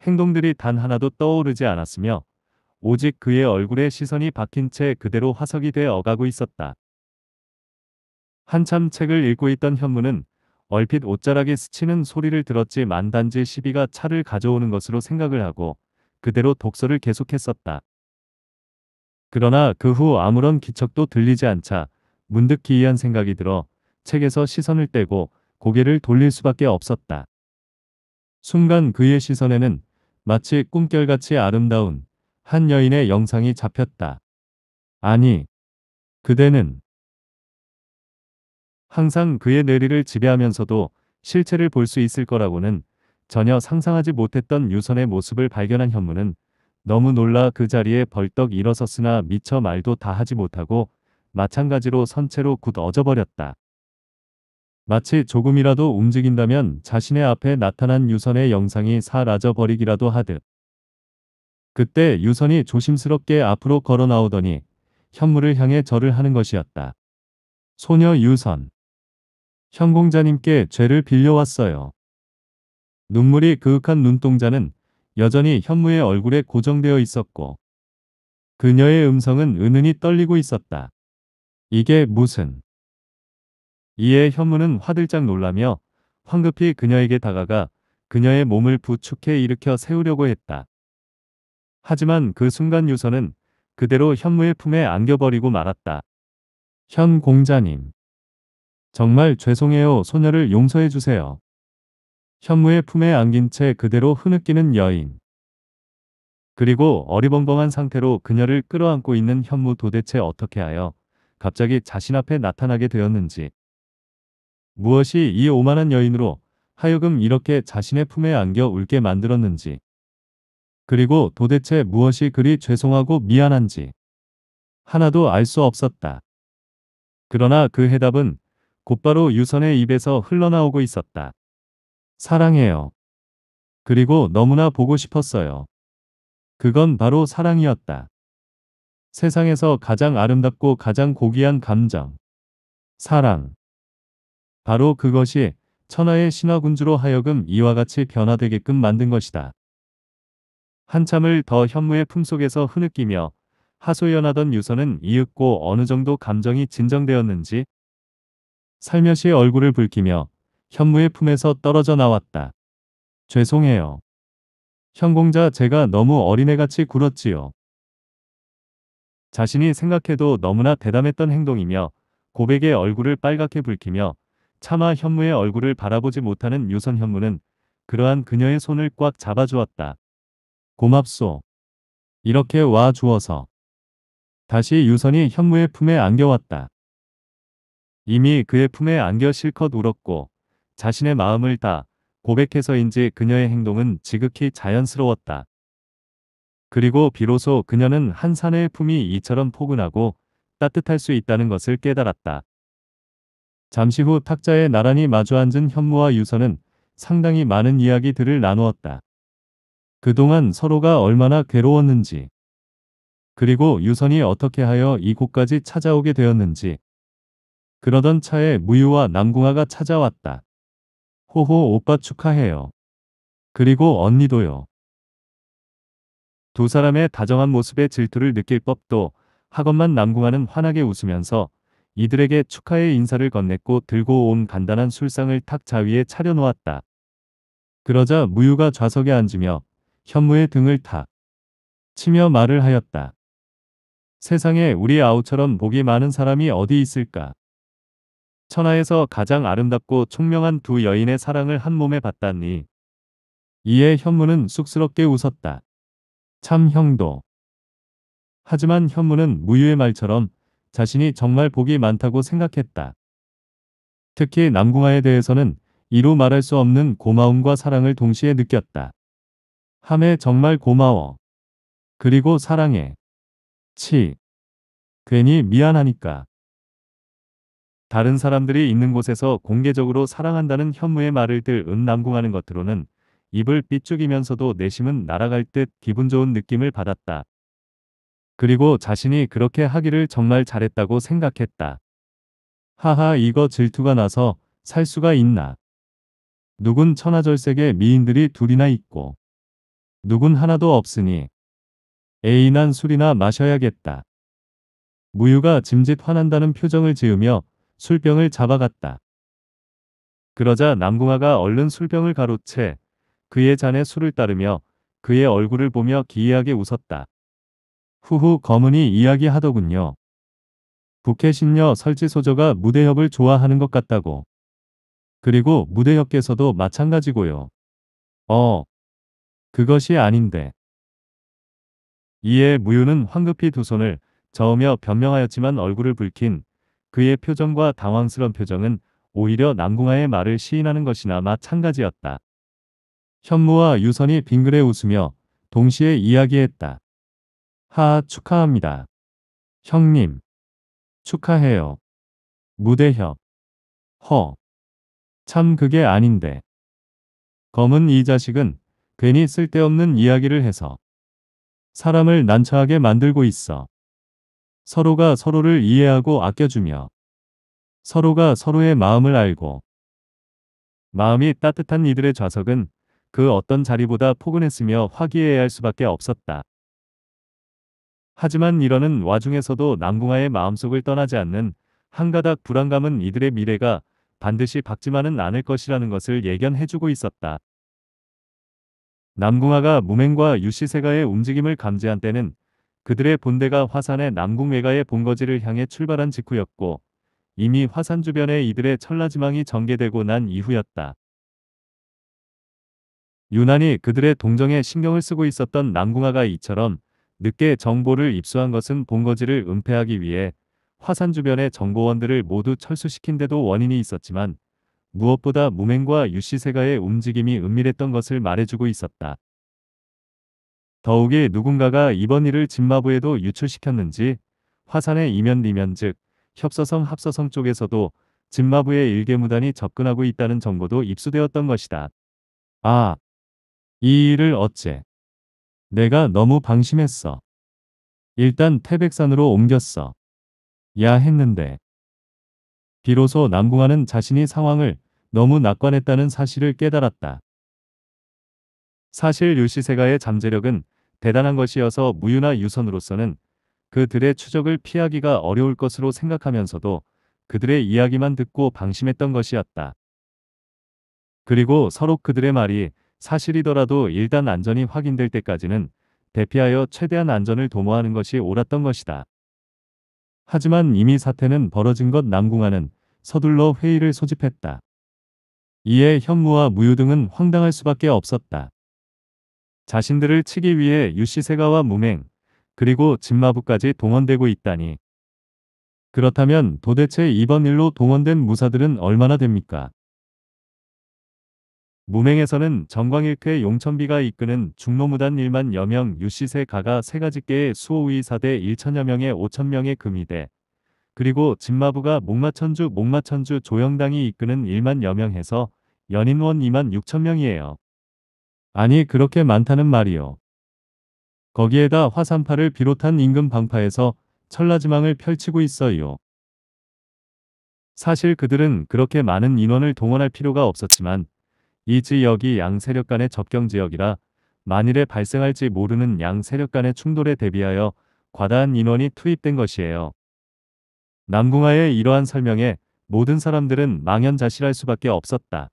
행동들이 단 하나도 떠오르지 않았으며 오직 그의 얼굴에 시선이 박힌 채 그대로 화석이 되 어가고 있었다. 한참 책을 읽고 있던 현무는 얼핏 옷자락에 스치는 소리를 들었지만 단지 시비가 차를 가져오는 것으로 생각을 하고 그대로 독서를 계속했었다. 그러나 그 후 아무런 기척도 들리지 않자 문득 기이한 생각이 들어 책에서 시선을 떼고 고개를 돌릴 수밖에 없었다. 순간 그의 시선에는 마치 꿈결같이 아름다운 한 여인의 영상이 잡혔다. 아니, 그대는 항상 그의 내리를 지배하면서도 실체를 볼 수 있을 거라고는 전혀 상상하지 못했던 유선의 모습을 발견한 현무는 너무 놀라 그 자리에 벌떡 일어섰으나 미처 말도 다 하지 못하고 마찬가지로 선체로 굳어져 버렸다. 마치 조금이라도 움직인다면 자신의 앞에 나타난 유선의 영상이 사라져 버리기라도 하듯. 그때 유선이 조심스럽게 앞으로 걸어 나오더니 현무를 향해 절을 하는 것이었다. 소녀 유선. 현공자님께 죄를 빌려왔어요. 눈물이 그윽한 눈동자는 여전히 현무의 얼굴에 고정되어 있었고 그녀의 음성은 은은히 떨리고 있었다. 이게 무슨 이에 현무는 화들짝 놀라며 황급히 그녀에게 다가가 그녀의 몸을 부축해 일으켜 세우려고 했다. 하지만 그 순간 유서는 그대로 현무의 품에 안겨버리고 말았다. 현 공자님. 정말 죄송해요. 소녀를 용서해 주세요. 현무의 품에 안긴 채 그대로 흐느끼는 여인. 그리고 어리벙벙한 상태로 그녀를 끌어안고 있는 현무 도대체 어떻게 하여 갑자기 자신 앞에 나타나게 되었는지 무엇이 이 오만한 여인으로 하여금 이렇게 자신의 품에 안겨 울게 만들었는지 그리고 도대체 무엇이 그리 죄송하고 미안한지 하나도 알 수 없었다. 그러나 그 해답은 곧바로 유선의 입에서 흘러나오고 있었다. 사랑해요. 그리고 너무나 보고 싶었어요. 그건 바로 사랑이었다. 세상에서 가장 아름답고 가장 고귀한 감정. 사랑. 바로 그것이 천하의 신하군주로 하여금 이와 같이 변화되게끔 만든 것이다. 한참을 더 현무의 품속에서 흐느끼며 하소연하던 유서는 이윽고 어느 정도 감정이 진정되었는지 살며시 얼굴을 붉히며 현무의 품에서 떨어져 나왔다. 죄송해요. 현공자 제가 너무 어린애같이 굴었지요. 자신이 생각해도 너무나 대담했던 행동이며 고백의 얼굴을 빨갛게 붉히며 차마 현무의 얼굴을 바라보지 못하는 유선 현무는 그러한 그녀의 손을 꽉 잡아주었다. 고맙소. 이렇게 와 주어서. 다시 유선이 현무의 품에 안겨왔다. 이미 그의 품에 안겨 실컷 울었고 자신의 마음을 다 고백해서인지 그녀의 행동은 지극히 자연스러웠다. 그리고 비로소 그녀는 한 사내의 품이 이처럼 포근하고 따뜻할 수 있다는 것을 깨달았다. 잠시 후 탁자에 나란히 마주 앉은 현무와 유서는 상당히 많은 이야기들을 나누었다. 그동안 서로가 얼마나 괴로웠는지, 그리고 유선이 어떻게 하여 이곳까지 찾아오게 되었는지. 그러던 차에 무유와 남궁아가 찾아왔다. 호호 오빠 축하해요. 그리고 언니도요. 두 사람의 다정한 모습에 질투를 느낄 법도 하건만 남궁아는 환하게 웃으면서 이들에게 축하의 인사를 건넸고 들고 온 간단한 술상을 탁자 위에 차려놓았다. 그러자 무유가 좌석에 앉으며 현무의 등을 탁 치며 말을 하였다. 세상에 우리 아우처럼 복이 많은 사람이 어디 있을까? 천하에서 가장 아름답고 총명한 두 여인의 사랑을 한 몸에 봤다니. 이에 현무는 쑥스럽게 웃었다. 참 형도. 하지만 현무는 무유의 말처럼 자신이 정말 복이 많다고 생각했다. 특히 남궁아에 대해서는 이루 말할 수 없는 고마움과 사랑을 동시에 느꼈다. 함에 정말 고마워. 그리고 사랑해. 치. 괜히 미안하니까. 다른 사람들이 있는 곳에서 공개적으로 사랑한다는 현무의 말을 들은남궁하는 것으로는 입을 삐죽이면서도 내심은 날아갈 듯 기분 좋은 느낌을 받았다. 그리고 자신이 그렇게 하기를 정말 잘했다고 생각했다. 하하 이거 질투가 나서 살 수가 있나. 누군 천하절색의 미인들이 둘이나 있고 누군 하나도 없으니 에이 난 술이나 마셔야겠다. 무유가 짐짓 화난다는 표정을 지으며 술병을 잡아갔다. 그러자 남궁아가 얼른 술병을 가로채 그의 잔에 술을 따르며 그의 얼굴을 보며 기이하게 웃었다. 후후 검은이 이야기하더군요. 북해 신녀 설지소저가 무대협을 좋아하는 것 같다고. 그리고 무대협께서도 마찬가지고요. 어. 그것이 아닌데. 이에 무유는 황급히 두 손을 저으며 변명하였지만 얼굴을 붉힌 그의 표정과 당황스런 표정은 오히려 남궁아의 말을 시인하는 것이나 마찬가지였다. 현무와 유선이 빙그레 웃으며 동시에 이야기했다. 하 축하합니다. 형님. 축하해요. 무대협. 허. 참 그게 아닌데. 검은 이 자식은 괜히 쓸데없는 이야기를 해서 사람을 난처하게 만들고 있어. 서로가 서로를 이해하고 아껴주며 서로가 서로의 마음을 알고 마음이 따뜻한 이들의 좌석은 그 어떤 자리보다 포근했으며 화기애애할 수밖에 없었다. 하지만 이러는 와중에서도 남궁아의 마음속을 떠나지 않는 한가닥 불안감은 이들의 미래가 반드시 밝지만은 않을 것이라는 것을 예견해주고 있었다. 남궁아가 무맹과 유시세가의 움직임을 감지한 때는 그들의 본대가 화산의 남궁외가의 본거지를 향해 출발한 직후였고 이미 화산 주변에 이들의 천라지망이 전개되고 난 이후였다. 유난히 그들의 동정에 신경을 쓰고 있었던 남궁아가 이처럼 늦게 정보를 입수한 것은 본거지를 은폐하기 위해 화산 주변의 정보원들을 모두 철수시킨데도 원인이 있었지만 무엇보다 무맹과 유씨세가의 움직임이 은밀했던 것을 말해주고 있었다. 더욱이 누군가가 이번 일을 진마부에도 유출시켰는지 화산의 이면 리면 즉 협서성 합서성 쪽에서도 진마부의 일개무단이 접근하고 있다는 정보도 입수되었던 것이다. 아, 이 일을 어째 내가 너무 방심했어. 일단 태백산으로 옮겼어. 야 했는데. 비로소 남궁아는 자신이 상황을 너무 낙관했다는 사실을 깨달았다. 사실 유시세가의 잠재력은 대단한 것이어서 무유나 유선으로서는 그들의 추적을 피하기가 어려울 것으로 생각하면서도 그들의 이야기만 듣고 방심했던 것이었다. 그리고 서로 그들의 말이 사실이더라도 일단 안전이 확인될 때까지는 대피하여 최대한 안전을 도모하는 것이 옳았던 것이다. 하지만 이미 사태는 벌어진 것남궁하는 서둘러 회의를 소집했다. 이에 현무와 무유 등은 황당할 수밖에 없었다. 자신들을 치기 위해 유씨세가와 무맹, 그리고 진마부까지 동원되고 있다니. 그렇다면 도대체 이번 일로 동원된 무사들은 얼마나 됩니까? 무명에서는 정광일패 용천비가 이끄는 중로무단 1만 여명 유시세 가가 세가지께의 수호위 사대 1천여 명의 5천 명의 금이대 그리고 진마부가 목마천주 목마천주 조영당이 이끄는 1만 여명에서 연인원 2만 6천 명이에요. 아니 그렇게 많다는 말이요. 거기에다 화산파를 비롯한 임금 방파에서 천라지망을 펼치고 있어요. 사실 그들은 그렇게 많은 인원을 동원할 필요가 없었지만 이 지역이 양 세력 간의 접경 지역이라 만일에 발생할지 모르는 양 세력 간의 충돌에 대비하여 과다한 인원이 투입된 것이에요. 남궁하의 이러한 설명에 모든 사람들은 망연자실할 수밖에 없었다.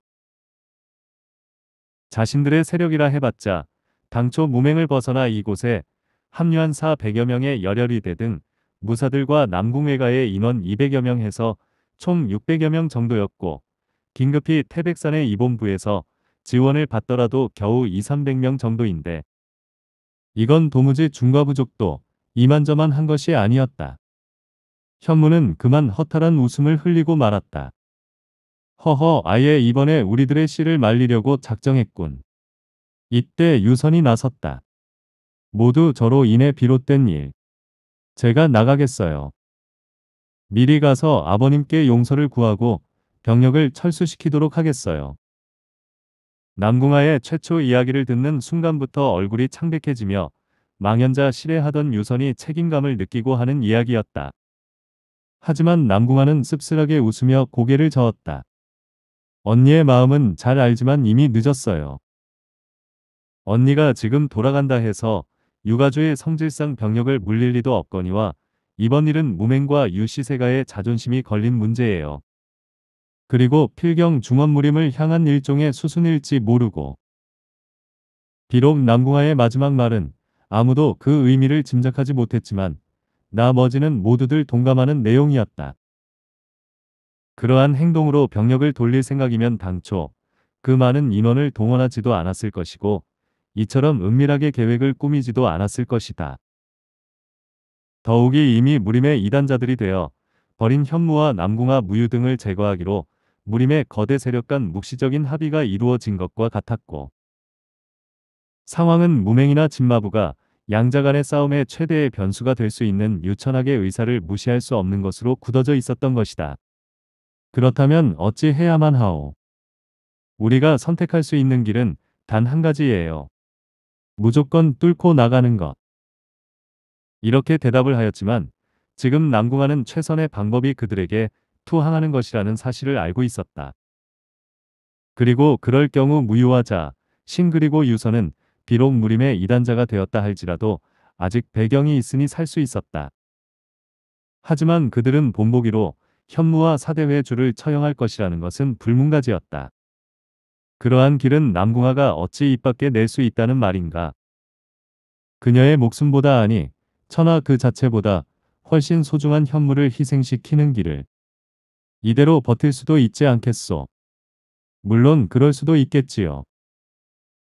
자신들의 세력이라 해봤자 당초 무맹을 벗어나 이곳에 합류한 사 100여 명의 열혈이대 등 무사들과 남궁회가의 인원 200여 명 해서 총 600여 명 정도였고 긴급히 태백산의 이본부에서 지원을 받더라도 겨우 2, 300명 정도인데 이건 도무지 중과 부족도 이만저만 한 것이 아니었다. 현무는 그만 허탈한 웃음을 흘리고 말았다. 허허 아예 이번에 우리들의 씨를 말리려고 작정했군. 이때 유선이 나섰다. 모두 저로 인해 비롯된 일. 제가 나가겠어요. 미리 가서 아버님께 용서를 구하고 병력을 철수시키도록 하겠어요. 남궁아의 최초 이야기를 듣는 순간부터 얼굴이 창백해지며 망연자 실해하던 유선이 책임감을 느끼고 하는 이야기였다. 하지만 남궁아는 씁쓸하게 웃으며 고개를 저었다. 언니의 마음은 잘 알지만 이미 늦었어요. 언니가 지금 돌아간다 해서 유가주의 성질상 병력을 물릴 리도 없거니와 이번 일은 무맹과 유시세가의 자존심이 걸린 문제예요. 그리고 필경 중원무림을 향한 일종의 수순일지 모르고 비록 남궁하의 마지막 말은 아무도 그 의미를 짐작하지 못했지만 나머지는 모두들 동감하는 내용이었다. 그러한 행동으로 병력을 돌릴 생각이면 당초 그 많은 인원을 동원하지도 않았을 것이고 이처럼 은밀하게 계획을 꾸미지도 않았을 것이다. 더욱이 이미 무림의 이단자들이 되어 버린 현무와 남궁아 무유 등을 제거하기로 무림의 거대 세력 간 묵시적인 합의가 이루어진 것과 같았고 상황은 무맹이나 진마부가 양자 간의 싸움의 최대의 변수가 될 수 있는 유천학의 의사를 무시할 수 없는 것으로 굳어져 있었던 것이다. 그렇다면 어찌 해야만 하오? 우리가 선택할 수 있는 길은 단 한 가지예요. 무조건 뚫고 나가는 것. 이렇게 대답을 하였지만 지금 난궁하는 최선의 방법이 그들에게 투항하는 것이라는 사실을 알고 있었다. 그리고 그럴 경우 무효화자신 그리고 유서는 비록 무림의 이단자가 되었다 할지라도 아직 배경이 있으니 살 수 있었다. 하지만 그들은 본보기로 현무와 사대회주를 처형할 것이라는 것은 불문가지였다. 그러한 길은 남궁화가 어찌 입 밖에 낼 수 있다는 말인가. 그녀의 목숨보다 아니 천하 그 자체보다 훨씬 소중한 현무를 희생시키는 길을 이대로 버틸 수도 있지 않겠소. 물론 그럴 수도 있겠지요.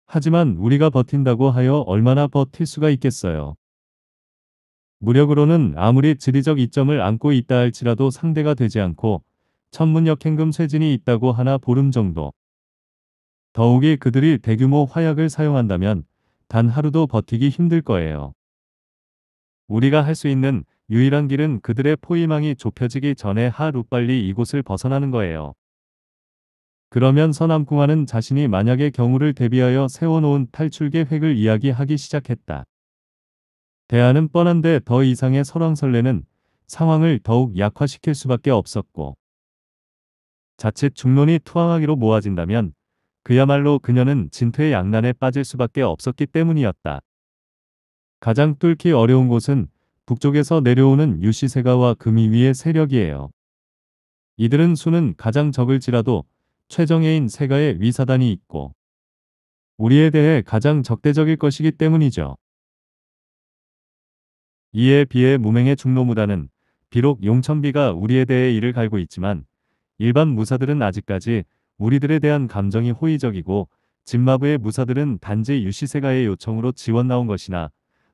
하지만 우리가 버틴다고 하여 얼마나 버틸 수가 있겠어요. 무력으로는 아무리 지리적 이점을 안고 있다 할지라도 상대가 되지 않고 천문역 행금 쇄진이 있다고 하나 보름 정도. 더욱이 그들이 대규모 화약을 사용한다면 단 하루도 버티기 힘들 거예요. 우리가 할 수 있는 유일한 길은 그들의 포위망이 좁혀지기 전에 하루빨리 이곳을 벗어나는 거예요. 그러면 서남궁화는 자신이 만약의 경우를 대비하여 세워놓은 탈출 계획을 이야기하기 시작했다. 대안은 뻔한데 더 이상의 설왕설래는 상황을 더욱 약화시킬 수밖에 없었고 자칫 중론이 투항하기로 모아진다면 그야말로 그녀는 진퇴양난에 의 빠질 수밖에 없었기 때문이었다. 가장 뚫기 어려운 곳은 북쪽에서 내려오는 유시세가와 금이위의 세력이에요. 이들은 수는 가장 적을지라도 최정예인 세가의 위사단이 있고 우리에 대해 가장 적대적일 것이기 때문이죠. 이에 비해 무맹의 중로무단은 비록 용천비가 우리에 대해 이를 갈고 있지만 일반 무사들은 아직까지 우리들에 대한 감정이 호의적이고 진마부의 무사들은 단지 유시세가의 요청으로 지원 나온 것이나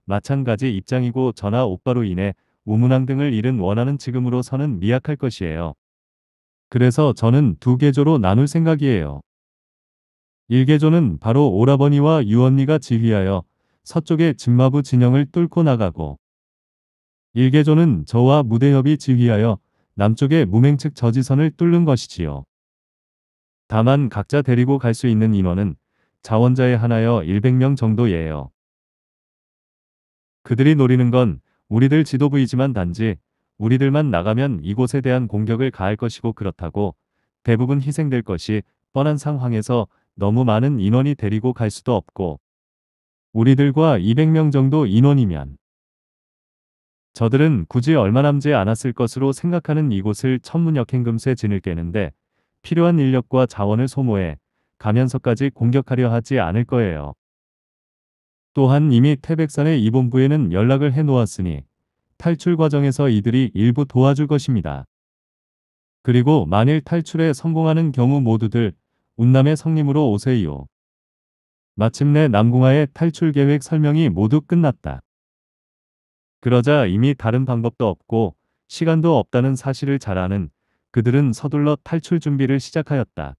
마찬가지 입장이고 전하 오빠로 인해 우문왕 등을 잃은 원하는 지금으로서는 미약할 것이에요. 그래서 저는 두개조로 나눌 생각이에요. 1개조는 바로 오라버니와 유언니가 지휘하여 서쪽의 진마부 진영을 뚫고 나가고 1개조는 저와 무대협이 지휘하여 남쪽의 무맹측 저지선을 뚫는 것이지요. 다만 각자 데리고 갈 수 있는 인원은 자원자의 하나여 100명 정도예요. 그들이 노리는 건 우리들 지도부이지만 단지 우리들만 나가면 이곳에 대한 공격을 가할 것이고 그렇다고 대부분 희생될 것이 뻔한 상황에서 너무 많은 인원이 데리고 갈 수도 없고 우리들과 200명 정도 인원이면 저들은 굳이 얼마 남지 않았을 것으로 생각하는 이곳을 천문역행금세 진을 깨는데 필요한 인력과 자원을 소모해 가면서까지 공격하려 하지 않을 거예요. 또한 이미 태백산의 이본부에는 연락을 해놓았으니 탈출 과정에서 이들이 일부 도와줄 것입니다. 그리고 만일 탈출에 성공하는 경우 모두들 운남의 성님으로 오세요. 마침내 남궁하의 탈출 계획 설명이 모두 끝났다. 그러자 이미 다른 방법도 없고 시간도 없다는 사실을 잘 아는 그들은 서둘러 탈출 준비를 시작하였다.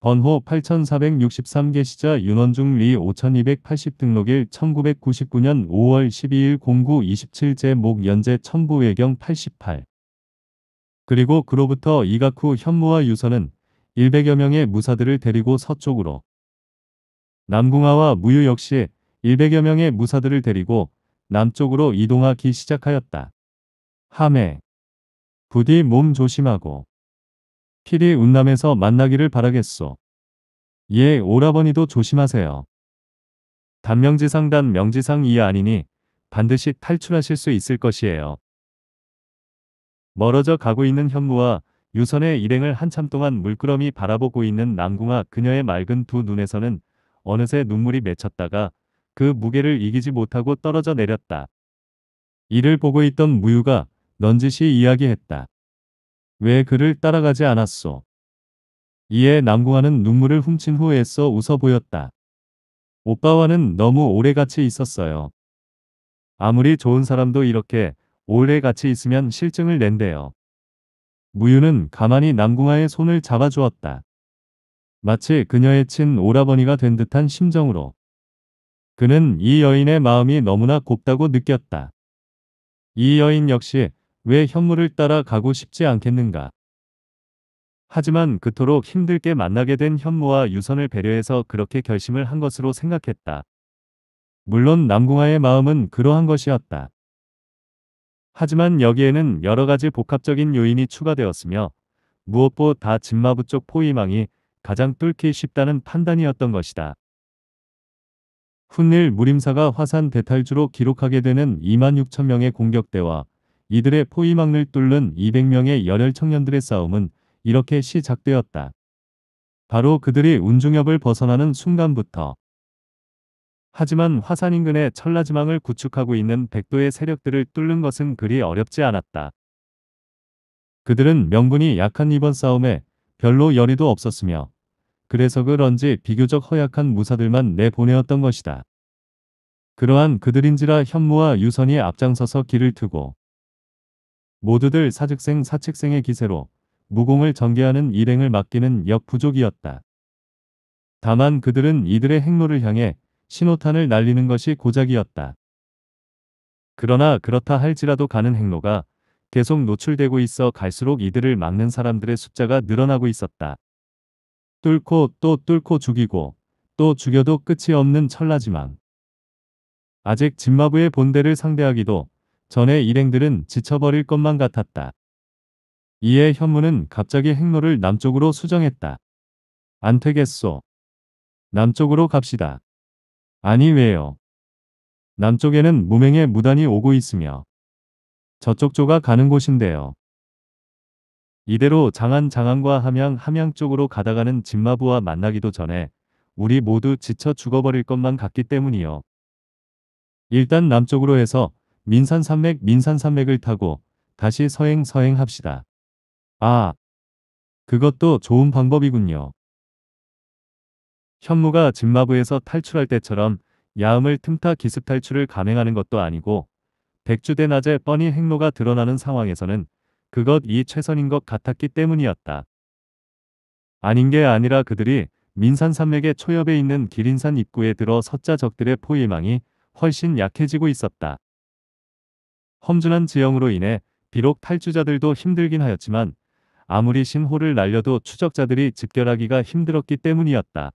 번호 8463개 시자 윤원중 리 5280 등록일 1999년 5월 12일 09 27제 목 연재 천부 외경 88 그리고 그로부터 이가쿠 현무와 유선은 100여 명의 무사들을 데리고 서쪽으로 남궁하와 무유 역시 100여 명의 무사들을 데리고 남쪽으로 이동하기 시작하였다. 함해 부디 몸 조심하고 필히 운남에서 만나기를 바라겠소. 예, 오라버니도 조심하세요. 단명지상 단 명지상 이하 아니니 반드시 탈출하실 수 있을 것이에요. 멀어져 가고 있는 현무와 유선의 일행을 한참 동안 물끄러미 바라보고 있는 남궁아 그녀의 맑은 두 눈에서는 어느새 눈물이 맺혔다가 그 무게를 이기지 못하고 떨어져 내렸다. 이를 보고 있던 무유가 넌지시 이야기했다. 왜 그를 따라가지 않았소. 이에 남궁아는 눈물을 훔친 후애써 웃어 보였다. 오빠와는 너무 오래 같이 있었어요. 아무리 좋은 사람도 이렇게 오래 같이 있으면 실증을 낸대요. 무유는 가만히 남궁아의 손을 잡아주었다. 마치 그녀의 친 오라버니가 된 듯한 심정으로. 그는 이 여인의 마음이 너무나 곱다고 느꼈다. 이 여인 역시 왜 현무를 따라 가고 싶지 않겠는가. 하지만 그토록 힘들게 만나게 된 현무와 유선을 배려해서 그렇게 결심을 한 것으로 생각했다. 물론 남궁아의 마음은 그러한 것이었다. 하지만 여기에는 여러 가지 복합적인 요인이 추가되었으며 무엇보다 진마부 쪽 포위망이 가장 뚫기 쉽다는 판단이었던 것이다. 훗일 무림사가 화산 대탈주로 기록하게 되는 2만 6천 명의 공격대와 이들의 포위망을 뚫는 200명의 열혈 청년들의 싸움은 이렇게 시작되었다. 바로 그들이 운중협을 벗어나는 순간부터. 하지만 화산 인근의 천라지망을 구축하고 있는 백도의 세력들을 뚫는 것은 그리 어렵지 않았다. 그들은 명분이 약한 이번 싸움에 별로 열의도 없었으며 그래서 그런지 비교적 허약한 무사들만 내보내었던 것이다. 그러한 그들인지라 현무와 유선이 앞장서서 길을 트고 모두들 사직생 사책생의 기세로 무공을 전개하는 일행을 맡기는 역부족이었다. 다만 그들은 이들의 행로를 향해 신호탄을 날리는 것이 고작이었다. 그러나 그렇다 할지라도 가는 행로가 계속 노출되고 있어 갈수록 이들을 막는 사람들의 숫자가 늘어나고 있었다. 뚫고 또 뚫고 죽이고 또 죽여도 끝이 없는 철라지망 아직 짐마부의 본대를 상대하기도 전의 일행들은 지쳐버릴 것만 같았다. 이에 현무는 갑자기 행로를 남쪽으로 수정했다. 안 되겠소. 남쪽으로 갑시다. 아니 왜요. 남쪽에는 무명의 무단이 오고 있으며 저쪽 조가 가는 곳인데요. 이대로 장안 장안과 함양 함양 쪽으로 가다가는 진마부와 만나기도 전에 우리 모두 지쳐 죽어버릴 것만 같기 때문이요. 일단 남쪽으로 해서 민산산맥 민산산맥을 타고 다시 서행 서행합시다. 아, 그것도 좋은 방법이군요. 현무가 진마부에서 탈출할 때처럼 야음을 틈타 기습 탈출을 감행하는 것도 아니고 백주대 낮에 뻔히 행로가 드러나는 상황에서는 그것이 최선인 것 같았기 때문이었다. 아닌 게 아니라 그들이 민산산맥의 초엽에 있는 기린산 입구에 들어 서자 적들의 포위망이 훨씬 약해지고 있었다. 험준한 지형으로 인해 비록 탈주자들도 힘들긴 하였지만 아무리 신호를 날려도 추적자들이 집결하기가 힘들었기 때문이었다.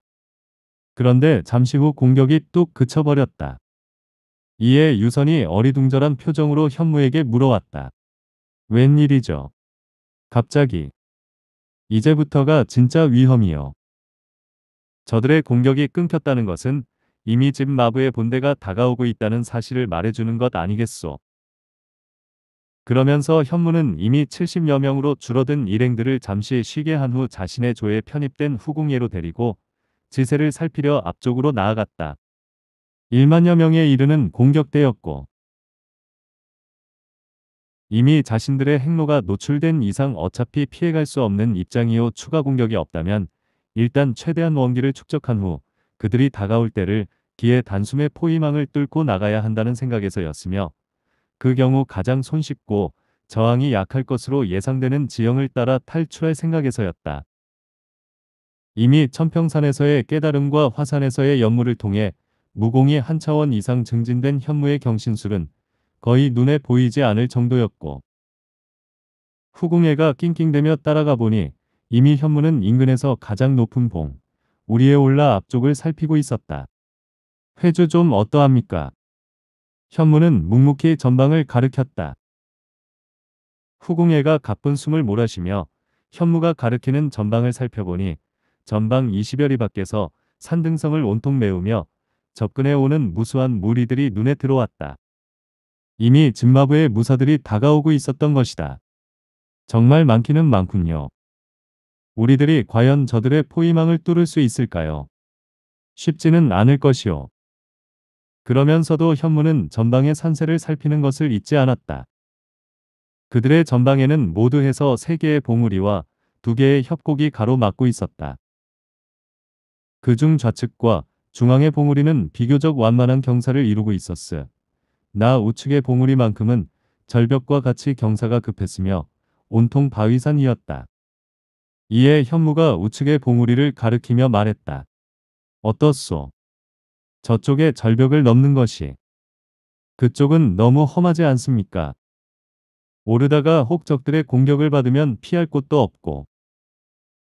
그런데 잠시 후 공격이 뚝 그쳐버렸다. 이에 유선이 어리둥절한 표정으로 현무에게 물어왔다. 웬일이죠? 갑자기. 이제부터가 진짜 위험이요. 저들의 공격이 끊겼다는 것은 이미 집 마부의 본대가 다가오고 있다는 사실을 말해주는 것 아니겠소. 그러면서 현무는 이미 70여 명으로 줄어든 일행들을 잠시 쉬게 한 후 자신의 조에 편입된 후궁예로 데리고 지세를 살피려 앞쪽으로 나아갔다. 1만여 명에 이르는 공격대였고 이미 자신들의 행로가 노출된 이상 어차피 피해갈 수 없는 입장이요 추가 공격이 없다면 일단 최대한 원기를 축적한 후 그들이 다가올 때를 기에 단숨에 포위망을 뚫고 나가야 한다는 생각에서였으며 그 경우 가장 손쉽고 저항이 약할 것으로 예상되는 지형을 따라 탈출할 생각에서였다. 이미 천평산에서의 깨달음과 화산에서의 연무를 통해 무공이 한 차원 이상 증진된 현무의 경신술은 거의 눈에 보이지 않을 정도였고 후궁애가 낑낑대며 따라가 보니 이미 현무는 인근에서 가장 높은 봉 우리에 올라 앞쪽을 살피고 있었다. 회주 좀 어떠합니까? 현무는 묵묵히 전방을 가르켰다. 후궁애가 가쁜 숨을 몰아쉬며 현무가 가르키는 전방을 살펴보니 전방 20여리 밖에서 산등성을 온통 메우며 접근해 오는 무수한 무리들이 눈에 들어왔다. 이미 진마부의 무사들이 다가오고 있었던 것이다. 정말 많기는 많군요. 우리들이 과연 저들의 포위망을 뚫을 수 있을까요? 쉽지는 않을 것이오. 그러면서도 현무는 전방의 산세를 살피는 것을 잊지 않았다. 그들의 전방에는 모두 해서 세개의 봉우리와 두개의 협곡이 가로막고 있었다. 그중 좌측과 중앙의 봉우리는 비교적 완만한 경사를 이루고 있었으. 나 우측의 봉우리만큼은 절벽과 같이 경사가 급했으며 온통 바위산이었다. 이에 현무가 우측의 봉우리를 가르키며 말했다. 어떻소? 저쪽의 절벽을 넘는 것이 그쪽은 너무 험하지 않습니까? 오르다가 혹 적들의 공격을 받으면 피할 곳도 없고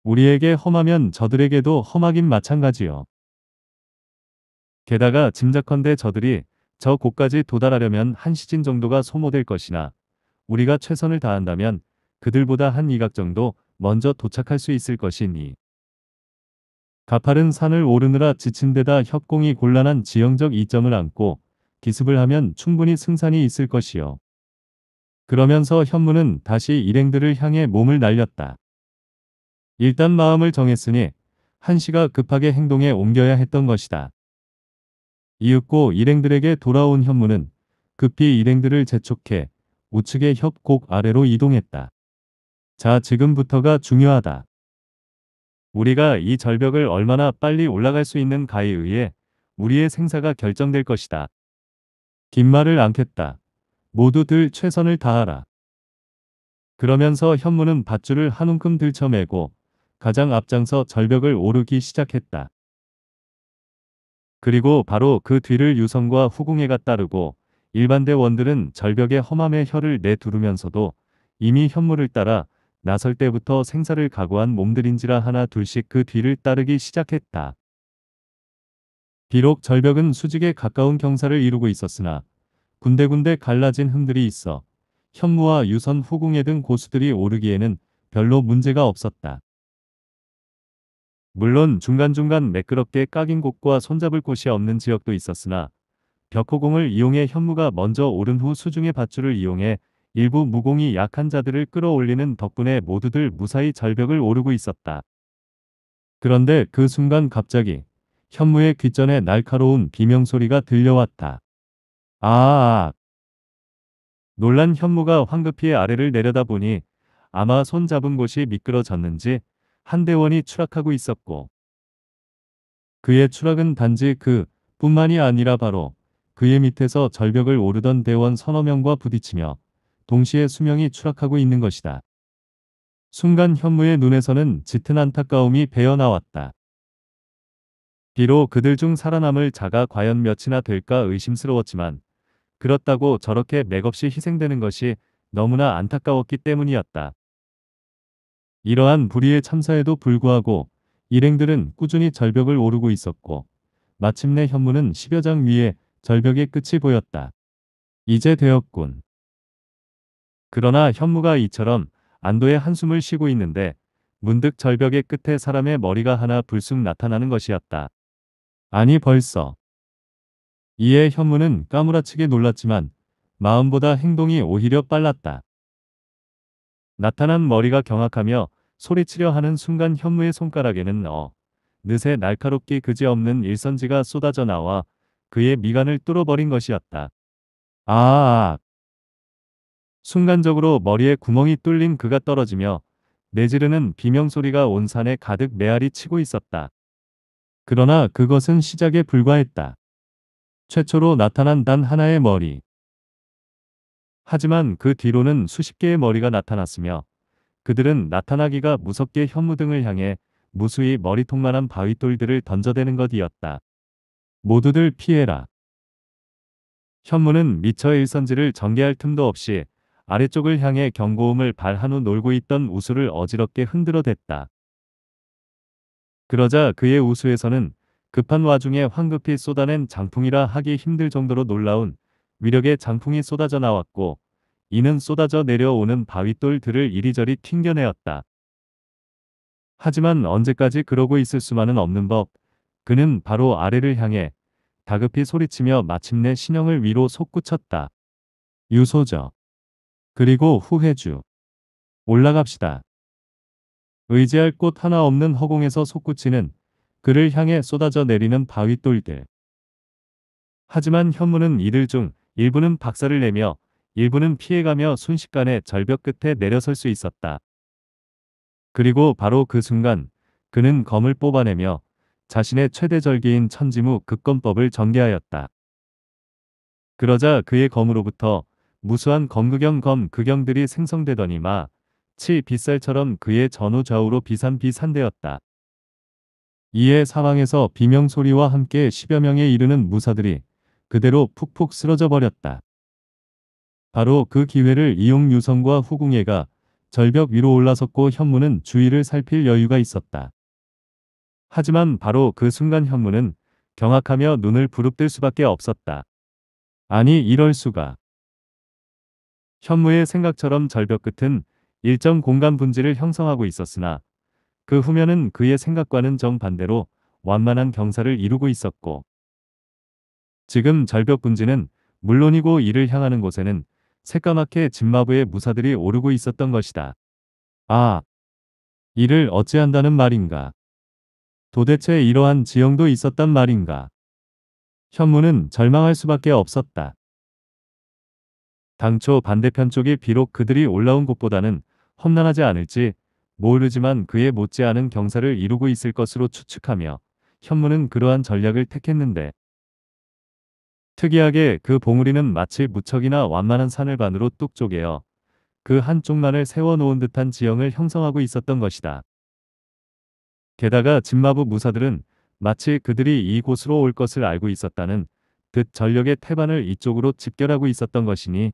우리에게 험하면 저들에게도 험하긴 마찬가지요. 게다가 짐작컨대 저들이 저 곳까지 도달하려면 한 시즌 정도가 소모될 것이나 우리가 최선을 다한다면 그들보다 한 이각 정도 먼저 도착할 수 있을 것이니 가파른 산을 오르느라 지친 데다 협공이 곤란한 지형적 이점을 안고 기습을 하면 충분히 승산이 있을 것이요. 그러면서 현무는 다시 일행들을 향해 몸을 날렸다. 일단 마음을 정했으니 한시가 급하게 행동에 옮겨야 했던 것이다. 이윽고 일행들에게 돌아온 현무는 급히 일행들을 재촉해 우측의 협곡 아래로 이동했다. 자 지금부터가 중요하다. 우리가 이 절벽을 얼마나 빨리 올라갈 수 있는가에 의해 우리의 생사가 결정될 것이다. 긴 말을 안겠다. 모두들 최선을 다하라. 그러면서 현무는 밧줄을 한 움큼 들쳐매고 가장 앞장서 절벽을 오르기 시작했다. 그리고 바로 그 뒤를 유성과 후궁애가 따르고 일반대원들은 절벽의 험함에 혀를 내두르면서도 이미 현무를 따라 나설 때부터 생사를 각오한 몸들인지라 하나 둘씩 그 뒤를 따르기 시작했다. 비록 절벽은 수직에 가까운 경사를 이루고 있었으나 군데군데 갈라진 흠들이 있어 현무와 유선 후궁예 등 고수들이 오르기에는 별로 문제가 없었다. 물론 중간중간 매끄럽게 깎인 곳과 손잡을 곳이 없는 지역도 있었으나 벽호공을 이용해 현무가 먼저 오른 후 수중의 밧줄을 이용해 일부 무공이 약한 자들을 끌어올리는 덕분에 모두들 무사히 절벽을 오르고 있었다. 그런데 그 순간 갑자기 현무의 귀전에 날카로운 비명소리가 들려왔다. 아아 아. 놀란 현무가 황급히 아래를 내려다보니 아마 손 잡은 곳이 미끄러졌는지 한 대원이 추락하고 있었고 그의 추락은 단지 그 뿐만이 아니라 바로 그의 밑에서 절벽을 오르던 대원 서너 명과 부딪히며 동시에 수명이 추락하고 있는 것이다. 순간 현무의 눈에서는 짙은 안타까움이 배어나왔다. 비록 그들 중 살아남을 자가 과연 몇이나 될까 의심스러웠지만 그렇다고 저렇게 맥없이 희생되는 것이 너무나 안타까웠기 때문이었다. 이러한 불의의 참사에도 불구하고 일행들은 꾸준히 절벽을 오르고 있었고 마침내 현무는 십여장 위에 절벽의 끝이 보였다. 이제 되었군. 그러나 현무가 이처럼 안도의 한숨을 쉬고 있는데 문득 절벽의 끝에 사람의 머리가 하나 불쑥 나타나는 것이었다. 아니 벌써. 이에 현무는 까무라치게 놀랐지만 마음보다 행동이 오히려 빨랐다. 나타난 머리가 경악하며 소리치려 하는 순간 현무의 손가락에는 어 느새 날카롭기 그지없는 일선지가 쏟아져 나와 그의 미간을 뚫어버린 것이었다. 아, 아, 아. 순간적으로 머리에 구멍이 뚫린 그가 떨어지며 내지르는 비명소리가 온 산에 가득 메아리 치고 있었다. 그러나 그것은 시작에 불과했다. 최초로 나타난 단 하나의 머리. 하지만 그 뒤로는 수십 개의 머리가 나타났으며 그들은 나타나기가 무섭게 현무등을 향해 무수히 머리통만한 바위돌들을 던져대는 것이었다. 모두들 피해라. 현무는 미처 일선지를 전개할 틈도 없이 아래쪽을 향해 경고음을 발한 후 놀고 있던 우수를 어지럽게 흔들어댔다. 그러자 그의 우수에서는 급한 와중에 황급히 쏟아낸 장풍이라 하기 힘들 정도로 놀라운 위력의 장풍이 쏟아져 나왔고 이는 쏟아져 내려오는 바윗돌들을 이리저리 튕겨내었다. 하지만 언제까지 그러고 있을 수만은 없는 법 그는 바로 아래를 향해 다급히 소리치며 마침내 신형을 위로 솟구쳤다. 유소저 그리고 후회주. 올라갑시다. 의지할 곳 하나 없는 허공에서 솟구치는 그를 향해 쏟아져 내리는 바윗돌들 하지만 현무는 이들 중 일부는 박살을 내며 일부는 피해가며 순식간에 절벽 끝에 내려설 수 있었다. 그리고 바로 그 순간 그는 검을 뽑아내며 자신의 최대 절기인 천지무 극검법을 전개하였다. 그러자 그의 검으로부터 무수한 검극형 검극형들이 생성되더니마 치 빗살처럼 그의 전후좌우로 비산비산되었다. 이에 사방에서 비명소리와 함께 10여 명에 이르는 무사들이 그대로 푹푹 쓰러져 버렸다. 바로 그 기회를 이용 유성과 후궁예가 절벽 위로 올라섰고 현무는 주위를 살필 여유가 있었다. 하지만 바로 그 순간 현무는 경악하며 눈을 부릅뜰 수밖에 없었다. 아니 이럴 수가. 현무의 생각처럼 절벽 끝은 일정 공간 분지를 형성하고 있었으나 그 후면은 그의 생각과는 정반대로 완만한 경사를 이루고 있었고 지금 절벽 분지는 물론이고 이를 향하는 곳에는 새까맣게 진마부의 무사들이 오르고 있었던 것이다. 아, 이를 어찌한다는 말인가? 도대체 이러한 지형도 있었단 말인가? 현무는 절망할 수밖에 없었다. 당초 반대편 쪽이 비록 그들이 올라온 곳보다는 험난하지 않을지 모르지만 그에 못지않은 경사를 이루고 있을 것으로 추측하며 현무는 그러한 전략을 택했는데 특이하게 그 봉우리는 마치 무척이나 완만한 산을 반으로 뚝 쪼개어 그 한쪽만을 세워놓은 듯한 지형을 형성하고 있었던 것이다. 게다가 진마부 무사들은 마치 그들이 이곳으로 올 것을 알고 있었다는 듯 전력의 태반을 이쪽으로 집결하고 있었던 것이니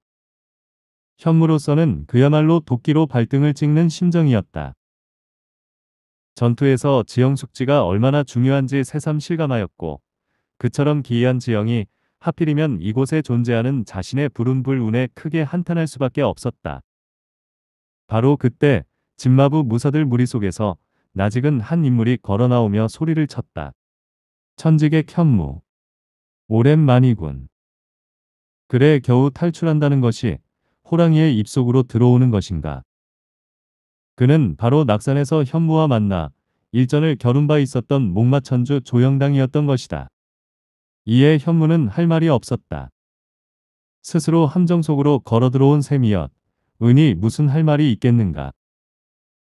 현무로서는 그야말로 도끼로 발등을 찍는 심정이었다. 전투에서 지형 숙지가 얼마나 중요한지 새삼 실감하였고 그처럼 기이한 지형이 하필이면 이곳에 존재하는 자신의 불운불 운에 크게 한탄할 수밖에 없었다. 바로 그때 진마부 무사들 무리 속에서 나직은 한 인물이 걸어나오며 소리를 쳤다. 천직의 현무. 오랜만이군. 그래 겨우 탈출한다는 것이 호랑이의 입속으로 들어오는 것인가. 그는 바로 낙산에서 현무와 만나 일전을 겨룬 바 있었던 목마천주 조영당이었던 것이다. 이에 현무는 할 말이 없었다. 스스로 함정 속으로 걸어 들어온 셈이여 은이 무슨 할 말이 있겠는가.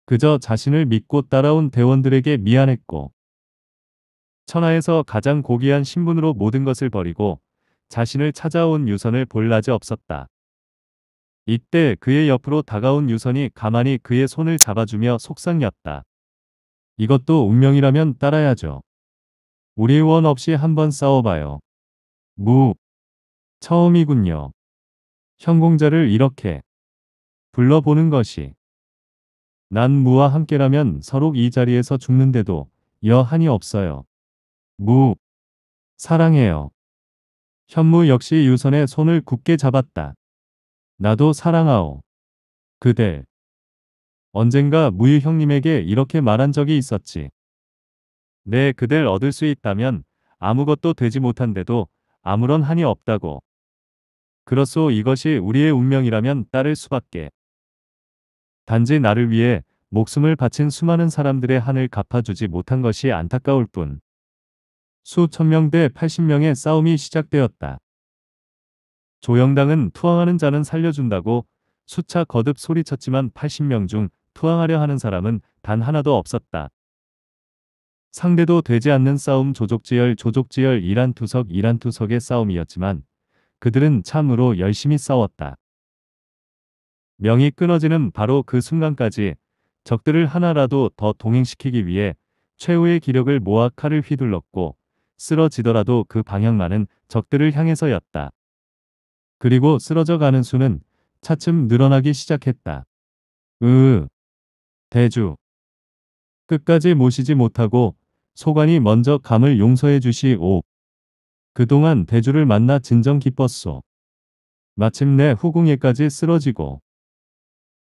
그저 자신을 믿고 따라온 대원들에게 미안했고 천하에서 가장 고귀한 신분으로 모든 것을 버리고 자신을 찾아온 유선을 볼라이 없었다. 이때 그의 옆으로 다가온 유선이 가만히 그의 손을 잡아주며 속삭였다. 이것도 운명이라면 따라야죠. 우리 원 없이 한번 싸워봐요. 무. 처음이군요. 현공자를 이렇게 불러보는 것이. 난 무와 함께라면 서로 이 자리에서 죽는데도 여한이 없어요. 무. 사랑해요. 현무 역시 유선의 손을 굳게 잡았다. 나도 사랑하오. 그대. 언젠가 무유 형님에게 이렇게 말한 적이 있었지. 내 네, 그댈 얻을 수 있다면 아무것도 되지 못한데도 아무런 한이 없다고. 그렇소 이것이 우리의 운명이라면 따를 수밖에. 단지 나를 위해 목숨을 바친 수많은 사람들의 한을 갚아주지 못한 것이 안타까울 뿐. 수천 명대 80명의 싸움이 시작되었다. 조영당은 투항하는 자는 살려준다고 수차 거듭 소리쳤지만 80명 중 투항하려 하는 사람은 단 하나도 없었다. 상대도 되지 않는 싸움 조족지열 조족지열 이란투석 이란투석의 싸움이었지만 그들은 참으로 열심히 싸웠다. 명이 끊어지는 바로 그 순간까지 적들을 하나라도 더 동행시키기 위해 최후의 기력을 모아 칼을 휘둘렀고 쓰러지더라도 그 방향만은 적들을 향해서였다. 그리고 쓰러져 가는 수는 차츰 늘어나기 시작했다. 으으. 대주. 끝까지 모시지 못하고 소관이 먼저 감을 용서해 주시오. 그동안 대주를 만나 진정 기뻤소. 마침내 후궁에까지 쓰러지고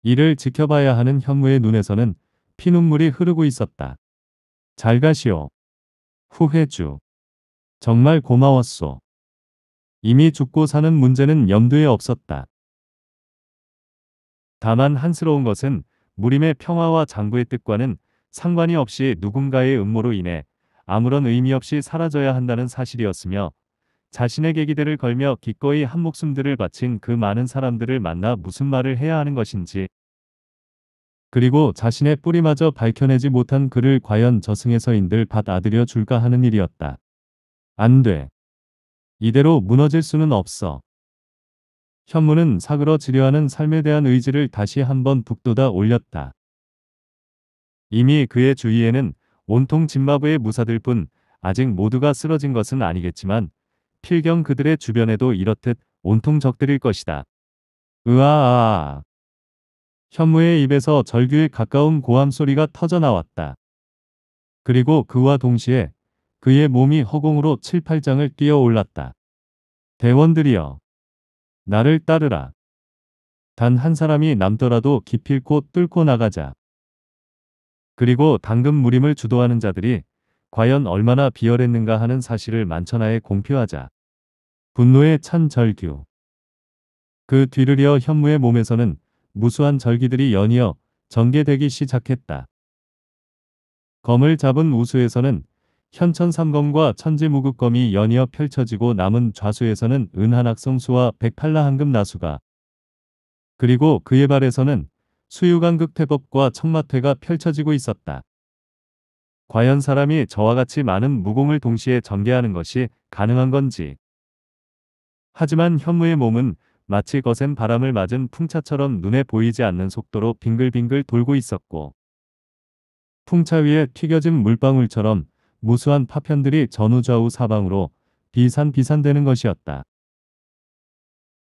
이를 지켜봐야 하는 현무의 눈에서는 피눈물이 흐르고 있었다. 잘 가시오. 후회주. 정말 고마웠소. 이미 죽고 사는 문제는 염두에 없었다. 다만 한스러운 것은 무림의 평화와 장구의 뜻과는 상관이 없이 누군가의 음모로 인해 아무런 의미 없이 사라져야 한다는 사실이었으며 자신에게 기대를 걸며 기꺼이 한 목숨들을 바친 그 많은 사람들을 만나 무슨 말을 해야 하는 것인지 그리고 자신의 뿌리마저 밝혀내지 못한 그를 과연 저승에서인들 받아들여 줄까 하는 일이었다. 안 돼. 이대로 무너질 수는 없어. 현무는 사그러지려 하는 삶에 대한 의지를 다시 한번 북돋아 올렸다. 이미 그의 주위에는 온통 짐마부의 무사들 뿐 아직 모두가 쓰러진 것은 아니겠지만 필경 그들의 주변에도 이렇듯 온통 적들일 것이다. 으아아아. 현무의 입에서 절규에 가까운 고함 소리가 터져나왔다. 그리고 그와 동시에 그의 몸이 허공으로 칠팔장을 뛰어 올랐다. 대원들이여. 나를 따르라. 단 한 사람이 남더라도 기필코 뚫고 나가자. 그리고 당금 무림을 주도하는 자들이 과연 얼마나 비열했는가 하는 사실을 만천하에 공표하자. 분노의찬 절규. 그 뒤를 이어 현무의 몸에서는 무수한 절기들이 연이어 전개되기 시작했다. 검을 잡은 우수에서는 현천삼검과 천지무극검이 연이어 펼쳐지고 남은 좌수에서는 은한악성수와 백팔라한금나수가 그리고 그의 발에서는 수유강극태법과 청마태가 펼쳐지고 있었다. 과연 사람이 저와 같이 많은 무공을 동시에 전개하는 것이 가능한 건지. 하지만 현무의 몸은 마치 거센 바람을 맞은 풍차처럼 눈에 보이지 않는 속도로 빙글빙글 돌고 있었고 풍차 위에 튀겨진 물방울처럼 무수한 파편들이 전우좌우 사방으로 비산비산되는 것이었다.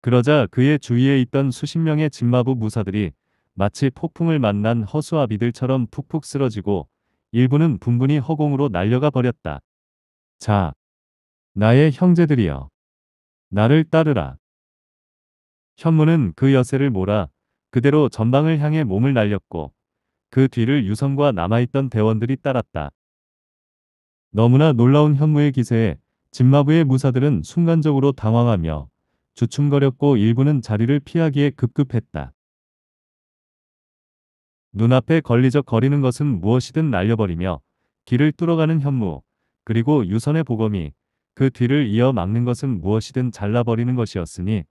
그러자 그의 주위에 있던 수십 명의 진마부 무사들이 마치 폭풍을 만난 허수아비들처럼 푹푹 쓰러지고 일부는 분분히 허공으로 날려가 버렸다. 자, 나의 형제들이여. 나를 따르라. 현무는 그 여세를 몰아 그대로 전방을 향해 몸을 날렸고 그 뒤를 유성과 남아있던 대원들이 따랐다. 너무나 놀라운 현무의 기세에 진마부의 무사들은 순간적으로 당황하며 주춤거렸고 일부는 자리를 피하기에 급급했다. 눈앞에 걸리적거리는 것은 무엇이든 날려버리며 길을 뚫어가는 현무 그리고 유선의 보검이 그 뒤를 이어 막는 것은 무엇이든 잘라버리는 것이었으니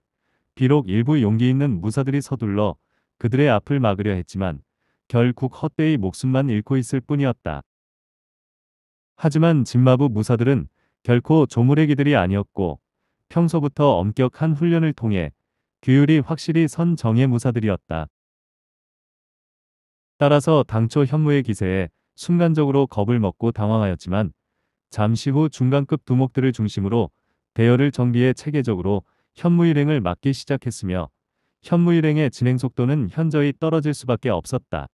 비록 일부 용기 있는 무사들이 서둘러 그들의 앞을 막으려 했지만 결국 헛되이 목숨만 잃고 있을 뿐이었다. 하지만 진마부 무사들은 결코 조무래기들이 아니었고 평소부터 엄격한 훈련을 통해 규율이 확실히 선정의 무사들이었다. 따라서 당초 현무의 기세에 순간적으로 겁을 먹고 당황하였지만 잠시 후 중간급 두목들을 중심으로 대열을 정비해 체계적으로 현무일행을 막기 시작했으며 현무일행의 진행 속도는 현저히 떨어질 수밖에 없었다.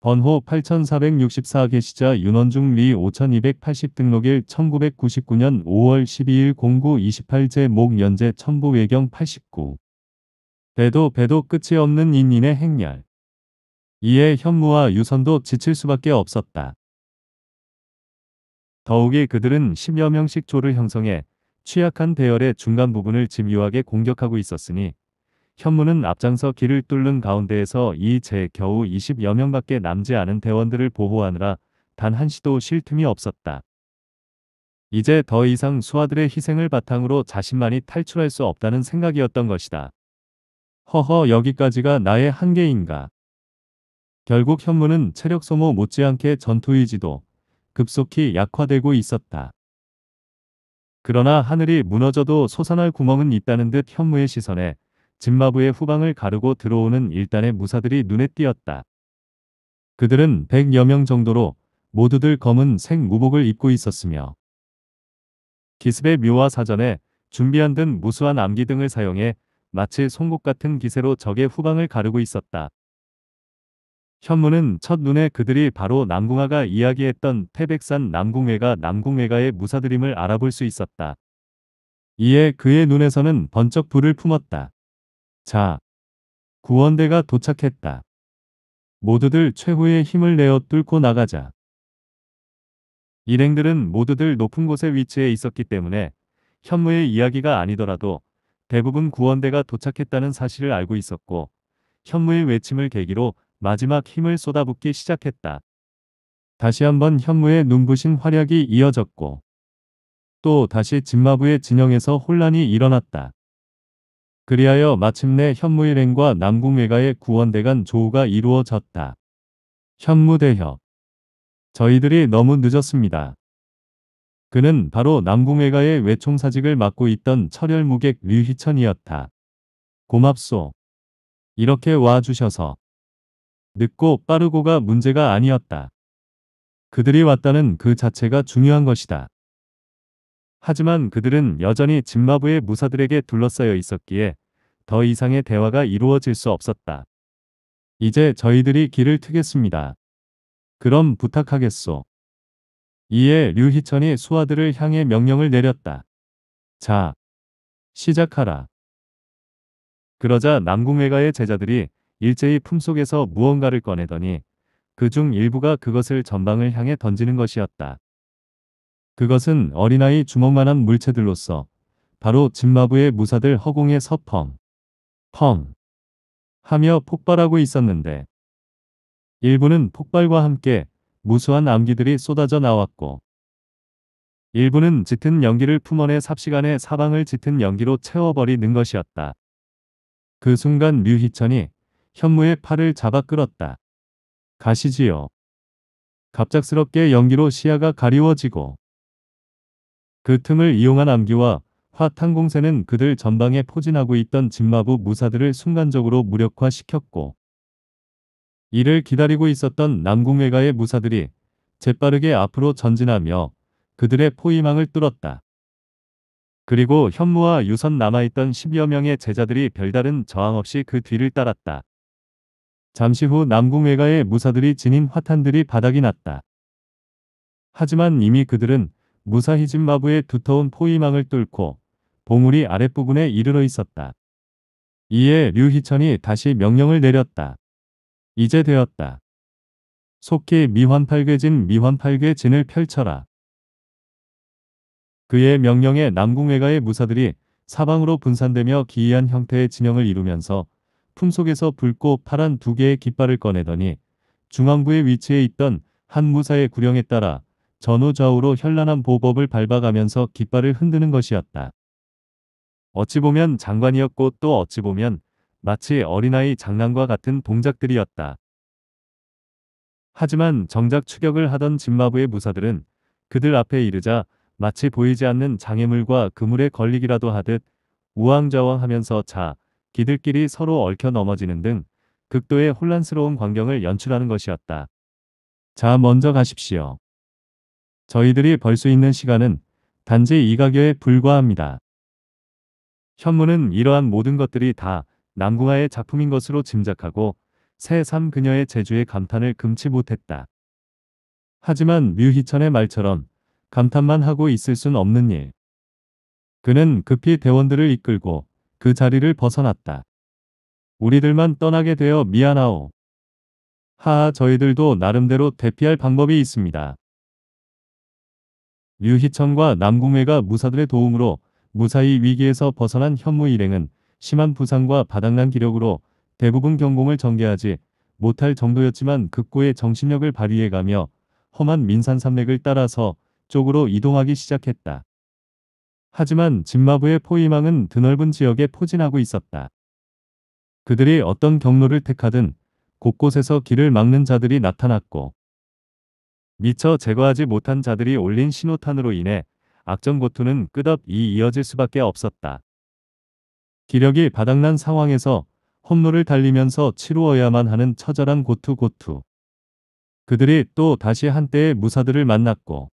번호 8464개시자 윤원중 리 5280 등록일 1999년 5월 12일 09 28제 목 연재 천부 외경 89 배도 배도 끝이 없는 인인의 행렬 이에 현무와 유선도 지칠 수밖에 없었다. 더욱이 그들은 10여 명씩 조를 형성해 취약한 대열의 중간 부분을 집요하게 공격하고 있었으니 현무는 앞장서 길을 뚫는 가운데에서 이 제 겨우 20여 명밖에 남지 않은 대원들을 보호하느라 단 한시도 쉴 틈이 없었다. 이제 더 이상 수하들의 희생을 바탕으로 자신만이 탈출할 수 없다는 생각이었던 것이다. 허허 여기까지가 나의 한계인가. 결국 현무는 체력 소모 못지않게 전투 의지도 급속히 약화되고 있었다. 그러나 하늘이 무너져도 솟아날 구멍은 있다는 듯 현무의 시선에 짐마부의 후방을 가르고 들어오는 일단의 무사들이 눈에 띄었다. 그들은 100여 명 정도로 모두들 검은 색 무복을 입고 있었으며 기습의 묘와 사전에 준비한 듯 무수한 암기 등을 사용해 마치 송곳 같은 기세로 적의 후방을 가르고 있었다. 현무는 첫눈에 그들이 바로 남궁아가 이야기했던 태백산 남궁회가 남궁회가의 무사들임을 알아볼 수 있었다. 이에 그의 눈에서는 번쩍 불을 품었다. 자, 구원대가 도착했다. 모두들 최후의 힘을 내어 뚫고 나가자. 일행들은 모두들 높은 곳에 위치해 있었기 때문에 현무의 이야기가 아니더라도 대부분 구원대가 도착했다는 사실을 알고 있었고 현무의 외침을 계기로 마지막 힘을 쏟아붓기 시작했다. 다시 한번 현무의 눈부신 활약이 이어졌고 또 다시 진마부의 진영에서 혼란이 일어났다. 그리하여 마침내 현무일행과 남궁외가의 구원대간 조우가 이루어졌다. 현무대혁 저희들이 너무 늦었습니다. 그는 바로 남궁외가의 외총사직을 맡고 있던 철혈무객 류희천이었다. 고맙소. 이렇게 와주셔서. 늦고 빠르고가 문제가 아니었다. 그들이 왔다는 그 자체가 중요한 것이다. 하지만 그들은 여전히 짐마부의 무사들에게 둘러싸여 있었기에 더 이상의 대화가 이루어질 수 없었다. 이제 저희들이 길을 트겠습니다. 그럼 부탁하겠소. 이에 류희천이 수하들을 향해 명령을 내렸다. 자, 시작하라. 그러자 남궁외가의 제자들이 일제히 품속에서 무언가를 꺼내더니 그 중 일부가 그것을 전방을 향해 던지는 것이었다. 그것은 어린아이 주먹만한 물체들로서 바로 짐마부의 무사들 허공에 서펑, 펑 하며 폭발하고 있었는데 일부는 폭발과 함께 무수한 암기들이 쏟아져 나왔고 일부는 짙은 연기를 품어내 삽시간에 사방을 짙은 연기로 채워버리는 것이었다. 그 순간 류희천이 현무의 팔을 잡아 끌었다. 가시지요. 갑작스럽게 연기로 시야가 가리워지고 그 틈을 이용한 암기와 화탄공세는 그들 전방에 포진하고 있던 진마부 무사들을 순간적으로 무력화시켰고 이를 기다리고 있었던 남궁외가의 무사들이 재빠르게 앞으로 전진하며 그들의 포위망을 뚫었다. 그리고 현무와 유선 남아있던 10여 명의 제자들이 별다른 저항 없이 그 뒤를 따랐다. 잠시 후 남궁외가의 무사들이 지닌 화탄들이 바닥이 났다. 하지만 이미 그들은 무사히진마부의 두터운 포위망을 뚫고 봉우리 아랫부분에 이르러 있었다. 이에 류희천이 다시 명령을 내렸다. 이제 되었다. 속히 미환팔괴진미환팔괴진을 펼쳐라. 그의 명령에 남궁외가의 무사들이 사방으로 분산되며 기이한 형태의 진영을 이루면서 품속에서 붉고 파란 두 개의 깃발을 꺼내더니 중앙부에위치해 있던 한 무사의 구령에 따라 전후좌우로 현란한 보법을 밟아가면서 깃발을 흔드는 것이었다. 어찌 보면 장관이었고 또 어찌 보면 마치 어린아이 장난과 같은 동작들이었다. 하지만 정작 추격을 하던 진마부의 무사들은 그들 앞에 이르자 마치 보이지 않는 장애물과 그물에 걸리기라도 하듯 우왕좌왕하면서 자, 기들끼리 서로 얽혀 넘어지는 등 극도의 혼란스러운 광경을 연출하는 것이었다. 자, 먼저 가십시오. 저희들이 벌 수 있는 시간은 단지 이 가격에 불과합니다. 현무는 이러한 모든 것들이 다 남궁아의 작품인 것으로 짐작하고 새삼 그녀의 재주에 감탄을 금치 못했다. 하지만 류희천의 말처럼 감탄만 하고 있을 순 없는 일. 그는 급히 대원들을 이끌고 그 자리를 벗어났다. 우리들만 떠나게 되어 미안하오. 하하 저희들도 나름대로 대피할 방법이 있습니다. 류희천과 남궁회가 무사들의 도움으로 무사히 위기에서 벗어난 현무 일행은 심한 부상과 바닥난 기력으로 대부분 경공을 전개하지 못할 정도였지만 극고의 정신력을 발휘해가며 험한 민산 산맥을 따라서 쪽으로 이동하기 시작했다. 하지만 진마부의 포위망은 드넓은 지역에 포진하고 있었다. 그들이 어떤 경로를 택하든 곳곳에서 길을 막는 자들이 나타났고 미처 제거하지 못한 자들이 올린 신호탄으로 인해 악전 고투는 끝없이 이어질 수밖에 없었다. 기력이 바닥난 상황에서 홈로를 달리면서 치루어야만 하는 처절한 고투 고투. 그들이 또 다시 한때의 무사들을 만났고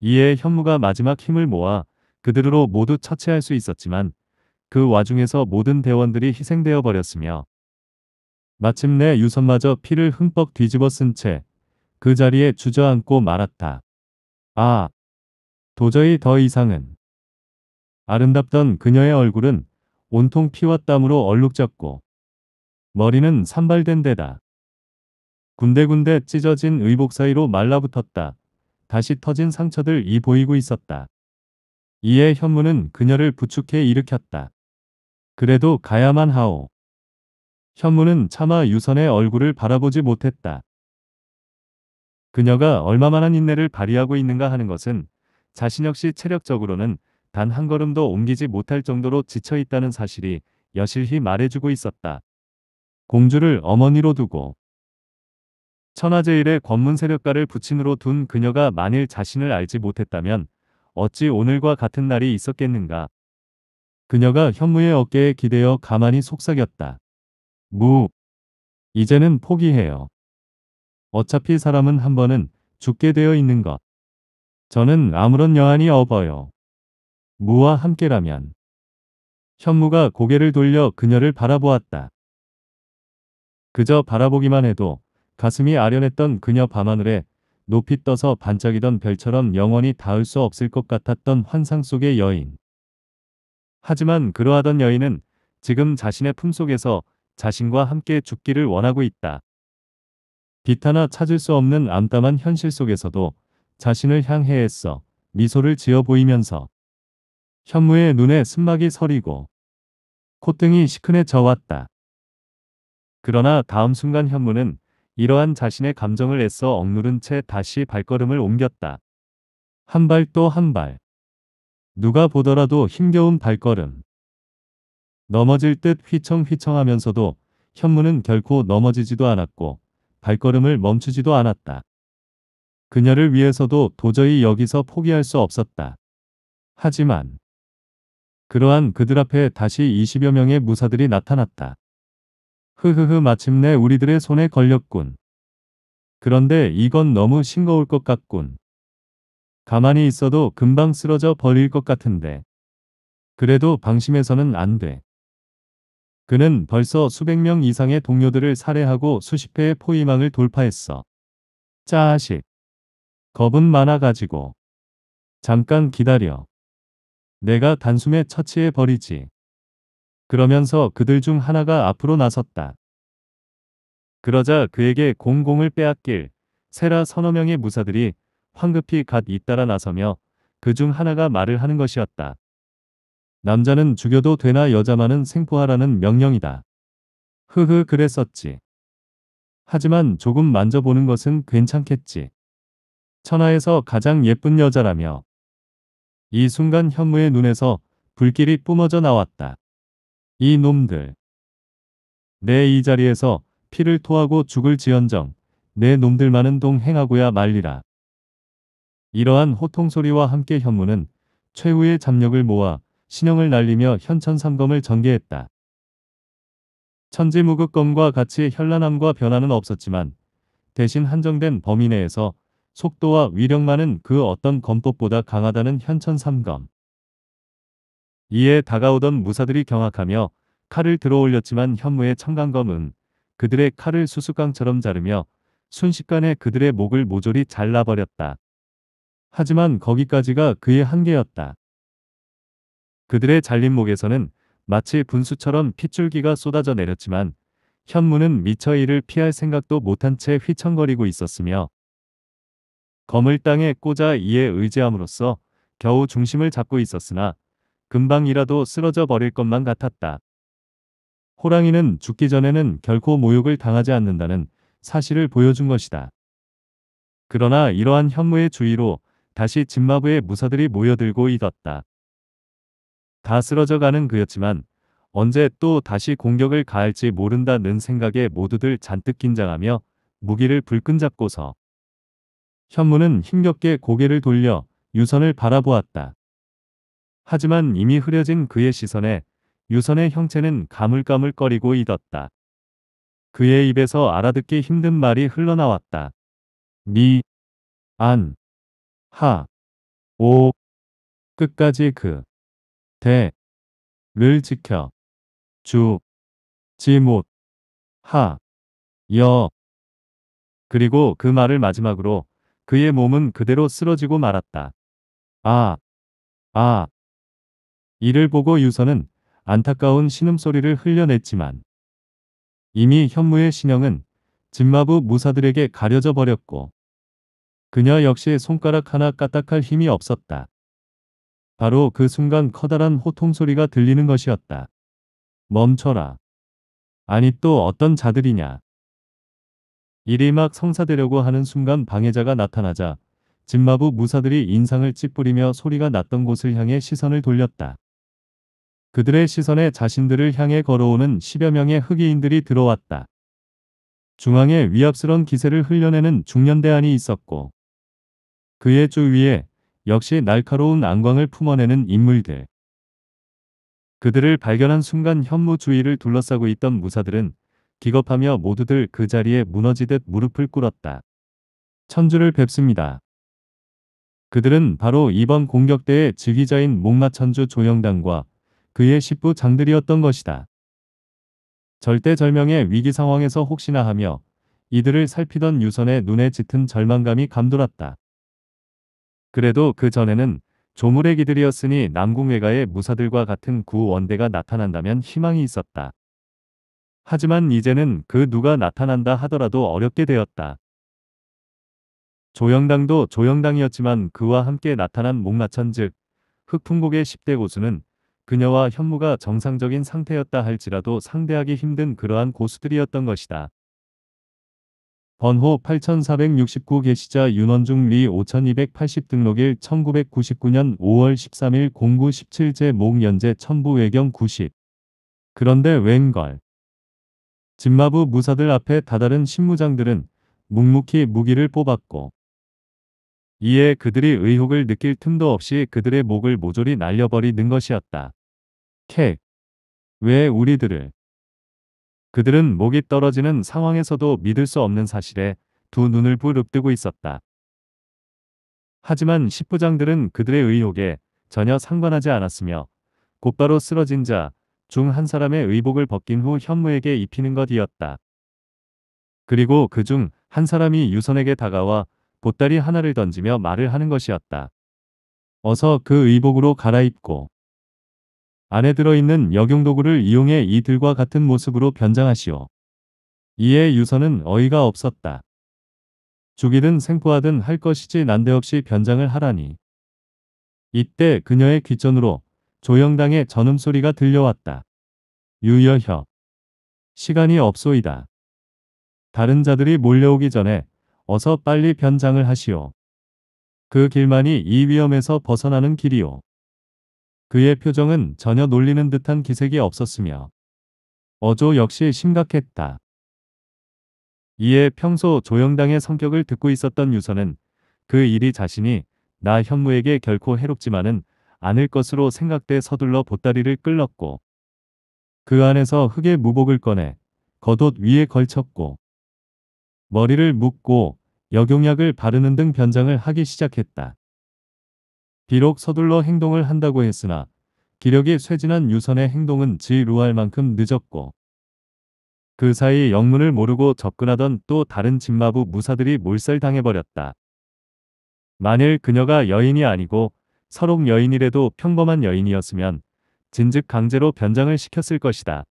이에 현무가 마지막 힘을 모아 그들로 모두 처치할 수 있었지만 그 와중에서 모든 대원들이 희생되어 버렸으며 마침내 유선마저 피를 흠뻑 뒤집어 쓴채 그 자리에 주저앉고 말았다. 아, 도저히 더 이상은. 아름답던 그녀의 얼굴은 온통 피와 땀으로 얼룩졌고 머리는 산발된 데다. 군데군데 찢어진 의복 사이로 말라붙었다. 다시 터진 상처들이 보이고 있었다. 이에 현무는 그녀를 부축해 일으켰다. 그래도 가야만 하오. 현무는 차마 유선의 얼굴을 바라보지 못했다. 그녀가 얼마만한 인내를 발휘하고 있는가 하는 것은 자신 역시 체력적으로는 단 한 걸음도 옮기지 못할 정도로 지쳐 있다는 사실이 여실히 말해주고 있었다. 공주를 어머니로 두고 천하제일의 권문 세력가를 부친으로 둔 그녀가 만일 자신을 알지 못했다면 어찌 오늘과 같은 날이 있었겠는가. 그녀가 현무의 어깨에 기대어 가만히 속삭였다. 무. 이제는 포기해요. 어차피 사람은 한 번은 죽게 되어 있는 것. 저는 아무런 여한이 없어요. 무와 함께라면. 현무가 고개를 돌려 그녀를 바라보았다. 그저 바라보기만 해도 가슴이 아련했던 그녀 밤하늘에 높이 떠서 반짝이던 별처럼 영원히 닿을 수 없을 것 같았던 환상 속의 여인. 하지만 그러하던 여인은 지금 자신의 품속에서 자신과 함께 죽기를 원하고 있다. 빛하나 찾을 수 없는 암담한 현실 속에서도 자신을 향해 애써 미소를 지어 보이면서 현무의 눈에 쓴막이 서리고 콧등이 시큰해져 왔다. 그러나 다음 순간 현무는 이러한 자신의 감정을 애써 억누른 채 다시 발걸음을 옮겼다. 한 발 또 한 발. 누가 보더라도 힘겨운 발걸음. 넘어질 듯 휘청휘청하면서도 현무는 결코 넘어지지도 않았고 발걸음을 멈추지도 않았다. 그녀를 위해서도 도저히 여기서 포기할 수 없었다. 하지만 그러한 그들 앞에 다시 20여 명의 무사들이 나타났다. 흐흐흐 마침내 우리들의 손에 걸렸군. 그런데 이건 너무 싱거울 것 같군. 가만히 있어도 금방 쓰러져 버릴 것 같은데. 그래도 방심해서는 안 돼. 그는 벌써 수백 명 이상의 동료들을 살해하고 수십 회의 포위망을 돌파했어. 짜식. 겁은 많아가지고. 잠깐 기다려. 내가 단숨에 처치해 버리지. 그러면서 그들 중 하나가 앞으로 나섰다. 그러자 그에게 공공을 빼앗길 세라 서너 명의 무사들이 황급히 갓 잇따라 나서며 그 중 하나가 말을 하는 것이었다. 남자는 죽여도 되나 여자만은 생포하라는 명령이다. 흐흐 그랬었지. 하지만 조금 만져보는 것은 괜찮겠지. 천하에서 가장 예쁜 여자라며. 이 순간 현무의 눈에서 불길이 뿜어져 나왔다. 이 놈들. 내 이 자리에서 피를 토하고 죽을 지언정 내 놈들만은 동행하고야 말리라. 이러한 호통소리와 함께 현무는 최후의 잡력을 모아 신형을 날리며 현천삼검을 전개했다. 천지무극검과 같이 현란함과 변화는 없었지만 대신 한정된 범위 내에서 속도와 위력만은 그 어떤 검법보다 강하다는 현천삼검. 이에 다가오던 무사들이 경악하며 칼을 들어 올렸지만 현무의 청강검은 그들의 칼을 수수깡처럼 자르며 순식간에 그들의 목을 모조리 잘라버렸다. 하지만 거기까지가 그의 한계였다. 그들의 잘림목에서는 마치 분수처럼 핏줄기가 쏟아져 내렸지만 현무는 미처 이를 피할 생각도 못한 채 휘청거리고 있었으며 검을 땅에 꽂아 이에 의지함으로써 겨우 중심을 잡고 있었으나 금방이라도 쓰러져 버릴 것만 같았다. 호랑이는 죽기 전에는 결코 모욕을 당하지 않는다는 사실을 보여준 것이다. 그러나 이러한 현무의 주의로 다시 진마부의 무사들이 모여들고 있었다. 다 쓰러져가는 그였지만 언제 또 다시 공격을 가할지 모른다는 생각에 모두들 잔뜩 긴장하며 무기를 불끈 잡고서 현무는 힘겹게 고개를 돌려 유선을 바라보았다. 하지만 이미 흐려진 그의 시선에 유선의 형체는 가물가물거리고 있었다. 그의 입에서 알아듣기 힘든 말이 흘러나왔다. 미, 안, 하, 오, 끝까지 그. 대를 지켜 주 지못 하여 그리고 그 말을 마지막으로 그의 몸은 그대로 쓰러지고 말았다. 아, 아. 이를 보고 유서는 안타까운 신음소리를 흘려냈지만 이미 현무의 신형은 진마부 무사들에게 가려져 버렸고 그녀 역시 손가락 하나 까딱할 힘이 없었다. 바로 그 순간 커다란 호통소리가 들리는 것이었다. 멈춰라. 아니 또 어떤 자들이냐. 일이 막 성사되려고 하는 순간 방해자가 나타나자 진마부 무사들이 인상을 찌푸리며 소리가 났던 곳을 향해 시선을 돌렸다. 그들의 시선에 자신들을 향해 걸어오는 10여 명의 흑인들이 들어왔다. 중앙에 위압스런 기세를 흘려내는 중년대안이 있었고 그의 주 위에 역시 날카로운 안광을 품어내는 인물들. 그들을 발견한 순간 현무 주위를 둘러싸고 있던 무사들은 기겁하며 모두들 그 자리에 무너지듯 무릎을 꿇었다. 천주를 뵙습니다. 그들은 바로 이번 공격대의 지위자인 목마천주 조영당과 그의 십부 장들이었던 것이다. 절대절명의 위기 상황에서 혹시나 하며 이들을 살피던 유선의 눈에 짙은 절망감이 감돌았다. 그래도 그 전에는 조물의기들이었으니 남궁외가의 무사들과 같은 구원대가 나타난다면 희망이 있었다. 하지만 이제는 그 누가 나타난다 하더라도 어렵게 되었다. 조영당도 조영당이었지만 그와 함께 나타난 목마천 즉 흑풍곡의 10대 고수는 그녀와 현무가 정상적인 상태였다 할지라도 상대하기 힘든 그러한 고수들이었던 것이다. 번호 8469개시자 윤원중 리 5280 등록일 1999년 5월 13일 공구 17제 목연재 천부 외경 90. 그런데 웬걸. 진마부 무사들 앞에 다다른 신무장들은 묵묵히 무기를 뽑았고 이에 그들이 의혹을 느낄 틈도 없이 그들의 목을 모조리 날려버리는 것이었다. 캐. 왜 우리들을 그들은 목이 떨어지는 상황에서도 믿을 수 없는 사실에 두 눈을 부릅뜨고 있었다. 하지만 십부장들은 그들의 의혹에 전혀 상관하지 않았으며 곧바로 쓰러진 자 중 한 사람의 의복을 벗긴 후 현무에게 입히는 것이었다. 그리고 그 중 한 사람이 유선에게 다가와 보따리 하나를 던지며 말을 하는 것이었다. 어서 그 의복으로 갈아입고 안에 들어있는 역용도구를 이용해 이들과 같은 모습으로 변장하시오. 이에 유선은 어이가 없었다. 죽이든 생포하든 할 것이지 난데없이 변장을 하라니. 이때 그녀의 귀전으로 조영당의 전음소리가 들려왔다. 유여혀. 시간이 없소이다. 다른 자들이 몰려오기 전에 어서 빨리 변장을 하시오. 그 길만이 이 위험에서 벗어나는 길이오. 그의 표정은 전혀 놀리는 듯한 기색이 없었으며 어조 역시 심각했다. 이에 평소 조영당의 성격을 듣고 있었던 유서는 그 일이 자신이 나 현무에게 결코 해롭지만은 않을 것으로 생각돼 서둘러 보따리를 끌렀고 그 안에서 흙의 무복을 꺼내 겉옷 위에 걸쳤고 머리를 묶고 역용약을 바르는 등 변장을 하기 시작했다. 비록 서둘러 행동을 한다고 했으나 기력이 쇠진한 유선의 행동은 지루할 만큼 늦었고 그 사이 영문을 모르고 접근하던 또 다른 집마부 무사들이 몰살당해버렸다. 만일 그녀가 여인이 아니고 서록 여인이라도 평범한 여인이었으면 진즉 강제로 변장을 시켰을 것이다.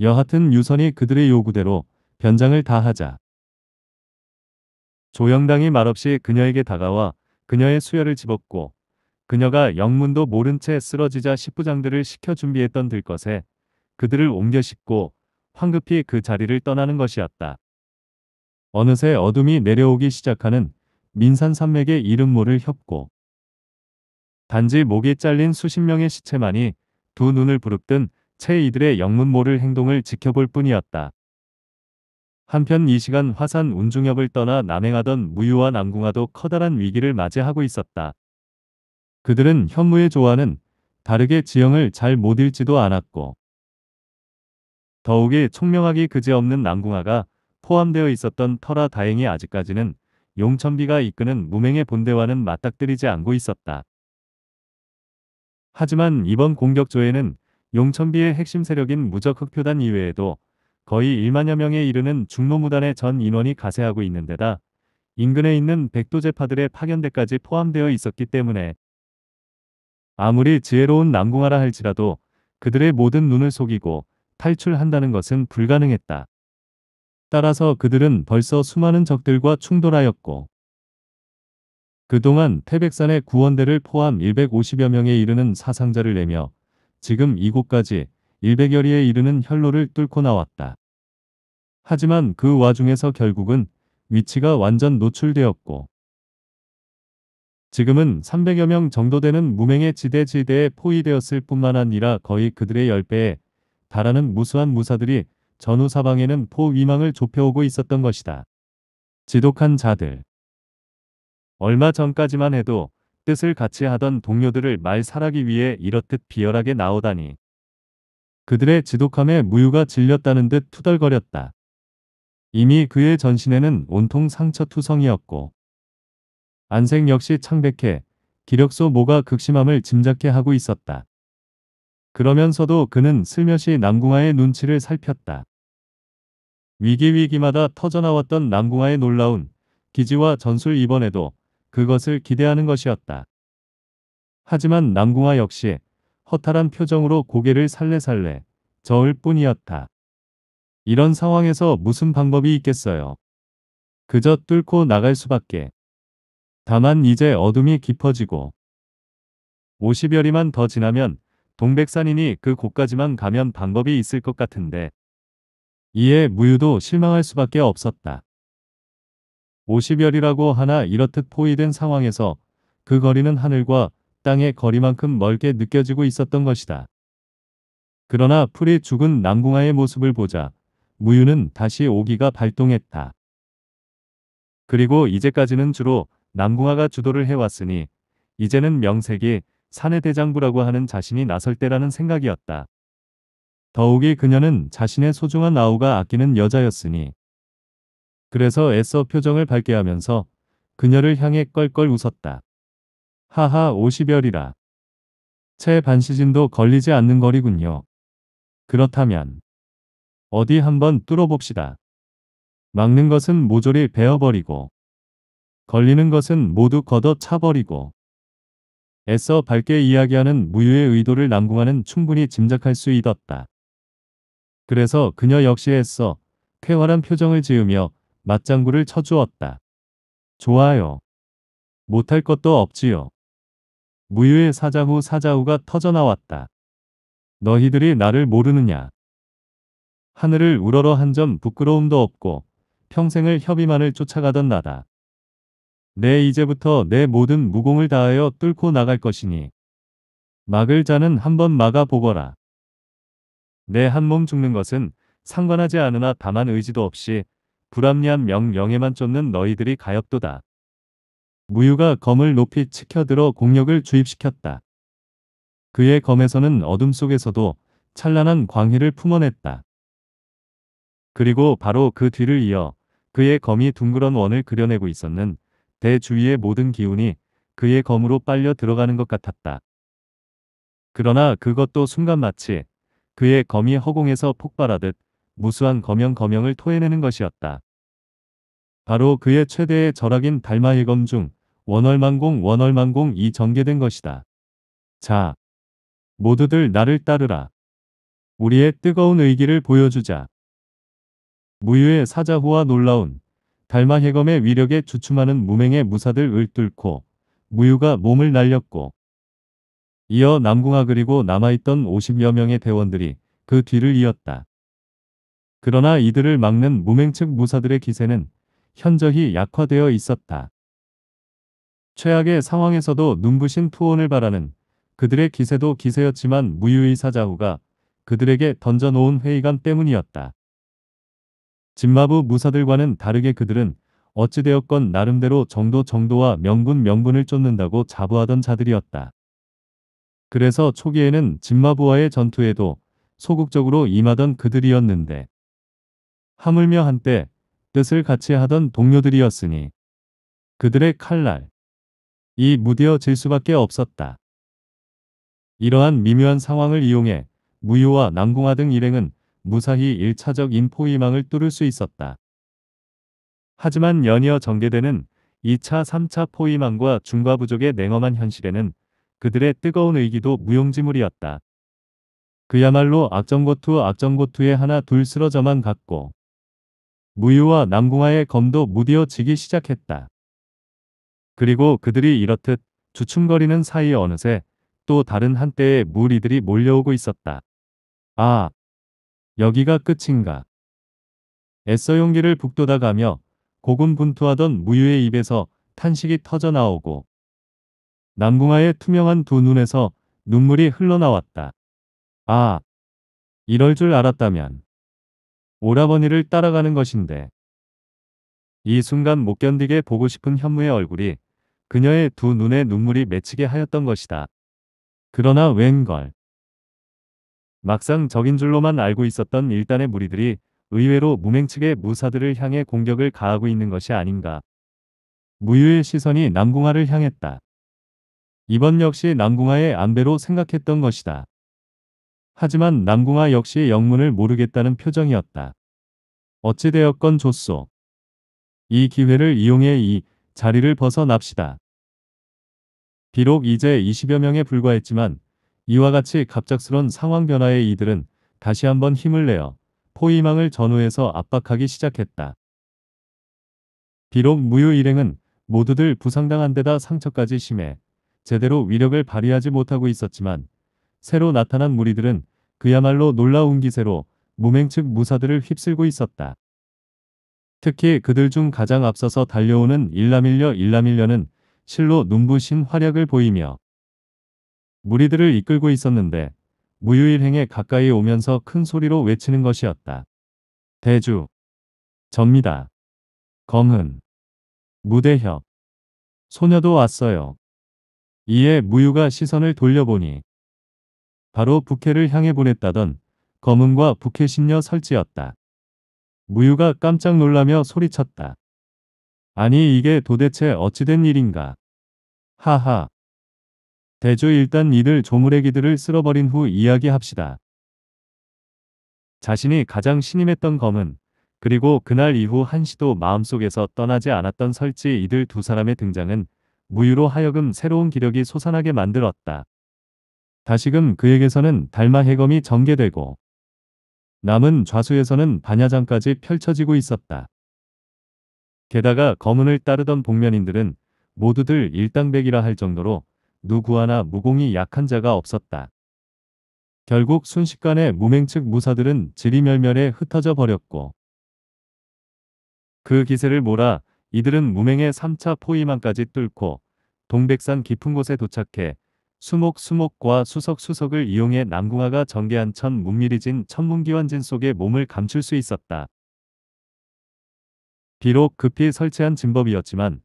여하튼 유선이 그들의 요구대로 변장을 다하자. 조영당이 말없이 그녀에게 다가와 그녀의 수혈을 집었고 그녀가 영문도 모른 채 쓰러지자 식부장들을 시켜 준비했던 들것에 그들을 옮겨 싣고 황급히 그 자리를 떠나는 것이었다. 어느새 어둠이 내려오기 시작하는 민산 산맥의 이름 모를 협고 단지 목이 잘린 수십 명의 시체만이 두 눈을 부릅뜬 채 이들의 영문 모를 행동을 지켜볼 뿐이었다. 한편 이 시간 화산 운중협을 떠나 남행하던 무유와 남궁화도 커다란 위기를 맞이하고 있었다. 그들은 현무의 조화는 다르게 지형을 잘 못 읽지도 않았고 더욱이 총명하기 그지없는 남궁화가 포함되어 있었던 터라 다행히 아직까지는 용천비가 이끄는 무맹의 본대와는 맞닥뜨리지 않고 있었다. 하지만 이번 공격조에는 용천비의 핵심 세력인 무적 흑표단 이외에도 거의 1만여 명에 이르는 중노무단의 전 인원이 가세하고 있는 데다 인근에 있는 백도제파들의 파견대까지 포함되어 있었기 때문에 아무리 지혜로운 남궁하라 할지라도 그들의 모든 눈을 속이고 탈출한다는 것은 불가능했다. 따라서 그들은 벌써 수많은 적들과 충돌하였고 그동안 태백산의 구원대를 포함 150여 명에 이르는 사상자를 내며 지금 이곳까지 일백여리에 이르는 혈로를 뚫고 나왔다. 하지만 그 와중에서 결국은 위치가 완전 노출되었고 지금은 300여 명 정도 되는 무명의 지대 지대에 포위되었을 뿐만 아니라 거의 그들의 10배에 달하는 무수한 무사들이 전후 사방에는 포위망을 좁혀오고 있었던 것이다. 지독한 자들 얼마 전까지만 해도 뜻을 같이 하던 동료들을 말살하기 위해 이렇듯 비열하게 나오다니 그들의 지독함에 무유가 질렸다는 듯 투덜거렸다. 이미 그의 전신에는 온통 상처투성이었고 안색 역시 창백해 기력소 모가 극심함을 짐작케 하고 있었다. 그러면서도 그는 슬며시 남궁아의 눈치를 살폈다. 위기위기마다 터져나왔던 남궁아의 놀라운 기지와 전술 이번에도 그것을 기대하는 것이었다. 하지만 남궁아 역시 허탈한 표정으로 고개를 살래살래 저을 뿐이었다. 이런 상황에서 무슨 방법이 있겠어요. 그저 뚫고 나갈 수밖에. 다만 이제 어둠이 깊어지고 50여리만 더 지나면 동백산이니 그 곳까지만 가면 방법이 있을 것 같은데 이에 무유도 실망할 수밖에 없었다. 50열이라고 하나 이렇듯 포위된 상황에서 그 거리는 하늘과 땅의 거리만큼 멀게 느껴지고 있었던 것이다. 그러나 풀이 죽은 남궁아의 모습을 보자 무유는 다시 오기가 발동했다. 그리고 이제까지는 주로 남궁아가 주도를 해왔으니 이제는 명색이 산의 대장부라고 하는 자신이 나설 때라는 생각이었다. 더욱이 그녀는 자신의 소중한 아우가 아끼는 여자였으니 그래서 애써 표정을 밝게 하면서 그녀를 향해 껄껄 웃었다. 하하 50열이라. 채반시진도 걸리지 않는 거리군요. 그렇다면 어디 한번 뚫어봅시다. 막는 것은 모조리 베어버리고 걸리는 것은 모두 걷어 차버리고 애써 밝게 이야기하는 무유의 의도를 남궁하는 충분히 짐작할 수 있었다. 그래서 그녀 역시 애써 쾌활한 표정을 지으며 맞장구를 쳐주었다. 좋아요. 못할 것도 없지요. 무유의 사자후 사자후가 터져나왔다. 너희들이 나를 모르느냐. 하늘을 우러러 한 점 부끄러움도 없고 평생을 협의만을 쫓아가던 나다. 내 이제부터 내 모든 무공을 다하여 뚫고 나갈 것이니 막을 자는 한번 막아보거라. 내 한 몸 죽는 것은 상관하지 않으나 다만 의지도 없이 불합리한 명령에만 쫓는 너희들이 가엾도다. 무유가 검을 높이 치켜들어 공력을 주입시켰다. 그의 검에서는 어둠 속에서도 찬란한 광희를 품어냈다. 그리고 바로 그 뒤를 이어 그의 검이 둥그런 원을 그려내고 있었는 대주위의 모든 기운이 그의 검으로 빨려 들어가는 것 같았다. 그러나 그것도 순간 마치 그의 검이 허공에서 폭발하듯 무수한 검영 검영을 토해내는 것이었다. 바로 그의 최대의 절약인 달마의 검중 원월만공 원월만공이 전개된 것이다. 자, 모두들 나를 따르라. 우리의 뜨거운 의기를 보여주자. 무유의 사자후와 놀라운 달마 해검의 위력에 주춤하는 무맹의 무사들을 뚫고 무유가 몸을 날렸고 이어 남궁아 그리고 남아있던 50여 명의 대원들이 그 뒤를 이었다. 그러나 이들을 막는 무맹 측 무사들의 기세는 현저히 약화되어 있었다. 최악의 상황에서도 눈부신 투혼을 바라는 그들의 기세도 기세였지만 무유의 사자후가 그들에게 던져놓은 회의관 때문이었다. 진마부 무사들과는 다르게 그들은 어찌되었건 나름대로 정도 정도와 명분 명분을 쫓는다고 자부하던 자들이었다. 그래서 초기에는 진마부와의 전투에도 소극적으로 임하던 그들이었는데 하물며 한때 뜻을 같이 하던 동료들이었으니 그들의 칼날, 이 무뎌질 수밖에 없었다. 이러한 미묘한 상황을 이용해 무효와 남궁화등 일행은 무사히 1차적 인포위망을 뚫을 수 있었다. 하지만 연이어 전개되는 2차, 3차 포위망과 중과 부족의 냉엄한 현실에는 그들의 뜨거운 의기도 무용지물이었다. 그야말로 악정고투 악정고투의 하나 둘 쓰러져만 갔고 무유와 남궁화의 검도 무뎌지기 시작했다. 그리고 그들이 이렇듯 주춤거리는 사이에 어느새 또 다른 한때의 무리들이 몰려오고 있었다. 아, 여기가 끝인가. 애써 용기를 북돋아가며 고군분투하던 무유의 입에서 탄식이 터져나오고 남궁아의 투명한 두 눈에서 눈물이 흘러나왔다. 아, 이럴 줄 알았다면 오라버니를 따라가는 것인데 이 순간 못 견디게 보고 싶은 현무의 얼굴이 그녀의 두 눈에 눈물이 맺히게 하였던 것이다. 그러나 웬걸. 막상 적인 줄로만 알고 있었던 일단의 무리들이 의외로 무맹측의 무사들을 향해 공격을 가하고 있는 것이 아닌가. 무유의 시선이 남궁화를 향했다. 이번 역시 남궁화의 안배로 생각했던 것이다. 하지만 남궁화 역시 영문을 모르겠다는 표정이었다. 어찌되었건 좋소. 이 기회를 이용해 이 자리를 벗어납시다. 비록 이제 20여 명에 불과했지만 이와 같이 갑작스런 상황 변화에 이들은 다시 한번 힘을 내어 포위망을 전후해서 압박하기 시작했다. 비록 무효 일행은 모두들 부상당한 데다 상처까지 심해 제대로 위력을 발휘하지 못하고 있었지만 새로 나타난 무리들은 그야말로 놀라운 기세로 무맹측 무사들을 휩쓸고 있었다. 특히 그들 중 가장 앞서서 달려오는 일라밀려 일라밀려는 실로 눈부신 활약을 보이며 무리들을 이끌고 있었는데 무유일행에 가까이 오면서 큰 소리로 외치는 것이었다. 대주, 접니다. 검은, 무대협, 소녀도 왔어요. 이에 무유가 시선을 돌려보니 바로 부캐를 향해 보냈다던 검은과 부캐 신녀 설지였다. 무유가 깜짝 놀라며 소리쳤다. 아니 이게 도대체 어찌된 일인가. 하하. 대조 일단 이들 조물의기들을 쓸어버린 후 이야기합시다. 자신이 가장 신임했던 검은 그리고 그날 이후 한시도 마음속에서 떠나지 않았던 설지 이들 두 사람의 등장은 무유로 하여금 새로운 기력이 솟아나게 만들었다. 다시금 그에게서는 달마 해검이 전개되고 남은 좌수에서는 반야장까지 펼쳐지고 있었다. 게다가 검은을 따르던 복면인들은 모두들 일당백이라 할 정도로 누구 하나 무공이 약한 자가 없었다. 결국 순식간에 무맹측 무사들은 지리멸멸에 흩어져 버렸고 그 기세를 몰아 이들은 무맹의 3차 포위망까지 뚫고 동백산 깊은 곳에 도착해 수목수목과 수석수석을 이용해 남궁화가 전개한 천 문밀이진 천문기원진 속에 몸을 감출 수 있었다. 비록 급히 설치한 진법이었지만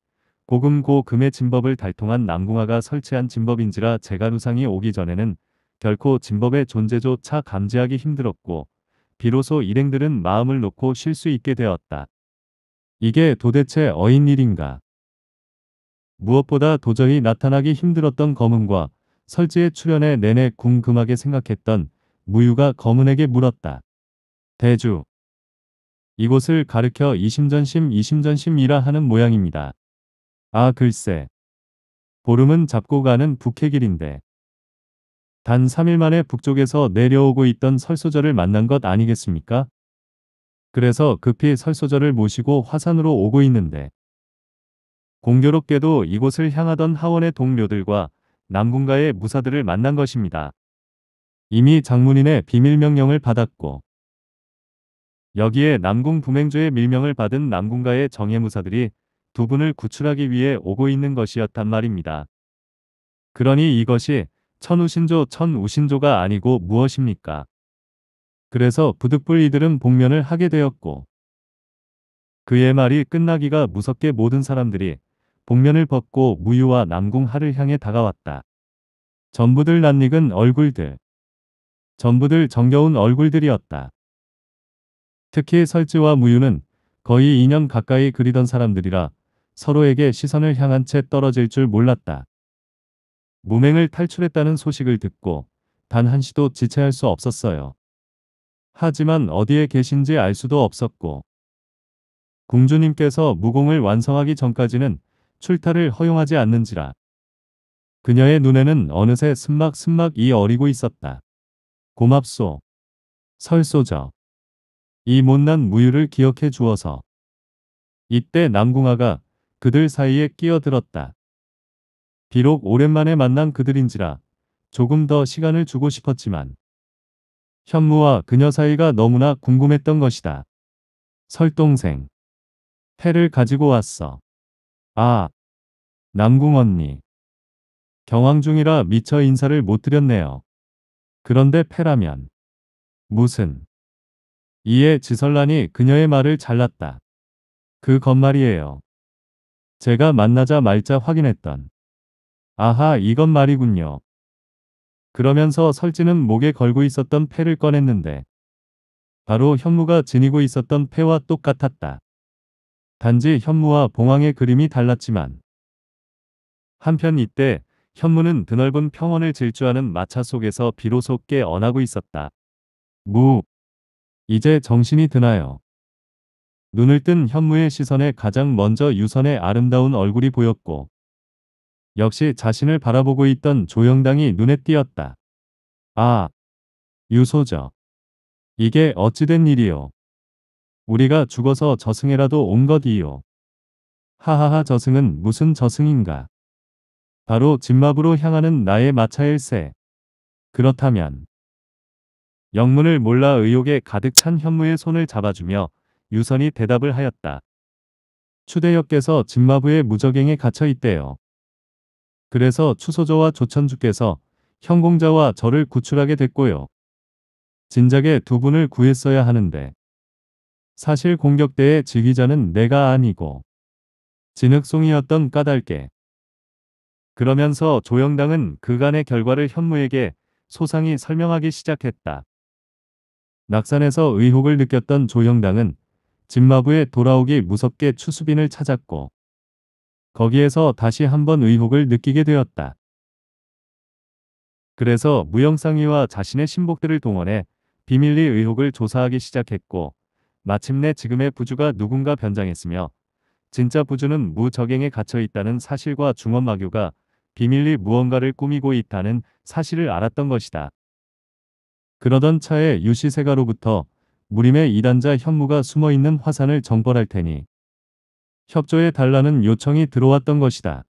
고금고 금의 진법을 달통한 남궁화가 설치한 진법인지라 재가루상이 오기 전에는 결코 진법의 존재조차 감지하기 힘들었고 비로소 일행들은 마음을 놓고 쉴 수 있게 되었다. 이게 도대체 어인 일인가? 무엇보다 도저히 나타나기 힘들었던 검은과 설지의 출연에 내내 궁금하게 생각했던 무유가 거문에게 물었다. 대주. 이곳을 가르켜 이심전심 이심전심이라 하는 모양입니다. 아 글쎄. 보름은 잡고 가는 북해길인데. 단 3일 만에 북쪽에서 내려오고 있던 설소절을 만난 것 아니겠습니까? 그래서 급히 설소절을 모시고 화산으로 오고 있는데. 공교롭게도 이곳을 향하던 하원의 동료들과 남궁가의 무사들을 만난 것입니다. 이미 장문인의 비밀 명령을 받았고 여기에 남궁 부맹조의 밀명을 받은 남궁가의 정예무사들이 두 분을 구출하기 위해 오고 있는 것이었단 말입니다. 그러니 이것이 천우신조 천우신조가 아니고 무엇입니까? 그래서 부득불 이들은 복면을 하게 되었고 그의 말이 끝나기가 무섭게 모든 사람들이 복면을 벗고 무유와 남궁하를 향해 다가왔다. 전부들 낯익은 얼굴들. 전부들 정겨운 얼굴들이었다. 특히 설지와 무유는 거의 2년 가까이 그리던 사람들이라 서로에게 시선을 향한 채 떨어질 줄 몰랐다. 무맹을 탈출했다는 소식을 듣고 단 한시도 지체할 수 없었어요. 하지만 어디에 계신지 알 수도 없었고 궁주님께서 무공을 완성하기 전까지는 출타를 허용하지 않는지라. 그녀의 눈에는 어느새 슴막슴막이 어리고 있었다. 고맙소. 설소저. 이 못난 무유를 기억해 주어서. 이때 남궁아가 그들 사이에 끼어들었다. 비록 오랜만에 만난 그들인지라 조금 더 시간을 주고 싶었지만 현무와 그녀 사이가 너무나 궁금했던 것이다. 설동생. 패를 가지고 왔어. 아, 남궁 언니. 경황 중이라 미처 인사를 못 드렸네요. 그런데 패라면. 무슨. 이에 지설란이 그녀의 말을 잘랐다. 그 건말이에요. 제가 만나자 말자 확인했던. 아하 이건 말이군요. 그러면서 설지는 목에 걸고 있었던 패를 꺼냈는데 바로 현무가 지니고 있었던 패와 똑같았다. 단지 현무와 봉황의 그림이 달랐지만 한편 이때 현무는 드넓은 평원을 질주하는 마차 속에서 비로소 깨어나고 있었다. 무. 이제 정신이 드나요. 눈을 뜬 현무의 시선에 가장 먼저 유선의 아름다운 얼굴이 보였고 역시 자신을 바라보고 있던 조영당이 눈에 띄었다. 아, 유소저. 이게 어찌된 일이요. 우리가 죽어서 저승에라도 온 것이요. 하하하 저승은 무슨 저승인가. 바로 진마부로 향하는 나의 마차일세. 그렇다면 영문을 몰라 의욕에 가득 찬 현무의 손을 잡아주며 유선이 대답을 하였다. 추대역께서 진마부의 무적행에 갇혀 있대요. 그래서 추소저와 조천주께서 형공자와 저를 구출하게 됐고요. 진작에 두 분을 구했어야 하는데 사실 공격대의 지휘자는 내가 아니고 진흙송이었던 까닭에 그러면서 조영당은 그간의 결과를 현무에게 소상히 설명하기 시작했다. 낙산에서 의혹을 느꼈던 조영당은 진마부에 돌아오기 무섭게 추수빈을 찾았고 거기에서 다시 한번 의혹을 느끼게 되었다. 그래서 무영상이와 자신의 신복들을 동원해 비밀리 의혹을 조사하기 시작했고 마침내 지금의 부주가 누군가 변장했으며 진짜 부주는 무적행에 갇혀 있다는 사실과 중원마교가 비밀리 무언가를 꾸미고 있다는 사실을 알았던 것이다. 그러던 차에 유시세가로부터 무림의 이단자 현무가 숨어있는 화산을 정벌할 테니 협조해 달라는 요청이 들어왔던 것이다.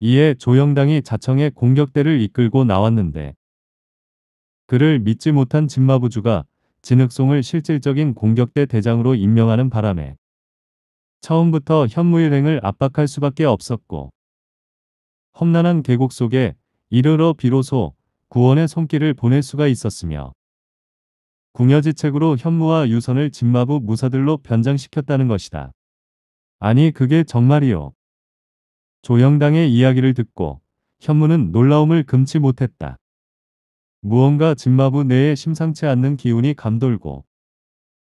이에 조영당이 자청의 공격대를 이끌고 나왔는데 그를 믿지 못한 진마부주가 진흙송을 실질적인 공격대 대장으로 임명하는 바람에 처음부터 현무일행을 압박할 수밖에 없었고 험난한 계곡 속에 이르러 비로소 구원의 손길을 보낼 수가 있었으며 궁여지책으로 현무와 유선을 진마부 무사들로 변장시켰다는 것이다. 아니 그게 정말이요. 조영당의 이야기를 듣고 현무는 놀라움을 금치 못했다. 무언가 진마부 내에 심상치 않는 기운이 감돌고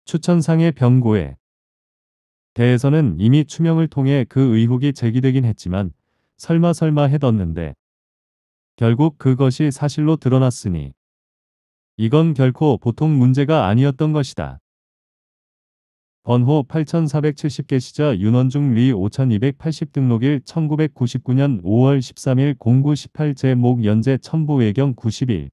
추천상의 병고에 대해서는 이미 추명을 통해 그 의혹이 제기되긴 했지만 설마 설마 해뒀는데 결국 그것이 사실로 드러났으니 이건 결코 보통 문제가 아니었던 것이다. 번호 8470개 시자 윤원중 리 5280 등록일 1999년 5월 13일 0918 제목 연재 첨부 외경 91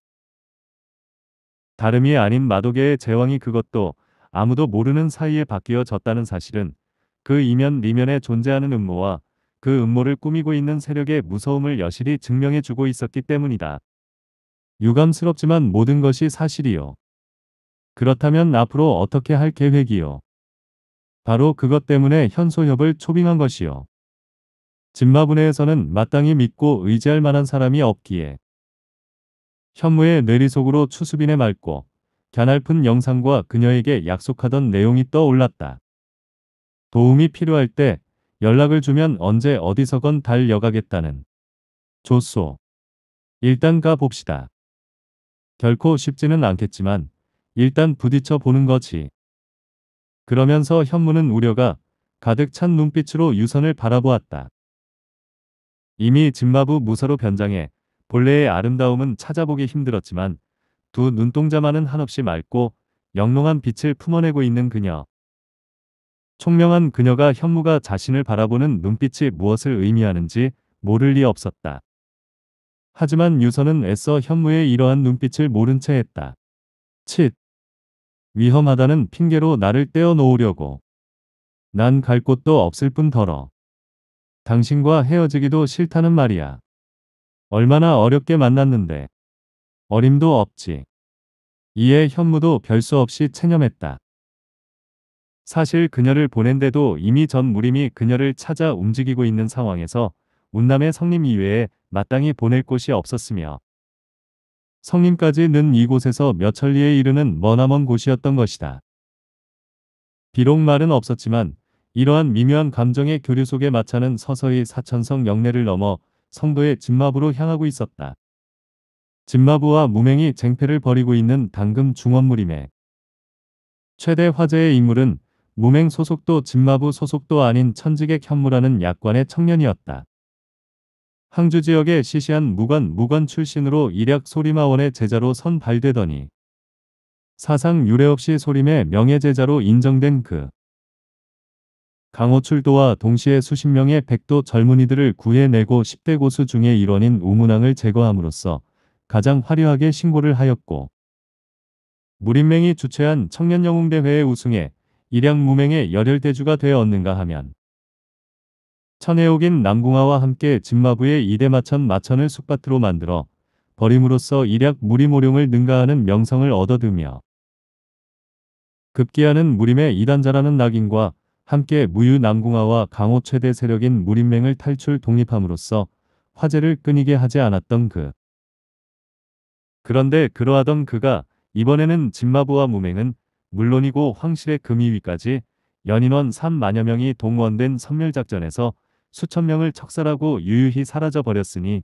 다름이 아닌 마도계의 제왕이 그것도 아무도 모르는 사이에 바뀌어졌다는 사실은 그 이면 리면에 존재하는 음모와 그 음모를 꾸미고 있는 세력의 무서움을 여실히 증명해주고 있었기 때문이다. 유감스럽지만 모든 것이 사실이요. 그렇다면 앞으로 어떻게 할 계획이요? 바로 그것 때문에 현소협을 초빙한 것이요. 진마분해에서는 마땅히 믿고 의지할 만한 사람이 없기에 현무의 내리속으로 추수빈의 맑고 갸날픈 영상과 그녀에게 약속하던 내용이 떠올랐다. 도움이 필요할 때 연락을 주면 언제 어디서건 달려가겠다는 조소. 일단 가봅시다. 결코 쉽지는 않겠지만 일단 부딪혀 보는 거지. 그러면서 현무는 우려가 가득 찬 눈빛으로 유선을 바라보았다. 이미 진마부 무사로 변장해 본래의 아름다움은 찾아보기 힘들었지만 두 눈동자만은 한없이 맑고 영롱한 빛을 품어내고 있는 그녀. 총명한 그녀가 현무가 자신을 바라보는 눈빛이 무엇을 의미하는지 모를 리 없었다. 하지만 유서는 애써 현무의 이러한 눈빛을 모른 채 했다. 칫. 위험하다는 핑계로 나를 떼어 놓으려고. 난 갈 곳도 없을 뿐더러. 당신과 헤어지기도 싫다는 말이야. 얼마나 어렵게 만났는데. 어림도 없지. 이에 현무도 별수 없이 체념했다. 사실 그녀를 보낸데도 이미 전 무림이 그녀를 찾아 움직이고 있는 상황에서 운남의 성림 이외에 마땅히 보낼 곳이 없었으며 성림까지는 이곳에서 몇 천리에 이르는 머나먼 곳이었던 것이다. 비록 말은 없었지만 이러한 미묘한 감정의 교류 속에 마차는 서서히 사천성 영내를 넘어 성도의 진마부로 향하고 있었다. 진마부와 무맹이 쟁패를 벌이고 있는 당금 중원무림의 최대 화제의 인물은 무맹 소속도 진마부 소속도 아닌 천직객 현무라는 약관의 청년이었다. 항주 지역의 시시한 무관 무관 출신으로 일약 소림하원의 제자로 선발되더니 사상 유례없이 소림의 명예제자로 인정된 그 강호출도와 동시에 수십 명의 백도 젊은이들을 구해내고 10대 고수 중의 일원인 우문왕을 제거함으로써 가장 화려하게 신고를 하였고 무림맹이 주최한 청년영웅대회의우승에 일양 무맹의 열혈대주가 되었는가 하면 천해옥인 남궁아와 함께 진마부의 이대마천 마천을 숙밭으로 만들어 버림으로써 일약 무림오룡을 능가하는 명성을 얻어두며 급기야는 무림의 이단자라는 낙인과 함께 무유 남궁아와 강호 최대 세력인 무림맹을 탈출 독립함으로써 화제를 끊이게 하지 않았던 그. 그런데 그러하던 그가 이번에는 진마부와 무맹은 물론이고 황실의 금위위까지 연인원 3만여 명이 동원된 섬멸작전에서 수천 명을 척살하고 유유히 사라져 버렸으니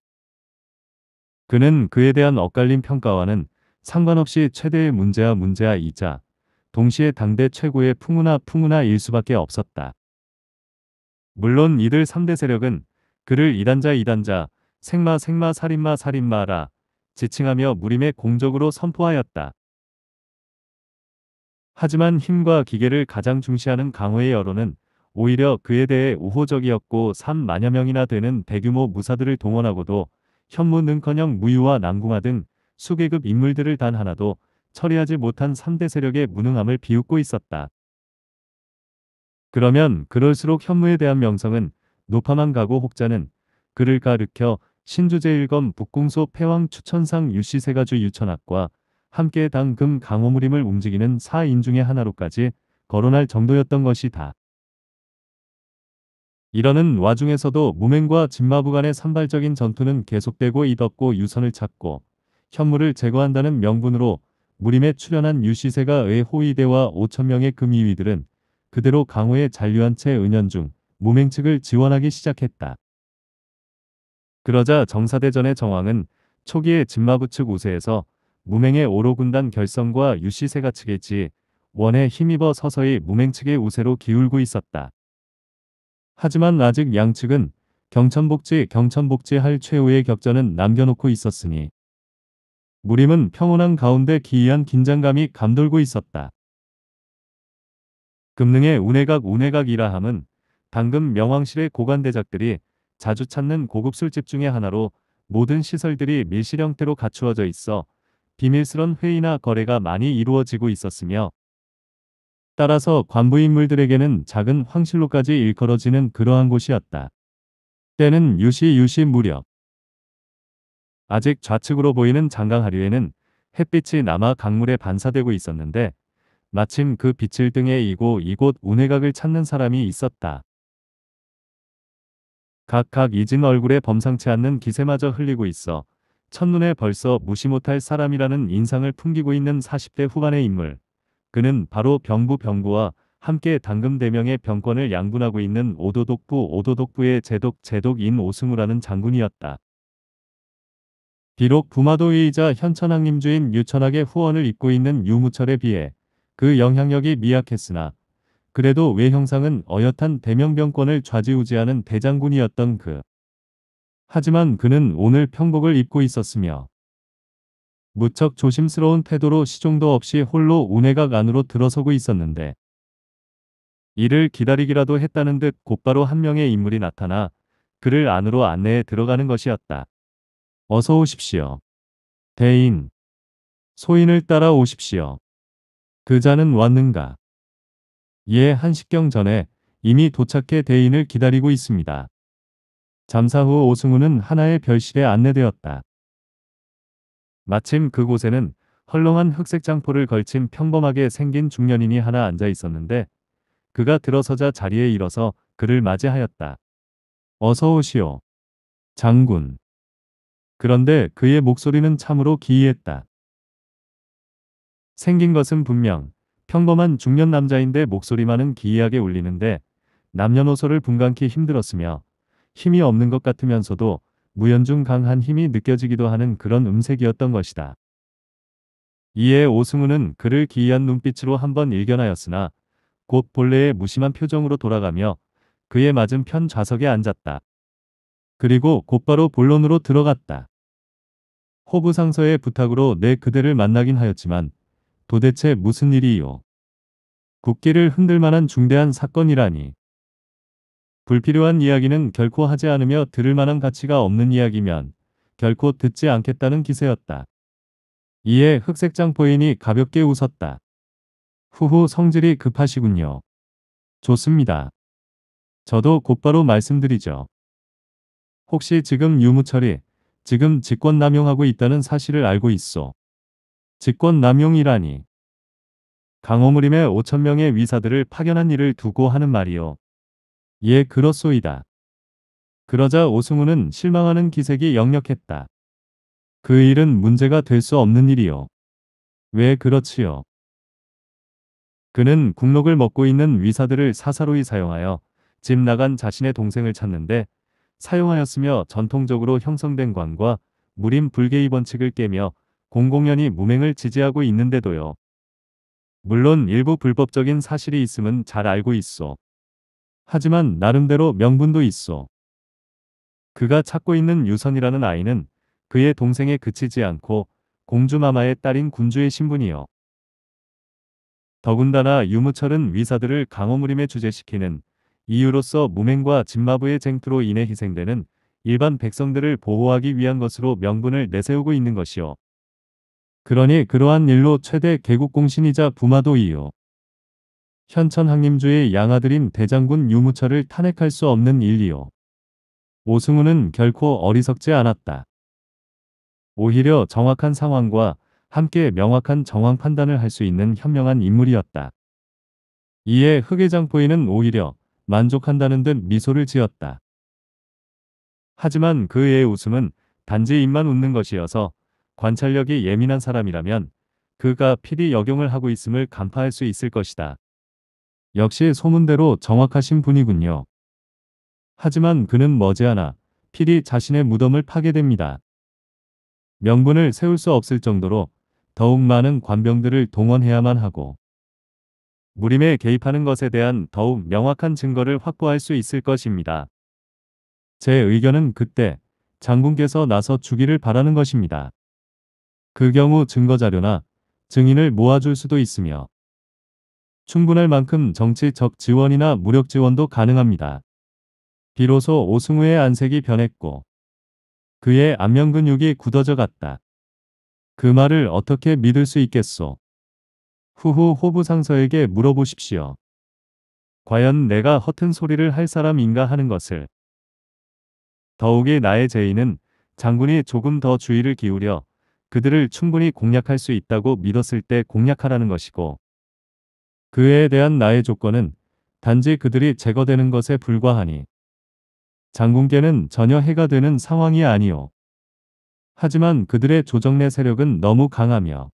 그는 그에 대한 엇갈린 평가와는 상관없이 최대의 문제와 문제아이자 동시에 당대 최고의 풍우나 풍우나일 수밖에 없었다. 물론 이들 3대 세력은 그를 이단자 이단자 생마 생마 살인마 살인마라 지칭하며 무림의 공적으로 선포하였다. 하지만 힘과 기계를 가장 중시하는 강호의 여론은 오히려 그에 대해 우호적이었고 3만여 명이나 되는 대규모 무사들을 동원하고도 현무능커녕 무유와 난궁화 등 수계급 인물들을 단 하나도 처리하지 못한 3대 세력의 무능함을 비웃고 있었다. 그러면 그럴수록 현무에 대한 명성은 높아만 가고 혹자는 그를 가르켜 신주제 일검 북궁소 폐왕 추천상 유씨세가주 유천학과 함께 당금 강호무림을 움직이는 4인 중의 하나로까지 거론할 정도였던 것이다. 이러는 와중에서도 무맹과 진마부 간의 산발적인 전투는 계속되고 이덥고 유선을 찾고 현물을 제거한다는 명분으로 무림에 출연한 유시세가 의 호위대와 5천명의 금이위들은 그대로 강호에 잔류한 채 은연 중 무맹 측을 지원하기 시작했다. 그러자 정사대전의 정황은 초기에 진마부 측 우세에서 무맹의 오로군단 결성과 유시세가 측의지 원에 힘입어 서서히 무맹 측의 우세로 기울고 있었다. 하지만 아직 양측은 경천복지 경천복지 할 최후의 격전은 남겨놓고 있었으니 무림은 평온한 가운데 기이한 긴장감이 감돌고 있었다. 금능의 운해각 운해각이라 함은 방금 명왕실의 고관대작들이 자주 찾는 고급 술집 중의 하나로 모든 시설들이 밀실 형태로 갖추어져 있어 비밀스런 회의나 거래가 많이 이루어지고 있었으며 따라서 관부인물들에게는 작은 황실로까지 일컬어지는 그러한 곳이었다. 때는 유시 유시 무렵 아직 좌측으로 보이는 장강 하류에는 햇빛이 남아 강물에 반사되고 있었는데 마침 그 빛을 등에 이고 이곳 운해각을 찾는 사람이 있었다. 각각 잊은 얼굴에 범상치 않는 기세마저 흘리고 있어 첫눈에 벌써 무시 못할 사람이라는 인상을 풍기고 있는 40대 후반의 인물. 그는 바로 병부 병부와 함께 당금 대명의 병권을 양분하고 있는 오도독부 오도독부의 제독 제독인 오승우라는 장군이었다. 비록 부마도의이자 현천왕림주인 유천학의 후원을 입고 있는 유무철에 비해 그 영향력이 미약했으나 그래도 외형상은 어엿한 대명병권을 좌지우지하는 대장군이었던 그 하지만 그는 오늘 평복을 입고 있었으며 무척 조심스러운 태도로 시종도 없이 홀로 운해각 안으로 들어서고 있었는데 이를 기다리기라도 했다는 듯 곧바로 한 명의 인물이 나타나 그를 안으로 안내해 들어가는 것이었다. 어서 오십시오. 대인. 소인을 따라 오십시오. 그 자는 왔는가? 예, 한식경 전에 이미 도착해 대인을 기다리고 있습니다. 잠사 후 오승우는 하나의 별실에 안내되었다. 마침 그곳에는 헐렁한 흑색 장포를 걸친 평범하게 생긴 중년인이 하나 앉아 있었는데 그가 들어서자 자리에 일어서 그를 맞이하였다. 어서 오시오. 장군. 그런데 그의 목소리는 참으로 기이했다. 생긴 것은 분명 평범한 중년 남자인데 목소리만은 기이하게 울리는데 남녀노소를 분간키 힘들었으며 힘이 없는 것 같으면서도 무연중 강한 힘이 느껴지기도 하는 그런 음색이었던 것이다. 이에 오승우는 그를 기이한 눈빛으로 한번 일견하였으나 곧 본래의 무심한 표정으로 돌아가며 그의 맞은 편 좌석에 앉았다. 그리고 곧바로 본론으로 들어갔다. 호부상서의 부탁으로 내 그대를 만나긴 하였지만 도대체 무슨 일이요? 국기를 흔들 만한 중대한 사건이라니. 불필요한 이야기는 결코 하지 않으며 들을 만한 가치가 없는 이야기면 결코 듣지 않겠다는 기세였다. 이에 흑색 장보인이 가볍게 웃었다. 후후 성질이 급하시군요. 좋습니다. 저도 곧바로 말씀드리죠. 혹시 지금 유무철이 지금 직권남용하고 있다는 사실을 알고 있어. 직권남용이라니. 강호무림의 5천명의 위사들을 파견한 일을 두고 하는 말이요. 예 그렇소이다. 그러자 오승우는 실망하는 기색이 역력했다. 그 일은 문제가 될 수 없는 일이요. 왜 그렇지요? 그는 국록을 먹고 있는 위사들을 사사로이 사용하여 집 나간 자신의 동생을 찾는데 사용하였으며 전통적으로 형성된 관과 무림 불개의 원칙을 깨며 공공연히 무맹을 지지하고 있는데도요. 물론 일부 불법적인 사실이 있음은 잘 알고 있어. 하지만 나름대로 명분도 있어. 그가 찾고 있는 유선이라는 아이는 그의 동생에 그치지 않고 공주마마의 딸인 군주의 신분이요. 더군다나 유무철은 위사들을 강호무림에 주제시키는 이유로서 무맹과 진마부의 쟁투로 인해 희생되는 일반 백성들을 보호하기 위한 것으로 명분을 내세우고 있는 것이요. 그러니 그러한 일로 최대 개국공신이자 부마도이요. 현천 항림주의 양아들인 대장군 유무철을 탄핵할 수 없는 일이요. 오승우는 결코 어리석지 않았다. 오히려 정확한 상황과 함께 명확한 정황 판단을 할 수 있는 현명한 인물이었다. 이에 흑의장포인은 오히려 만족한다는 듯 미소를 지었다. 하지만 그의 웃음은 단지 입만 웃는 것이어서 관찰력이 예민한 사람이라면 그가 피디 역용을 하고 있음을 간파할 수 있을 것이다. 역시 소문대로 정확하신 분이군요. 하지만 그는 머지않아 필히 자신의 무덤을 파게 됩니다. 명분을 세울 수 없을 정도로 더욱 많은 관병들을 동원해야만 하고 무림에 개입하는 것에 대한 더욱 명확한 증거를 확보할 수 있을 것입니다. 제 의견은 그때 장군께서 나서 주기를 바라는 것입니다. 그 경우 증거자료나 증인을 모아줄 수도 있으며 충분할 만큼 정치적 지원이나 무력 지원도 가능합니다. 비로소 오승우의 안색이 변했고 그의 안면 근육이 굳어져 갔다. 그 말을 어떻게 믿을 수 있겠소? 후후 호부상서에게 물어보십시오. 과연 내가 허튼 소리를 할 사람인가 하는 것을. 더욱이 나의 제의는 장군이 조금 더 주의를 기울여 그들을 충분히 공략할 수 있다고 믿었을 때 공략하라는 것이고 그에 대한 나의 조건은 단지 그들이 제거되는 것에 불과하니 장군께는 전혀 해가 되는 상황이 아니오. 하지만 그들의 조정내 세력은 너무 강하며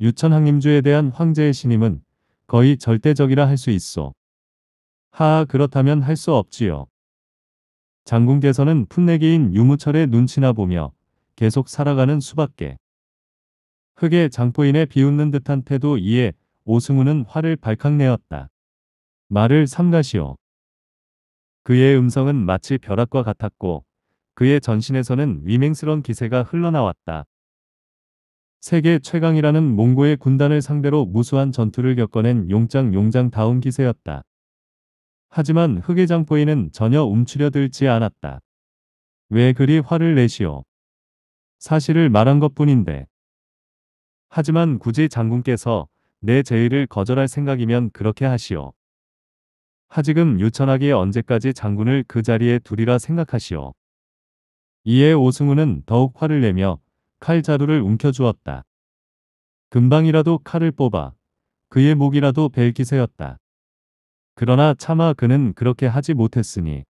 유천항림주에 대한 황제의 신임은 거의 절대적이라 할 수 있어. 하하 그렇다면 할 수 없지요. 장군께서는 풋내기인 유무철의 눈치나 보며 계속 살아가는 수밖에. 흑의 장포인의 비웃는 듯한 태도 이에 오승우는 화를 발칵내었다. 말을 삼가시오. 그의 음성은 마치 벼락과 같았고 그의 전신에서는 위맹스런 기세가 흘러나왔다. 세계 최강이라는 몽고의 군단을 상대로 무수한 전투를 겪어낸 용장 용장다운 기세였다. 하지만 흑의장포인은 전혀 움츠려들지 않았다. 왜 그리 화를 내시오. 사실을 말한 것뿐인데. 하지만 굳이 장군께서 내 제의를 거절할 생각이면 그렇게 하시오. 하지금 유천하기에 언제까지 장군을 그 자리에 두리라 생각하시오. 이에 오승우는 더욱 화를 내며 칼 자루를 움켜주었다. 금방이라도 칼을 뽑아 그의 목이라도 벨 기세였다. 그러나 차마 그는 그렇게 하지 못했으니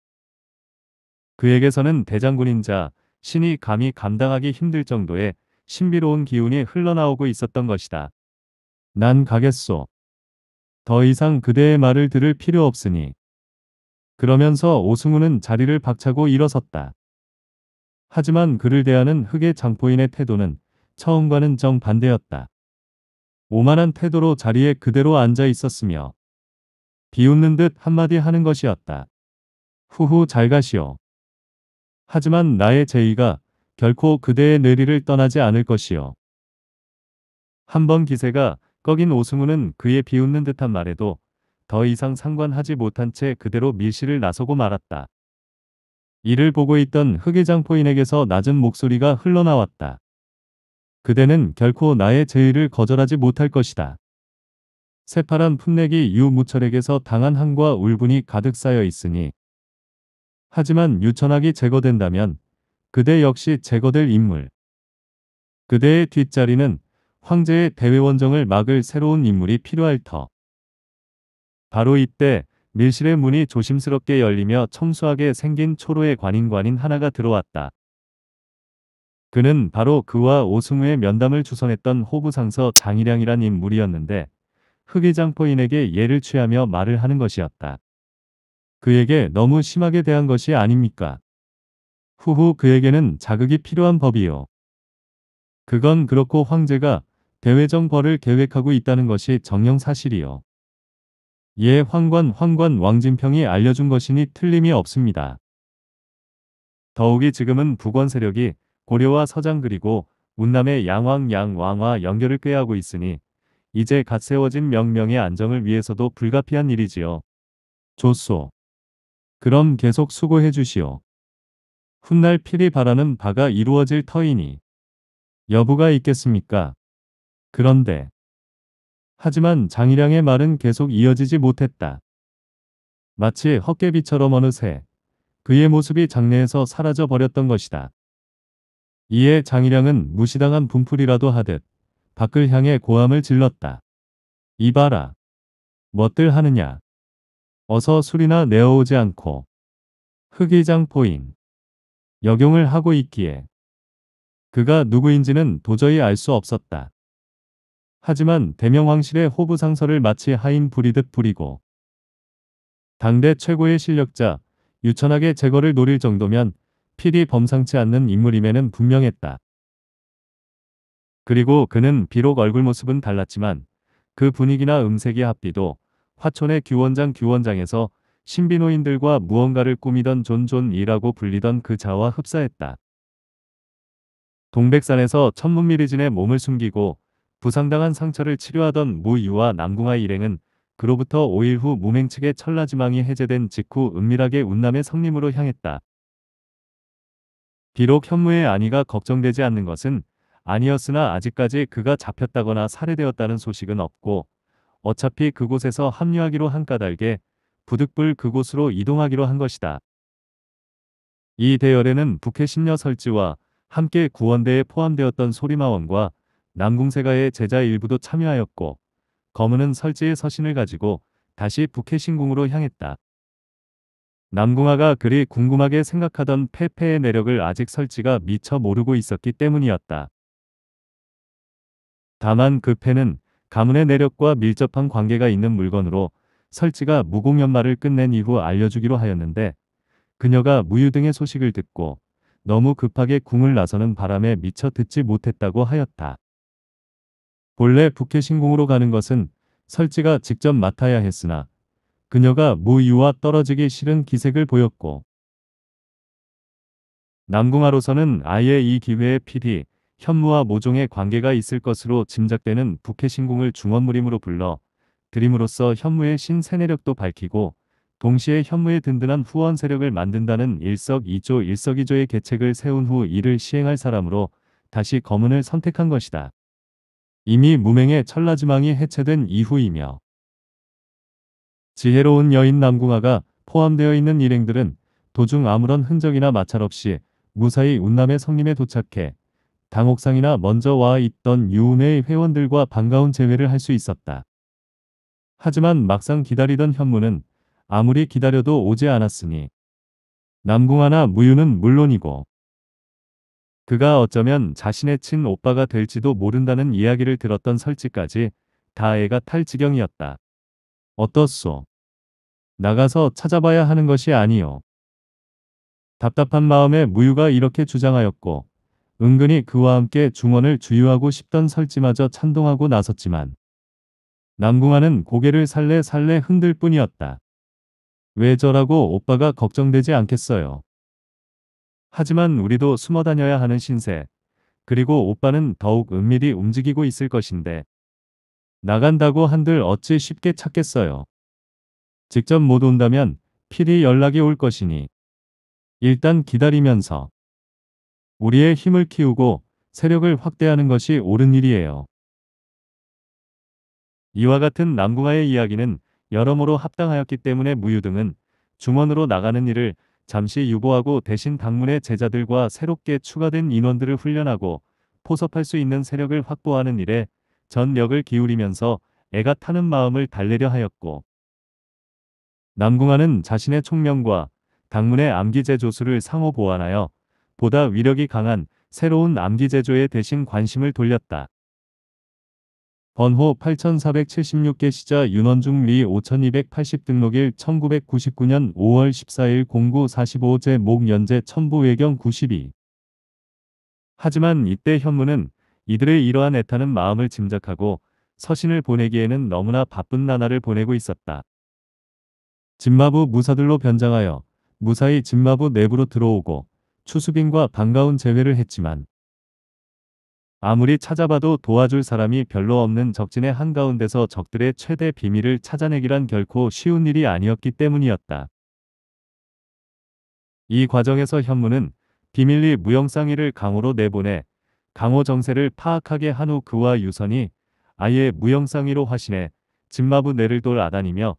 그에게서는 대장군인 자 신이 감히 감당하기 힘들 정도의 신비로운 기운이 흘러나오고 있었던 것이다. 난 가겠소. 더 이상 그대의 말을 들을 필요 없으니. 그러면서 오승우는 자리를 박차고 일어섰다. 하지만 그를 대하는 흑의 장포인의 태도는 처음과는 정반대였다. 오만한 태도로 자리에 그대로 앉아 있었으며 비웃는 듯 한마디 하는 것이었다. 후후 잘 가시오. 하지만 나의 제의가 결코 그대의 내리를 떠나지 않을 것이오한번 기세가 꺾인 오승우는 그의 비웃는 듯한 말에도 더 이상 상관하지 못한 채 그대로 밀실을 나서고 말았다. 이를 보고 있던 흑의장포인에게서 낮은 목소리가 흘러나왔다. 그대는 결코 나의 제의를 거절하지 못할 것이다. 새파란 풋내기 유무철에게서 당한 한과 울분이 가득 쌓여 있으니 하지만 유천학이 제거된다면 그대 역시 제거될 인물. 그대의 뒷자리는 황제의 대외원정을 막을 새로운 인물이 필요할 터. 바로 이때 밀실의 문이 조심스럽게 열리며 청소하게 생긴 초로의 관인관인 하나가 들어왔다. 그는 바로 그와 오승우의 면담을 주선했던 호부상서 장희량이란 인물이었는데 흑의장포인에게 예를 취하며 말을 하는 것이었다. 그에게 너무 심하게 대한 것이 아닙니까? 후후 그에게는 자극이 필요한 법이요. 그건 그렇고 황제가 대외정벌을 계획하고 있다는 것이 정령 사실이요. 예 황관 황관 왕진평이 알려준 것이니 틀림이 없습니다. 더욱이 지금은 북원 세력이 고려와 서장 그리고 운남의 양왕 양왕와 연결을 꾀하고 있으니 이제 갓 세워진 명명의 안정을 위해서도 불가피한 일이지요. 좋소. 그럼 계속 수고해 주시오. 훗날 필히 바라는 바가 이루어질 터이니 여부가 있겠습니까? 그런데 하지만 장희량의 말은 계속 이어지지 못했다. 마치 헛개비처럼 어느새 그의 모습이 장내에서 사라져 버렸던 것이다. 이에 장희량은 무시당한 분풀이라도 하듯 밖을 향해 고함을 질렀다. 이봐라. 뭣들 하느냐. 어서 술이나 내어오지 않고 흑이장포인 역용을 하고 있기에 그가 누구인지는 도저히 알 수 없었다. 하지만 대명왕실의 호부상서를 마치 하인 부리듯 부리고 당대 최고의 실력자 유천학의 제거를 노릴 정도면 필히 범상치 않는 인물임에는 분명했다. 그리고 그는 비록 얼굴 모습은 달랐지만 그 분위기나 음색의 합비도 화촌의 규원장 규원장에서 신비노인들과 무언가를 꾸미던 존존이라고 불리던 그 자와 흡사했다. 동백산에서 천문미리진의 몸을 숨기고 부상당한 상처를 치료하던 무 유와 남궁아 일행은 그로부터 5일 후 무맹 측의 천라지망이 해제된 직후 은밀하게 운남의 성림으로 향했다. 비록 현무의 안위가 걱정되지 않는 것은 아니었으나 아직까지 그가 잡혔다거나 살해되었다는 소식은 없고 어차피 그곳에서 합류하기로 한 까닭에 부득불 그곳으로 이동하기로 한 것이다. 이 대열에는 북해 신녀 설지와 함께 구원대에 포함되었던 소리마원과 남궁세가의 제자 일부도 참여하였고 거문은 설지의 서신을 가지고 다시 북해 신궁으로 향했다. 남궁아가 그리 궁금하게 생각하던 패패의 내력을 아직 설지가 미처 모르고 있었기 때문이었다. 다만 그 패는 가문의 내력과 밀접한 관계가 있는 물건으로 설지가 무공연말을 끝낸 이후 알려주기로 하였는데 그녀가 무유 등의 소식을 듣고 너무 급하게 궁을 나서는 바람에 미처 듣지 못했다고 하였다. 본래 북해 신공으로 가는 것은 설지가 직접 맡아야 했으나 그녀가 무유와 떨어지기 싫은 기색을 보였고 남궁하로서는 아예 이 기회에 PD, 현무와 모종의 관계가 있을 것으로 짐작되는 북해 신공을 중원무림으로 불러 드림으로써 현무의 신세내력도 밝히고 동시에 현무의 든든한 후원 세력을 만든다는 일석이조 일석이조의 계책을 세운 후 이를 시행할 사람으로 다시 검은을 선택한 것이다. 이미 무명의 천라지망이 해체된 이후이며 지혜로운 여인 남궁아가 포함되어 있는 일행들은 도중 아무런 흔적이나 마찰 없이 무사히 운남의 성림에 도착해 당옥상이나 먼저 와 있던 유은의 회원들과 반가운 재회를 할 수 있었다. 하지만 막상 기다리던 현무는 아무리 기다려도 오지 않았으니 남궁아나 무유는 물론이고 그가 어쩌면 자신의 친오빠가 될지도 모른다는 이야기를 들었던 설치까지다 애가 탈 지경이었다. 어떻소? 나가서 찾아봐야 하는 것이 아니오 답답한 마음에 무유가 이렇게 주장하였고 은근히 그와 함께 중원을 주유하고 싶던 설지마저 찬동하고 나섰지만 남궁아는 고개를 살래살래 흔들 뿐이었다. 왜 저라고 오빠가 걱정되지 않겠어요. 하지만 우리도 숨어 다녀야 하는 신세. 그리고 오빠는 더욱 은밀히 움직이고 있을 것인데. 나간다고 한들 어찌 쉽게 찾겠어요. 직접 못 온다면 필히 연락이 올 것이니. 일단 기다리면서 우리의 힘을 키우고 세력을 확대하는 것이 옳은 일이에요. 이와 같은 남궁아의 이야기는 여러모로 합당하였기 때문에 무유등은 중원으로 나가는 일을 잠시 유보하고 대신 당문의 제자들과 새롭게 추가된 인원들을 훈련하고 포섭할 수 있는 세력을 확보하는 일에 전력을 기울이면서 애가 타는 마음을 달래려 하였고 남궁하는 자신의 총명과 당문의 암기제 조수를 상호 보완하여 보다 위력이 강한 새로운 암기제조에 대신 관심을 돌렸다. 번호 8476개 시자 윤원중 리 5280 등록일 1999년 5월 14일 공구 45제 목 연재 천부 외경 92 하지만 이때 현무는 이들의 이러한 애타는 마음을 짐작하고 서신을 보내기에는 너무나 바쁜 나날을 보내고 있었다. 진마부 무사들로 변장하여 무사히 진마부 내부로 들어오고 추수빈과 반가운 재회를 했지만 아무리 찾아봐도 도와줄 사람이 별로 없는 적진의 한가운데서 적들의 최대 비밀을 찾아내기란 결코 쉬운 일이 아니었기 때문이었다. 이 과정에서 현무는 비밀리 무영상이를 강호로 내보내 강호 정세를 파악하게 한 후 그와 유선이 아예 무영상이로 화신해 진마부 내를 돌아다니며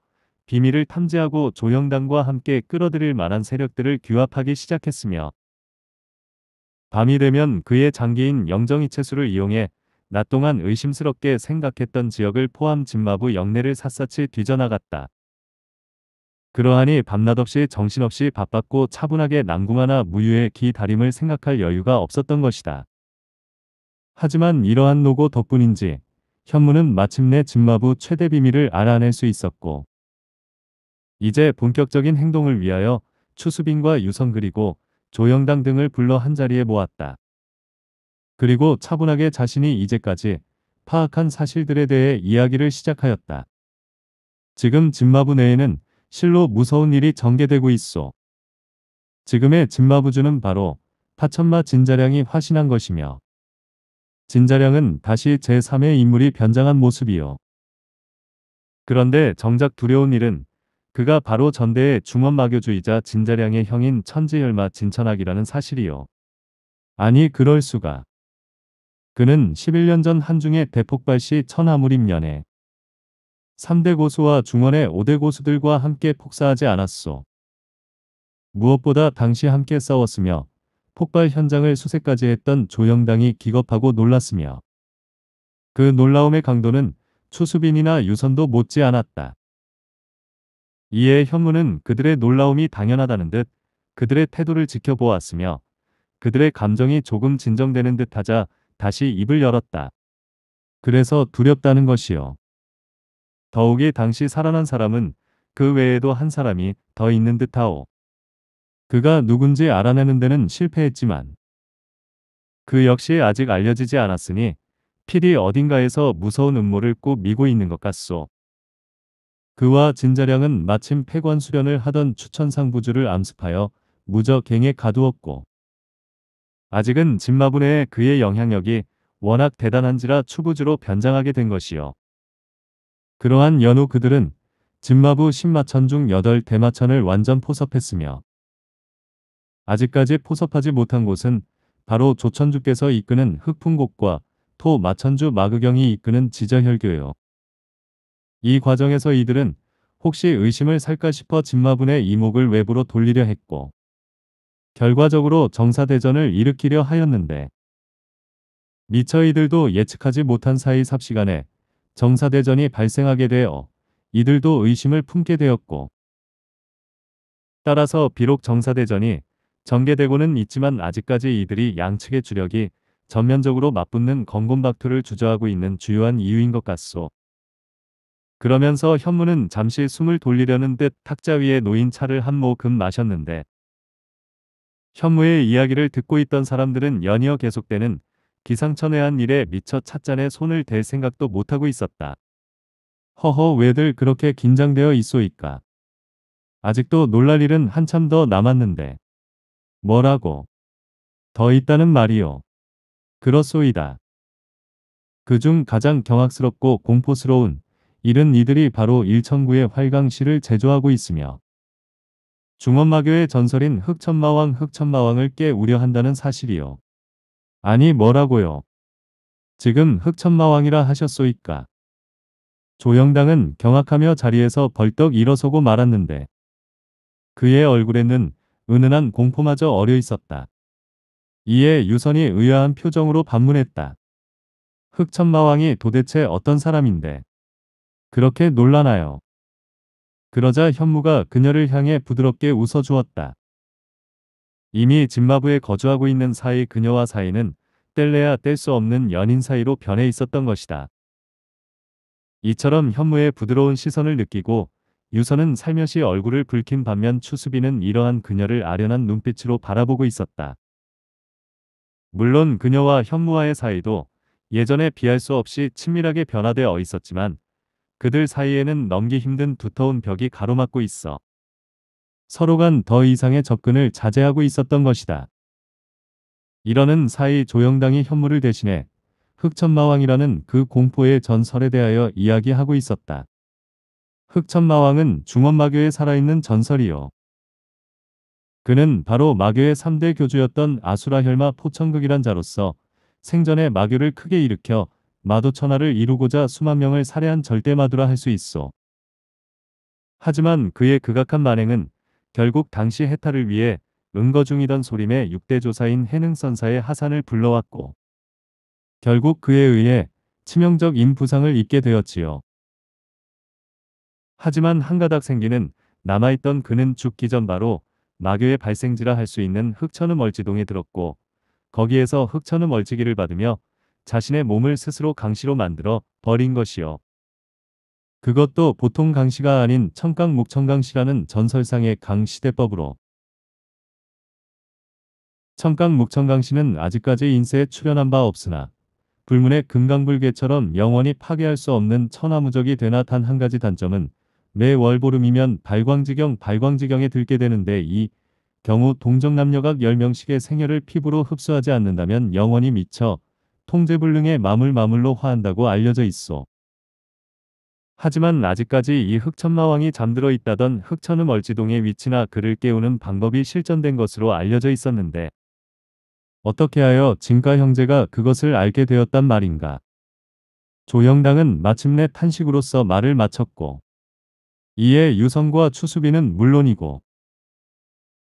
비밀을 탐지하고 조영당과 함께 끌어들일 만한 세력들을 규합하기 시작했으며 밤이 되면 그의 장기인 영정이채수를 이용해 낮 동안 의심스럽게 생각했던 지역을 포함 진마부 영내를 샅샅이 뒤져나갔다. 그러하니 밤낮없이 정신없이 바빴고 차분하게 난궁하나 무유의 기다림을 생각할 여유가 없었던 것이다. 하지만 이러한 노고 덕분인지 현무는 마침내 진마부 최대 비밀을 알아낼 수 있었고 이제 본격적인 행동을 위하여 추수빈과 유성 그리고 조영당 등을 불러 한자리에 모았다. 그리고 차분하게 자신이 이제까지 파악한 사실들에 대해 이야기를 시작하였다. 지금 진마부 내에는 실로 무서운 일이 전개되고 있어. 지금의 진마부주는 바로 파천마 진자량이 화신한 것이며 진자량은 다시 제3의 인물이 변장한 모습이요. 그런데 정작 두려운 일은 그가 바로 전대의 중원마교주이자 진자량의 형인 천지열마 진천학이라는 사실이요. 아니 그럴 수가. 그는 11년 전 한중의 대폭발 시 천하무림년에 3대 고수와 중원의 5대 고수들과 함께 폭사하지 않았소. 무엇보다 당시 함께 싸웠으며 폭발 현장을 수색까지 했던 조영당이 기겁하고 놀랐으며 그 놀라움의 강도는 추수빈이나 유선도 못지 않았다. 이에 현무는 그들의 놀라움이 당연하다는 듯 그들의 태도를 지켜보았으며 그들의 감정이 조금 진정되는 듯 하자 다시 입을 열었다. 그래서 두렵다는 것이요. 더욱이 당시 살아난 사람은 그 외에도 한 사람이 더 있는 듯하오. 그가 누군지 알아내는 데는 실패했지만 그 역시 아직 알려지지 않았으니 필이 어딘가에서 무서운 음모를 꼭 미고 있는 것 같소. 그와 진자량은 마침 폐관 수련을 하던 추천상부주를 암습하여 무적행에 가두었고 아직은 진마분해의 그의 영향력이 워낙 대단한지라 추부주로 변장하게 된 것이요. 그러한 연후 그들은 진마부 10마천 중 8대마천을 완전 포섭했으며 아직까지 포섭하지 못한 곳은 바로 조천주께서 이끄는 흑풍곡과 토 마천주 마그경이 이끄는 지저혈교요. 이 과정에서 이들은 혹시 의심을 살까 싶어 진마분의 이목을 외부로 돌리려 했고 결과적으로 정사대전을 일으키려 하였는데 미처 이들도 예측하지 못한 사이 삽시간에 정사대전이 발생하게 되어 이들도 의심을 품게 되었고 따라서 비록 정사대전이 전개되고는 있지만 아직까지 이들이 양측의 주력이 전면적으로 맞붙는 건곤박투를 주저하고 있는 주요한 이유인 것 같소. 그러면서 현무는 잠시 숨을 돌리려는 듯 탁자 위에 놓인 차를 한 모금 마셨는데 현무의 이야기를 듣고 있던 사람들은 연이어 계속되는 기상천외한 일에 미처 찻잔에 손을 댈 생각도 못하고 있었다. 허허 왜들 그렇게 긴장되어 있소이까. 아직도 놀랄 일은 한참 더 남았는데. 뭐라고? 더 있다는 말이요. 그렇소이다. 그 중 가장 경악스럽고 공포스러운 이른 이들이 바로 일천구의 활강시를 제조하고 있으며 중원마교의 전설인 흑천마왕 흑천마왕을 꽤 우려한다는 사실이요. 아니 뭐라고요. 지금 흑천마왕이라 하셨소이까. 조영당은 경악하며 자리에서 벌떡 일어서고 말았는데 그의 얼굴에는 은은한 공포마저 어려 있었다. 이에 유선이 의아한 표정으로 반문했다. 흑천마왕이 도대체 어떤 사람인데 그렇게 놀라나요. 그러자 현무가 그녀를 향해 부드럽게 웃어주었다. 이미 짐마부에 거주하고 있는 사이 그녀와 사이는 뗄래야 뗄 수 없는 연인 사이로 변해 있었던 것이다. 이처럼 현무의 부드러운 시선을 느끼고 유선은 살며시 얼굴을 붉힌 반면 추수비는 이러한 그녀를 아련한 눈빛으로 바라보고 있었다. 물론 그녀와 현무와의 사이도 예전에 비할 수 없이 친밀하게 변화되어 있었지만 그들 사이에는 넘기 힘든 두터운 벽이 가로막고 있어 서로 간 더 이상의 접근을 자제하고 있었던 것이다. 이러는 사이 조영당이 현무를 대신해 흑천마왕이라는 그 공포의 전설에 대하여 이야기하고 있었다. 흑천마왕은 중원마교에 살아있는 전설이요. 그는 바로 마교의 3대 교주였던 아수라 혈마 포천극이란 자로서 생전에 마교를 크게 일으켜 마도천하를 이루고자 수만 명을 살해한 절대마두라 할 수 있어. 하지만 그의 극악한 만행은 결국 당시 해탈을 위해 은거 중이던 소림의 6대 조사인 해능선사의 하산을 불러왔고 결국 그에 의해 치명적 인부상을 입게 되었지요. 하지만 한가닥 생기는 남아있던 그는 죽기 전 바로 마교의 발생지라 할 수 있는 흑천음 얼지동에 들었고 거기에서 흑천음 얼지기를 받으며 자신의 몸을 스스로 강시로 만들어 버린 것이요. 그것도 보통 강시가 아닌 청강 묵청강시라는 전설상의 강시대법으로. 청강 묵청강시는 아직까지 인쇄에 출연한바 없으나 불문의 금강불개처럼 영원히 파괴할 수 없는 천하무적이 되나 단 한 가지 단점은 매월 보름이면 발광지경 발광지경에 들게 되는데 이 경우 동정남녀각 10명씩의 생혈을 피부로 흡수하지 않는다면 영원히 미쳐 통제불능의 마물마물로 화한다고 알려져 있어. 하지만 아직까지 이 흑천마왕이 잠들어 있다던 흑천음 얼지동의 위치나 그를 깨우는 방법이 실전된 것으로 알려져 있었는데 어떻게 하여 진가 형제가 그것을 알게 되었단 말인가. 조영당은 마침내 탄식으로서 말을 마쳤고 이에 유성과 추수비는 물론이고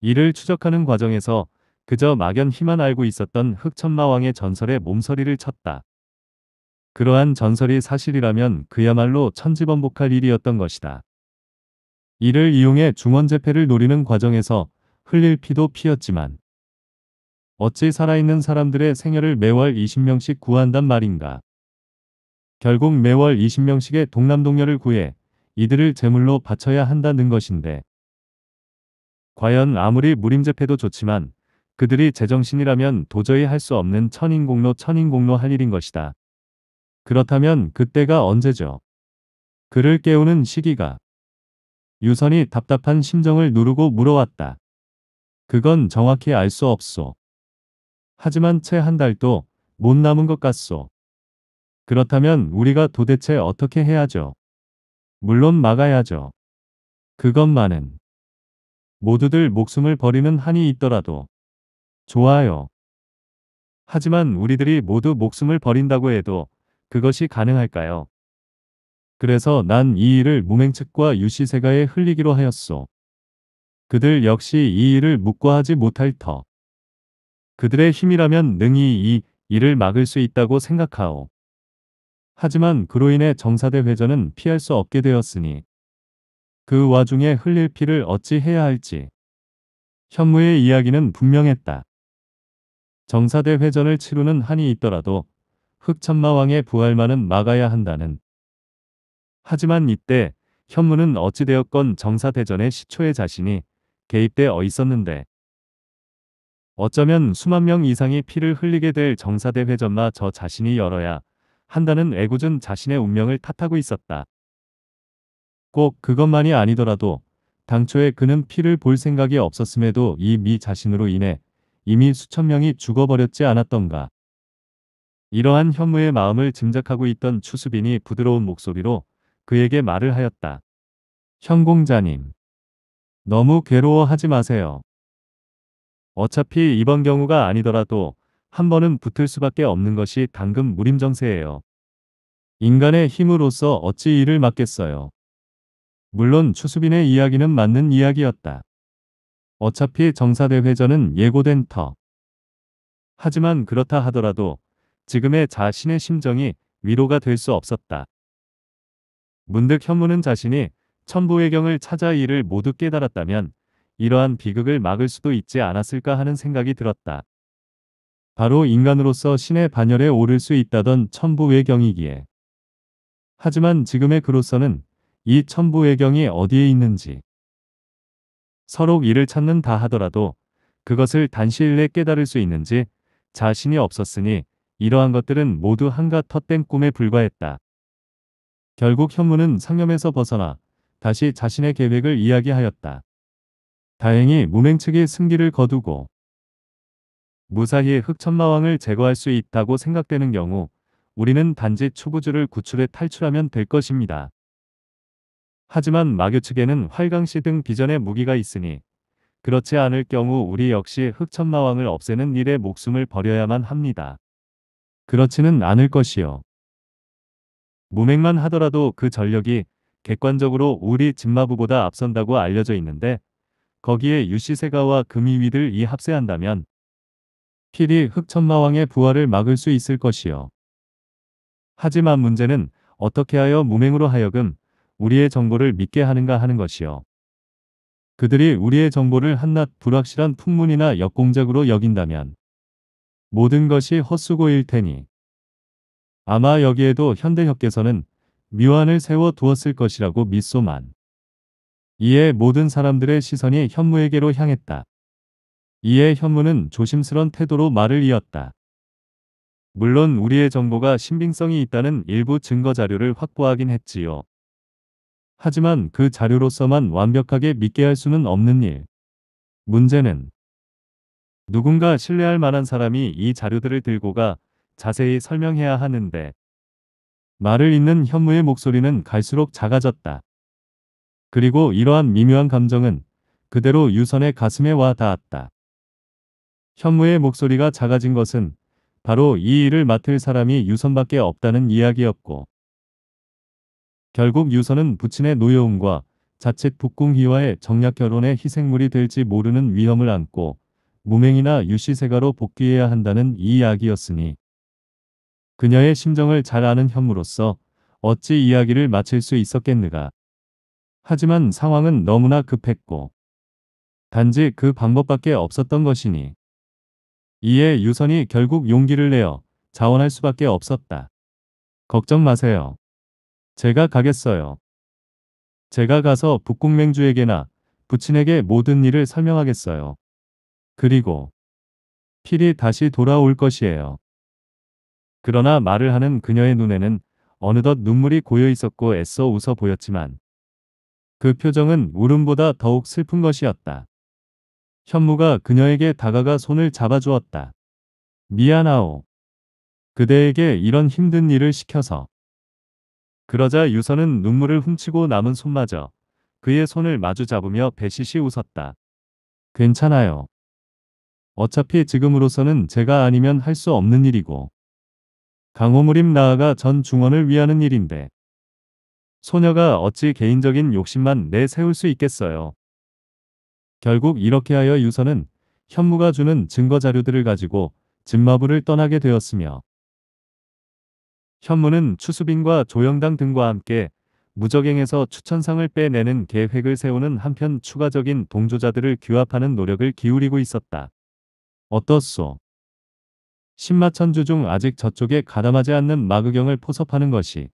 이를 추적하는 과정에서 그저 막연히만 알고 있었던 흑천마왕의 전설에 몸서리를 쳤다. 그러한 전설이 사실이라면 그야말로 천지번복할 일이었던 것이다. 이를 이용해 중원재패를 노리는 과정에서 흘릴 피도 피었지만 어찌 살아있는 사람들의 생혈을 매월 20명씩 구한단 말인가. 결국 매월 20명씩의 동남동녀를 구해 이들을 제물로 바쳐야 한다는 것인데 과연 아무리 무림재패도 좋지만 그들이 제정신이라면 도저히 할 수 없는 천인공로 천인공로 할 일인 것이다. 그렇다면 그때가 언제죠? 그를 깨우는 시기가. 유선이 답답한 심정을 누르고 물어왔다. 그건 정확히 알 수 없소. 하지만 채 한 달도 못 남은 것 같소. 그렇다면 우리가 도대체 어떻게 해야죠? 물론 막아야죠. 그것만은 모두들 목숨을 버리는 한이 있더라도 좋아요. 하지만 우리들이 모두 목숨을 버린다고 해도 그것이 가능할까요? 그래서 난 이 일을 무맹 측과 유시세가에 흘리기로 하였소. 그들 역시 이 일을 묵과하지 못할 터. 그들의 힘이라면 능히 이 일을 막을 수 있다고 생각하오. 하지만 그로 인해 정사대 회전은 피할 수 없게 되었으니 그 와중에 흘릴 피를 어찌 해야 할지 현무의 이야기는 분명했다. 정사대 회전을 치르는 한이 있더라도 흑천마왕의 부활만은 막아야 한다는. 하지만 이때 현무는 어찌되었건 정사대전의 시초에 자신이 개입되어 있었는데 어쩌면 수만 명 이상이 피를 흘리게 될 정사대 회전마 저 자신이 열어야 한다는 애꿎은 자신의 운명을 탓하고 있었다. 꼭 그것만이 아니더라도 당초에 그는 피를 볼 생각이 없었음에도 이 미 자신으로 인해 이미 수천 명이 죽어버렸지 않았던가. 이러한 현무의 마음을 짐작하고 있던 추수빈이 부드러운 목소리로 그에게 말을 하였다. 현공자님, 너무 괴로워하지 마세요. 어차피 이번 경우가 아니더라도 한 번은 붙을 수밖에 없는 것이 당근 무림정세예요. 인간의 힘으로서 어찌 이를 막겠어요. 물론 추수빈의 이야기는 맞는 이야기였다. 어차피 정사대회전은 예고된 터. 하지만 그렇다 하더라도 지금의 자신의 심정이 위로가 될 수 없었다. 문득 현무는 자신이 천부의 경을 찾아 이를 모두 깨달았다면 이러한 비극을 막을 수도 있지 않았을까 하는 생각이 들었다. 바로 인간으로서 신의 반열에 오를 수 있다던 천부의 경이기에. 하지만 지금의 그로서는 이 천부의 경이 어디에 있는지 서로 이를 찾는다 하더라도 그것을 단시일 내 깨달을 수 있는지 자신이 없었으니 이러한 것들은 모두 한가 텃된 꿈에 불과했다. 결국 현무는 상념에서 벗어나 다시 자신의 계획을 이야기하였다. 다행히 무맹 측이 승기를 거두고 무사히 흑천마왕을 제거할 수 있다고 생각되는 경우 우리는 단지 초구주를 구출해 탈출하면 될 것입니다. 하지만 마교 측에는 활강시 등 비전의 무기가 있으니 그렇지 않을 경우 우리 역시 흑천마왕을 없애는 일에 목숨을 버려야만 합니다. 그렇지는 않을 것이요. 무맹만 하더라도 그 전력이 객관적으로 우리 진마부보다 앞선다고 알려져 있는데 거기에 유시세가와 금이위들이 합세한다면 필히 흑천마왕의 부활을 막을 수 있을 것이요. 하지만 문제는 어떻게 하여 무맹으로 하여금 우리의 정보를 믿게 하는가 하는 것이요. 그들이 우리의 정보를 한낱 불확실한 풍문이나 역공작으로 여긴다면 모든 것이 헛수고일 테니 아마 여기에도 현대협께서는 미완을 세워 두었을 것이라고 믿소만. 이에 모든 사람들의 시선이 현무에게로 향했다. 이에 현무는 조심스런 태도로 말을 이었다. 물론 우리의 정보가 신빙성이 있다는 일부 증거 자료를 확보하긴 했지요. 하지만 그 자료로서만 완벽하게 믿게 할 수는 없는 일. 문제는 누군가 신뢰할 만한 사람이 이 자료들을 들고 가 자세히 설명해야 하는데 말을 잇는 현무의 목소리는 갈수록 작아졌다. 그리고 이러한 미묘한 감정은 그대로 유선의 가슴에 와 닿았다. 현무의 목소리가 작아진 것은 바로 이 일을 맡을 사람이 유선밖에 없다는 이야기였고 결국 유서는 부친의 노여움과 자칫 북궁희와의 정략결혼의 희생물이 될지 모르는 위험을 안고 무맹이나 유씨세가로 복귀해야 한다는 이 이야기였으니 그녀의 심정을 잘 아는 현무로서 어찌 이야기를 마칠 수 있었겠느가. 하지만 상황은 너무나 급했고 단지 그 방법밖에 없었던 것이니 이에 유선이 결국 용기를 내어 자원할 수밖에 없었다. 걱정 마세요. 제가 가겠어요. 제가 가서 북궁맹주에게나 부친에게 모든 일을 설명하겠어요. 그리고 필이 다시 돌아올 것이에요. 그러나 말을 하는 그녀의 눈에는 어느덧 눈물이 고여 있었고 애써 웃어 보였지만 그 표정은 울음보다 더욱 슬픈 것이었다. 현무가 그녀에게 다가가 손을 잡아주었다. 미안하오. 그대에게 이런 힘든 일을 시켜서. 그러자 유선은 눈물을 훔치고 남은 손마저 그의 손을 마주 잡으며 배시시 웃었다. 괜찮아요. 어차피 지금으로서는 제가 아니면 할 수 없는 일이고 강호무림 나아가 전 중원을 위하는 일인데 소녀가 어찌 개인적인 욕심만 내세울 수 있겠어요. 결국 이렇게 하여 유선은 현무가 주는 증거자료들을 가지고 진마부를 떠나게 되었으며 현무는 추수빈과 조영당 등과 함께 무적행에서 추천상을 빼내는 계획을 세우는 한편 추가적인 동조자들을 규합하는 노력을 기울이고 있었다. 어떻소? 신마천주 중 아직 저쪽에 가담하지 않는 마그경을 포섭하는 것이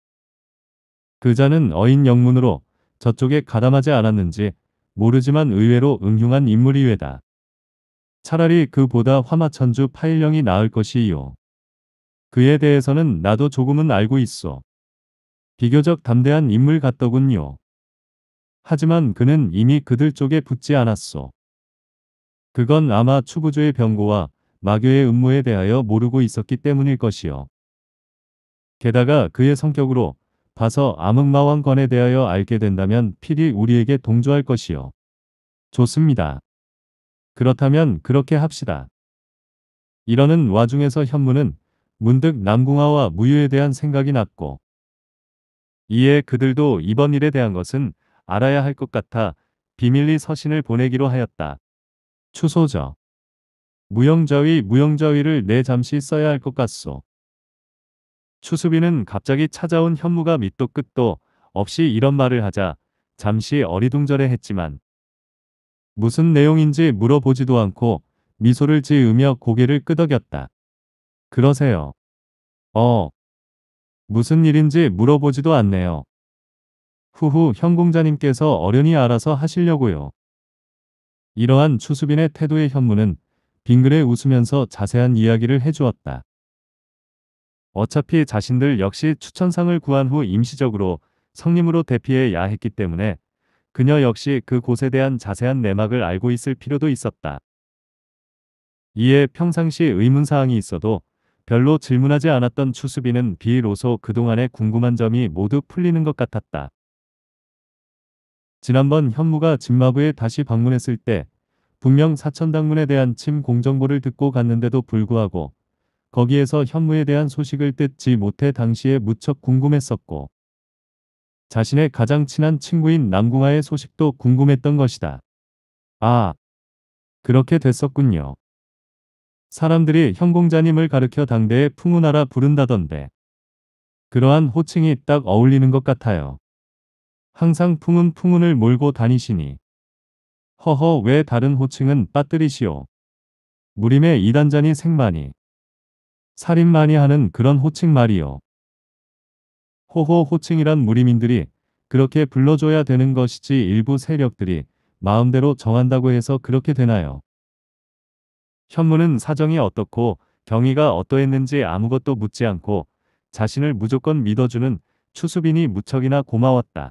그자는 어인 영문으로 저쪽에 가담하지 않았는지 모르지만 의외로 응흉한 인물이외다. 차라리 그보다 화마천주 파일령이 나을 것이요. 그에 대해서는 나도 조금은 알고 있어. 비교적 담대한 인물 같더군요. 하지만 그는 이미 그들 쪽에 붙지 않았어. 그건 아마 추부조의 병고와 마교의 음모에 대하여 모르고 있었기 때문일 것이요. 게다가 그의 성격으로 봐서 암흑마왕관에 대하여 알게 된다면 필히 우리에게 동조할 것이요. 좋습니다. 그렇다면 그렇게 합시다. 이러는 와중에서 현무는 문득 남궁아와 무유에 대한 생각이 났고 이에 그들도 이번 일에 대한 것은 알아야 할 것 같아 비밀리 서신을 보내기로 하였다. 추소저 무영자위 무영자위를 내 잠시 써야 할 것 같소. 추수비는 갑자기 찾아온 현무가 밑도 끝도 없이 이런 말을 하자 잠시 어리둥절해 했지만 무슨 내용인지 물어보지도 않고 미소를 지으며 고개를 끄덕였다. 그러세요. 어. 무슨 일인지 물어보지도 않네요. 후후 현공자님께서 어련히 알아서 하시려고요. 이러한 추수빈의 태도의 현무는 빙그레 웃으면서 자세한 이야기를 해주었다. 어차피 자신들 역시 추천상을 구한 후 임시적으로 성님으로 대피해야 했기 때문에 그녀 역시 그 곳에 대한 자세한 내막을 알고 있을 필요도 있었다. 이에 평상시 의문사항이 있어도 별로 질문하지 않았던 추수비는 비로소 그동안의 궁금한 점이 모두 풀리는 것 같았다. 지난번 현무가 진마부에 다시 방문했을 때 분명 사천당문에 대한 침공 정보를 듣고 갔는데도 불구하고 거기에서 현무에 대한 소식을 듣지 못해 당시에 무척 궁금했었고 자신의 가장 친한 친구인 남궁아의 소식도 궁금했던 것이다. 아, 그렇게 됐었군요. 사람들이 현공자님을 가르켜 당대에 풍운하라 부른다던데. 그러한 호칭이 딱 어울리는 것 같아요. 항상 풍은 풍운을 몰고 다니시니. 허허 왜 다른 호칭은 빠뜨리시오. 무림의 이단자니 생마니. 살인만이 하는 그런 호칭 말이요. 호호 호칭이란 무림인들이 그렇게 불러줘야 되는 것이지 일부 세력들이 마음대로 정한다고 해서 그렇게 되나요? 현무는 사정이 어떻고 경위가 어떠했는지 아무것도 묻지 않고 자신을 무조건 믿어주는 추수빈이 무척이나 고마웠다.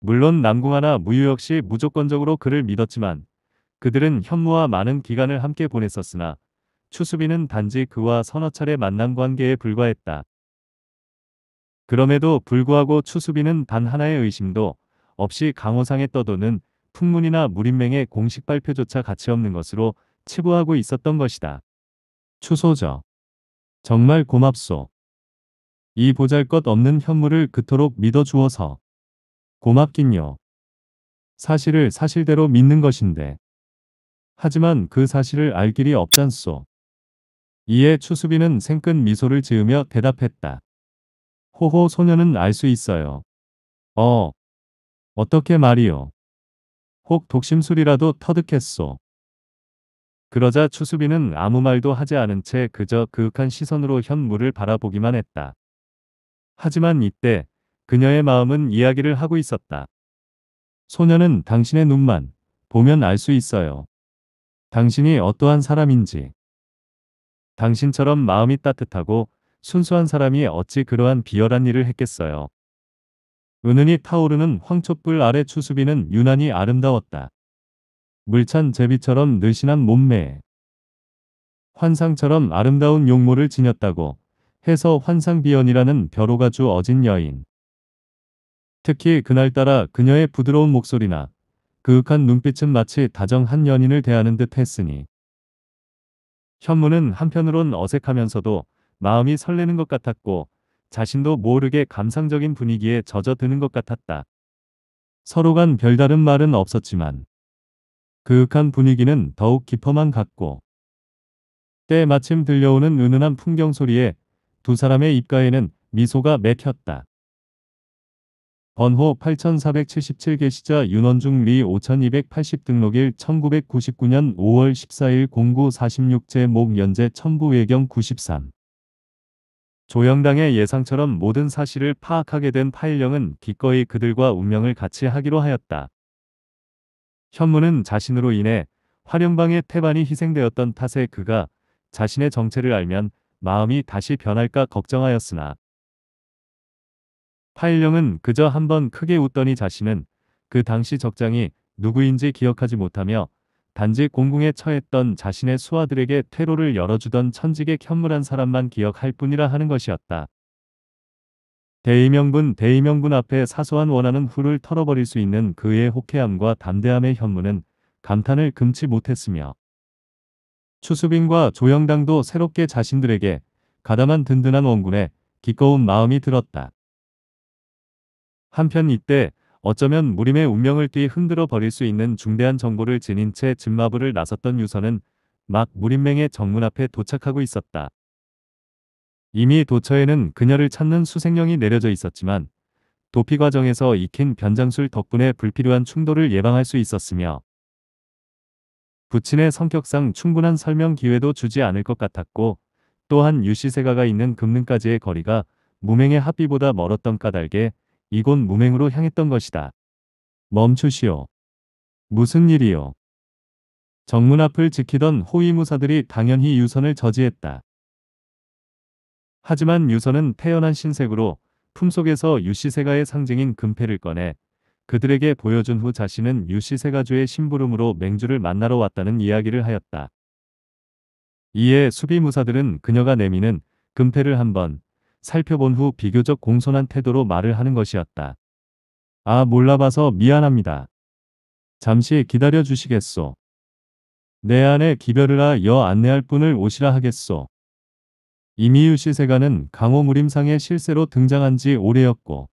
물론 남궁하나 무유 역시 무조건적으로 그를 믿었지만 그들은 현무와 많은 기간을 함께 보냈었으나 추수빈은 단지 그와 서너 차례 만난 관계에 불과했다. 그럼에도 불구하고 추수빈은 단 하나의 의심도 없이 강호상의 떠도는 풍문이나 무림맹의 공식 발표조차 가치 없는 것으로 치부하고 있었던 것이다. 추소저. 정말 고맙소. 이 보잘것 없는 현물을 그토록 믿어주어서. 고맙긴요. 사실을 사실대로 믿는 것인데. 하지만 그 사실을 알 길이 없잖소. 이에 추수비는 생끈 미소를 지으며 대답했다. 호호 소녀는 알 수 있어요. 어. 어떻게 말이요. 혹 독심술이라도 터득했소. 그러자 추수비는 아무 말도 하지 않은 채 그저 그윽한 시선으로 현무를 바라보기만 했다. 하지만 이때 그녀의 마음은 이야기를 하고 있었다. 소녀는 당신의 눈만 보면 알 수 있어요. 당신이 어떠한 사람인지. 당신처럼 마음이 따뜻하고 순수한 사람이 어찌 그러한 비열한 일을 했겠어요. 은은히 타오르는 황촛불 아래 추수비는 유난히 아름다웠다. 물찬 제비처럼 느신한 몸매에 환상처럼 아름다운 용모를 지녔다고 해서 환상비연이라는 벼로가 주어진 여인. 특히 그날따라 그녀의 부드러운 목소리나 그윽한 눈빛은 마치 다정한 연인을 대하는 듯 했으니. 현무는 한편으론 어색하면서도 마음이 설레는 것 같았고 자신도 모르게 감상적인 분위기에 젖어드는 것 같았다. 서로 간 별다른 말은 없었지만 그윽한 분위기는 더욱 깊어만 갔고 때마침 들려오는 은은한 풍경 소리에 두 사람의 입가에는 미소가 맥혔다 번호 8 4 7 7개시자 윤원중 리 5280 등록일 1999년 5월 14일 09 46 제목 연재 천부외경 93 조영당의 예상처럼 모든 사실을 파악하게 된 파일령은 기꺼이 그들과 운명을 같이 하기로 하였다. 현무는 자신으로 인해 활용방의 태반이 희생되었던 탓에 그가 자신의 정체를 알면 마음이 다시 변할까 걱정하였으나 파일령은 그저 한번 크게 웃더니 자신은 그 당시 적장이 누구인지 기억하지 못하며 단지 공궁에 처했던 자신의 수하들에게 퇴로를 열어주던 천직의 현물한 사람만 기억할 뿐이라 하는 것이었다. 대의명군대의명군 앞에 사소한 원하는 후를 털어버릴 수 있는 그의 호쾌함과 담대함의 현무는 감탄을 금치 못했으며 추수빈과 조영당도 새롭게 자신들에게 가담한 든든한 원군에 기꺼운 마음이 들었다. 한편 이때 어쩌면 무림의 운명을 뛰 흔들어 버릴 수 있는 중대한 정보를 지닌 채 진마부를 나섰던 유서는 막 무림맹의 정문 앞에 도착하고 있었다. 이미 도처에는 그녀를 찾는 수색령이 내려져 있었지만 도피 과정에서 익힌 변장술 덕분에 불필요한 충돌을 예방할 수 있었으며 부친의 성격상 충분한 설명 기회도 주지 않을 것 같았고 또한 유시세가가 있는 금능까지의 거리가 무맹의 합비보다 멀었던 까닭에 이곳 무맹으로 향했던 것이다. 멈추시오. 무슨 일이요? 정문 앞을 지키던 호위무사들이 당연히 유선을 저지했다. 하지만 유선은 태연한 신색으로 품속에서 유시세가의 상징인 금패를 꺼내 그들에게 보여준 후 자신은 유시세가주의 심부름으로 맹주를 만나러 왔다는 이야기를 하였다. 이에 수비무사들은 그녀가 내미는 금패를 한번 살펴본 후 비교적 공손한 태도로 말을 하는 것이었다. 아 몰라봐서 미안합니다. 잠시 기다려 주시겠소. 내 안에 기별을 아 여 안내할 분을 오시라 하겠소. 이미유 씨세가는 강호 무림상의 실세로 등장한 지 오래였고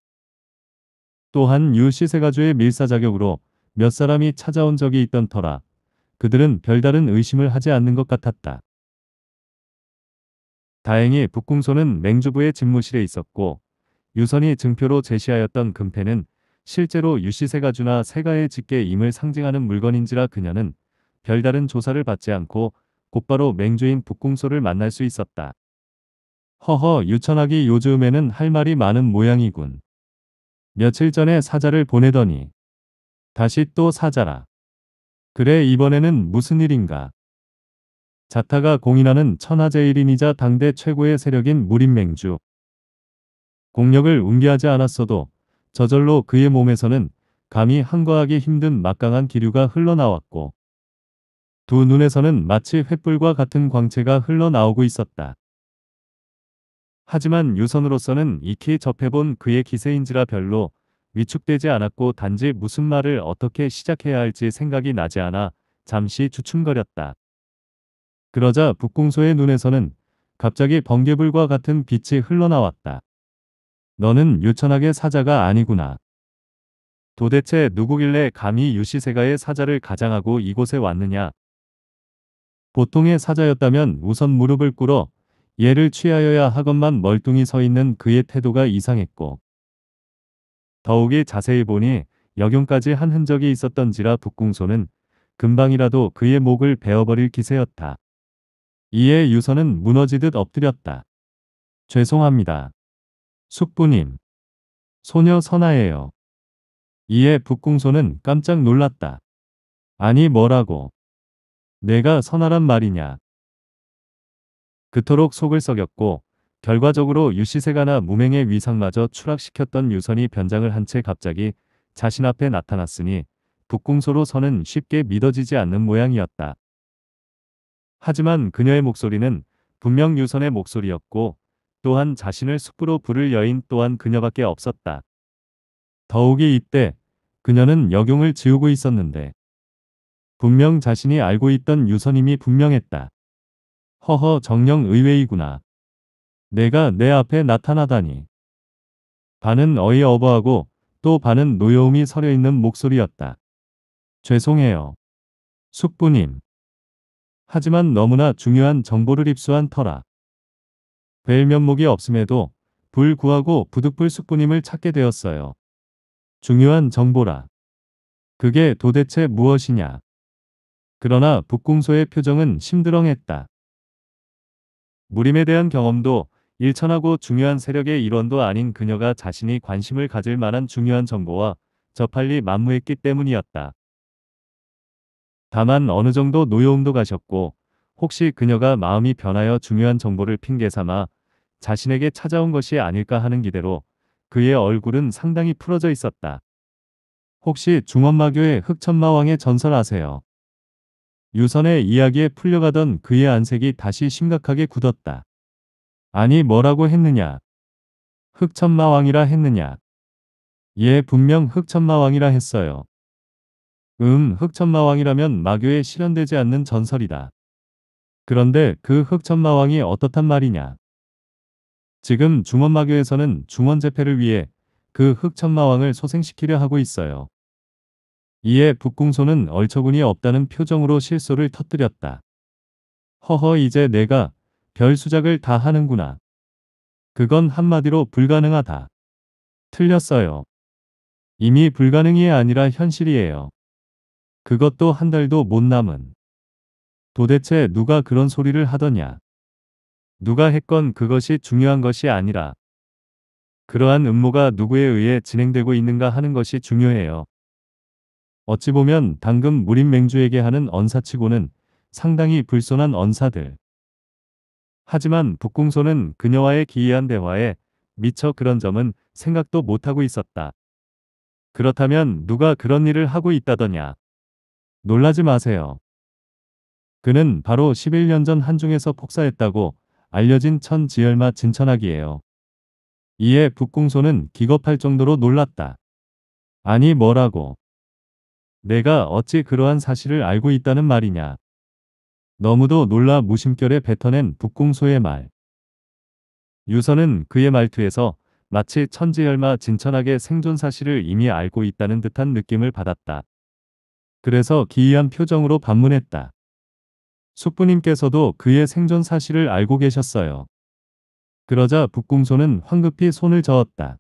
또한 유씨세가주의 밀사 자격으로 몇 사람이 찾아온 적이 있던 터라 그들은 별다른 의심을 하지 않는 것 같았다. 다행히 북궁소는 맹주부의 집무실에 있었고 유선이 증표로 제시하였던 금패는 실제로 유씨 세가주나 세가의 직계 임을 상징하는 물건인지라 그녀는 별다른 조사를 받지 않고 곧바로 맹주인 북궁소를 만날 수 있었다. 허허 유천학이 요즘에는 할 말이 많은 모양이군. 며칠 전에 사자를 보내더니 다시 또 사자라. 그래 이번에는 무슨 일인가. 자타가 공인하는 천하제일인이자 당대 최고의 세력인 무림맹주. 공력을 웅기하지 않았어도 저절로 그의 몸에서는 감히 한과하기 힘든 막강한 기류가 흘러나왔고 두 눈에서는 마치 횃불과 같은 광채가 흘러나오고 있었다. 하지만 유선으로서는 익히 접해본 그의 기세인지라 별로 위축되지 않았고 단지 무슨 말을 어떻게 시작해야 할지 생각이 나지 않아 잠시 주춤거렸다. 그러자 북궁소의 눈에서는 갑자기 번개불과 같은 빛이 흘러나왔다. 너는 유천학의 사자가 아니구나. 도대체 누구길래 감히 유시세가의 사자를 가장하고 이곳에 왔느냐? 보통의 사자였다면 우선 무릎을 꿇어 예를 취하여야 하건만 멀뚱히 서 있는 그의 태도가 이상했고 더욱이 자세히 보니 역용까지 한 흔적이 있었던지라 북궁소는 금방이라도 그의 목을 베어버릴 기세였다. 이에 유서는 무너지듯 엎드렸다. 죄송합니다. 숙부님. 소녀 선아예요. 이에 북궁소는 깜짝 놀랐다. 아니 뭐라고. 내가 선아란 말이냐. 그토록 속을 썩였고 결과적으로 유시세가나 무맹의 위상마저 추락시켰던 유선이 변장을 한 채 갑자기 자신 앞에 나타났으니 북궁소로 선은 쉽게 믿어지지 않는 모양이었다. 하지만 그녀의 목소리는 분명 유선의 목소리였고 또한 자신을 숲으로 부를 여인 또한 그녀밖에 없었다. 더욱이 이때 그녀는 여경을 지우고 있었는데 분명 자신이 알고 있던 유선임이 분명했다. 허허 정령 의외이구나. 내가 내 앞에 나타나다니. 반은 어이어버하고 또 반은 노여움이 서려 있는 목소리였다. 죄송해요. 숙부님. 하지만 너무나 중요한 정보를 입수한 터라 벨 면목이 없음에도 불 구하고 부득불 숙부님을 찾게 되었어요. 중요한 정보라. 그게 도대체 무엇이냐. 그러나 북궁소의 표정은 심드렁했다. 무림에 대한 경험도 일천하고 중요한 세력의 일원도 아닌 그녀가 자신이 관심을 가질 만한 중요한 정보와 저팔리 만무했기 때문이었다. 다만 어느 정도 노여움도 가셨고 혹시 그녀가 마음이 변하여 중요한 정보를 핑계 삼아 자신에게 찾아온 것이 아닐까 하는 기대로 그의 얼굴은 상당히 풀어져 있었다. 혹시 중원마교의 흑천마왕의 전설 아세요? 유선의 이야기에 풀려가던 그의 안색이 다시 심각하게 굳었다. 아니 뭐라고 했느냐? 흑천마왕이라 했느냐? 예 분명 흑천마왕이라 했어요. 음, 흑천마왕이라면 마교에 실현되지 않는 전설이다. 그런데 그 흑천마왕이 어떻단 말이냐? 지금 중원마교에서는 중원재패를 위해 그 흑천마왕을 소생시키려 하고 있어요. 이에 북궁소는 얼처구니 없다는 표정으로 실소를 터뜨렸다. 허허 이제 내가 별 수작을 다 하는구나. 그건 한마디로 불가능하다. 틀렸어요. 이미 불가능이 아니라 현실이에요. 그것도 한 달도 못 남은. 도대체 누가 그런 소리를 하더냐. 누가 했건 그것이 중요한 것이 아니라 그러한 음모가 누구에 의해 진행되고 있는가 하는 것이 중요해요. 어찌 보면 당금 무림맹주에게 하는 언사치고는 상당히 불손한 언사들. 하지만 북궁소는 그녀와의 기이한 대화에 미처 그런 점은 생각도 못하고 있었다. 그렇다면 누가 그런 일을 하고 있다더냐. 놀라지 마세요. 그는 바로 11년 전 한중에서 폭사했다고 알려진 천지열마 진천학이에요. 이에 북궁소는 기겁할 정도로 놀랐다. 아니 뭐라고. 내가 어찌 그러한 사실을 알고 있다는 말이냐. 너무도 놀라 무심결에 뱉어낸 북궁소의 말. 유선은 그의 말투에서 마치 천지열마 진천하게 생존 사실을 이미 알고 있다는 듯한 느낌을 받았다. 그래서 기이한 표정으로 반문했다. 숙부님께서도 그의 생존 사실을 알고 계셨어요. 그러자 북궁소는 황급히 손을 저었다.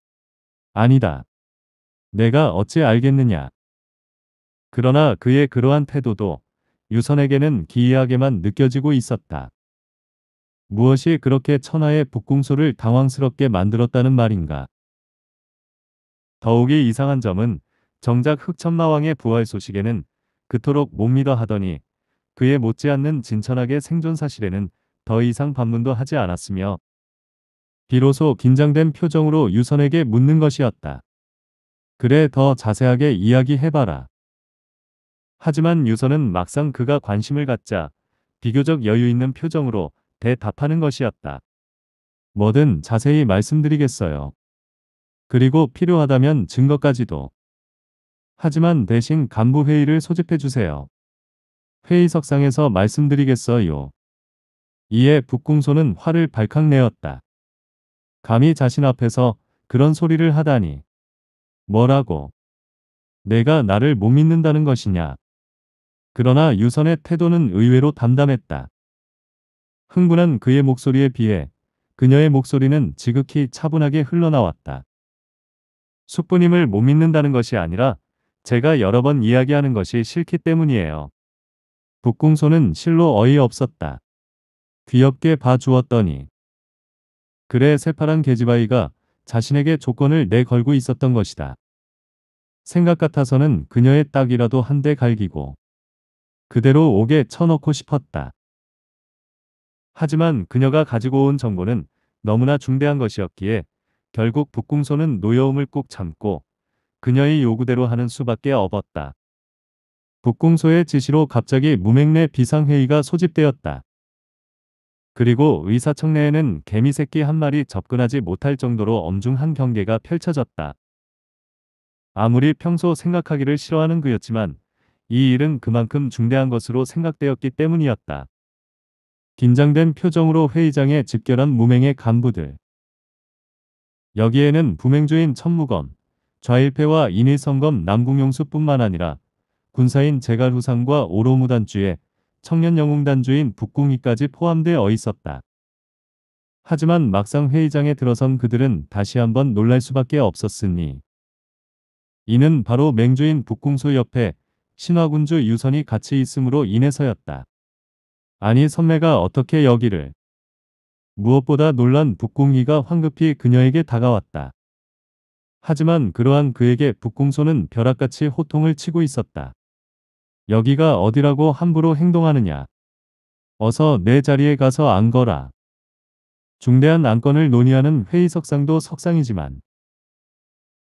아니다. 내가 어찌 알겠느냐. 그러나 그의 그러한 태도도 유선에게는 기이하게만 느껴지고 있었다. 무엇이 그렇게 천하의 북궁소를 당황스럽게 만들었다는 말인가. 더욱이 이상한 점은 정작 흑천마왕의 부활 소식에는 그토록 못 믿어 하더니 그의 못지않는 진천하게 생존 사실에는 더 이상 반문도 하지 않았으며 비로소 긴장된 표정으로 유선에게 묻는 것이었다. 그래 더 자세하게 이야기해봐라. 하지만 유선은 막상 그가 관심을 갖자 비교적 여유 있는 표정으로 대답하는 것이었다. 뭐든 자세히 말씀드리겠어요. 그리고 필요하다면 증거까지도. 하지만 대신 간부회의를 소집해주세요. 회의석상에서 말씀드리겠어요. 이에 북궁소는 화를 발칵 내었다. 감히 자신 앞에서 그런 소리를 하다니. 뭐라고? 내가 나를 못 믿는다는 것이냐? 그러나 유선의 태도는 의외로 담담했다. 흥분한 그의 목소리에 비해 그녀의 목소리는 지극히 차분하게 흘러나왔다. 숙부님을 못 믿는다는 것이 아니라 제가 여러 번 이야기하는 것이 싫기 때문이에요. 북궁소는 실로 어이없었다. 귀엽게 봐주었더니 그래 새파란 계집아이가 자신에게 조건을 내걸고 있었던 것이다. 생각 같아서는 그녀의 딱이라도 한 대 갈기고 그대로 옥에 쳐넣고 싶었다. 하지만 그녀가 가지고 온 정보는 너무나 중대한 것이었기에 결국 북궁소는 노여움을 꾹 참고 그녀의 요구대로 하는 수밖에 없었다. 북궁소의 지시로 갑자기 무맹내 비상회의가 소집되었다. 그리고 의사청내에는 개미새끼 한 마리 접근하지 못할 정도로 엄중한 경계가 펼쳐졌다. 아무리 평소 생각하기를 싫어하는 그였지만 이 일은 그만큼 중대한 것으로 생각되었기 때문이었다. 긴장된 표정으로 회의장에 집결한 무맹의 간부들. 여기에는 부맹주인 천무검, 좌일패와 인일성검 남궁용수뿐만 아니라 군사인 제갈후상과 오로무단주에 청년영웅단주인 북궁이까지 포함되어 있었다. 하지만 막상 회의장에 들어선 그들은 다시 한번 놀랄 수밖에 없었으니 이는 바로 맹주인 북궁소 옆에 신화군주 유선이 같이 있음으로 인해서였다. 아니 선매가 어떻게 여기를 무엇보다 놀란 북궁이가 황급히 그녀에게 다가왔다. 하지만 그러한 그에게 북궁소는 벼락같이 호통을 치고 있었다. 여기가 어디라고 함부로 행동하느냐. 어서 내 자리에 가서 앉거라. 중대한 안건을 논의하는 회의석상도 석상이지만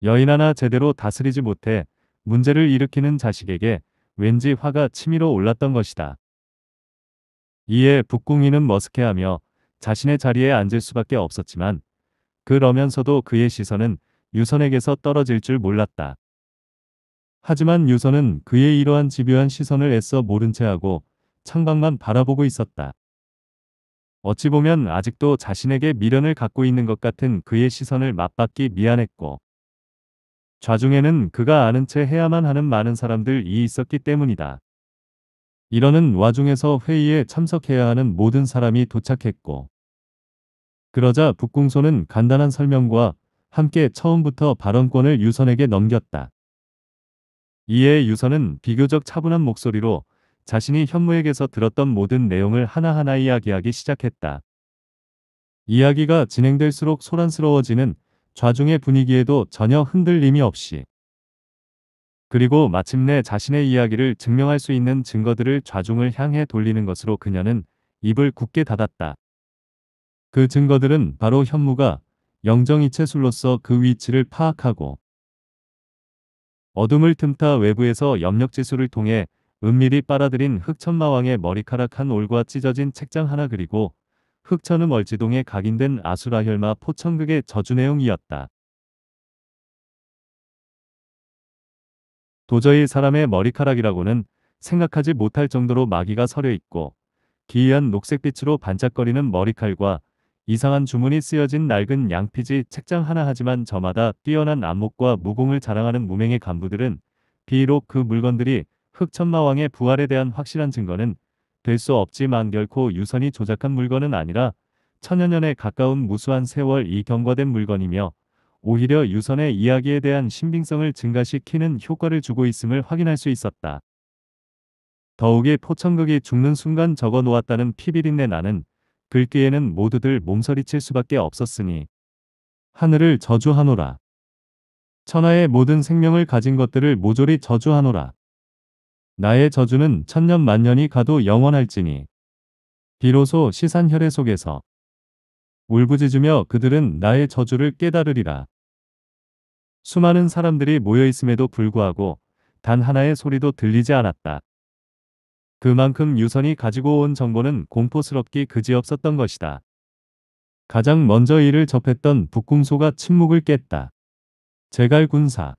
여인 하나 제대로 다스리지 못해 문제를 일으키는 자식에게 왠지 화가 치밀어 올랐던 것이다. 이에 북궁이는 머쓱해하며 자신의 자리에 앉을 수밖에 없었지만 그러면서도 그의 시선은 유선에게서 떨어질 줄 몰랐다. 하지만 유선은 그의 이러한 집요한 시선을 애써 모른 채 하고 창밖만 바라보고 있었다. 어찌 보면 아직도 자신에게 미련을 갖고 있는 것 같은 그의 시선을 맞받기 미안했고 좌중에는 그가 아는 채 해야만 하는 많은 사람들이 있었기 때문이다. 이러는 와중에서 회의에 참석해야 하는 모든 사람이 도착했고 그러자 북궁소는 간단한 설명과 함께 처음부터 발언권을 유선에게 넘겼다. 이에 유선은 비교적 차분한 목소리로 자신이 현무에게서 들었던 모든 내용을 하나하나 이야기하기 시작했다. 이야기가 진행될수록 소란스러워지는 좌중의 분위기에도 전혀 흔들림이 없이 그리고 마침내 자신의 이야기를 증명할 수 있는 증거들을 좌중을 향해 돌리는 것으로 그녀는 입을 굳게 닫았다. 그 증거들은 바로 현무가 영정이체술로서 그 위치를 파악하고 어둠을 틈타 외부에서 염력지수를 통해 은밀히 빨아들인 흑천마왕의 머리카락 한 올과 찢어진 책장 하나 그리고 흑천음 얼지동에 각인된 아수라혈마 포천극의 저주 내용이었다. 도저히 사람의 머리카락이라고는 생각하지 못할 정도로 마귀가 서려 있고 기이한 녹색빛으로 반짝거리는 머리칼과 이상한 주문이 쓰여진 낡은 양피지 책장 하나 하지만 저마다 뛰어난 안목과 무공을 자랑하는 무명의 간부들은 비록 그 물건들이 흑천마왕의 부활에 대한 확실한 증거는 될 수 없지만 결코 유선이 조작한 물건은 아니라 천여년에 가까운 무수한 세월 이 경과된 물건이며 오히려 유선의 이야기에 대한 신빙성을 증가시키는 효과를 주고 있음을 확인할 수 있었다. 더욱이 포천극이 죽는 순간 적어 놓았다는 피비린내 나는 글귀에는 모두들 몸서리칠 수밖에 없었으니 하늘을 저주하노라. 천하의 모든 생명을 가진 것들을 모조리 저주하노라. 나의 저주는 천년 만년이 가도 영원할지니 비로소 시산 혈의 속에서 울부짖으며 그들은 나의 저주를 깨달으리라. 수많은 사람들이 모여 있음에도 불구하고 단 하나의 소리도 들리지 않았다. 그만큼 유선이 가지고 온 정보는 공포스럽기 그지없었던 것이다. 가장 먼저 이를 접했던 북궁소가 침묵을 깼다. 제갈 군사.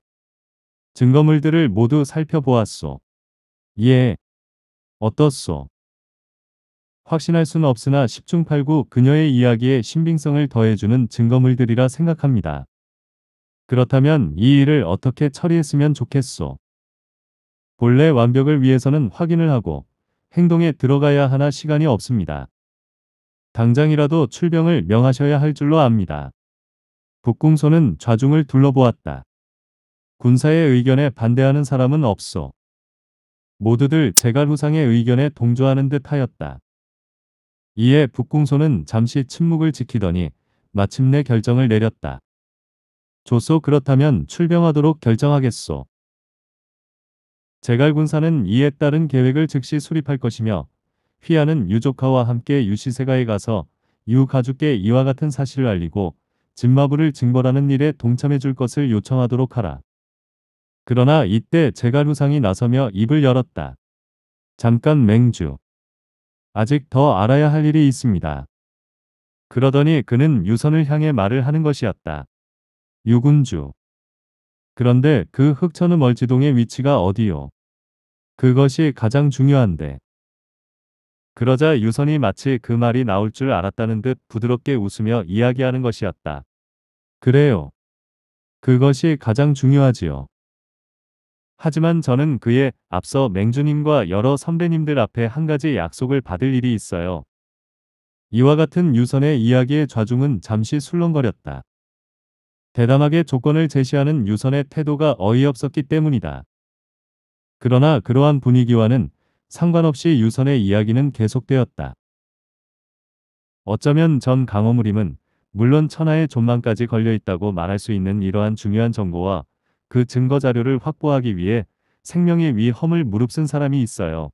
증거물들을 모두 살펴보았소. 예. 어떻소? 확신할 순 없으나 10중 8구 그녀의 이야기에 신빙성을 더해주는 증거물들이라 생각합니다. 그렇다면 이 일을 어떻게 처리했으면 좋겠소? 본래 완벽을 위해서는 확인을 하고 행동에 들어가야 하나 시간이 없습니다. 당장이라도 출병을 명하셔야 할 줄로 압니다. 북궁소는 좌중을 둘러보았다. 군사의 의견에 반대하는 사람은 없소. 모두들 제갈 후상의 의견에 동조하는 듯 하였다. 이에 북궁소는 잠시 침묵을 지키더니 마침내 결정을 내렸다. 조소 그렇다면 출병하도록 결정하겠소. 제갈군사는 이에 따른 계획을 즉시 수립할 것이며 휘하는 유조카와 함께 유시세가에 가서 유 가족께 이와 같은 사실을 알리고 진마부를 증벌하는 일에 동참해 줄 것을 요청하도록 하라. 그러나 이때 제갈후상이 나서며 입을 열었다. 잠깐 맹주. 아직 더 알아야 할 일이 있습니다. 그러더니 그는 유선을 향해 말을 하는 것이었다. 유군주. 그런데 그 흑천음 멀지동의 위치가 어디요? 그것이 가장 중요한데. 그러자 유선이 마치 그 말이 나올 줄 알았다는 듯 부드럽게 웃으며 이야기하는 것이었다. 그래요. 그것이 가장 중요하지요. 하지만 저는 그의 앞서 맹주님과 여러 선배님들 앞에 한 가지 약속을 받을 일이 있어요. 이와 같은 유선의 이야기의 좌중은 잠시 술렁거렸다. 대담하게 조건을 제시하는 유선의 태도가 어이없었기 때문이다. 그러나 그러한 분위기와는 상관없이 유선의 이야기는 계속되었다. 어쩌면 전 강호무림은 물론 천하의 존망까지 걸려있다고 말할 수 있는 이러한 중요한 정보와 그 증거 자료를 확보하기 위해 생명의 위험을 무릅쓴 사람이 있어요.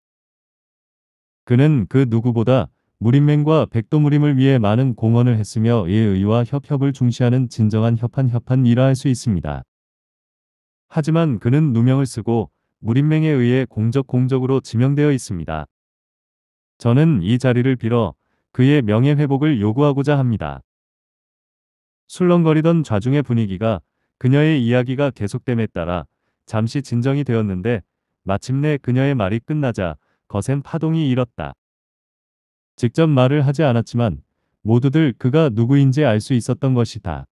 그는 그 누구보다 무림맹과 백도무림을 위해 많은 공헌을 했으며 예의와 협협을 중시하는 진정한 협한 협한이라 할 수 있습니다. 하지만 그는 누명을 쓰고 무림맹에 의해 공적 공적으로 지명되어 있습니다. 저는 이 자리를 빌어 그의 명예 회복을 요구하고자 합니다. 술렁거리던 좌중의 분위기가 그녀의 이야기가 계속됨에 따라 잠시 진정이 되었는데 마침내 그녀의 말이 끝나자 거센 파동이 일었다. 직접 말을 하지 않았지만 모두들 그가 누구인지 알 수 있었던 것이다.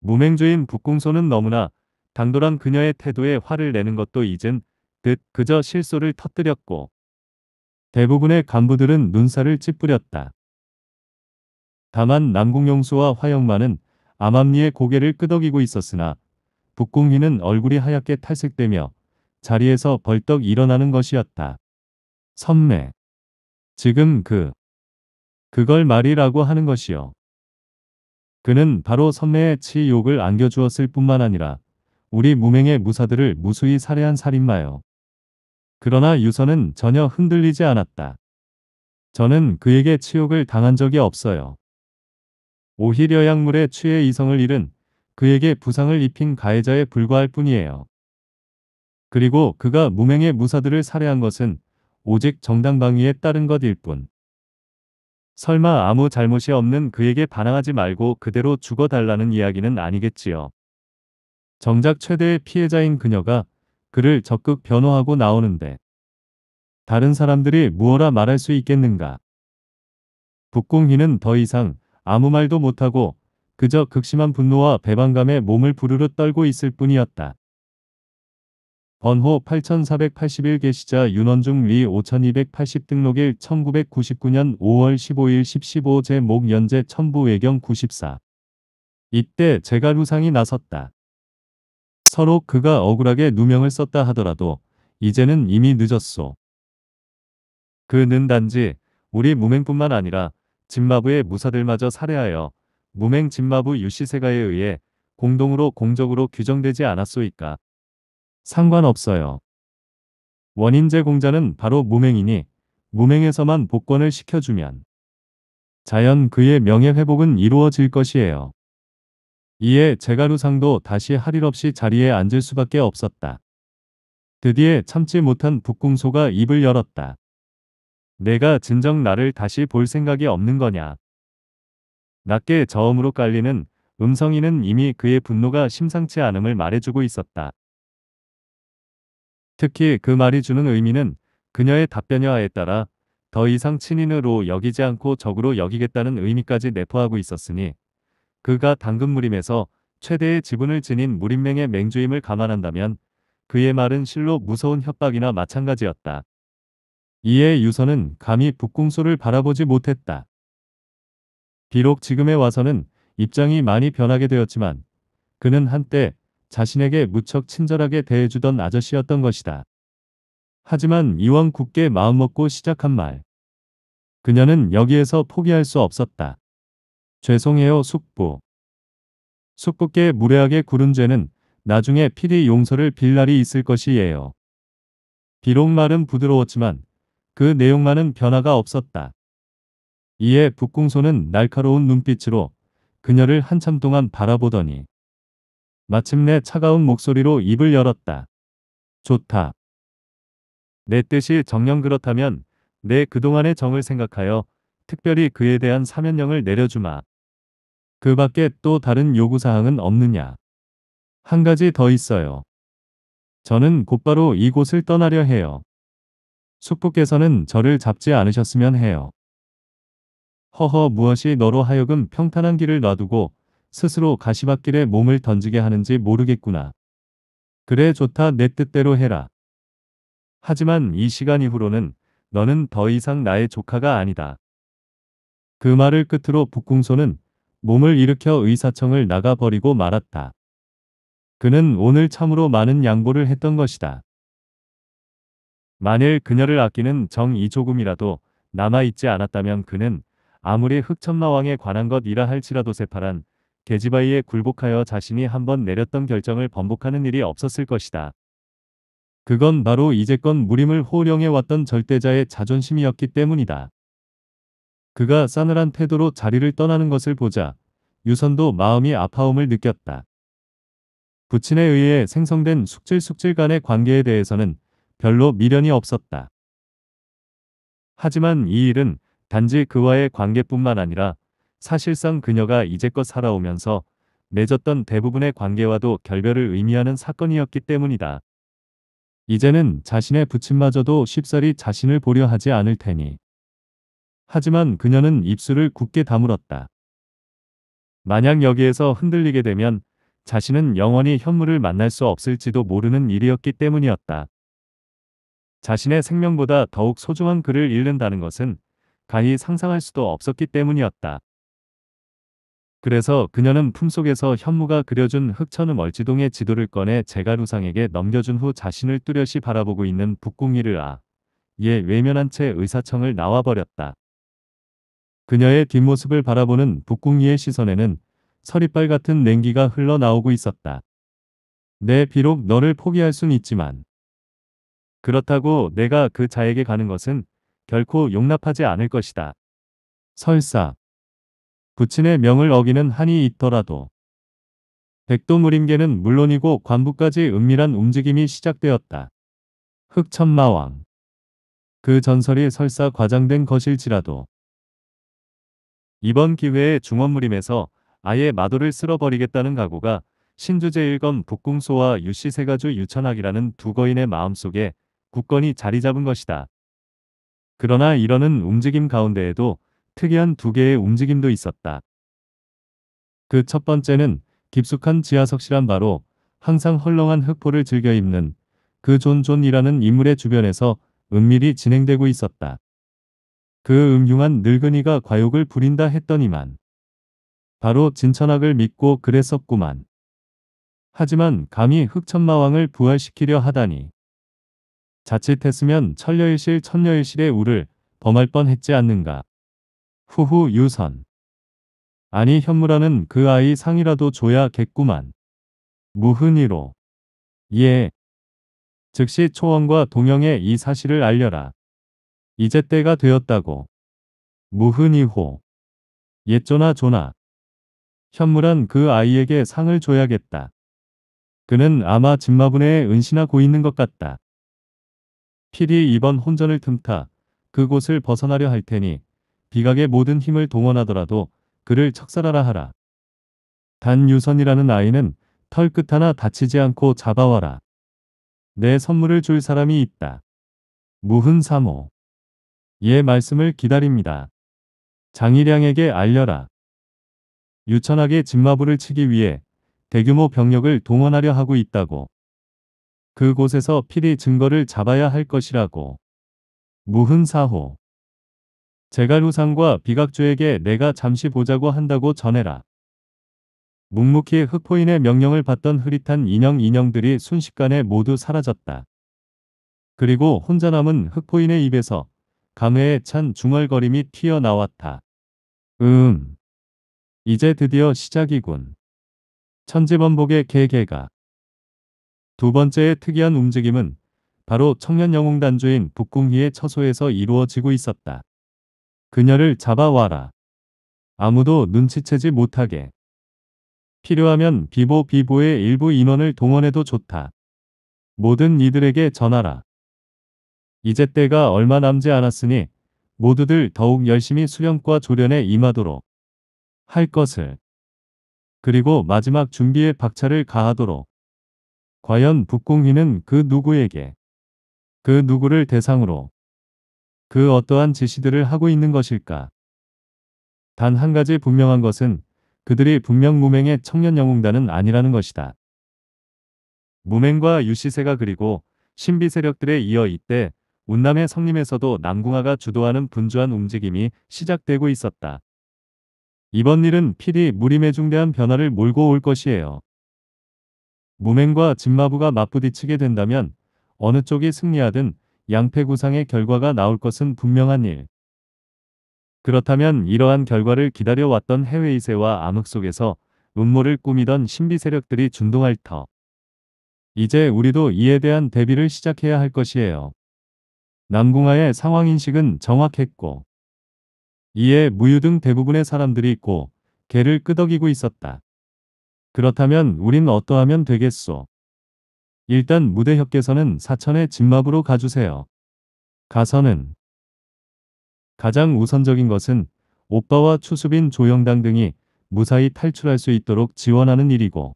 무맹주인 북궁소는 너무나 당돌한 그녀의 태도에 화를 내는 것도 잊은 듯 그저 실소를 터뜨렸고 대부분의 간부들은 눈살을 찌푸렸다. 다만 남궁용수와 화영만은 암암리의 고개를 끄덕이고 있었으나 북궁희는 얼굴이 하얗게 탈색되며 자리에서 벌떡 일어나는 것이었다. 선매. 지금 그. 그걸 말이라고 하는 것이요. 그는 바로 선매의 치욕을 안겨주었을 뿐만 아니라 우리 무명의 무사들을 무수히 살해한 살인마요. 그러나 유서는 전혀 흔들리지 않았다. 저는 그에게 치욕을 당한 적이 없어요. 오히려 약물에 취해 이성을 잃은 그에게 부상을 입힌 가해자에 불과할 뿐이에요. 그리고 그가 무명의 무사들을 살해한 것은 오직 정당방위에 따른 것일 뿐. 설마 아무 잘못이 없는 그에게 반항하지 말고 그대로 죽어달라는 이야기는 아니겠지요. 정작 최대의 피해자인 그녀가 그를 적극 변호하고 나오는데 다른 사람들이 무어라 말할 수 있겠는가. 북궁희는더 이상 아무 말도 못하고 그저 극심한 분노와 배반감에 몸을 부르르 떨고 있을 뿐이었다. 번호 8481 게시자 윤원중 리 5280 등록일 1999년 5월 15일 1 1 5 제목 연재 천부 외경 94 이때 제가 루상이 나섰다. 서로 그가 억울하게 누명을 썼다 하더라도 이제는 이미 늦었소. 그는 단지 우리 무맹뿐만 아니라 진마부의 무사들마저 살해하여 무맹 진마부 유시세가에 의해 공동으로 공적으로 규정되지 않았소이까. 상관없어요. 원인제 공자는 바로 무맹이니 무맹에서만 복권을 시켜주면 자연 그의 명예 회복은 이루어질 것이에요. 이에 재가우상도 다시 할일 없이 자리에 앉을 수밖에 없었다. 드디어 참지 못한 북궁소가 입을 열었다. 내가 진정 나를 다시 볼 생각이 없는 거냐. 낮게 저음으로 깔리는 음성이는 이미 그의 분노가 심상치 않음을 말해주고 있었다. 특히 그 말이 주는 의미는 그녀의 답변여하에 따라 더 이상 친인으로 여기지 않고 적으로 여기겠다는 의미까지 내포하고 있었으니 그가 당근무림에서 최대의 지분을 지닌 무림맹의 맹주임을 감안한다면 그의 말은 실로 무서운 협박이나 마찬가지였다. 이에 유선은 감히 북궁소를 바라보지 못했다. 비록 지금에 와서는 입장이 많이 변하게 되었지만 그는 한때 자신에게 무척 친절하게 대해주던 아저씨였던 것이다. 하지만 이왕 굳게 마음먹고 시작한 말. 그녀는 여기에서 포기할 수 없었다. 죄송해요 숙부. 숙부께 무례하게 구른 죄는 나중에 필히 용서를 빌 날이 있을 것이에요. 비록 말은 부드러웠지만 그 내용만은 변화가 없었다. 이에 북궁소는 날카로운 눈빛으로 그녀를 한참 동안 바라보더니 마침내 차가운 목소리로 입을 열었다. 좋다. 내 뜻이 정녕 그렇다면 내 그동안의 정을 생각하여 특별히 그에 대한 사면령을 내려주마. 그 밖에 또 다른 요구사항은 없느냐? 한 가지 더 있어요. 저는 곧바로 이곳을 떠나려 해요. 숙부께서는 저를 잡지 않으셨으면 해요. 허허 무엇이 너로 하여금 평탄한 길을 놔두고 스스로 가시밭길에 몸을 던지게 하는지 모르겠구나. 그래 좋다 내 뜻대로 해라. 하지만 이 시간 이후로는 너는 더 이상 나의 조카가 아니다. 그 말을 끝으로 북궁소는 몸을 일으켜 의사청을 나가버리고 말았다. 그는 오늘 참으로 많은 양보를 했던 것이다. 만일 그녀를 아끼는 정이조금이라도 남아있지 않았다면 그는 아무리 흑천마왕에 관한 것이라 할지라도 새파란 계지바이에 굴복하여 자신이 한번 내렸던 결정을 번복하는 일이 없었을 것이다. 그건 바로 이제껏 무림을 호령해왔던 절대자의 자존심이었기 때문이다. 그가 싸늘한 태도로 자리를 떠나는 것을 보자 유선도 마음이 아파움을 느꼈다. 부친에 의해 생성된 숙질숙질 간의 관계에 대해서는 별로 미련이 없었다. 하지만 이 일은 단지 그와의 관계뿐만 아니라 사실상 그녀가 이제껏 살아오면서 맺었던 대부분의 관계와도 결별을 의미하는 사건이었기 때문이다. 이제는 자신의 부친마저도 쉽사리 자신을 보려 하지 않을 테니 하지만 그녀는 입술을 굳게 다물었다. 만약 여기에서 흔들리게 되면 자신은 영원히 현무를 만날 수 없을지도 모르는 일이었기 때문이었다. 자신의 생명보다 더욱 소중한 그를 잃는다는 것은 가히 상상할 수도 없었기 때문이었다. 그래서 그녀는 품속에서 현무가 그려준 흑천음 멀지동의 지도를 꺼내 제갈우상에게 넘겨준 후 자신을 뚜렷이 바라보고 있는 북궁이를 아, 예 외면한 채 의사청을 나와버렸다. 그녀의 뒷모습을 바라보는 북궁이의 시선에는 서리빨 같은 냉기가 흘러나오고 있었다. 내 네, 비록 너를 포기할 순 있지만 그렇다고 내가 그 자에게 가는 것은 결코 용납하지 않을 것이다. 설사 부친의 명을 어기는 한이 있더라도 백도무림계는 물론이고 관부까지 은밀한 움직임이 시작되었다. 흑천마왕 그 전설이 설사 과장된 것일지라도 이번 기회에 중원무림에서 아예 마도를 쓸어버리겠다는 각오가 신주제 1검 북궁소와 유씨 세가주 유천학이라는 두 거인의 마음속에 굳건히 자리 잡은 것이다. 그러나 이러는 움직임 가운데에도 특이한 두 개의 움직임도 있었다. 그 첫 번째는 깊숙한 지하석실한 바로 항상 헐렁한 흑포를 즐겨 입는 그 존존이라는 인물의 주변에서 은밀히 진행되고 있었다. 그 음흉한 늙은이가 과욕을 부린다 했더니만 바로 진천학을 믿고 그랬었구만. 하지만 감히 흑천마왕을 부활시키려 하다니 자칫했으면 천녀일실 천녀일실의 우를 범할 뻔했지 않는가. 후후 유선 아니 현무라는 그 아이 상이라도 줘야겠구만. 무흔이로 예 즉시 초원과 동영에 이 사실을 알려라. 이제 때가 되었다고. 무흔이호. 예조나 조나. 현물한 그 아이에게 상을 줘야겠다. 그는 아마 진마분에 은신하고 있는 것 같다. 필히 이번 혼전을 틈타 그곳을 벗어나려 할 테니 비각의 모든 힘을 동원하더라도 그를 척살하라 하라. 단유선이라는 아이는 털끝 하나 다치지 않고 잡아와라. 내 선물을 줄 사람이 있다. 무흔 사모. 예 말씀을 기다립니다. 장희량에게 알려라. 유천학게 진마부를 치기 위해 대규모 병력을 동원하려 하고 있다고. 그곳에서 필히 증거를 잡아야 할 것이라고. 무흔사호 제갈후상과 비각주에게 내가 잠시 보자고 한다고 전해라. 묵묵히 흑포인의 명령을 받던 흐릿한 인형 인형들이 순식간에 모두 사라졌다. 그리고 혼자 남은 흑포인의 입에서 감회에 찬 중얼거림이 튀어나왔다. 음. 이제 드디어 시작이군. 천지번복의 개개가. 두 번째의 특이한 움직임은 바로 청년 영웅 단주인 북궁희의 처소에서 이루어지고 있었다. 그녀를 잡아와라. 아무도 눈치채지 못하게. 필요하면 비보 비보의 일부 인원을 동원해도 좋다. 모든 이들에게 전하라. 이제 때가 얼마 남지 않았으니 모두들 더욱 열심히 수련과 조련에 임하도록 할 것을 그리고 마지막 준비에 박차를 가하도록 과연 북궁희는그 누구에게 그 누구를 대상으로 그 어떠한 지시들을 하고 있는 것일까 단 한 가지 분명한 것은 그들이 분명 무맹의 청년영웅단은 아니라는 것이다. 무맹과 유시세가 그리고 신비 세력들에 이어 이때 운남의 성림에서도 남궁아가 주도하는 분주한 움직임이 시작되고 있었다. 이번 일은 필히 무림의 중대한 변화를 몰고 올 것이에요. 무맹과 진마부가 맞부딪히게 된다면 어느 쪽이 승리하든 양패구상의 결과가 나올 것은 분명한 일. 그렇다면 이러한 결과를 기다려왔던 해외이세와 암흑 속에서 음모를 꾸미던 신비 세력들이 준동할 터. 이제 우리도 이에 대한 대비를 시작해야 할 것이에요. 남궁아의 상황인식은 정확했고 이에 무유 등 대부분의 사람들이 있고 개를 끄덕이고 있었다. 그렇다면 우린 어떠하면 되겠소? 일단 무대협께서는 사천의 집마부로 가주세요. 가서는 가장 우선적인 것은 오빠와 추수빈 조영당 등이 무사히 탈출할 수 있도록 지원하는 일이고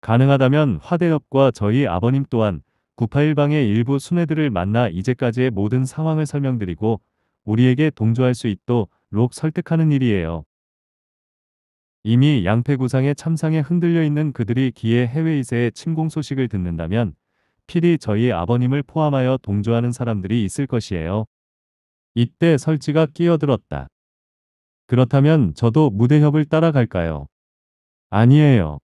가능하다면 화대협과 저희 아버님 또한 981방의 일부 순회들을 만나 이제까지의 모든 상황을 설명드리고 우리에게 동조할 수 있도록 설득하는 일이에요. 이미 양패구상의 참상에 흔들려 있는 그들이 기에 해외 이세의 침공 소식을 듣는다면 필히 저희 아버님을 포함하여 동조하는 사람들이 있을 것이에요. 이때 설지가 끼어들었다. 그렇다면 저도 무대협을 따라갈까요? 아니에요.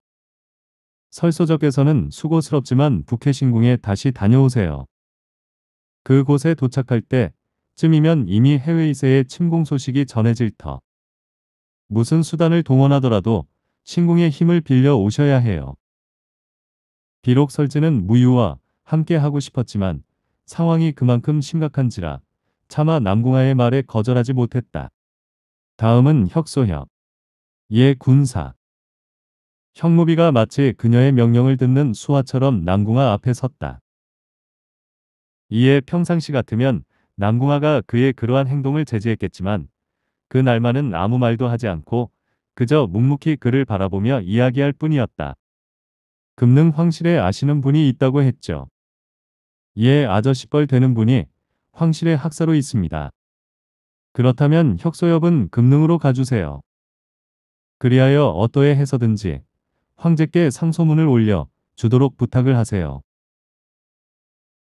설소적에서는 수고스럽지만 북해신궁에 다시 다녀오세요. 그곳에 도착할 때쯤이면 이미 해외이세의 침공 소식이 전해질 터. 무슨 수단을 동원하더라도 신궁의 힘을 빌려 오셔야 해요. 비록 설지는 무유와 함께 하고 싶었지만 상황이 그만큼 심각한지라 차마 남궁아의 말에 거절하지 못했다. 다음은 혁소혁. 예 군사. 형무비가 마치 그녀의 명령을 듣는 수화처럼 남궁아 앞에 섰다. 이에 평상시 같으면 남궁아가 그의 그러한 행동을 제지했겠지만 그날만은 아무 말도 하지 않고 그저 묵묵히 그를 바라보며 이야기할 뿐이었다. 금능 황실에 아시는 분이 있다고 했죠. 이에 아저씨뻘 되는 분이 황실의 학사로 있습니다. 그렇다면 혁소엽은 금능으로 가주세요. 그리하여 어떠해 해서든지 황제께 상소문을 올려 주도록 부탁을 하세요.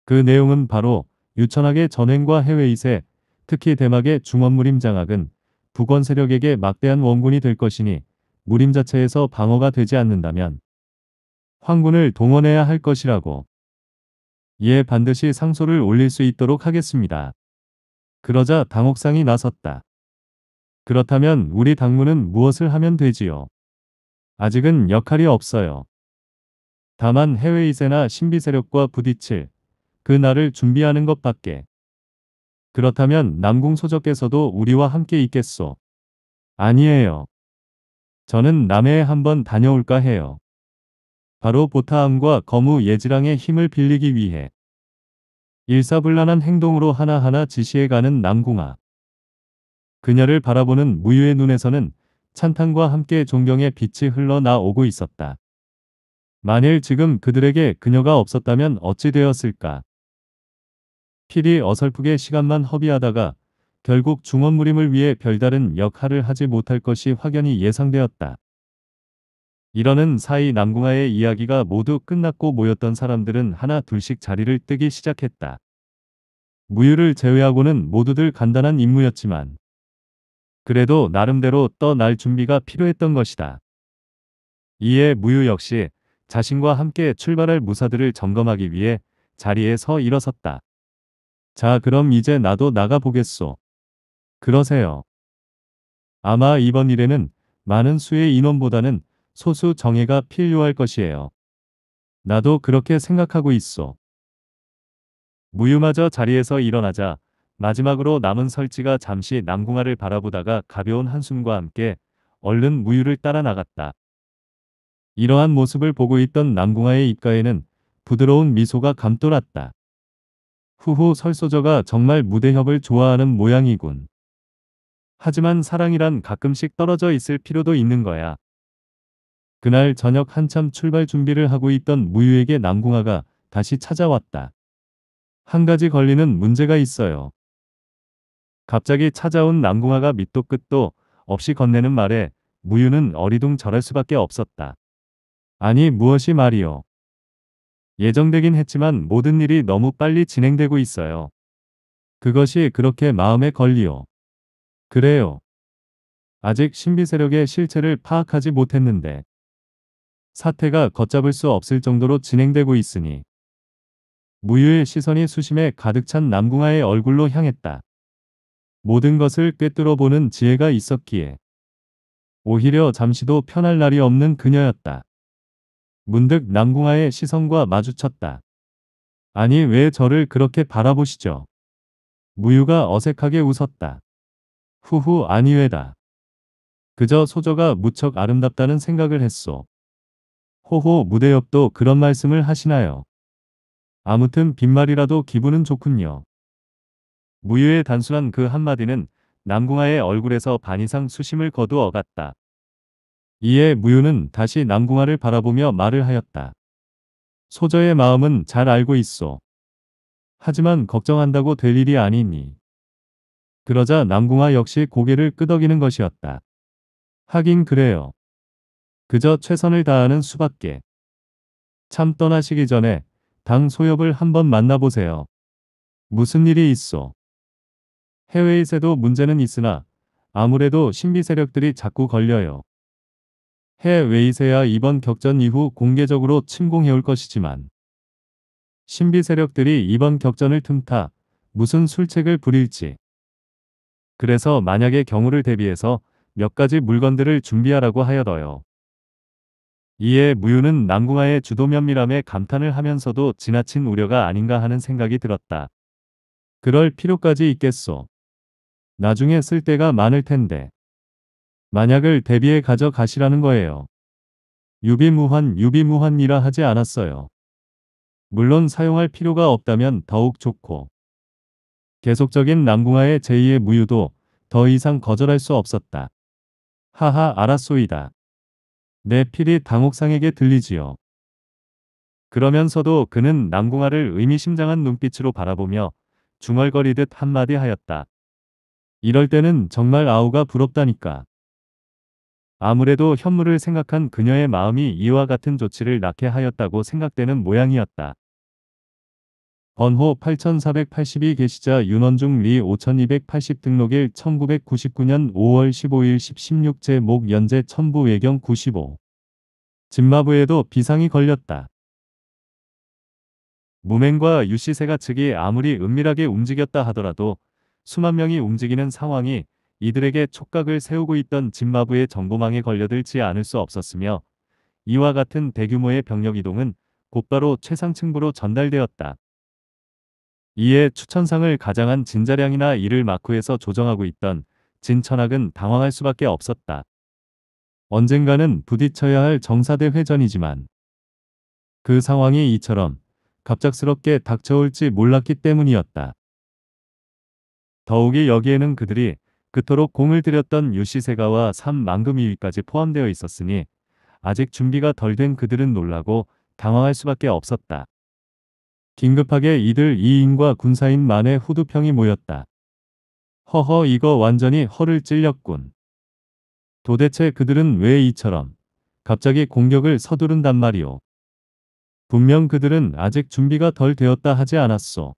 그 내용은 바로 유천학의 전횡과 해외 이세, 특히 대막의 중원무림 장악은 북원 세력에게 막대한 원군이 될 것이니 무림 자체에서 방어가 되지 않는다면 황군을 동원해야 할 것이라고 이에 예, 반드시 상소를 올릴 수 있도록 하겠습니다. 그러자 당옥상이 나섰다. 그렇다면 우리 당무는 무엇을 하면 되지요? 아직은 역할이 없어요. 다만 해외 이세나 신비 세력과 부딪힐 그 날을 준비하는 것밖에. 그렇다면 남궁 소적께서도 우리와 함께 있겠소. 아니에요. 저는 남해에 한번 다녀올까 해요. 바로 보타암과 거무 예지랑의 힘을 빌리기 위해. 일사불란한 행동으로 하나하나 지시해가는 남궁아. 그녀를 바라보는 무유의 눈에서는 찬탄과 함께 존경의 빛이 흘러나오고 있었다. 만일 지금 그들에게 그녀가 없었다면 어찌 되었을까? 필이 어설프게 시간만 허비하다가 결국 중원무림을 위해 별다른 역할을 하지 못할 것이 확연히 예상되었다. 이러는 사이 남궁아의 이야기가 모두 끝났고 모였던 사람들은 하나 둘씩 자리를 뜨기 시작했다. 무유를 제외하고는 모두들 간단한 임무였지만 그래도 나름대로 떠날 준비가 필요했던 것이다. 이에 무유 역시 자신과 함께 출발할 무사들을 점검하기 위해 자리에 서 일어섰다. 자 그럼 이제 나도 나가보겠소. 그러세요. 아마 이번 일에는 많은 수의 인원보다는 소수 정예가 필요할 것이에요. 나도 그렇게 생각하고 있어. 무유마저 자리에서 일어나자 마지막으로 남은 설지가 잠시 남궁아를 바라보다가 가벼운 한숨과 함께 얼른 무유를 따라 나갔다. 이러한 모습을 보고 있던 남궁아의 입가에는 부드러운 미소가 감돌았다. 후후 설소저가 정말 무대협을 좋아하는 모양이군. 하지만 사랑이란 가끔씩 떨어져 있을 필요도 있는 거야. 그날 저녁 한참 출발 준비를 하고 있던 무유에게 남궁아가 다시 찾아왔다. 한 가지 걸리는 문제가 있어요. 갑자기 찾아온 남궁아가 밑도 끝도 없이 건네는 말에 무유는 어리둥절할 수밖에 없었다. 아니 무엇이 말이오. 예정되긴 했지만 모든 일이 너무 빨리 진행되고 있어요. 그것이 그렇게 마음에 걸리오. 그래요. 아직 신비 세력의 실체를 파악하지 못했는데 사태가 걷잡을 수 없을 정도로 진행되고 있으니 무유의 시선이 수심에 가득 찬 남궁아의 얼굴로 향했다. 모든 것을 꿰뚫어 보는 지혜가 있었기에 오히려 잠시도 편할 날이 없는 그녀였다. 문득 남궁아의 시선과 마주쳤다. 아니 왜 저를 그렇게 바라보시죠? 무유가 어색하게 웃었다. 후후 아니외다. 그저 소저가 무척 아름답다는 생각을 했소. 호호 무대 옆도 그런 말씀을 하시나요? 아무튼 빈말이라도 기분은 좋군요. 무유의 단순한 그 한마디는 남궁아의 얼굴에서 반 이상 수심을 거두어 갔다. 이에 무유는 다시 남궁아를 바라보며 말을 하였다. 소저의 마음은 잘 알고 있어. 하지만 걱정한다고 될 일이 아니니. 그러자 남궁아 역시 고개를 끄덕이는 것이었다. 하긴 그래요. 그저 최선을 다하는 수밖에. 참 떠나시기 전에 당 소엽을 한번 만나보세요. 무슨 일이 있어? 해외에서도 문제는 있으나 아무래도 신비 세력들이 자꾸 걸려요. 해외에서야 이번 격전 이후 공개적으로 침공해올 것이지만 신비 세력들이 이번 격전을 틈타 무슨 술책을 부릴지 그래서 만약에 경우를 대비해서 몇 가지 물건들을 준비하라고 하여더요. 이에 무유는 남궁아의 주도면밀함에 감탄을 하면서도 지나친 우려가 아닌가 하는 생각이 들었다. 그럴 필요까지 있겠소. 나중에 쓸 때가 많을 텐데. 만약을 대비해 가져가시라는 거예요. 유비무환 유비무환이라 하지 않았어요. 물론 사용할 필요가 없다면 더욱 좋고 계속적인 남궁화의 제2의 무유도 더 이상 거절할 수 없었다. 하하 알았소이다. 내 필이 당옥상에게 들리지요. 그러면서도 그는 남궁아를 의미심장한 눈빛으로 바라보며 중얼거리듯 한마디 하였다. 이럴 때는 정말 아우가 부럽다니까. 아무래도 현무를 생각한 그녀의 마음이 이와 같은 조치를 낳게 하였다고 생각되는 모양이었다. 번호 8482게시자 윤원중 리 5280 등록일 1999년 5월 15일 1 6제목 연재 천부 외경 95 진마부에도 비상이 걸렸다. 무맹과 유씨 세가 측이 아무리 은밀하게 움직였다 하더라도 수만 명이 움직이는 상황이 이들에게 촉각을 세우고 있던 진마부의 정보망에 걸려들지 않을 수 없었으며 이와 같은 대규모의 병력 이동은 곧바로 최상층부로 전달되었다. 이에 추천상을 가장한 진자량이나 이를 마크에서 조정하고 있던 진천학은 당황할 수밖에 없었다. 언젠가는 부딪혀야 할 정사대 회전이지만 그 상황이 이처럼 갑작스럽게 닥쳐올지 몰랐기 때문이었다. 더욱이 여기에는 그들이 그토록 공을 들였던 유시세가와 삼만금이위까지 포함되어 있었으니 아직 준비가 덜 된 그들은 놀라고 당황할 수밖에 없었다. 긴급하게 이들 이인과 군사인만의 후두평이 모였다. 허허 이거 완전히 허를 찔렸군. 도대체 그들은 왜 이처럼 갑자기 공격을 서두른단 말이오. 분명 그들은 아직 준비가 덜 되었다 하지 않았소.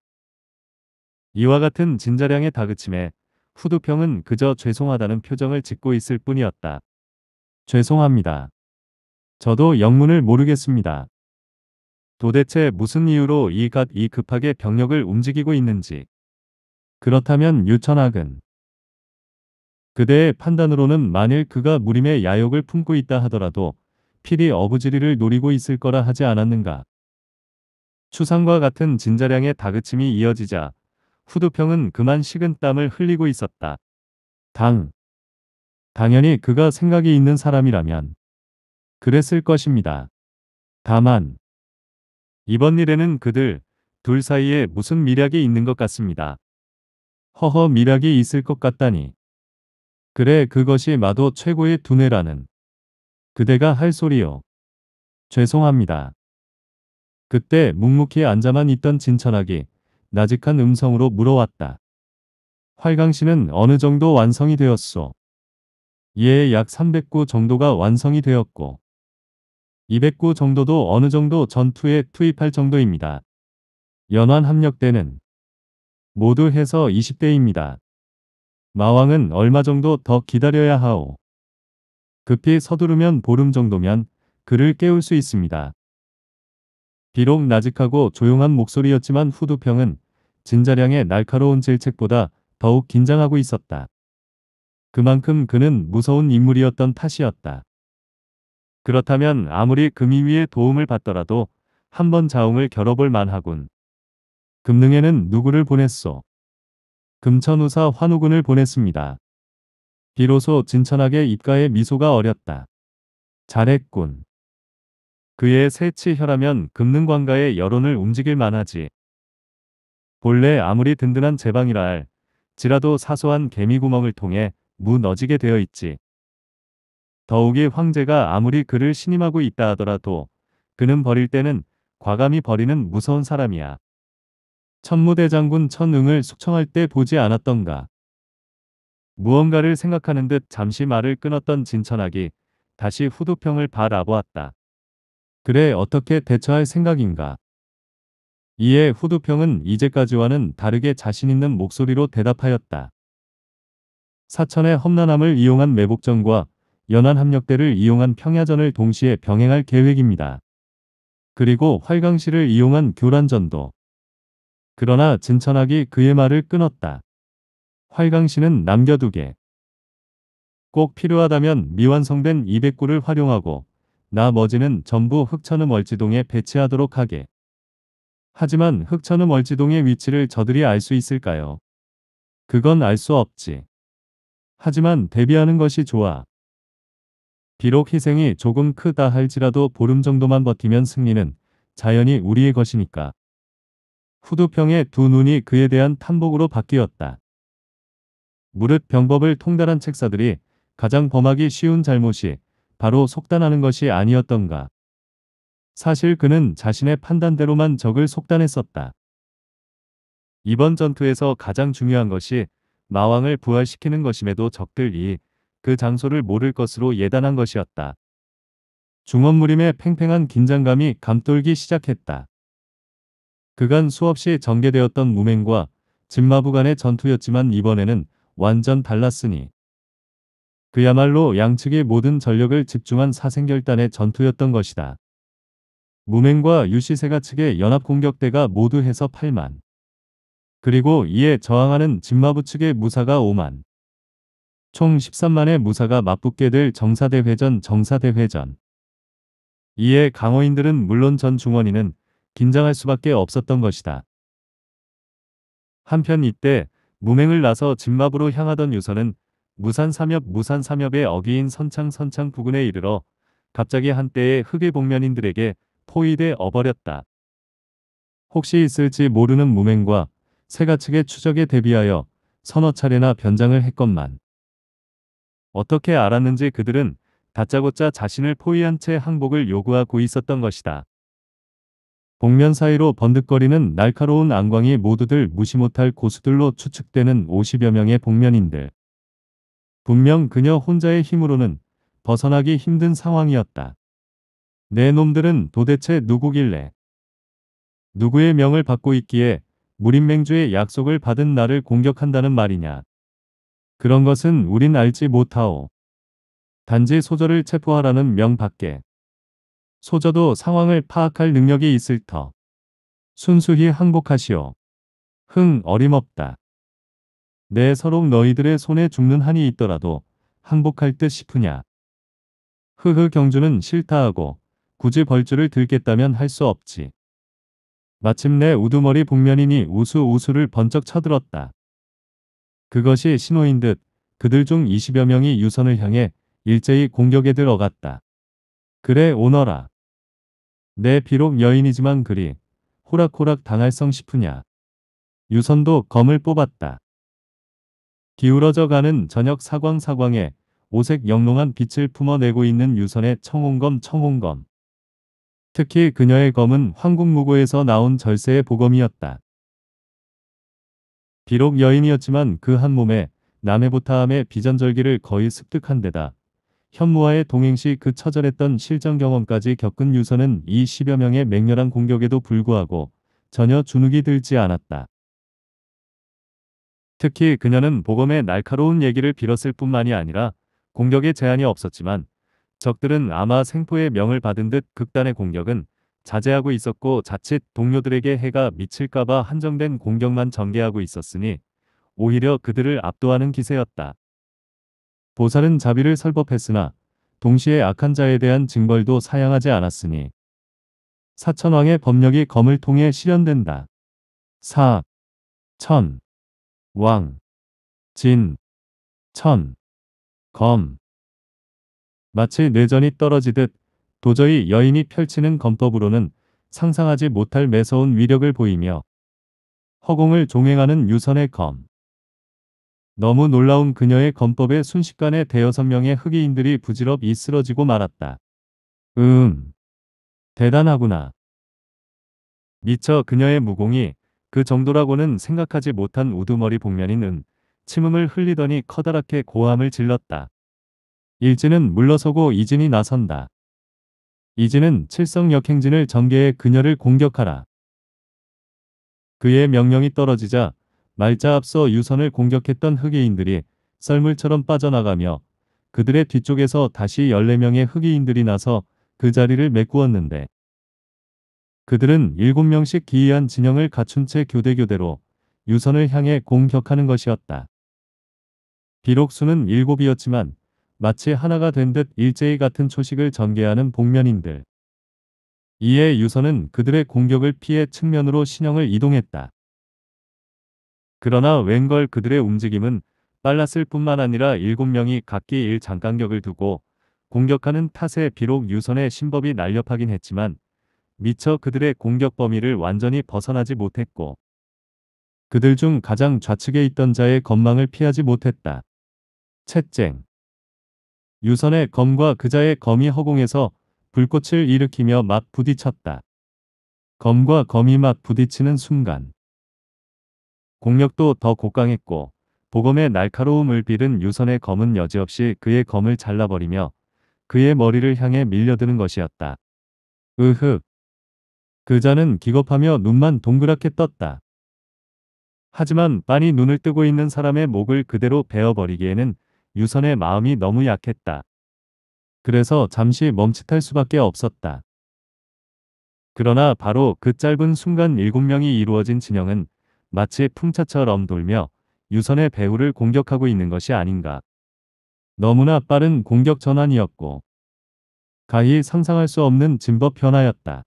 이와 같은 진자량의 다그침에 후두평은 그저 죄송하다는 표정을 짓고 있을 뿐이었다. 죄송합니다. 저도 영문을 모르겠습니다. 도대체 무슨 이유로 이 갓 이 급하게 병력을 움직이고 있는지. 그렇다면 유천학은 그대의 판단으로는 만일 그가 무림의 야욕을 품고 있다 하더라도 필히 어부지리를 노리고 있을 거라 하지 않았는가. 추상과 같은 진자량의 다그침이 이어지자 후두평은 그만 식은 땀을 흘리고 있었다. 당. 당연히 그가 생각이 있는 사람이라면 그랬을 것입니다. 다만 이번 일에는 그들 둘 사이에 무슨 미략이 있는 것 같습니다. 허허 미략이 있을 것 같다니. 그래 그것이 마도 최고의 두뇌라는 그대가 할 소리요. 죄송합니다. 그때 묵묵히 앉아만 있던 진천학이 나직한 음성으로 물어왔다. 활강신은 어느 정도 완성이 되었소. 이에 예, 약309 정도가 완성이 되었고 209 정도도 어느 정도 전투에 투입할 정도입니다. 연환 합력대는 모두 해서 20대입니다. 마왕은 얼마 정도 더 기다려야 하오. 급히 서두르면 보름 정도면 그를 깨울 수 있습니다. 비록 나직하고 조용한 목소리였지만 후두평은 진자량의 날카로운 질책보다 더욱 긴장하고 있었다. 그만큼 그는 무서운 인물이었던 탓이었다. 그렇다면 아무리 금이위의 도움을 받더라도 한번 자웅을 겨뤄볼 만하군. 금능에는 누구를 보냈소? 금천우사 환우군을 보냈습니다. 비로소 진천하게 입가에 미소가 어렸다. 잘했군. 그의 새치 혈하면 금능관가의 여론을 움직일 만하지. 본래 아무리 든든한 제방이라 할 지라도 사소한 개미구멍을 통해 무너지게 되어 있지. 더욱이 황제가 아무리 그를 신임하고 있다 하더라도 그는 버릴 때는 과감히 버리는 무서운 사람이야. 천무대장군 천응을 숙청할 때 보지 않았던가. 무언가를 생각하는 듯 잠시 말을 끊었던 진천학이 다시 후두평을 바라보았다. 그래 어떻게 대처할 생각인가. 이에 후두평은 이제까지와는 다르게 자신있는 목소리로 대답하였다. 사천의 험난함을 이용한 매복전과 연안합력대를 이용한 평야전을 동시에 병행할 계획입니다. 그리고 활강시를 이용한 교란전도. 그러나 진천학이 그의 말을 끊었다. 활강시는 남겨두게. 꼭 필요하다면 미완성된 200구를 활용하고 나머지는 전부 흑천음 월지동에 배치하도록 하게. 하지만 흑천음 월지동의 위치를 저들이 알 수 있을까요? 그건 알 수 없지. 하지만 대비하는 것이 좋아. 비록 희생이 조금 크다 할지라도 보름 정도만 버티면 승리는 자연히 우리의 것이니까. 후두평의 두 눈이 그에 대한 탐복으로 바뀌었다. 무릇 병법을 통달한 책사들이 가장 범하기 쉬운 잘못이 바로 속단하는 것이 아니었던가. 사실 그는 자신의 판단대로만 적을 속단했었다. 이번 전투에서 가장 중요한 것이 마왕을 부활시키는 것임에도 적들이 그 장소를 모를 것으로 예단한 것이었다. 중원무림의 팽팽한 긴장감이 감돌기 시작했다. 그간 수없이 전개되었던 무맹과 진마부 간의 전투였지만 이번에는 완전 달랐으니 그야말로 양측의 모든 전력을 집중한 사생결단의 전투였던 것이다. 무맹과 유시세가 측의 연합공격대가 모두 해서 8만 그리고 이에 저항하는 진마부 측의 무사가 5만 총 13만의 무사가 맞붙게 될 정사대회전 정사대회전 이에 강호인들은 물론 전 중원이는 긴장할 수밖에 없었던 것이다. 한편 이때 무맹을 나서 진마부로 향하던 유선은무산삼엽무산삼엽의 어귀인 선창 선창 부근에 이르러 갑자기 한때의 흑의 복면인들에게 포위돼 어버렸다. 혹시 있을지 모르는 무맹과 세가 측의 추적에 대비하여 서너 차례나 변장을 했건만 어떻게 알았는지 그들은 다짜고짜 자신을 포위한 채 항복을 요구하고 있었던 것이다. 복면 사이로 번득거리는 날카로운 안광이 모두들 무시 못할 고수들로 추측되는 50여 명의 복면인들. 분명 그녀 혼자의 힘으로는 벗어나기 힘든 상황이었다. 내 놈들은 도대체 누구길래 누구의 명을 받고 있기에 무림맹주의 약속을 받은 나를 공격한다는 말이냐. 그런 것은 우린 알지 못하오. 단지 소저를 체포하라는 명 밖에 소저도 상황을 파악할 능력이 있을 터. 순수히 항복하시오. 흥 어림없다. 내 서로 너희들의 손에 죽는 한이 있더라도 항복할 듯 싶으냐. 흐흐 경주는 싫다 하고 굳이 벌주를 들겠다면 할 수 없지. 마침내 우두머리 복면이니 우수 우수를 번쩍 쳐들었다. 그것이 신호인 듯 그들 중 20여 명이 유선을 향해 일제히 공격에 들어갔다. 그래 오너라. 내 비록 여인이지만 그리 호락호락 당할성 싶으냐. 유선도 검을 뽑았다. 기울어져가는 저녁 사광사광에 오색 영롱한 빛을 품어내고 있는 유선의 청홍검 청홍검. 특히 그녀의 검은 황국무고에서 나온 절세의 보검이었다. 비록 여인이었지만 그 한 몸에 남해부타함의 비전절기를 거의 습득한 데다 현무와의 동행시 그 처절했던 실전 경험까지 겪은 유선은이 10여 명의 맹렬한 공격에도 불구하고 전혀 주눅이 들지 않았다. 특히 그녀는 보검의 날카로운 얘기를 빌었을 뿐만이 아니라 공격의 제한이 없었지만 적들은 아마 생포의 명을 받은 듯 극단의 공격은 자제하고 있었고 자칫 동료들에게 해가 미칠까봐 한정된 공격만 전개하고 있었으니 오히려 그들을 압도하는 기세였다. 보살은 자비를 설법했으나 동시에 악한 자에 대한 징벌도 사양하지 않았으니 사천왕의 법력이 검을 통해 실현된다. 사, 천, 왕, 진, 천, 검. 마치 내전이 떨어지듯 도저히 여인이 펼치는 검법으로는 상상하지 못할 매서운 위력을 보이며 허공을 종횡하는 유선의 검. 너무 놀라운 그녀의 검법에 순식간에 대여섯 명의 흑이인들이 부질없이 쓰러지고 말았다. 음, 대단하구나. 미처 그녀의 무공이 그 정도라고는 생각하지 못한 우두머리 복면인 은 침음을 흘리더니 커다랗게 고함을 질렀다. 일진은 물러서고 이진이 나선다. 이진은 칠성 역행진을 전개해 그녀를 공격하라. 그의 명령이 떨어지자 말자 앞서 유선을 공격했던 흑의인들이 썰물처럼 빠져나가며 그들의 뒤쪽에서 다시 14명의 흑의인들이 나서 그 자리를 메꾸었는데 그들은 7명씩 기이한 진영을 갖춘 채 교대교대로 유선을 향해 공격하는 것이었다. 비록 수는 7이었지만 마치 하나가 된 듯 일제히 같은 초식을 전개하는 복면인들. 이에 유선은 그들의 공격을 피해 측면으로 신형을 이동했다. 그러나 웬걸 그들의 움직임은 빨랐을 뿐만 아니라 7명이 각기 일장간격을 두고 공격하는 탓에 비록 유선의 신법이 날렵하긴 했지만 미처 그들의 공격 범위를 완전히 벗어나지 못했고 그들 중 가장 좌측에 있던 자의 건망을 피하지 못했다. 채쟁 유선의 검과 그자의 검이 허공에서 불꽃을 일으키며 막 부딪혔다. 검과 검이 막 부딪히는 순간 공력도 더 곡강했고 보검의 날카로움을 빌은 유선의 검은 여지없이 그의 검을 잘라버리며 그의 머리를 향해 밀려드는 것이었다. 으흑. 그자는 기겁하며 눈만 동그랗게 떴다. 하지만 빤히 눈을 뜨고 있는 사람의 목을 그대로 베어버리기에는 유선의 마음이 너무 약했다. 그래서 잠시 멈칫할 수밖에 없었다. 그러나 바로 그 짧은 순간 일곱 명이 이루어진 진영은 마치 풍차처럼 돌며 유선의 배후를 공격하고 있는 것이 아닌가. 너무나 빠른 공격 전환이었고 가히 상상할 수 없는 진법 변화였다.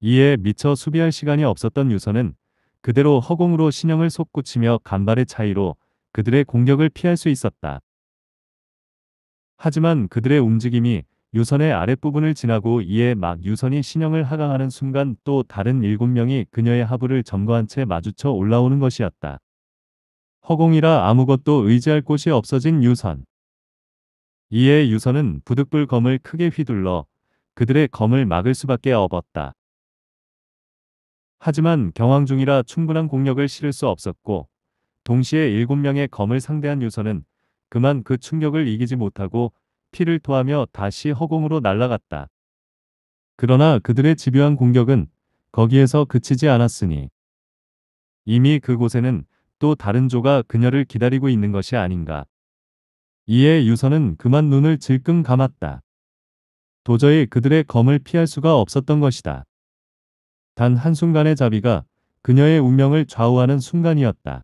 이에 미처 수비할 시간이 없었던 유선은 그대로 허공으로 신형을 솟구치며 간발의 차이로 그들의 공격을 피할 수 있었다. 하지만 그들의 움직임이 유선의 아랫부분을 지나고 이에 막 유선이 신형을 하강하는 순간 또 다른 7명이 그녀의 하부를 점거한 채 마주쳐 올라오는 것이었다. 허공이라 아무것도 의지할 곳이 없어진 유선. 이에 유선은 부득불 검을 크게 휘둘러 그들의 검을 막을 수밖에 없었다. 하지만 경황 중이라 충분한 공력을 실을 수 없었고 동시에 7명의 검을 상대한 유선은 그만 그 충격을 이기지 못하고 피를 토하며 다시 허공으로 날아갔다. 그러나 그들의 집요한 공격은 거기에서 그치지 않았으니 이미 그곳에는 또 다른 조가 그녀를 기다리고 있는 것이 아닌가. 이에 유선은 그만 눈을 질끈 감았다. 도저히 그들의 검을 피할 수가 없었던 것이다. 단 한순간의 자비가 그녀의 운명을 좌우하는 순간이었다.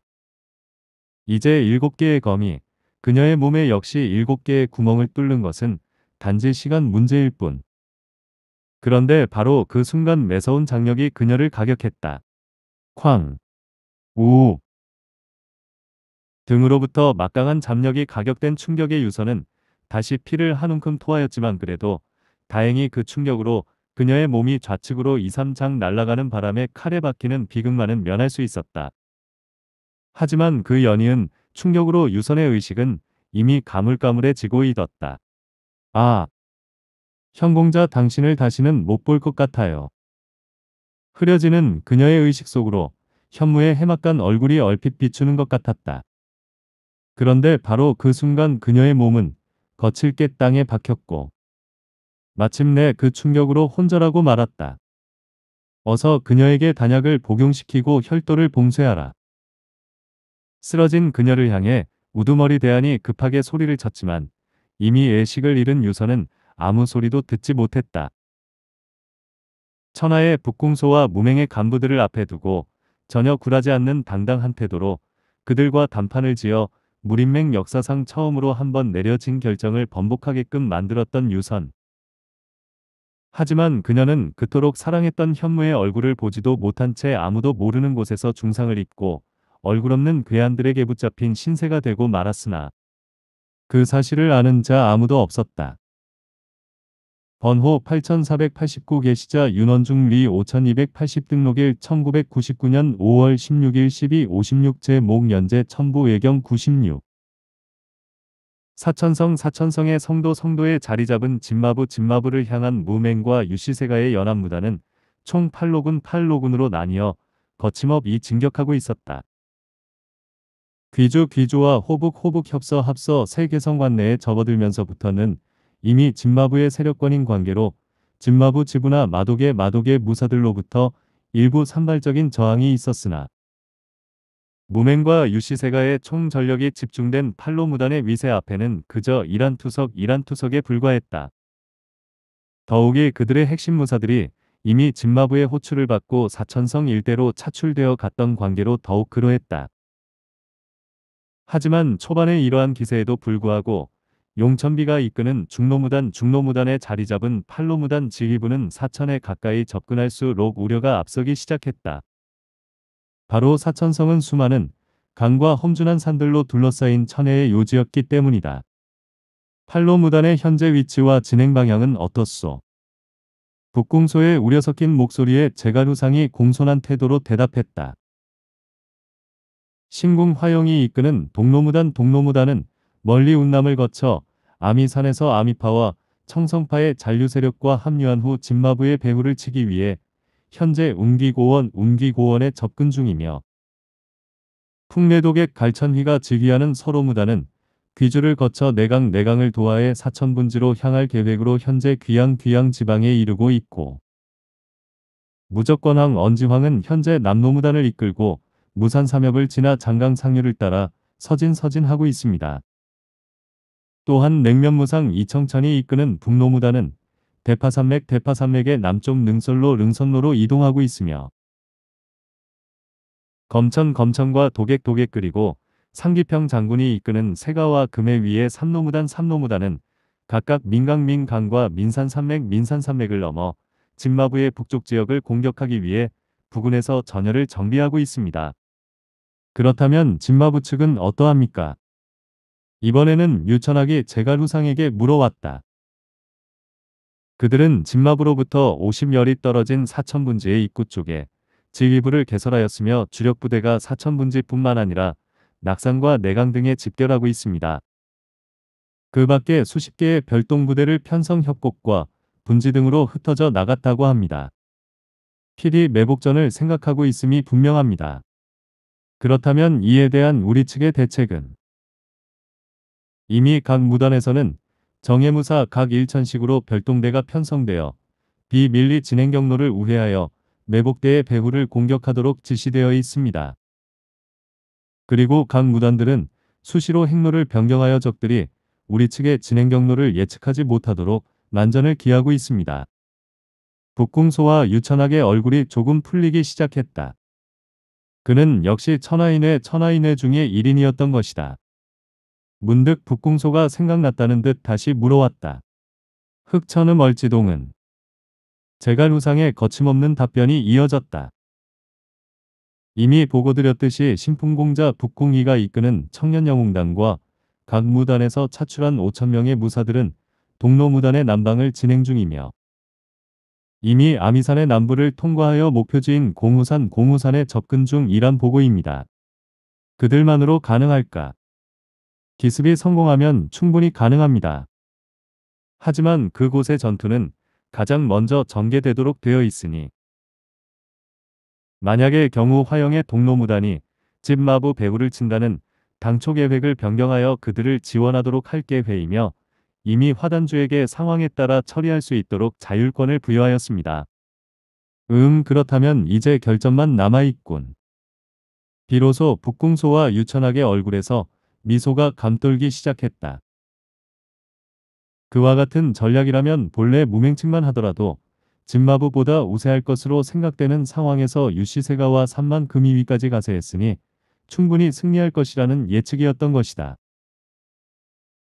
이제 일곱 개의 검이 그녀의 몸에 역시 일곱 개의 구멍을 뚫는 것은 단지 시간 문제일 뿐. 그런데 바로 그 순간 매서운 장력이 그녀를 가격했다. 쾅! 우! 등으로부터 막강한 잡력이 가격된 충격의 유서는 다시 피를 한 움큼 토하였지만 그래도 다행히 그 충격으로 그녀의 몸이 좌측으로 2, 3장 날아가는 바람에 칼에 박히는 비극만은 면할 수 있었다. 하지만 그 연이은 충격으로 유선의 의식은 이미 가물가물해지고 있었다. 아, 현공자 당신을 다시는 못 볼 것 같아요. 흐려지는 그녀의 의식 속으로 현무의 해막간 얼굴이 얼핏 비추는 것 같았다. 그런데 바로 그 순간 그녀의 몸은 거칠게 땅에 박혔고 마침내 그 충격으로 혼절하고 말았다. 어서 그녀에게 단약을 복용시키고 혈도를 봉쇄하라. 쓰러진 그녀를 향해 우두머리 대안이 급하게 소리를 쳤지만 이미 의식을 잃은 유선은 아무 소리도 듣지 못했다. 천하의 북궁소와 무맹의 간부들을 앞에 두고 전혀 굴하지 않는 당당한 태도로 그들과 담판을 지어 무림맹 역사상 처음으로 한번 내려진 결정을 번복하게끔 만들었던 유선. 하지만 그녀는 그토록 사랑했던 현무의 얼굴을 보지도 못한 채 아무도 모르는 곳에서 중상을 입고 얼굴 없는 괴한들에게 붙잡힌 신세가 되고 말았으나 그 사실을 아는 자 아무도 없었다. 번호 8489 계시자 윤원중 리 5280 등록일 1999년 5월 16일 12 56제 목연재 천부 외경 96 사천성 사천성의 성도 성도에 자리 잡은 진마부 진마부를 향한 무맹과 유시세가의 연합무단은 총 8로군 8로군으로 나뉘어 거침없이 진격하고 있었다. 귀주 귀조와 호북 호북 협서 합서 세 개성관 내에 접어들면서부터는 이미 진마부의 세력권인 관계로 진마부 지부나 마독의 마독의 무사들로부터 일부 산발적인 저항이 있었으나 무맹과 유시세가의 총 전력이 집중된 팔로 무단의 위세 앞에는 그저 이란 투석 이란 투석에 불과했다. 더욱이 그들의 핵심 무사들이 이미 진마부의 호출을 받고 사천성 일대로 차출되어 갔던 관계로 더욱 그러했다. 하지만 초반에 이러한 기세에도 불구하고 용천비가 이끄는 중로무단 중로무단에 자리 잡은 팔로무단 지휘부는 사천에 가까이 접근할수록 우려가 앞서기 시작했다. 바로 사천성은 수많은 강과 험준한 산들로 둘러싸인 천혜의 요지였기 때문이다. 팔로무단의 현재 위치와 진행 방향은 어떻소? 북궁소의 우려 섞인 목소리에 제갈후상이 공손한 태도로 대답했다. 신궁 화영이 이끄는 동로무단 동로무단은 멀리 운남을 거쳐 아미산에서 아미파와 청성파의 잔류세력과 합류한 후 진마부의 배후를 치기 위해 현재 움기고원 움기고원에 접근 중이며 풍내독의 갈천휘가 즉위하는 서로무단은 귀주를 거쳐 내강 내강을 도하해 사천분지로 향할 계획으로 현재 귀양 귀양 지방에 이르고 있고 무적권왕 언지황은 현재 남로무단을 이끌고 무산 삼협을 지나 장강 상류를 따라 서진서진하고 있습니다. 또한 냉면무상 이청천이 이끄는 북노무단은 대파산맥 대파산맥의 남쪽 능선로 능선로로 이동하고 있으며 검천 검천과 도객 도객 그리고 상기평 장군이 이끄는 세가와 금해 위의 삼노무단 삼노무단은 각각 민강민강과 민산산맥 민산산맥을 넘어 진마부의 북쪽 지역을 공격하기 위해 부근에서 전열을 정비하고 있습니다. 그렇다면 진마부 측은 어떠합니까? 이번에는 유천학이 제갈후상에게 물어왔다. 그들은 진마부로부터 50여리 떨어진 사천분지의 입구 쪽에 지휘부를 개설하였으며 주력부대가 사천분지뿐만 아니라 낙산과 내강 등에 집결하고 있습니다. 그 밖에 수십 개의 별동부대를 편성협곡과 분지 등으로 흩어져 나갔다고 합니다. 필히 매복전을 생각하고 있음이 분명합니다. 그렇다면 이에 대한 우리 측의 대책은 이미 각 무단에서는 정예무사 각 1천식으로 별동대가 편성되어 비밀리 진행 경로를 우회하여 매복대의 배후를 공격하도록 지시되어 있습니다. 그리고 각 무단들은 수시로 행로를 변경하여 적들이 우리 측의 진행 경로를 예측하지 못하도록 만전을 기하고 있습니다. 북궁소와 유천학의 얼굴이 조금 풀리기 시작했다. 그는 역시 천하인의 천하인의 중에 1인이었던 것이다. 문득 북궁소가 생각났다는 듯 다시 물어왔다. 흑천음 얼지동은 제갈우상의 거침없는 답변이 이어졌다. 이미 보고드렸듯이 신풍공자 북궁이가 이끄는 청년영웅단과 각 무단에서 차출한 5천명의 무사들은 동로무단의 남방을 진행 중이며 이미 아미산의 남부를 통과하여 목표지인 공우산 공우산에 접근 중이란 보고입니다. 그들만으로 가능할까? 기습이 성공하면 충분히 가능합니다. 하지만 그곳의 전투는 가장 먼저 전개되도록 되어 있으니 만약에 경우 화영의 동로무단이 집마부 배후를 친다는 당초 계획을 변경하여 그들을 지원하도록 할 계획이며 이미 화단주에게 상황에 따라 처리할 수 있도록 자율권을 부여하였습니다. 음 그렇다면 이제 결전만 남아있군. 비로소 북궁소와 유천학의 얼굴에서 미소가 감돌기 시작했다. 그와 같은 전략이라면 본래 무맹측만 하더라도 진마부보다 우세할 것으로 생각되는 상황에서 유시세가와 3만 금이위까지 가세했으니 충분히 승리할 것이라는 예측이었던 것이다.